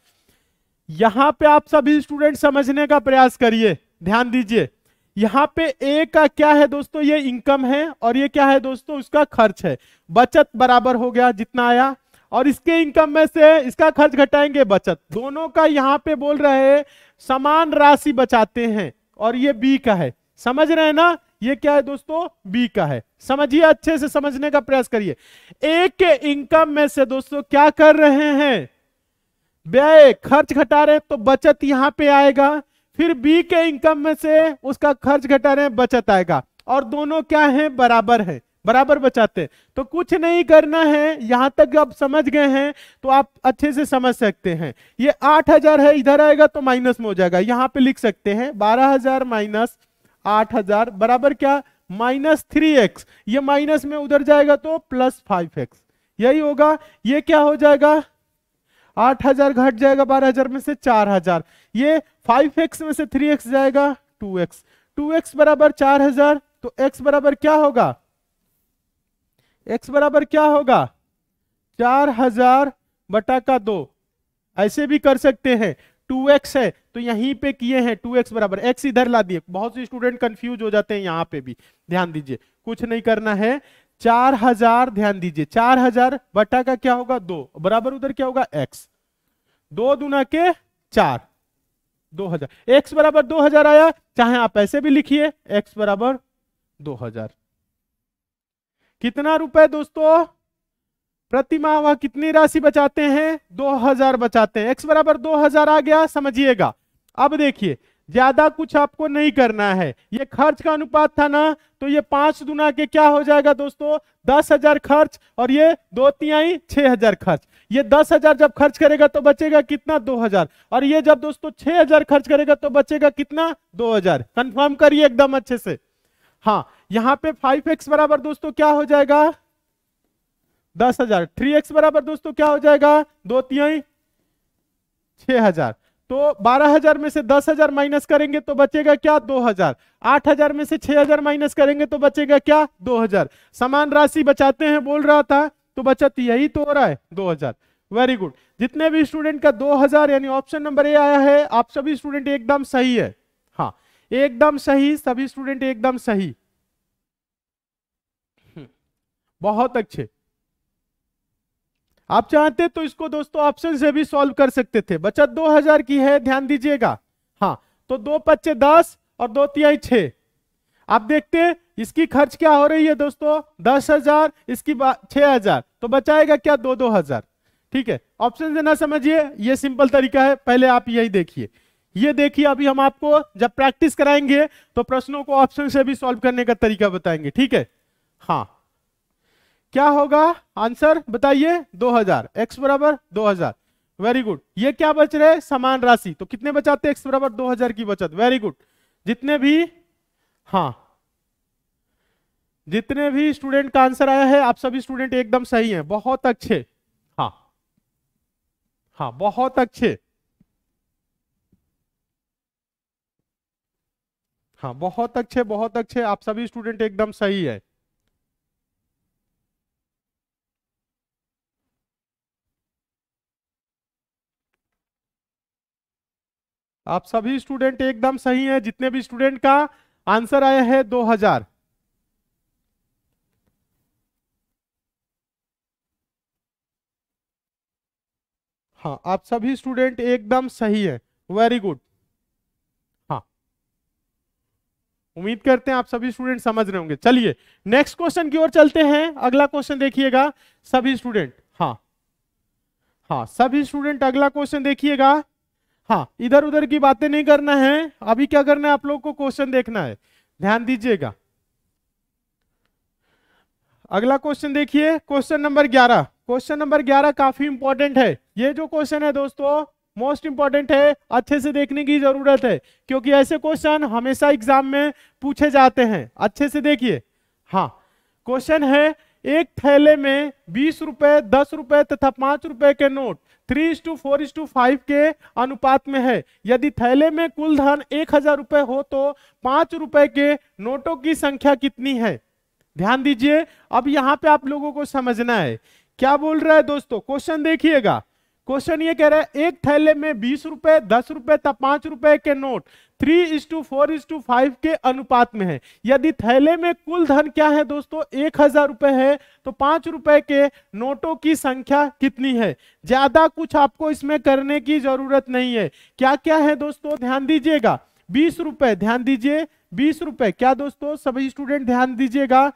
यहां पे आप सभी स्टूडेंट समझने का प्रयास करिए ध्यान दीजिए यहाँ पे ए का क्या है दोस्तों ये इनकम है और ये क्या है दोस्तों उसका खर्च है बचत बराबर हो गया जितना आया और इसके इनकम में से इसका खर्च घटाएंगे बचत दोनों का यहाँ पे बोल रहे समान राशि बचाते हैं और ये बी का है समझ रहे हैं ना ये क्या है दोस्तों बी का है समझिए अच्छे से समझने का प्रयास करिए ए के इनकम में से दोस्तों क्या कर रहे हैं व्यय खर्च घटा रहे हैं तो बचत यहां पे आएगा फिर बी के इनकम में से उसका खर्च घटा रहे हैं बचत आएगा और दोनों क्या है बराबर है बराबर बचाते तो कुछ नहीं करना है यहां तक आप समझ गए हैं तो आप अच्छे से समझ सकते हैं ये आठ हजार है इधर आएगा तो माइनस में हो जाएगा यहां पे लिख सकते हैं बारह हजार माइनस आठ हजार बराबर क्या माइनस थ्री एक्स ये माइनस में उधर जाएगा तो प्लस फाइव एक्स यही होगा ये क्या हो जाएगा आठ हजार घट जाएगा बारह हजार में से चार हजार ये फाइव एक्स में से थ्री एक्स जाएगा टू एक्स टू एक्स बराबर चार हजार तो एक्स बराबर क्या होगा एक्स बराबर क्या होगा चार हजार बटा का दो ऐसे भी कर सकते हैं टू एक्स है तो यहीं पे किए हैं टू एक्स बराबर एक्स इधर ला दिए बहुत से स्टूडेंट कंफ्यूज हो जाते हैं यहां पे भी ध्यान दीजिए कुछ नहीं करना है चार हजार ध्यान दीजिए चार हजार बटा का क्या होगा दो बराबर उधर क्या होगा एक्स दो दुना के चार दो हजार एक्स बराबर दो हजार आया चाहे आप ऐसे भी लिखिए एक्स बराबर दो हजार कितना रुपए दोस्तों प्रति माह वह कितनी राशि बचाते हैं दो हजार बचाते हैं एक्स बराबर दो हजार आ गया समझिएगा अब देखिए ज्यादा कुछ आपको नहीं करना है ये खर्च का अनुपात था ना तो ये पांच दुना के क्या हो जाएगा दोस्तों दस हजार खर्च और ये दो तिहाई छह हजार खर्च ये दस हजार जब खर्च करेगा तो बचेगा कितना दो हजार और ये जब दोस्तों छह हजार खर्च करेगा तो बचेगा कितना दो हजार कंफर्म करिए एकदम अच्छे से हाँ यहां पे फाइव एक्स बराबर दोस्तों क्या हो जाएगा दस हजार थ्री एक्स बराबर दोस्तों क्या हो जाएगा दो तिहाई छह हजार तो 12000 में से 10000 माइनस करेंगे तो बचेगा क्या 2000 8000 में से 6000 माइनस करेंगे तो बचेगा क्या 2000 समान राशि बचाते हैं बोल रहा था तो बचत यही तो हो रहा है 2000 वेरी गुड जितने भी स्टूडेंट का 2000 यानी ऑप्शन नंबर ए आया है आप सभी स्टूडेंट एकदम सही है हाँ एकदम सही सभी स्टूडेंट एकदम सही बहुत अच्छे आप चाहते तो इसको दोस्तों ऑप्शन से भी सॉल्व कर सकते थे बचत 2000 की है ध्यान दीजिएगा हाँ तो दो पच्चे दस और दो तिहाई छ आप देखते इसकी खर्च क्या हो रही है दोस्तों दस हजार इसकी छह हजार तो बचाएगा क्या दो दो हजार ठीक है ऑप्शन से ना समझिए ये सिंपल तरीका है पहले आप यही देखिए ये देखिए अभी हम आपको जब प्रैक्टिस कराएंगे तो प्रश्नों को ऑप्शन से भी सॉल्व करने का तरीका बताएंगे ठीक है हाँ क्या होगा आंसर बताइए 2000 एक्स बराबर दो वेरी गुड ये क्या बच रहे समान राशि तो कितने बचाते एक्स बराबर दो की बचत वेरी गुड जितने भी हाँ जितने भी स्टूडेंट का आंसर आया है आप सभी स्टूडेंट एकदम सही हैं बहुत अच्छे हाँ हाँ बहुत अच्छे हाँ बहुत अच्छे बहुत अच्छे आप सभी स्टूडेंट एकदम सही है आप सभी स्टूडेंट एकदम सही हैं जितने भी स्टूडेंट का आंसर आया है 2000 हाँ आप सभी स्टूडेंट एकदम सही है वेरी गुड हाँ उम्मीद करते हैं आप सभी स्टूडेंट समझ रहे होंगे चलिए नेक्स्ट क्वेश्चन की ओर चलते हैं अगला क्वेश्चन देखिएगा सभी स्टूडेंट हाँ हाँ सभी स्टूडेंट अगला क्वेश्चन देखिएगा हाँ इधर उधर की बातें नहीं करना है अभी क्या करना है आप लोग को क्वेश्चन देखना है ध्यान दीजिएगा अगला क्वेश्चन देखिए क्वेश्चन नंबर ग्यारह क्वेश्चन नंबर ग्यारह काफी इंपॉर्टेंट है ये जो क्वेश्चन है दोस्तों मोस्ट इंपॉर्टेंट है अच्छे से देखने की जरूरत है क्योंकि ऐसे क्वेश्चन हमेशा एग्जाम में पूछे जाते हैं अच्छे से देखिए हाँ क्वेश्चन है एक थैले में बीस रुपए दस रुपए तथा पांच रुपए के note three is to four is to five के अनुपात में है यदि थैले में कुल धन एक हजार रुपए हो तो पांच रुपए के नोटों की संख्या कितनी है ध्यान दीजिए अब यहाँ पे आप लोगों को समझना है क्या बोल रहा है दोस्तों क्वेश्चन देखिएगा क्वेश्चन ये कह रहा है एक थैले में बीस रुपए दस रुपए तथा पांच रुपए के note three is to four is to five के अनुपात में है यदि थैले में कुल धन क्या है दोस्तों एक हजार रुपए है तो पांच रुपए के नोटों की संख्या कितनी है ज्यादा कुछ आपको इसमें करने की जरूरत नहीं है क्या क्या है दोस्तों ध्यान दीजिएगा बीस रुपए ध्यान दीजिए बीस रुपए क्या दोस्तों सभी स्टूडेंट ध्यान दीजिएगा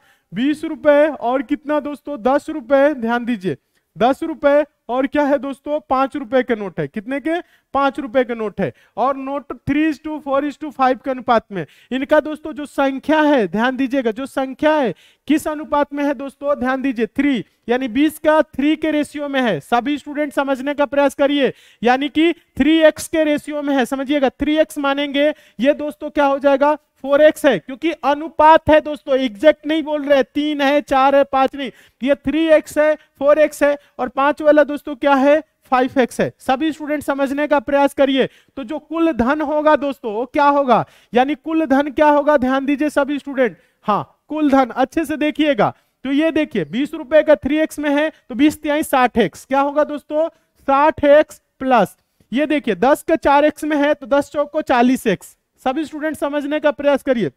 बीस रुपए और कितना दोस्तों दस रुपए ध्यान दीजिए दस रुपए और क्या है दोस्तों पांच रुपए के नोट है कितने के पांच रुपए के नोट है और note three is to four is to five के अनुपात में इनका दोस्तों जो संख्या है ध्यान दीजिएगा जो संख्या है किस अनुपात में है दोस्तों ध्यान दीजिए थ्री यानी बीस का थ्री के रेशियो में है सभी स्टूडेंट समझने का प्रयास करिए यानी कि थ्री एक्स के रेशियो में है समझिएगा थ्री एक्स मानेंगे ये दोस्तों क्या हो जाएगा फोर एक्स है क्योंकि अनुपात है दोस्तों एग्जैक्ट नहीं बोल रहे तीन है चार है पांच नहीं ये थ्री एक्स है फोर एक्स है और पांच वाला दोस्तों क्या है फाइव एक्स है सभी स्टूडेंट समझने का प्रयास करिए तो जो कुल धन होगा दोस्तों वो क्या होगा यानी कुल धन क्या होगा ध्यान दीजिए सभी स्टूडेंट हाँ कुल धन अच्छे से देखिएगा तो ये देखिए बीस रुपए का थ्री एक्स में है तो बीस त्याई साठ एक्स क्या होगा दोस्तों साठ एक्स प्लस ये देखिए दस का चार एक्स में है तो दस चौक को चालीस एक्स सभी स्टूडेंट समझने का प्रयास करिए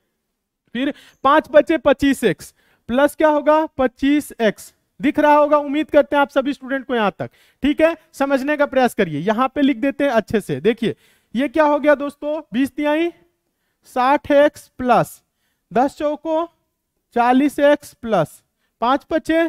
फिर पांच बचे पच्चीस एक्स प्लस क्या होगा पच्चीस एक्स दिख रहा होगा उम्मीद करते हैं आप सभी स्टूडेंट को यहां तक ठीक है समझने का प्रयास करिए यहां पे लिख देते हैं अच्छे से देखिए ये क्या हो गया दोस्तों बीस तिहाई साठ एक्स प्लस दस चौको चालीस एक्स प्लस पांच पचे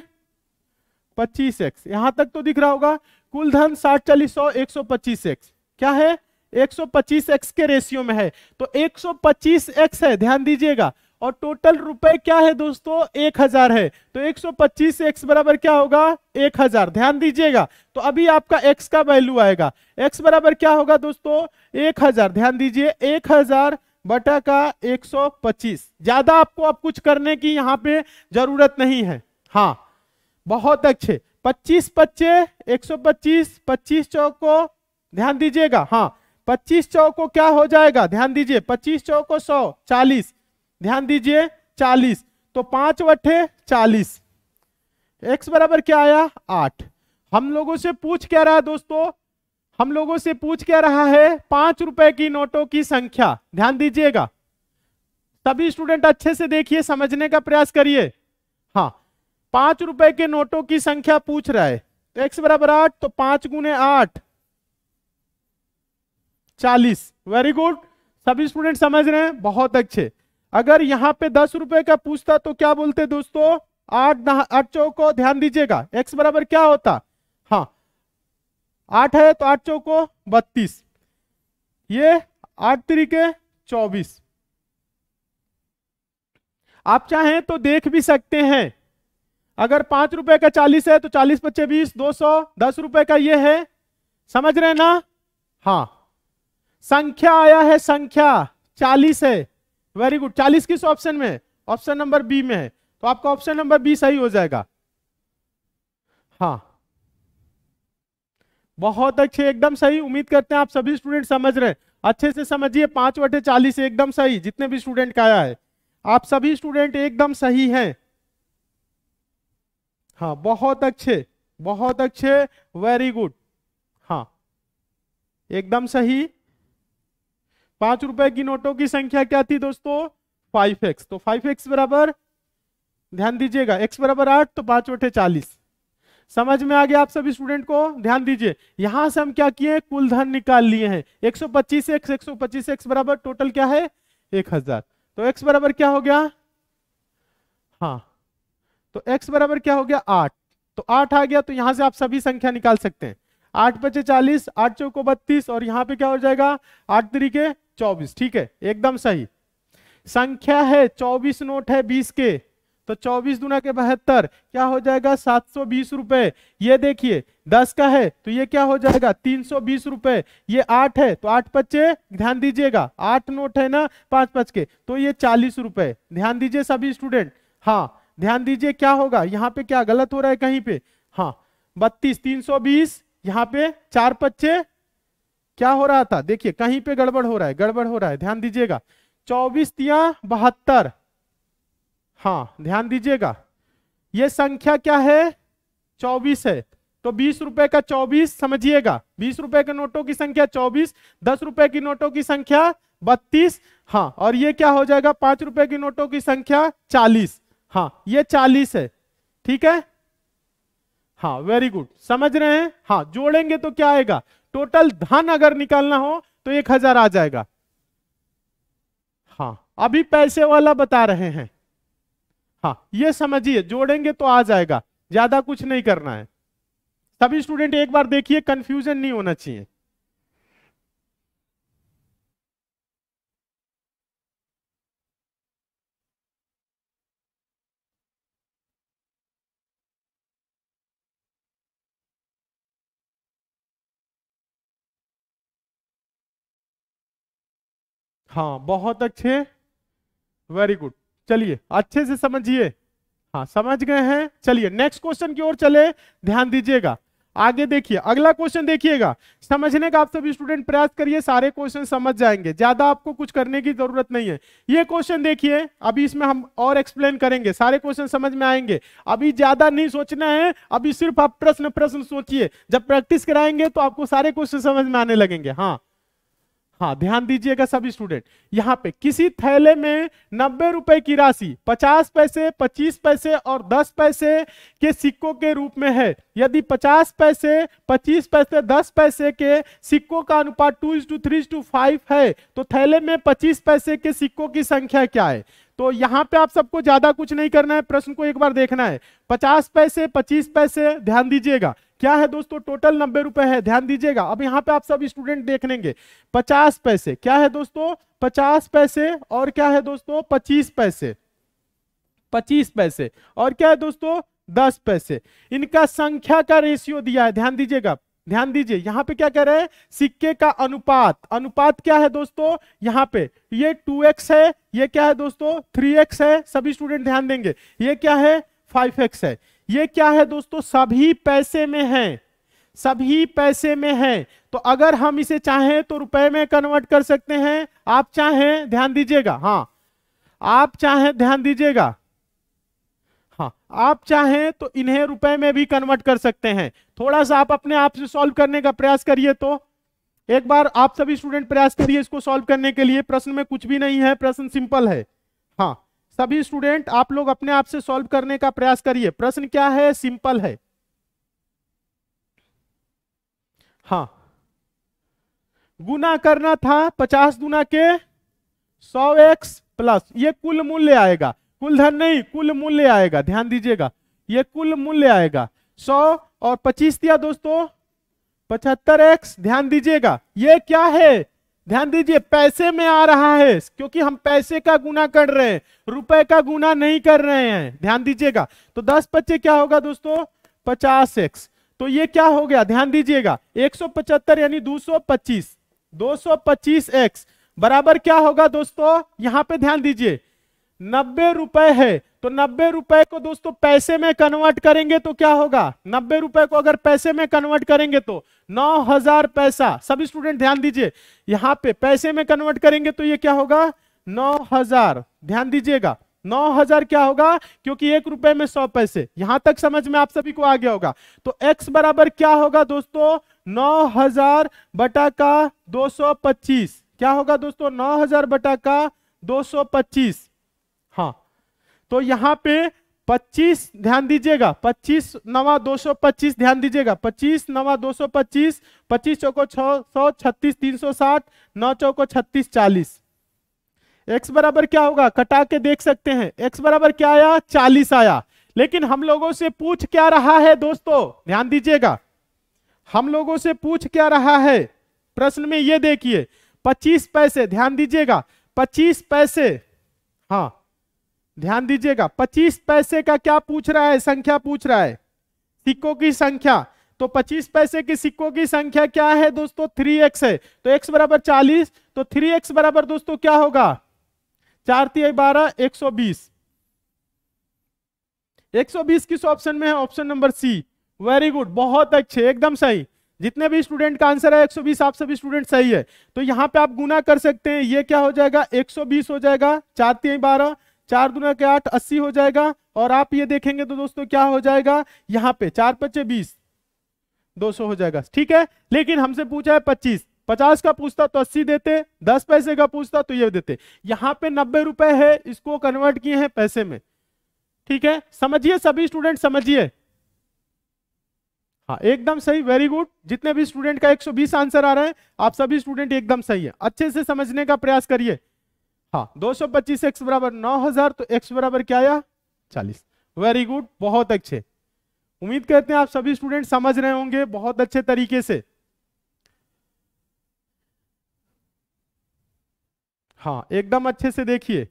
पच्चीस एक्स यहां तक तो दिख रहा होगा कुल धन साठ चालीस सौ एक सौ पच्चीस एक्स क्या है 125x के रेशियो में है तो 125x है ध्यान दीजिएगा और टोटल रुपए क्या है दोस्तों एक हजार है तो 125x बराबर क्या होगा एक हजार ध्यान दीजिएगा तो अभी आपका x का वैल्यू आएगा x बराबर क्या होगा दोस्तों एक हजार ध्यान दीजिए एक हजार बटा का 125 ज्यादा आपको अब कुछ करने की यहाँ पे जरूरत नहीं है हाँ बहुत अच्छे 25 बच्चे 125 25 चौको ध्यान दीजिएगा हाँ पच्चीस चौ को क्या हो जाएगा ध्यान दीजिए पच्चीस चौ को सौ चालीस ध्यान दीजिए चालीस तो पांच वटे चालीस एक्स बराबर क्या आया आठ हम लोगों से पूछ क्या रहा है दोस्तों हम लोगों से पूछ क्या रहा है पांच रुपए की नोटों की संख्या ध्यान दीजिएगा सभी स्टूडेंट अच्छे से देखिए समझने का प्रयास करिए हाँ पांच रुपए के नोटों की संख्या पूछ रहा है तो एक्स बराबर आठ तो पांच गुने आठ चालीस वेरी गुड सभी स्टूडेंट समझ रहे हैं बहुत अच्छे अगर यहाँ पे दस रुपए का पूछता तो क्या बोलते दोस्तों आठ आठ चौको ध्यान दीजिएगा एक्स बराबर क्या होता हाँ आठ है तो आठ चौको बत्तीस ये आठ तरीके चौबीस आप चाहें तो देख भी सकते हैं अगर पांच रुपए का चालीस है तो चालीस पच्चीस बीस दो सौ दस रुपए का ये है समझ रहे ना हाँ संख्या आया है संख्या चालीस है वेरी गुड चालीस किस ऑप्शन में ऑप्शन नंबर बी में है तो आपका ऑप्शन नंबर बी सही हो जाएगा हाँ बहुत अच्छे एकदम सही उम्मीद करते हैं आप सभी स्टूडेंट समझ रहे हैं अच्छे से समझिए पांच बटे चालीस एकदम सही जितने भी स्टूडेंट का आया है आप सभी स्टूडेंट एकदम सही हैं हाँ बहुत अच्छे बहुत अच्छे वेरी गुड हाँ एकदम सही पांच रुपए की नोटों की संख्या क्या थी दोस्तों फाइव एक्स तो फाइव एक्स बराबर ध्यान दीजिएगा एक्स बराबर आठ तो पांच बटे चालीस समझ में आ गया आप सभी स्टूडेंट को ध्यान दीजिए यहां से हम क्या किए कुल धन निकाल लिए हैं 125 एक्स एक्स बराबर टोटल क्या है 1000 तो एक्स बराबर क्या हो गया हाँ तो एक्स बराबर क्या हो गया आठ तो आठ आ गया तो यहां से आप सभी संख्या निकाल सकते हैं आठ बचे चालीस आठ चौको बत्तीस और यहाँ पे क्या हो जाएगा आठ तरीके चौबीस ठीक है एकदम सही संख्या है चौबीस नोट है बीस के तो चौबीस दुना के बहत्तर क्या हो जाएगा सात सौ बीस रुपए ये देखिए दस का है तो ये क्या हो जाएगा तीन सौ बीस रुपए ये आठ है तो आठ पच्चे ध्यान दीजिएगा आठ नोट है ना पांच पच के तो ये चालीस रुपए ध्यान दीजिए सभी स्टूडेंट हाँ ध्यान दीजिए क्या होगा यहाँ पे क्या गलत हो रहा है कहीं पे हाँ बत्तीस तीन सौ बीस यहाँ पे चार पच्चे क्या हो रहा था देखिए कहीं पे गड़बड़ हो रहा है गड़बड़ हो रहा है ध्यान दीजिएगा चौबीस तिया बहत्तर हाँ ध्यान दीजिएगा ये संख्या क्या है चौबीस है तो बीस रुपए का चौबीस समझिएगा बीस रुपए के नोटों की संख्या चौबीस दस रुपए की नोटों की संख्या बत्तीस हाँ और ये क्या हो जाएगा पांच रुपए की नोटों की संख्या चालीस हाँ ये चालीस है ठीक है हाँ वेरी गुड समझ रहे हैं हाँ जोड़ेंगे तो क्या आएगा टोटल धन अगर निकालना हो तो एक हजार आ जाएगा हाँ अभी पैसे वाला बता रहे हैं हाँ ये समझिए जोड़ेंगे तो आ जाएगा ज्यादा कुछ नहीं करना है सभी स्टूडेंट एक बार देखिए कंफ्यूजन नहीं होना चाहिए हाँ बहुत अच्छे वेरी गुड चलिए अच्छे से समझिए हाँ समझ गए हैं चलिए नेक्स्ट क्वेश्चन की ओर चले ध्यान दीजिएगा आगे देखिए अगला क्वेश्चन देखिएगा समझने का आप सभी स्टूडेंट प्रयास करिए सारे क्वेश्चन समझ जाएंगे ज्यादा आपको कुछ करने की जरूरत नहीं है ये क्वेश्चन देखिए अभी इसमें हम और एक्सप्लेन करेंगे सारे क्वेश्चन समझ में आएंगे अभी ज्यादा नहीं सोचना है अभी सिर्फ आप प्रश्न प्रश्न सोचिए जब प्रैक्टिस कराएंगे तो आपको सारे क्वेश्चन समझ में आने लगेंगे हाँ हाँ ध्यान दीजिएगा सभी स्टूडेंट यहाँ पे किसी थैले में नब्बे रुपए की राशि पचास पैसे पच्चीस पैसे और दस पैसे के सिक्कों के रूप में है यदि पचास पैसे पच्चीस पैसे दस पैसे के सिक्कों का अनुपात two is to three to five है तो थैले में पच्चीस पैसे के सिक्कों की संख्या क्या है तो यहाँ पे आप सबको ज्यादा कुछ नहीं करना है प्रश्न को एक बार देखना है पचास पैसे पच्चीस पैसे ध्यान दीजिएगा क्या है दोस्तों टोटल नब्बे रुपए है ध्यान दीजिएगा अब यहाँ पे आप सब स्टूडेंट देख लेंगे पचास पैसे क्या है दोस्तों पचास पैसे और क्या है दोस्तों पच्चीस पैसे पच्चीस पैसे और क्या है दोस्तों दस पैसे इनका संख्या का रेशियो दिया है ध्यान दीजिएगा ध्यान दीजिए यहाँ पे क्या कह रहे हैं सिक्के का अनुपात अनुपात क्या है दोस्तों यहाँ पे ये 2x है ये क्या है दोस्तों 3x है सभी स्टूडेंट ध्यान देंगे ये क्या है 5x है ये क्या है दोस्तों सभी पैसे में है सभी पैसे में है तो अगर हम इसे चाहें तो रुपए में कन्वर्ट कर सकते हैं आप चाहें ध्यान दीजिएगा हाँ आप चाहें ध्यान दीजिएगा हाँ आप चाहें तो इन्हें रुपए में भी कन्वर्ट कर सकते हैं थोड़ा सा आप अपने आप से सॉल्व करने का प्रयास करिए तो एक बार आप सभी स्टूडेंट प्रयास करिए इसको सॉल्व करने के लिए प्रश्न में कुछ भी नहीं है प्रश्न सिंपल है हाँ सभी स्टूडेंट आप लोग अपने आप से सॉल्व करने का प्रयास करिए प्रश्न क्या है सिंपल है हा गुना करना था पचास गुना के सौ एक्स प्लस ये कुल मूल्य आएगा कुल धन नहीं कुल मूल्य आएगा ध्यान दीजिएगा ये कुल मूल्य आएगा सौ और पच्चीस दिया दोस्तों पचहत्तर एक्स ध्यान दीजिएगा ये क्या है ध्यान दीजिए पैसे में आ रहा है क्योंकि हम पैसे का गुना कर रहे हैं रुपए का गुना नहीं कर रहे हैं ध्यान दीजिएगा तो दस पच्चे क्या होगा दोस्तों पचास एक्स तो ये क्या हो गया ध्यान दीजिएगा एक सौ पचहत्तर यानी दो सौ पच्चीस दो सौ पच्चीस एक्स बराबर क्या होगा दोस्तों यहां पे ध्यान दीजिए नब्बे रुपए है तो नब्बे रुपए को दोस्तों पैसे में कन्वर्ट करेंगे तो क्या होगा नब्बे रुपए को अगर पैसे में कन्वर्ट करेंगे तो नौ हजार पैसा सब स्टूडेंट ध्यान दीजिए यहां पे पैसे में कन्वर्ट करेंगे तो ये क्या होगा नौ हजार ध्यान दीजिएगा नौ हजार क्या होगा क्योंकि एक रुपए में सौ पैसे यहां तक समझ में आप सभी को आ गया होगा तो x बराबर क्या होगा दोस्तों नौ हजार बटा का दो सौ पच्चीस क्या होगा दोस्तों नौ हजार बटा का दो सौ पच्चीस तो यहाँ पे 25 ध्यान दीजिएगा 25 नवा 225 ध्यान दीजिएगा 25 नवा 225 25 चौको छ सौ छत्तीस तीन सौ साठ नौ चौको छत्तीस चालीस एक्स बराबर क्या होगा कटा के देख सकते हैं एक्स बराबर क्या आया चालीस आया लेकिन हम लोगों से पूछ क्या रहा है दोस्तों ध्यान दीजिएगा हम लोगों से पूछ क्या रहा है प्रश्न में ये देखिए पच्चीस पैसे ध्यान दीजिएगा पच्चीस पैसे हाँ ध्यान दीजिएगा पच्चीस पैसे का क्या पूछ रहा है संख्या पूछ रहा है सिक्कों की संख्या तो 25 पैसे के सिक्कों की संख्या क्या है दोस्तों 3x है तो x बराबर 40 तो 3x बराबर दोस्तों क्या होगा चार तीन बारह एक सौ बीस एक सौ बीस किस ऑप्शन में है option number C very good बहुत अच्छे एकदम सही जितने भी स्टूडेंट का आंसर है 120 आप सभी स्टूडेंट सही है तो यहां पे आप गुना कर सकते हैं ये क्या हो जाएगा 120 हो जाएगा चार तीन बारह चार दुना के आठ अस्सी हो जाएगा और आप ये देखेंगे तो दोस्तों क्या हो जाएगा यहाँ पे चार पच्चे बीस दो सौ हो जाएगा ठीक है लेकिन हमसे पूछा है पच्चीस पचास का पूछता तो अस्सी देते दस पैसे का पूछता तो ये देते यहाँ पे नब्बे रुपए है इसको कन्वर्ट किए हैं पैसे में ठीक है समझिए सभी स्टूडेंट समझिए हाँ एकदम सही वेरी गुड जितने भी स्टूडेंट का 120 आंसर आ रहा है आप सभी स्टूडेंट एकदम सही है अच्छे से समझने का प्रयास करिए हाँ दो सौ पच्चीस एक्स बराबर नौ हजार तो एक्स बराबर क्या आया चालीस वेरी गुड बहुत अच्छे उम्मीद करते हैं आप सभी स्टूडेंट समझ रहे होंगे बहुत अच्छे तरीके से हाँ एकदम अच्छे से देखिए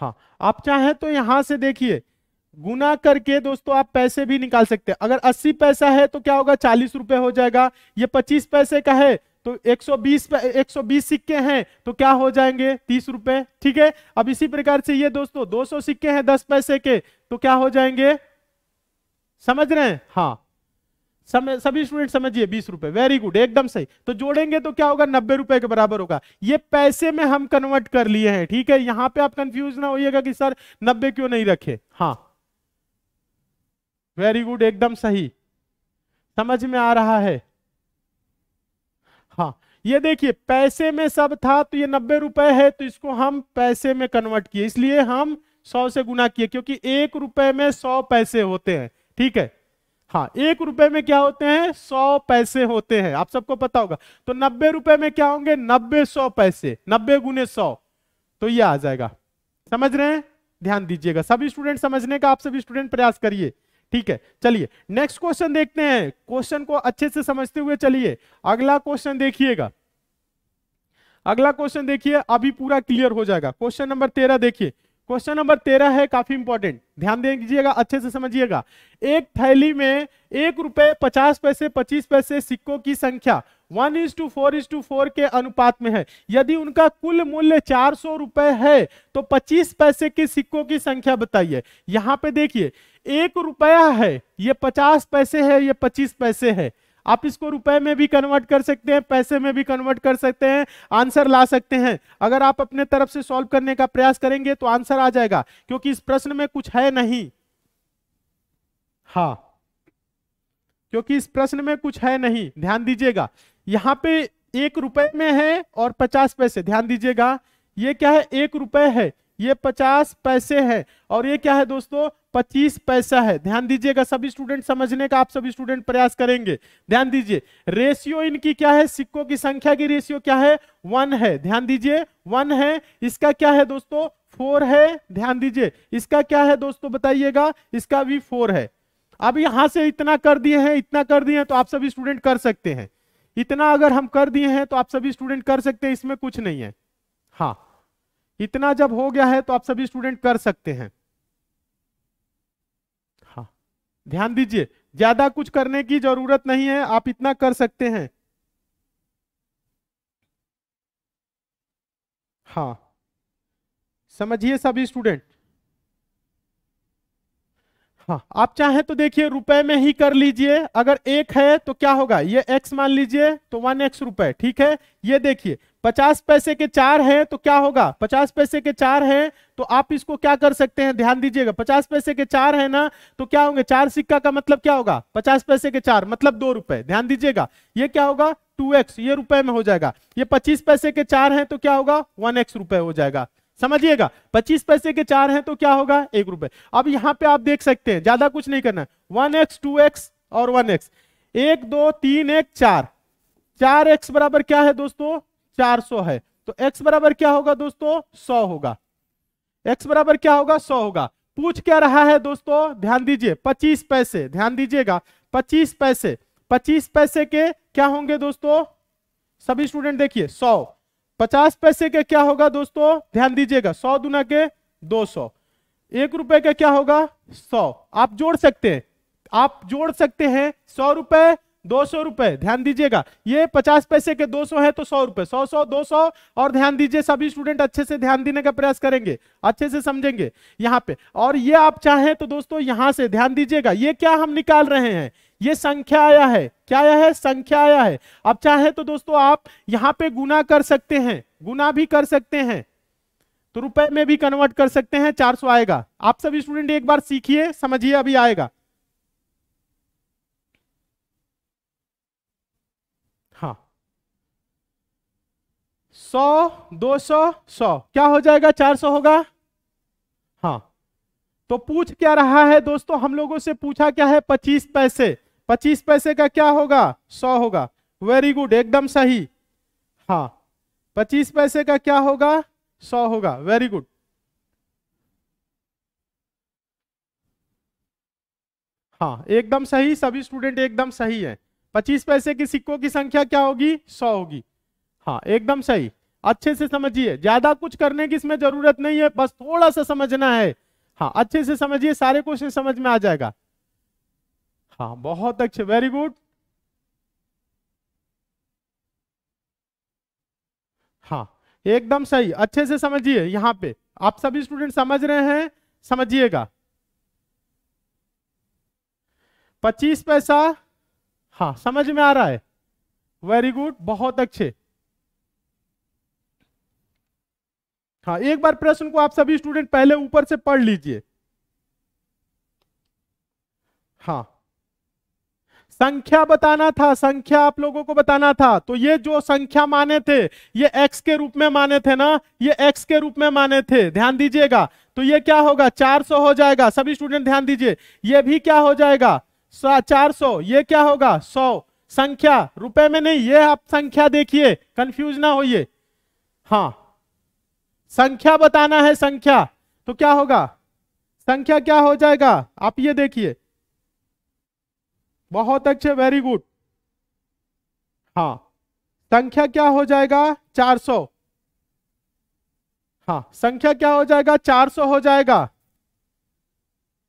हाँ आप चाहें तो यहां से देखिए गुना करके दोस्तों आप पैसे भी निकाल सकते हैं अगर 80 पैसा है तो क्या होगा चालीस रुपए हो जाएगा ये 25 पैसे का है तो 120 120 सिक्के हैं तो क्या हो जाएंगे तीस रुपए ठीक है अब इसी प्रकार से ये दोस्तों 200 सिक्के हैं 10 पैसे के तो क्या हो जाएंगे समझ रहे हैं हाँ समय सभी स्टूडेंट समझिए बीस रुपए वेरी गुड एकदम सही तो जोड़ेंगे तो क्या होगा नब्बे रुपए के बराबर होगा ये पैसे में हम कन्वर्ट कर लिए हैं ठीक है यहां पे आप कंफ्यूज ना होइएगा कि सर नब्बे क्यों नहीं रखे हाँ वेरी गुड एकदम सही समझ में आ रहा है हाँ ये देखिए पैसे में सब था तो ये नब्बे रुपए है तो इसको हम पैसे में कन्वर्ट किए इसलिए हम सौ से गुना किए क्योंकि एक रुपए में सौ पैसे होते हैं ठीक है हाँ एक रुपए में क्या होते हैं सौ पैसे होते हैं आप सबको पता होगा तो नब्बे रुपए में क्या होंगे नब्बे सौ पैसे नब्बे गुने सौ तो ये आ जाएगा समझ रहे हैं ध्यान दीजिएगा सभी स्टूडेंट समझने का आप सभी स्टूडेंट प्रयास करिए ठीक है चलिए नेक्स्ट क्वेश्चन देखते हैं क्वेश्चन को अच्छे से समझते हुए चलिए अगला क्वेश्चन देखिएगा अगला क्वेश्चन देखिए अभी पूरा क्लियर हो जाएगा क्वेश्चन नंबर तेरह देखिए क्वेश्चन नंबर तेरह है काफी इंपॉर्टेंट ध्यान दीजिएगा अच्छे से समझिएगा एक थैली में एक रुपए पचास पैसे पच्चीस पैसे सिक्कों की संख्या one is to four is to four के अनुपात में है यदि उनका कुल मूल्य चार सौ रुपए है तो पच्चीस पैसे के सिक्कों की संख्या बताइए यहां पे देखिए एक रुपया है ये पचास पैसे है ये पच्चीस पैसे है आप इसको रुपए में भी कन्वर्ट कर सकते हैं पैसे में भी कन्वर्ट कर सकते हैं आंसर ला सकते हैं अगर आप अपने तरफ से सॉल्व करने का प्रयास करेंगे तो आंसर आ जाएगा क्योंकि इस प्रश्न में कुछ है नहीं हाँ क्योंकि इस प्रश्न में कुछ है नहीं ध्यान दीजिएगा यहां पे एक रुपए में है और पचास पैसे ध्यान दीजिएगा ये क्या है एक रुपए है ये पचास पैसे है और ये क्या है दोस्तों पच्चीस पैसा है ध्यान दीजिएगा सभी स्टूडेंट समझने का आप सभी स्टूडेंट प्रयास करेंगे ध्यान दीजिए रेशियो इनकी क्या है सिक्कों की संख्या की रेशियो क्या है वन है ध्यान दीजिए वन है इसका क्या है दोस्तों फोर है ध्यान दीजिए इसका क्या है दोस्तों बताइएगा इसका भी फोर है अब यहां से इतना कर दिए हैं इतना कर दिए हैं तो आप सभी स्टूडेंट कर सकते हैं इतना अगर हम कर दिए हैं तो आप सभी स्टूडेंट कर सकते हैं इसमें कुछ नहीं है हाँ इतना जब हो गया है तो आप सभी स्टूडेंट कर सकते हैं हाँ ध्यान दीजिए ज्यादा कुछ करने की जरूरत नहीं है आप इतना कर सकते हैं हाँ समझिए सभी स्टूडेंट हाँ आप चाहें तो देखिए रुपए में ही कर लीजिए अगर एक है तो क्या होगा ये एक्स मान लीजिए तो वन एक्स रुपए ठीक है ये देखिए पचास पैसे के चार हैं तो क्या होगा पचास पैसे के चार हैं तो आप इसको क्या कर सकते हैं ध्यान दीजिएगा पचास पैसे के चार है ना तो क्या होंगे चार सिक्का का मतलब क्या होगा पचास पैसे के चार मतलब दो रुपए ध्यान दीजिएगा ये क्या होगा टू एक्स ये रुपए में हो जाएगा ये पच्चीस पैसे के चार हैं तो क्या होगा वन एक्स रुपए हो जाएगा समझिएगा पच्चीस पैसे के चार हैं तो क्या होगा एक रुपए अब यहाँ पे आप देख सकते हैं ज्यादा कुछ नहीं करना है वन एक्स टू एक्स और वन एक्स एक दो तीन एक चार चार एक्स बराबर क्या है दोस्तों 400 है तो x बराबर क्या होगा दोस्तों 100 होगा x बराबर क्या होगा 100 होगा पूछ क्या रहा है दोस्तों ध्यान दीजिए 25 पैसे ध्यान दीजिएगा 25 पैसे 25 पैसे के क्या होंगे दोस्तों सभी स्टूडेंट देखिए 100 50 पैसे के क्या होगा दोस्तों ध्यान दीजिएगा सौ दुना के सौ एक रुपए का क्या होगा सौ आप जोड़ सकते हैं आप जोड़ सकते हैं सौ रुपए दो सौ रुपए ध्यान दीजिएगा ये पचास पैसे के दो सौ है तो सौ रुपए सौ सौ दो सौ और ध्यान दीजिए सभी स्टूडेंट अच्छे से ध्यान देने का प्रयास करेंगे अच्छे से समझेंगे यहाँ पे और ये आप चाहें तो दोस्तों यहां से ध्यान दीजिएगा ये क्या हम निकाल रहे हैं ये संख्या आया है क्या आया है संख्या आया है अब चाहे तो दोस्तों आप यहाँ पे गुना कर सकते हैं गुना भी कर सकते हैं तो रुपए में भी कन्वर्ट कर सकते हैं सौ आएगा आप सभी स्टूडेंट एक बार सीखिए समझिए अभी आएगा सौ दो सौ सौ क्या हो जाएगा चार सौ होगा हाँ तो पूछ क्या रहा है दोस्तों हम लोगों से पूछा क्या है पच्चीस पैसे पच्चीस पैसे का क्या होगा सौ होगा वेरी गुड एकदम सही हाँ पच्चीस पैसे का क्या होगा सौ होगा वेरी गुड हाँ एकदम सही सभी स्टूडेंट एकदम सही है पच्चीस पैसे के सिक्कों की संख्या क्या होगी सौ होगी हाँ एकदम सही अच्छे से समझिए ज्यादा कुछ करने की इसमें जरूरत नहीं है बस थोड़ा सा समझना है हाँ अच्छे से समझिए सारे क्वेश्चन समझ में आ जाएगा हाँ बहुत अच्छे वेरी गुड हाँ एकदम सही अच्छे से समझिए यहां पे आप सभी स्टूडेंट समझ रहे हैं समझिएगा पच्चीस पैसा हाँ समझ में आ रहा है वेरी गुड बहुत अच्छे हाँ एक बार प्रश्न को आप सभी स्टूडेंट पहले ऊपर से पढ़ लीजिए हाँ संख्या बताना था संख्या आप लोगों को बताना था तो ये जो संख्या माने थे ये एक्स के रूप में माने थे ना ये एक्स के रूप में माने थे ध्यान दीजिएगा तो ये क्या होगा 400 हो जाएगा सभी स्टूडेंट ध्यान दीजिए ये भी क्या हो जाएगा 400 ये क्या होगा 100 संख्या रुपए में नहीं ये आप संख्या देखिए कंफ्यूज ना होइए हाँ संख्या बताना है संख्या तो क्या होगा संख्या क्या हो जाएगा आप ये देखिए बहुत अच्छे वेरी गुड हाँ संख्या क्या हो जाएगा 400 हाँ संख्या क्या हो जाएगा 400 हो जाएगा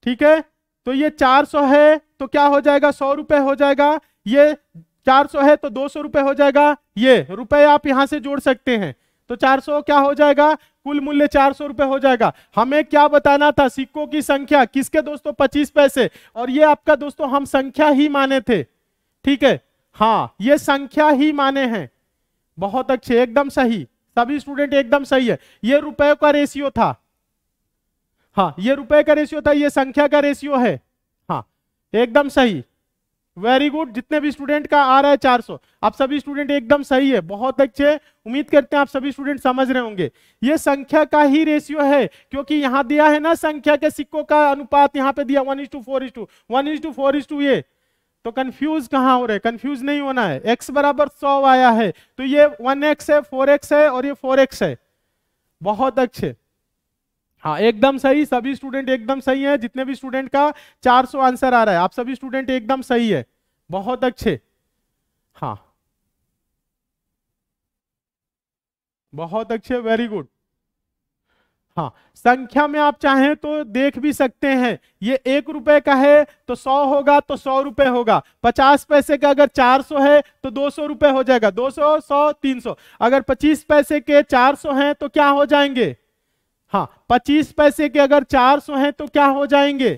ठीक है तो ये 400 है तो क्या हो जाएगा सौ रुपए हो जाएगा ये 400 है तो दो सौ रुपए हो जाएगा ये रुपए आप यहां से जोड़ सकते हैं तो 400 क्या हो जाएगा कुल मूल्य चार सौ रुपए हो जाएगा हमें क्या बताना था सिक्कों की संख्या किसके दोस्तों पच्चीस पैसे और ये आपका दोस्तों हम संख्या ही माने थे ठीक है हाँ ये संख्या ही माने हैं बहुत अच्छे एकदम सही सभी स्टूडेंट एकदम सही है ये रुपए का रेशियो था हाँ ये रुपए का रेशियो था ये संख्या का रेशियो है हाँ एकदम सही वेरी गुड जितने भी स्टूडेंट का आ रहा है 400 आप सभी स्टूडेंट एकदम सही है बहुत अच्छे उम्मीद करते हैं आप सभी स्टूडेंट समझ रहे होंगे ये संख्या का ही रेशियो है क्योंकि यहाँ दिया है ना संख्या के सिक्कों का अनुपात यहाँ पे दिया one is to four is to one is to four is to ये तो कंफ्यूज कहाँ हो रहे कंफ्यूज नहीं होना है एक्स बराबर सौ आया है तो ये वन एक्स है फोर एक्स है और ये फोर एक्स है बहुत अच्छे हाँ एकदम सही सभी स्टूडेंट एकदम सही है जितने भी स्टूडेंट का 400 आंसर आ रहा है आप सभी स्टूडेंट एकदम सही है बहुत अच्छे हाँ बहुत अच्छे वेरी गुड हाँ संख्या में आप चाहें तो देख भी सकते हैं ये एक रुपए का है तो सौ होगा तो सौ रुपए होगा पचास पैसे का अगर चार सौ है तो दो सौ रुपए हो जाएगा दो सौ सौ तीन सौ अगर पच्चीस पैसे के चार सौ है तो क्या हो जाएंगे हाँ पच्चीस पैसे के अगर चार सौ है तो क्या हो जाएंगे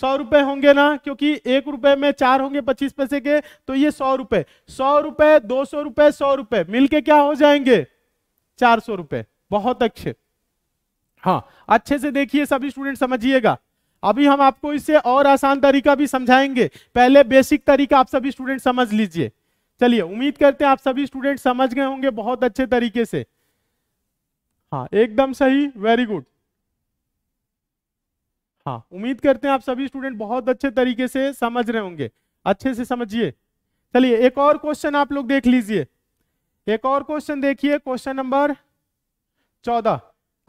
सौ रुपए होंगे ना क्योंकि एक रुपए में चार होंगे पच्चीस पैसे के तो ये सौ रुपए सौ रुपए दो सौ रुपए सौ रुपए मिलके क्या हो जाएंगे चार सौ रुपए बहुत अच्छे हाँ अच्छे से देखिए सभी स्टूडेंट समझिएगा अभी हम आपको इसे और आसान तरीका भी समझाएंगे पहले बेसिक तरीका आप सभी स्टूडेंट समझ लीजिए चलिए उम्मीद करते हैं आप सभी स्टूडेंट समझ गए होंगे बहुत अच्छे तरीके से हाँ एकदम सही वेरी गुड हाँ उम्मीद करते हैं आप सभी स्टूडेंट बहुत अच्छे तरीके से समझ रहे होंगे अच्छे से समझिए चलिए एक और क्वेश्चन आप लोग देख लीजिए एक और क्वेश्चन देखिए क्वेश्चन नंबर चौदह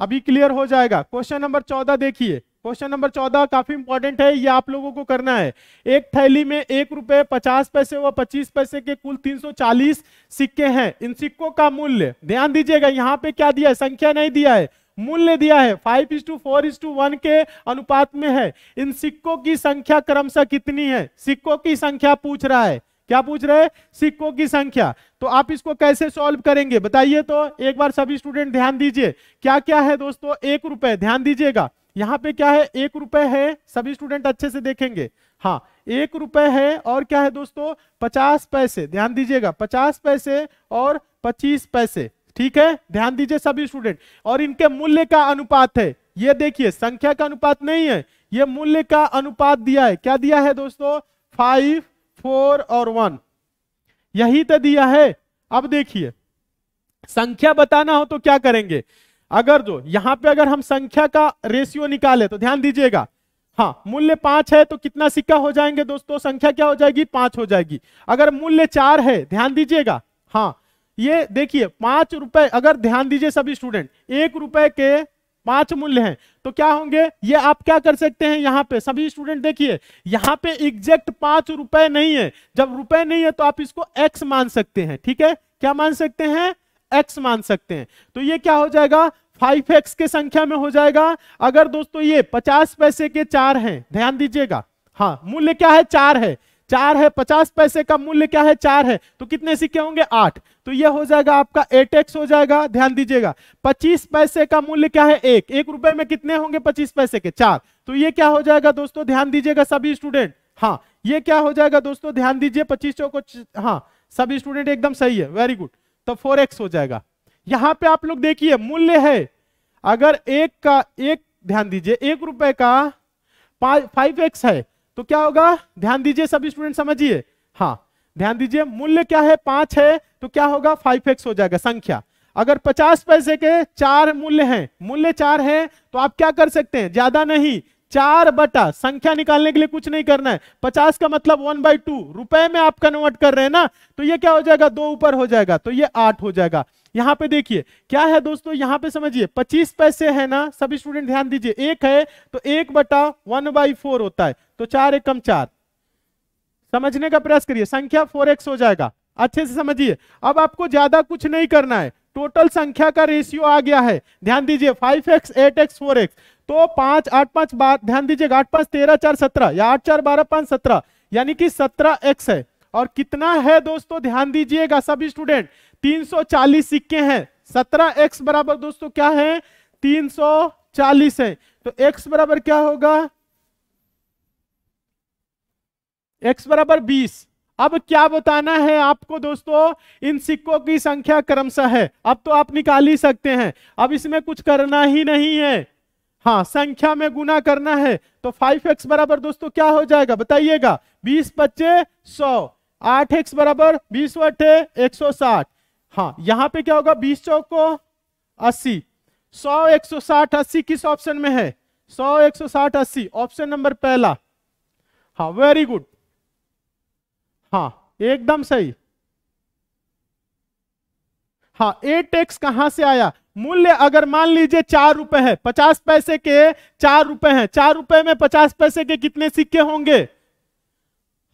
अभी क्लियर हो जाएगा क्वेश्चन नंबर चौदह देखिए क्वेश्चन नंबर चौदह काफी इंपॉर्टेंट है ये आप लोगों को करना है एक थैली में एक रुपए पचास पैसे व पच्चीस पैसे के कुल तीन सौ चालीस सिक्के हैं इन सिक्कों का मूल्य ध्यान दीजिएगा यहाँ पे क्या दिया है संख्या नहीं दिया है मूल्य दिया है five is to four is to one के अनुपात में है इन सिक्कों की संख्या क्रमशः कितनी है सिक्कों की संख्या पूछ रहा है क्या पूछ रहे हैं सिक्कों की संख्या तो आप इसको कैसे सॉल्व करेंगे बताइए तो एक बार सभी स्टूडेंट ध्यान दीजिए क्या क्या है दोस्तों एक रुपए ध्यान दीजिएगा यहाँ पे क्या है एक रुपए है सभी स्टूडेंट अच्छे से देखेंगे हाँ एक रुपए है और क्या है दोस्तों पचास पैसे ध्यान दीजिएगा पचास पैसे और पच्चीस पैसे ठीक है ध्यान दीजिए सभी स्टूडेंट और इनके मूल्य का अनुपात है ये देखिए संख्या का अनुपात नहीं है ये मूल्य का अनुपात दिया है क्या दिया है दोस्तों फाइव फोर और वन यही तो दिया है अब देखिए संख्या बताना हो तो क्या करेंगे अगर जो यहां पे अगर हम संख्या का रेशियो निकाले तो ध्यान दीजिएगा हाँ मूल्य पांच है तो कितना सिक्का हो जाएंगे दोस्तों संख्या क्या हो जाएगी पांच हो जाएगी अगर मूल्य चार है ध्यान दीजिएगा हाँ ये देखिए पांच रुपए अगर ध्यान दीजिए सभी स्टूडेंट एक रुपए के पांच मूल्य हैं तो क्या होंगे ये आप क्या कर सकते हैं यहाँ पे सभी स्टूडेंट देखिए यहाँ पे एग्जैक्ट पांच रुपए नहीं है जब रुपए नहीं है तो आप इसको एक्स मान सकते हैं ठीक है क्या मान सकते हैं एक्स मान सकते हैं तो ये क्या हो जाएगा फाइव एक्स के संख्या में हो जाएगा अगर दोस्तों ये पचास पैसे के चार हैं ध्यान दीजिएगा हाँ मूल्य क्या है चार है चार है पचास पैसे का मूल्य क्या है चार है तो कितने सिक्के होंगे आठ तो ये हो जाएगा आपका एट एक्स हो जाएगा ध्यान दीजिएगा पच्चीस पैसे का मूल्य क्या है एक एक रुपए में कितने होंगे पच्चीस पैसे के चार तो ये क्या हो जाएगा दोस्तों ध्यान दीजिएगा सभी स्टूडेंट हाँ ये क्या हो जाएगा दोस्तों ध्यान दीजिए पच्चीस चौको हाँ सभी स्टूडेंट एकदम सही है वेरी गुड तो फोर एक्स हो जाएगा यहां पे आप लोग देखिए मूल्य है अगर एक का एक ध्यान दीजिए एक रुपए का फाइव एक्स है तो क्या होगा ध्यान दीजिए सभी स्टूडेंट समझिए हाँ ध्यान दीजिए मूल्य क्या है पांच है तो क्या होगा फाइव एक्स हो जाएगा संख्या अगर पचास पैसे के चार मूल्य हैं मूल्य चार है तो आप क्या कर सकते हैं ज्यादा नहीं चार बटा संख्या निकालने के लिए कुछ नहीं करना है पचास का मतलब वन बाई टू रुपए में आप कन्वर्ट कर रहे हैं ना तो ये क्या हो जाएगा दो ऊपर हो जाएगा तो ये आठ हो जाएगा यहाँ पे देखिए क्या है दोस्तों यहाँ पे समझिए पच्चीस पैसे है ना सब स्टूडेंट ध्यान दीजिए एक है तो एक बटा वन बाई फोर होता है तो चार एकम चार समझने का प्रयास करिए संख्या फोर एक्स हो जाएगा अच्छे से समझिए अब आपको ज्यादा कुछ नहीं करना है टोटल संख्या का रेशियो आ गया है ध्यान दीजिए five x eight x four x तो पांच आठ पांच बार ध्यान दीजिएगा आठ पांच तेरह चार सत्रह या आठ चार बारह पांच सत्रह यानी कि सत्रह एक्स है और कितना है दोस्तों ध्यान दीजिएगा सब स्टूडेंट 340 सिक्के हैं 17x एक्स बराबर दोस्तों क्या है 340 है तो x बराबर क्या होगा x बराबर 20 अब क्या बताना है आपको दोस्तों इन सिक्कों की संख्या क्रमशः है अब तो आप निकाल ही सकते हैं अब इसमें कुछ करना ही नहीं है हाँ संख्या में गुना करना है तो 5x बराबर दोस्तों क्या हो जाएगा बताइएगा 20 बच्चे 100 आठ एक्स बराबर बीस बटे एक सौ साठ हाँ यहाँ पे क्या होगा बीस चौको को अस्सी सौ एक सौ साठ अस्सी किस ऑप्शन में है सौ एक सौ साठ अस्सी ऑप्शन नंबर पहला हाँ वेरी गुड हाँ एकदम सही हाँ एट एक्स कहां से आया मूल्य अगर मान लीजिए चार रुपए है पचास पैसे के चार रुपए हैं चार रुपए में पचास पैसे के कितने सिक्के होंगे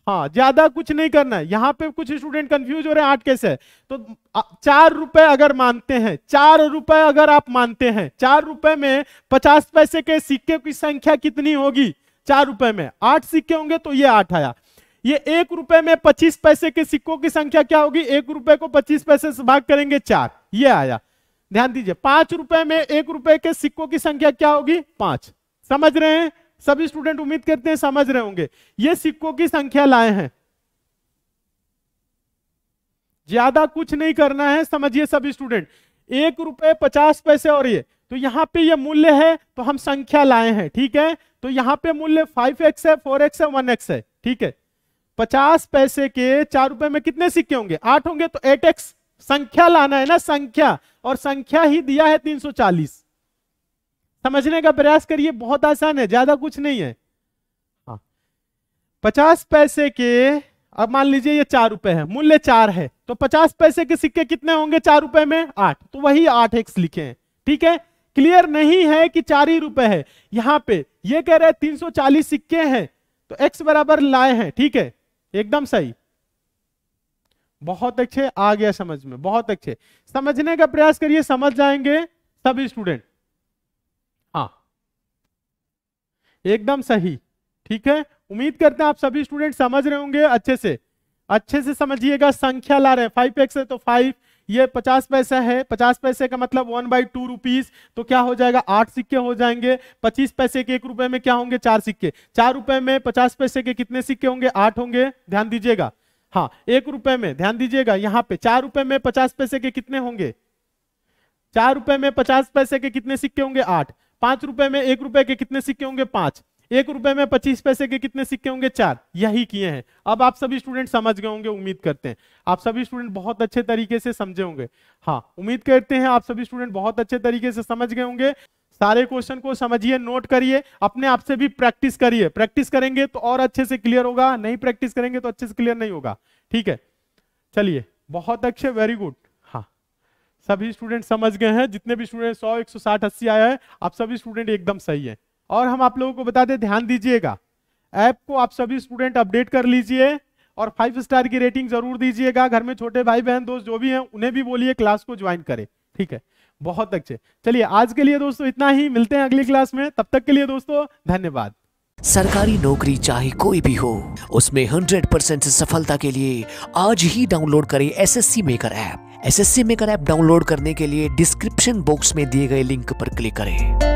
हाँ ज्यादा कुछ नहीं करना है यहाँ पे कुछ स्टूडेंट कंफ्यूज हो रहे हैं आठ कैसे तो चार रुपए अगर मानते हैं चार रुपए अगर आप मानते हैं चार रुपए में पचास पैसे के सिक्के की संख्या कितनी होगी चार रुपए में आठ सिक्के होंगे तो ये आठ आया ये एक रुपए में पच्चीस पैसे के सिक्कों की संख्या क्या होगी एक रुपए को पच्चीस पैसे से भाग करेंगे चार ये आया ध्यान दीजिए पांच रुपए में एक रुपए के सिक्कों की संख्या क्या होगी पांच समझ रहे हैं सभी स्टूडेंट उम्मीद करते हैं समझ रहे होंगे ये सिक्कों की संख्या लाए हैं ज्यादा कुछ नहीं करना है समझिए सभी स्टूडेंट एक रुपए पचास पैसे और ये तो यहाँ पे ये मूल्य है तो हम संख्या लाए हैं ठीक है तो यहाँ पे मूल्य फाइव एक्स है फोर एक्स है वन एक्स है ठीक है पचास पैसे के चार रुपए में कितने सिक्के होंगे आठ होंगे तो एट एक्स संख्या लाना है ना संख्या और संख्या ही दिया है तीन सौ चालीस समझने का प्रयास करिए बहुत आसान है ज्यादा कुछ नहीं है हाँ। पचास पैसे के अब मान लीजिए ये चार रुपए है मूल्य चार है तो पचास पैसे के सिक्के कितने होंगे चार रुपए में आठ तो वही आठ एक्स लिखे हैं ठीक है क्लियर नहीं है कि चार ही रुपए है यहां पे ये कह रहे हैं तीन सौ चालीस सिक्के हैं तो एक्स बराबर लाए हैं ठीक है एकदम सही बहुत अच्छे आ गया समझ में बहुत अच्छे समझने का प्रयास करिए समझ जाएंगे सभी स्टूडेंट एकदम सही ठीक है उम्मीद करते हैं आप सभी स्टूडेंट समझ रहे होंगे अच्छे से अच्छे से समझिएगा संख्या ला रहे हैं फाइव एक्स है तो फाइव ये पचास पैसा है पचास पैसे का मतलब वन बाई टू रुपीज तो क्या हो जाएगा आठ सिक्के हो जाएंगे पच्चीस पैसे के एक रुपए में क्या होंगे चार सिक्के चार रुपए में पचास पैसे के कितने सिक्के होंगे आठ होंगे ध्यान दीजिएगा हाँ एक रुपए में ध्यान दीजिएगा यहाँ पे चार रुपए में पचास पैसे के कितने होंगे चार रुपए में पचास पैसे के कितने सिक्के होंगे आठ पांच रुपए में एक रुपए के कितने सिक्के होंगे पांच एक रुपए में पच्चीस पैसे के कितने सिक्के होंगे चार यही किए हैं अब आप सभी स्टूडेंट समझ गए होंगे उम्मीद करते हैं आप सभी स्टूडेंट बहुत अच्छे तरीके से समझे होंगे हाँ उम्मीद करते हैं आप सभी स्टूडेंट बहुत अच्छे तरीके से समझ गए होंगे सारे क्वेश्चन को समझिए नोट करिए अपने आप से भी प्रैक्टिस करिए प्रैक्टिस करेंगे तो और अच्छे से क्लियर होगा नहीं प्रैक्टिस करेंगे तो अच्छे से क्लियर नहीं होगा ठीक है चलिए बहुत अच्छे वेरी गुड सभी स्टूडेंट समझ गए हैं जितने भी स्टूडेंट सौ एक सौ साठ अस्सी आया है आप सभी स्टूडेंट एकदम सही है और हम आप लोगों को बता दें ध्यान दीजिएगा ऐप को आप सभी स्टूडेंट अपडेट कर लीजिए और फाइव स्टार की रेटिंग जरूर दीजिएगा घर में छोटे भाई बहन दोस्त जो भी हैं उन्हें भी बोलिए क्लास को ज्वाइन करें ठीक है बहुत अच्छे चलिए आज के लिए दोस्तों इतना ही मिलते हैं अगली क्लास में तब तक के लिए दोस्तों धन्यवाद सरकारी नौकरी चाहे कोई भी हो उसमें 100% सफलता के लिए आज ही डाउनलोड करें SSC maker app SSC maker app download करने के लिए डिस्क्रिप्शन बॉक्स में दिए गए लिंक पर क्लिक करें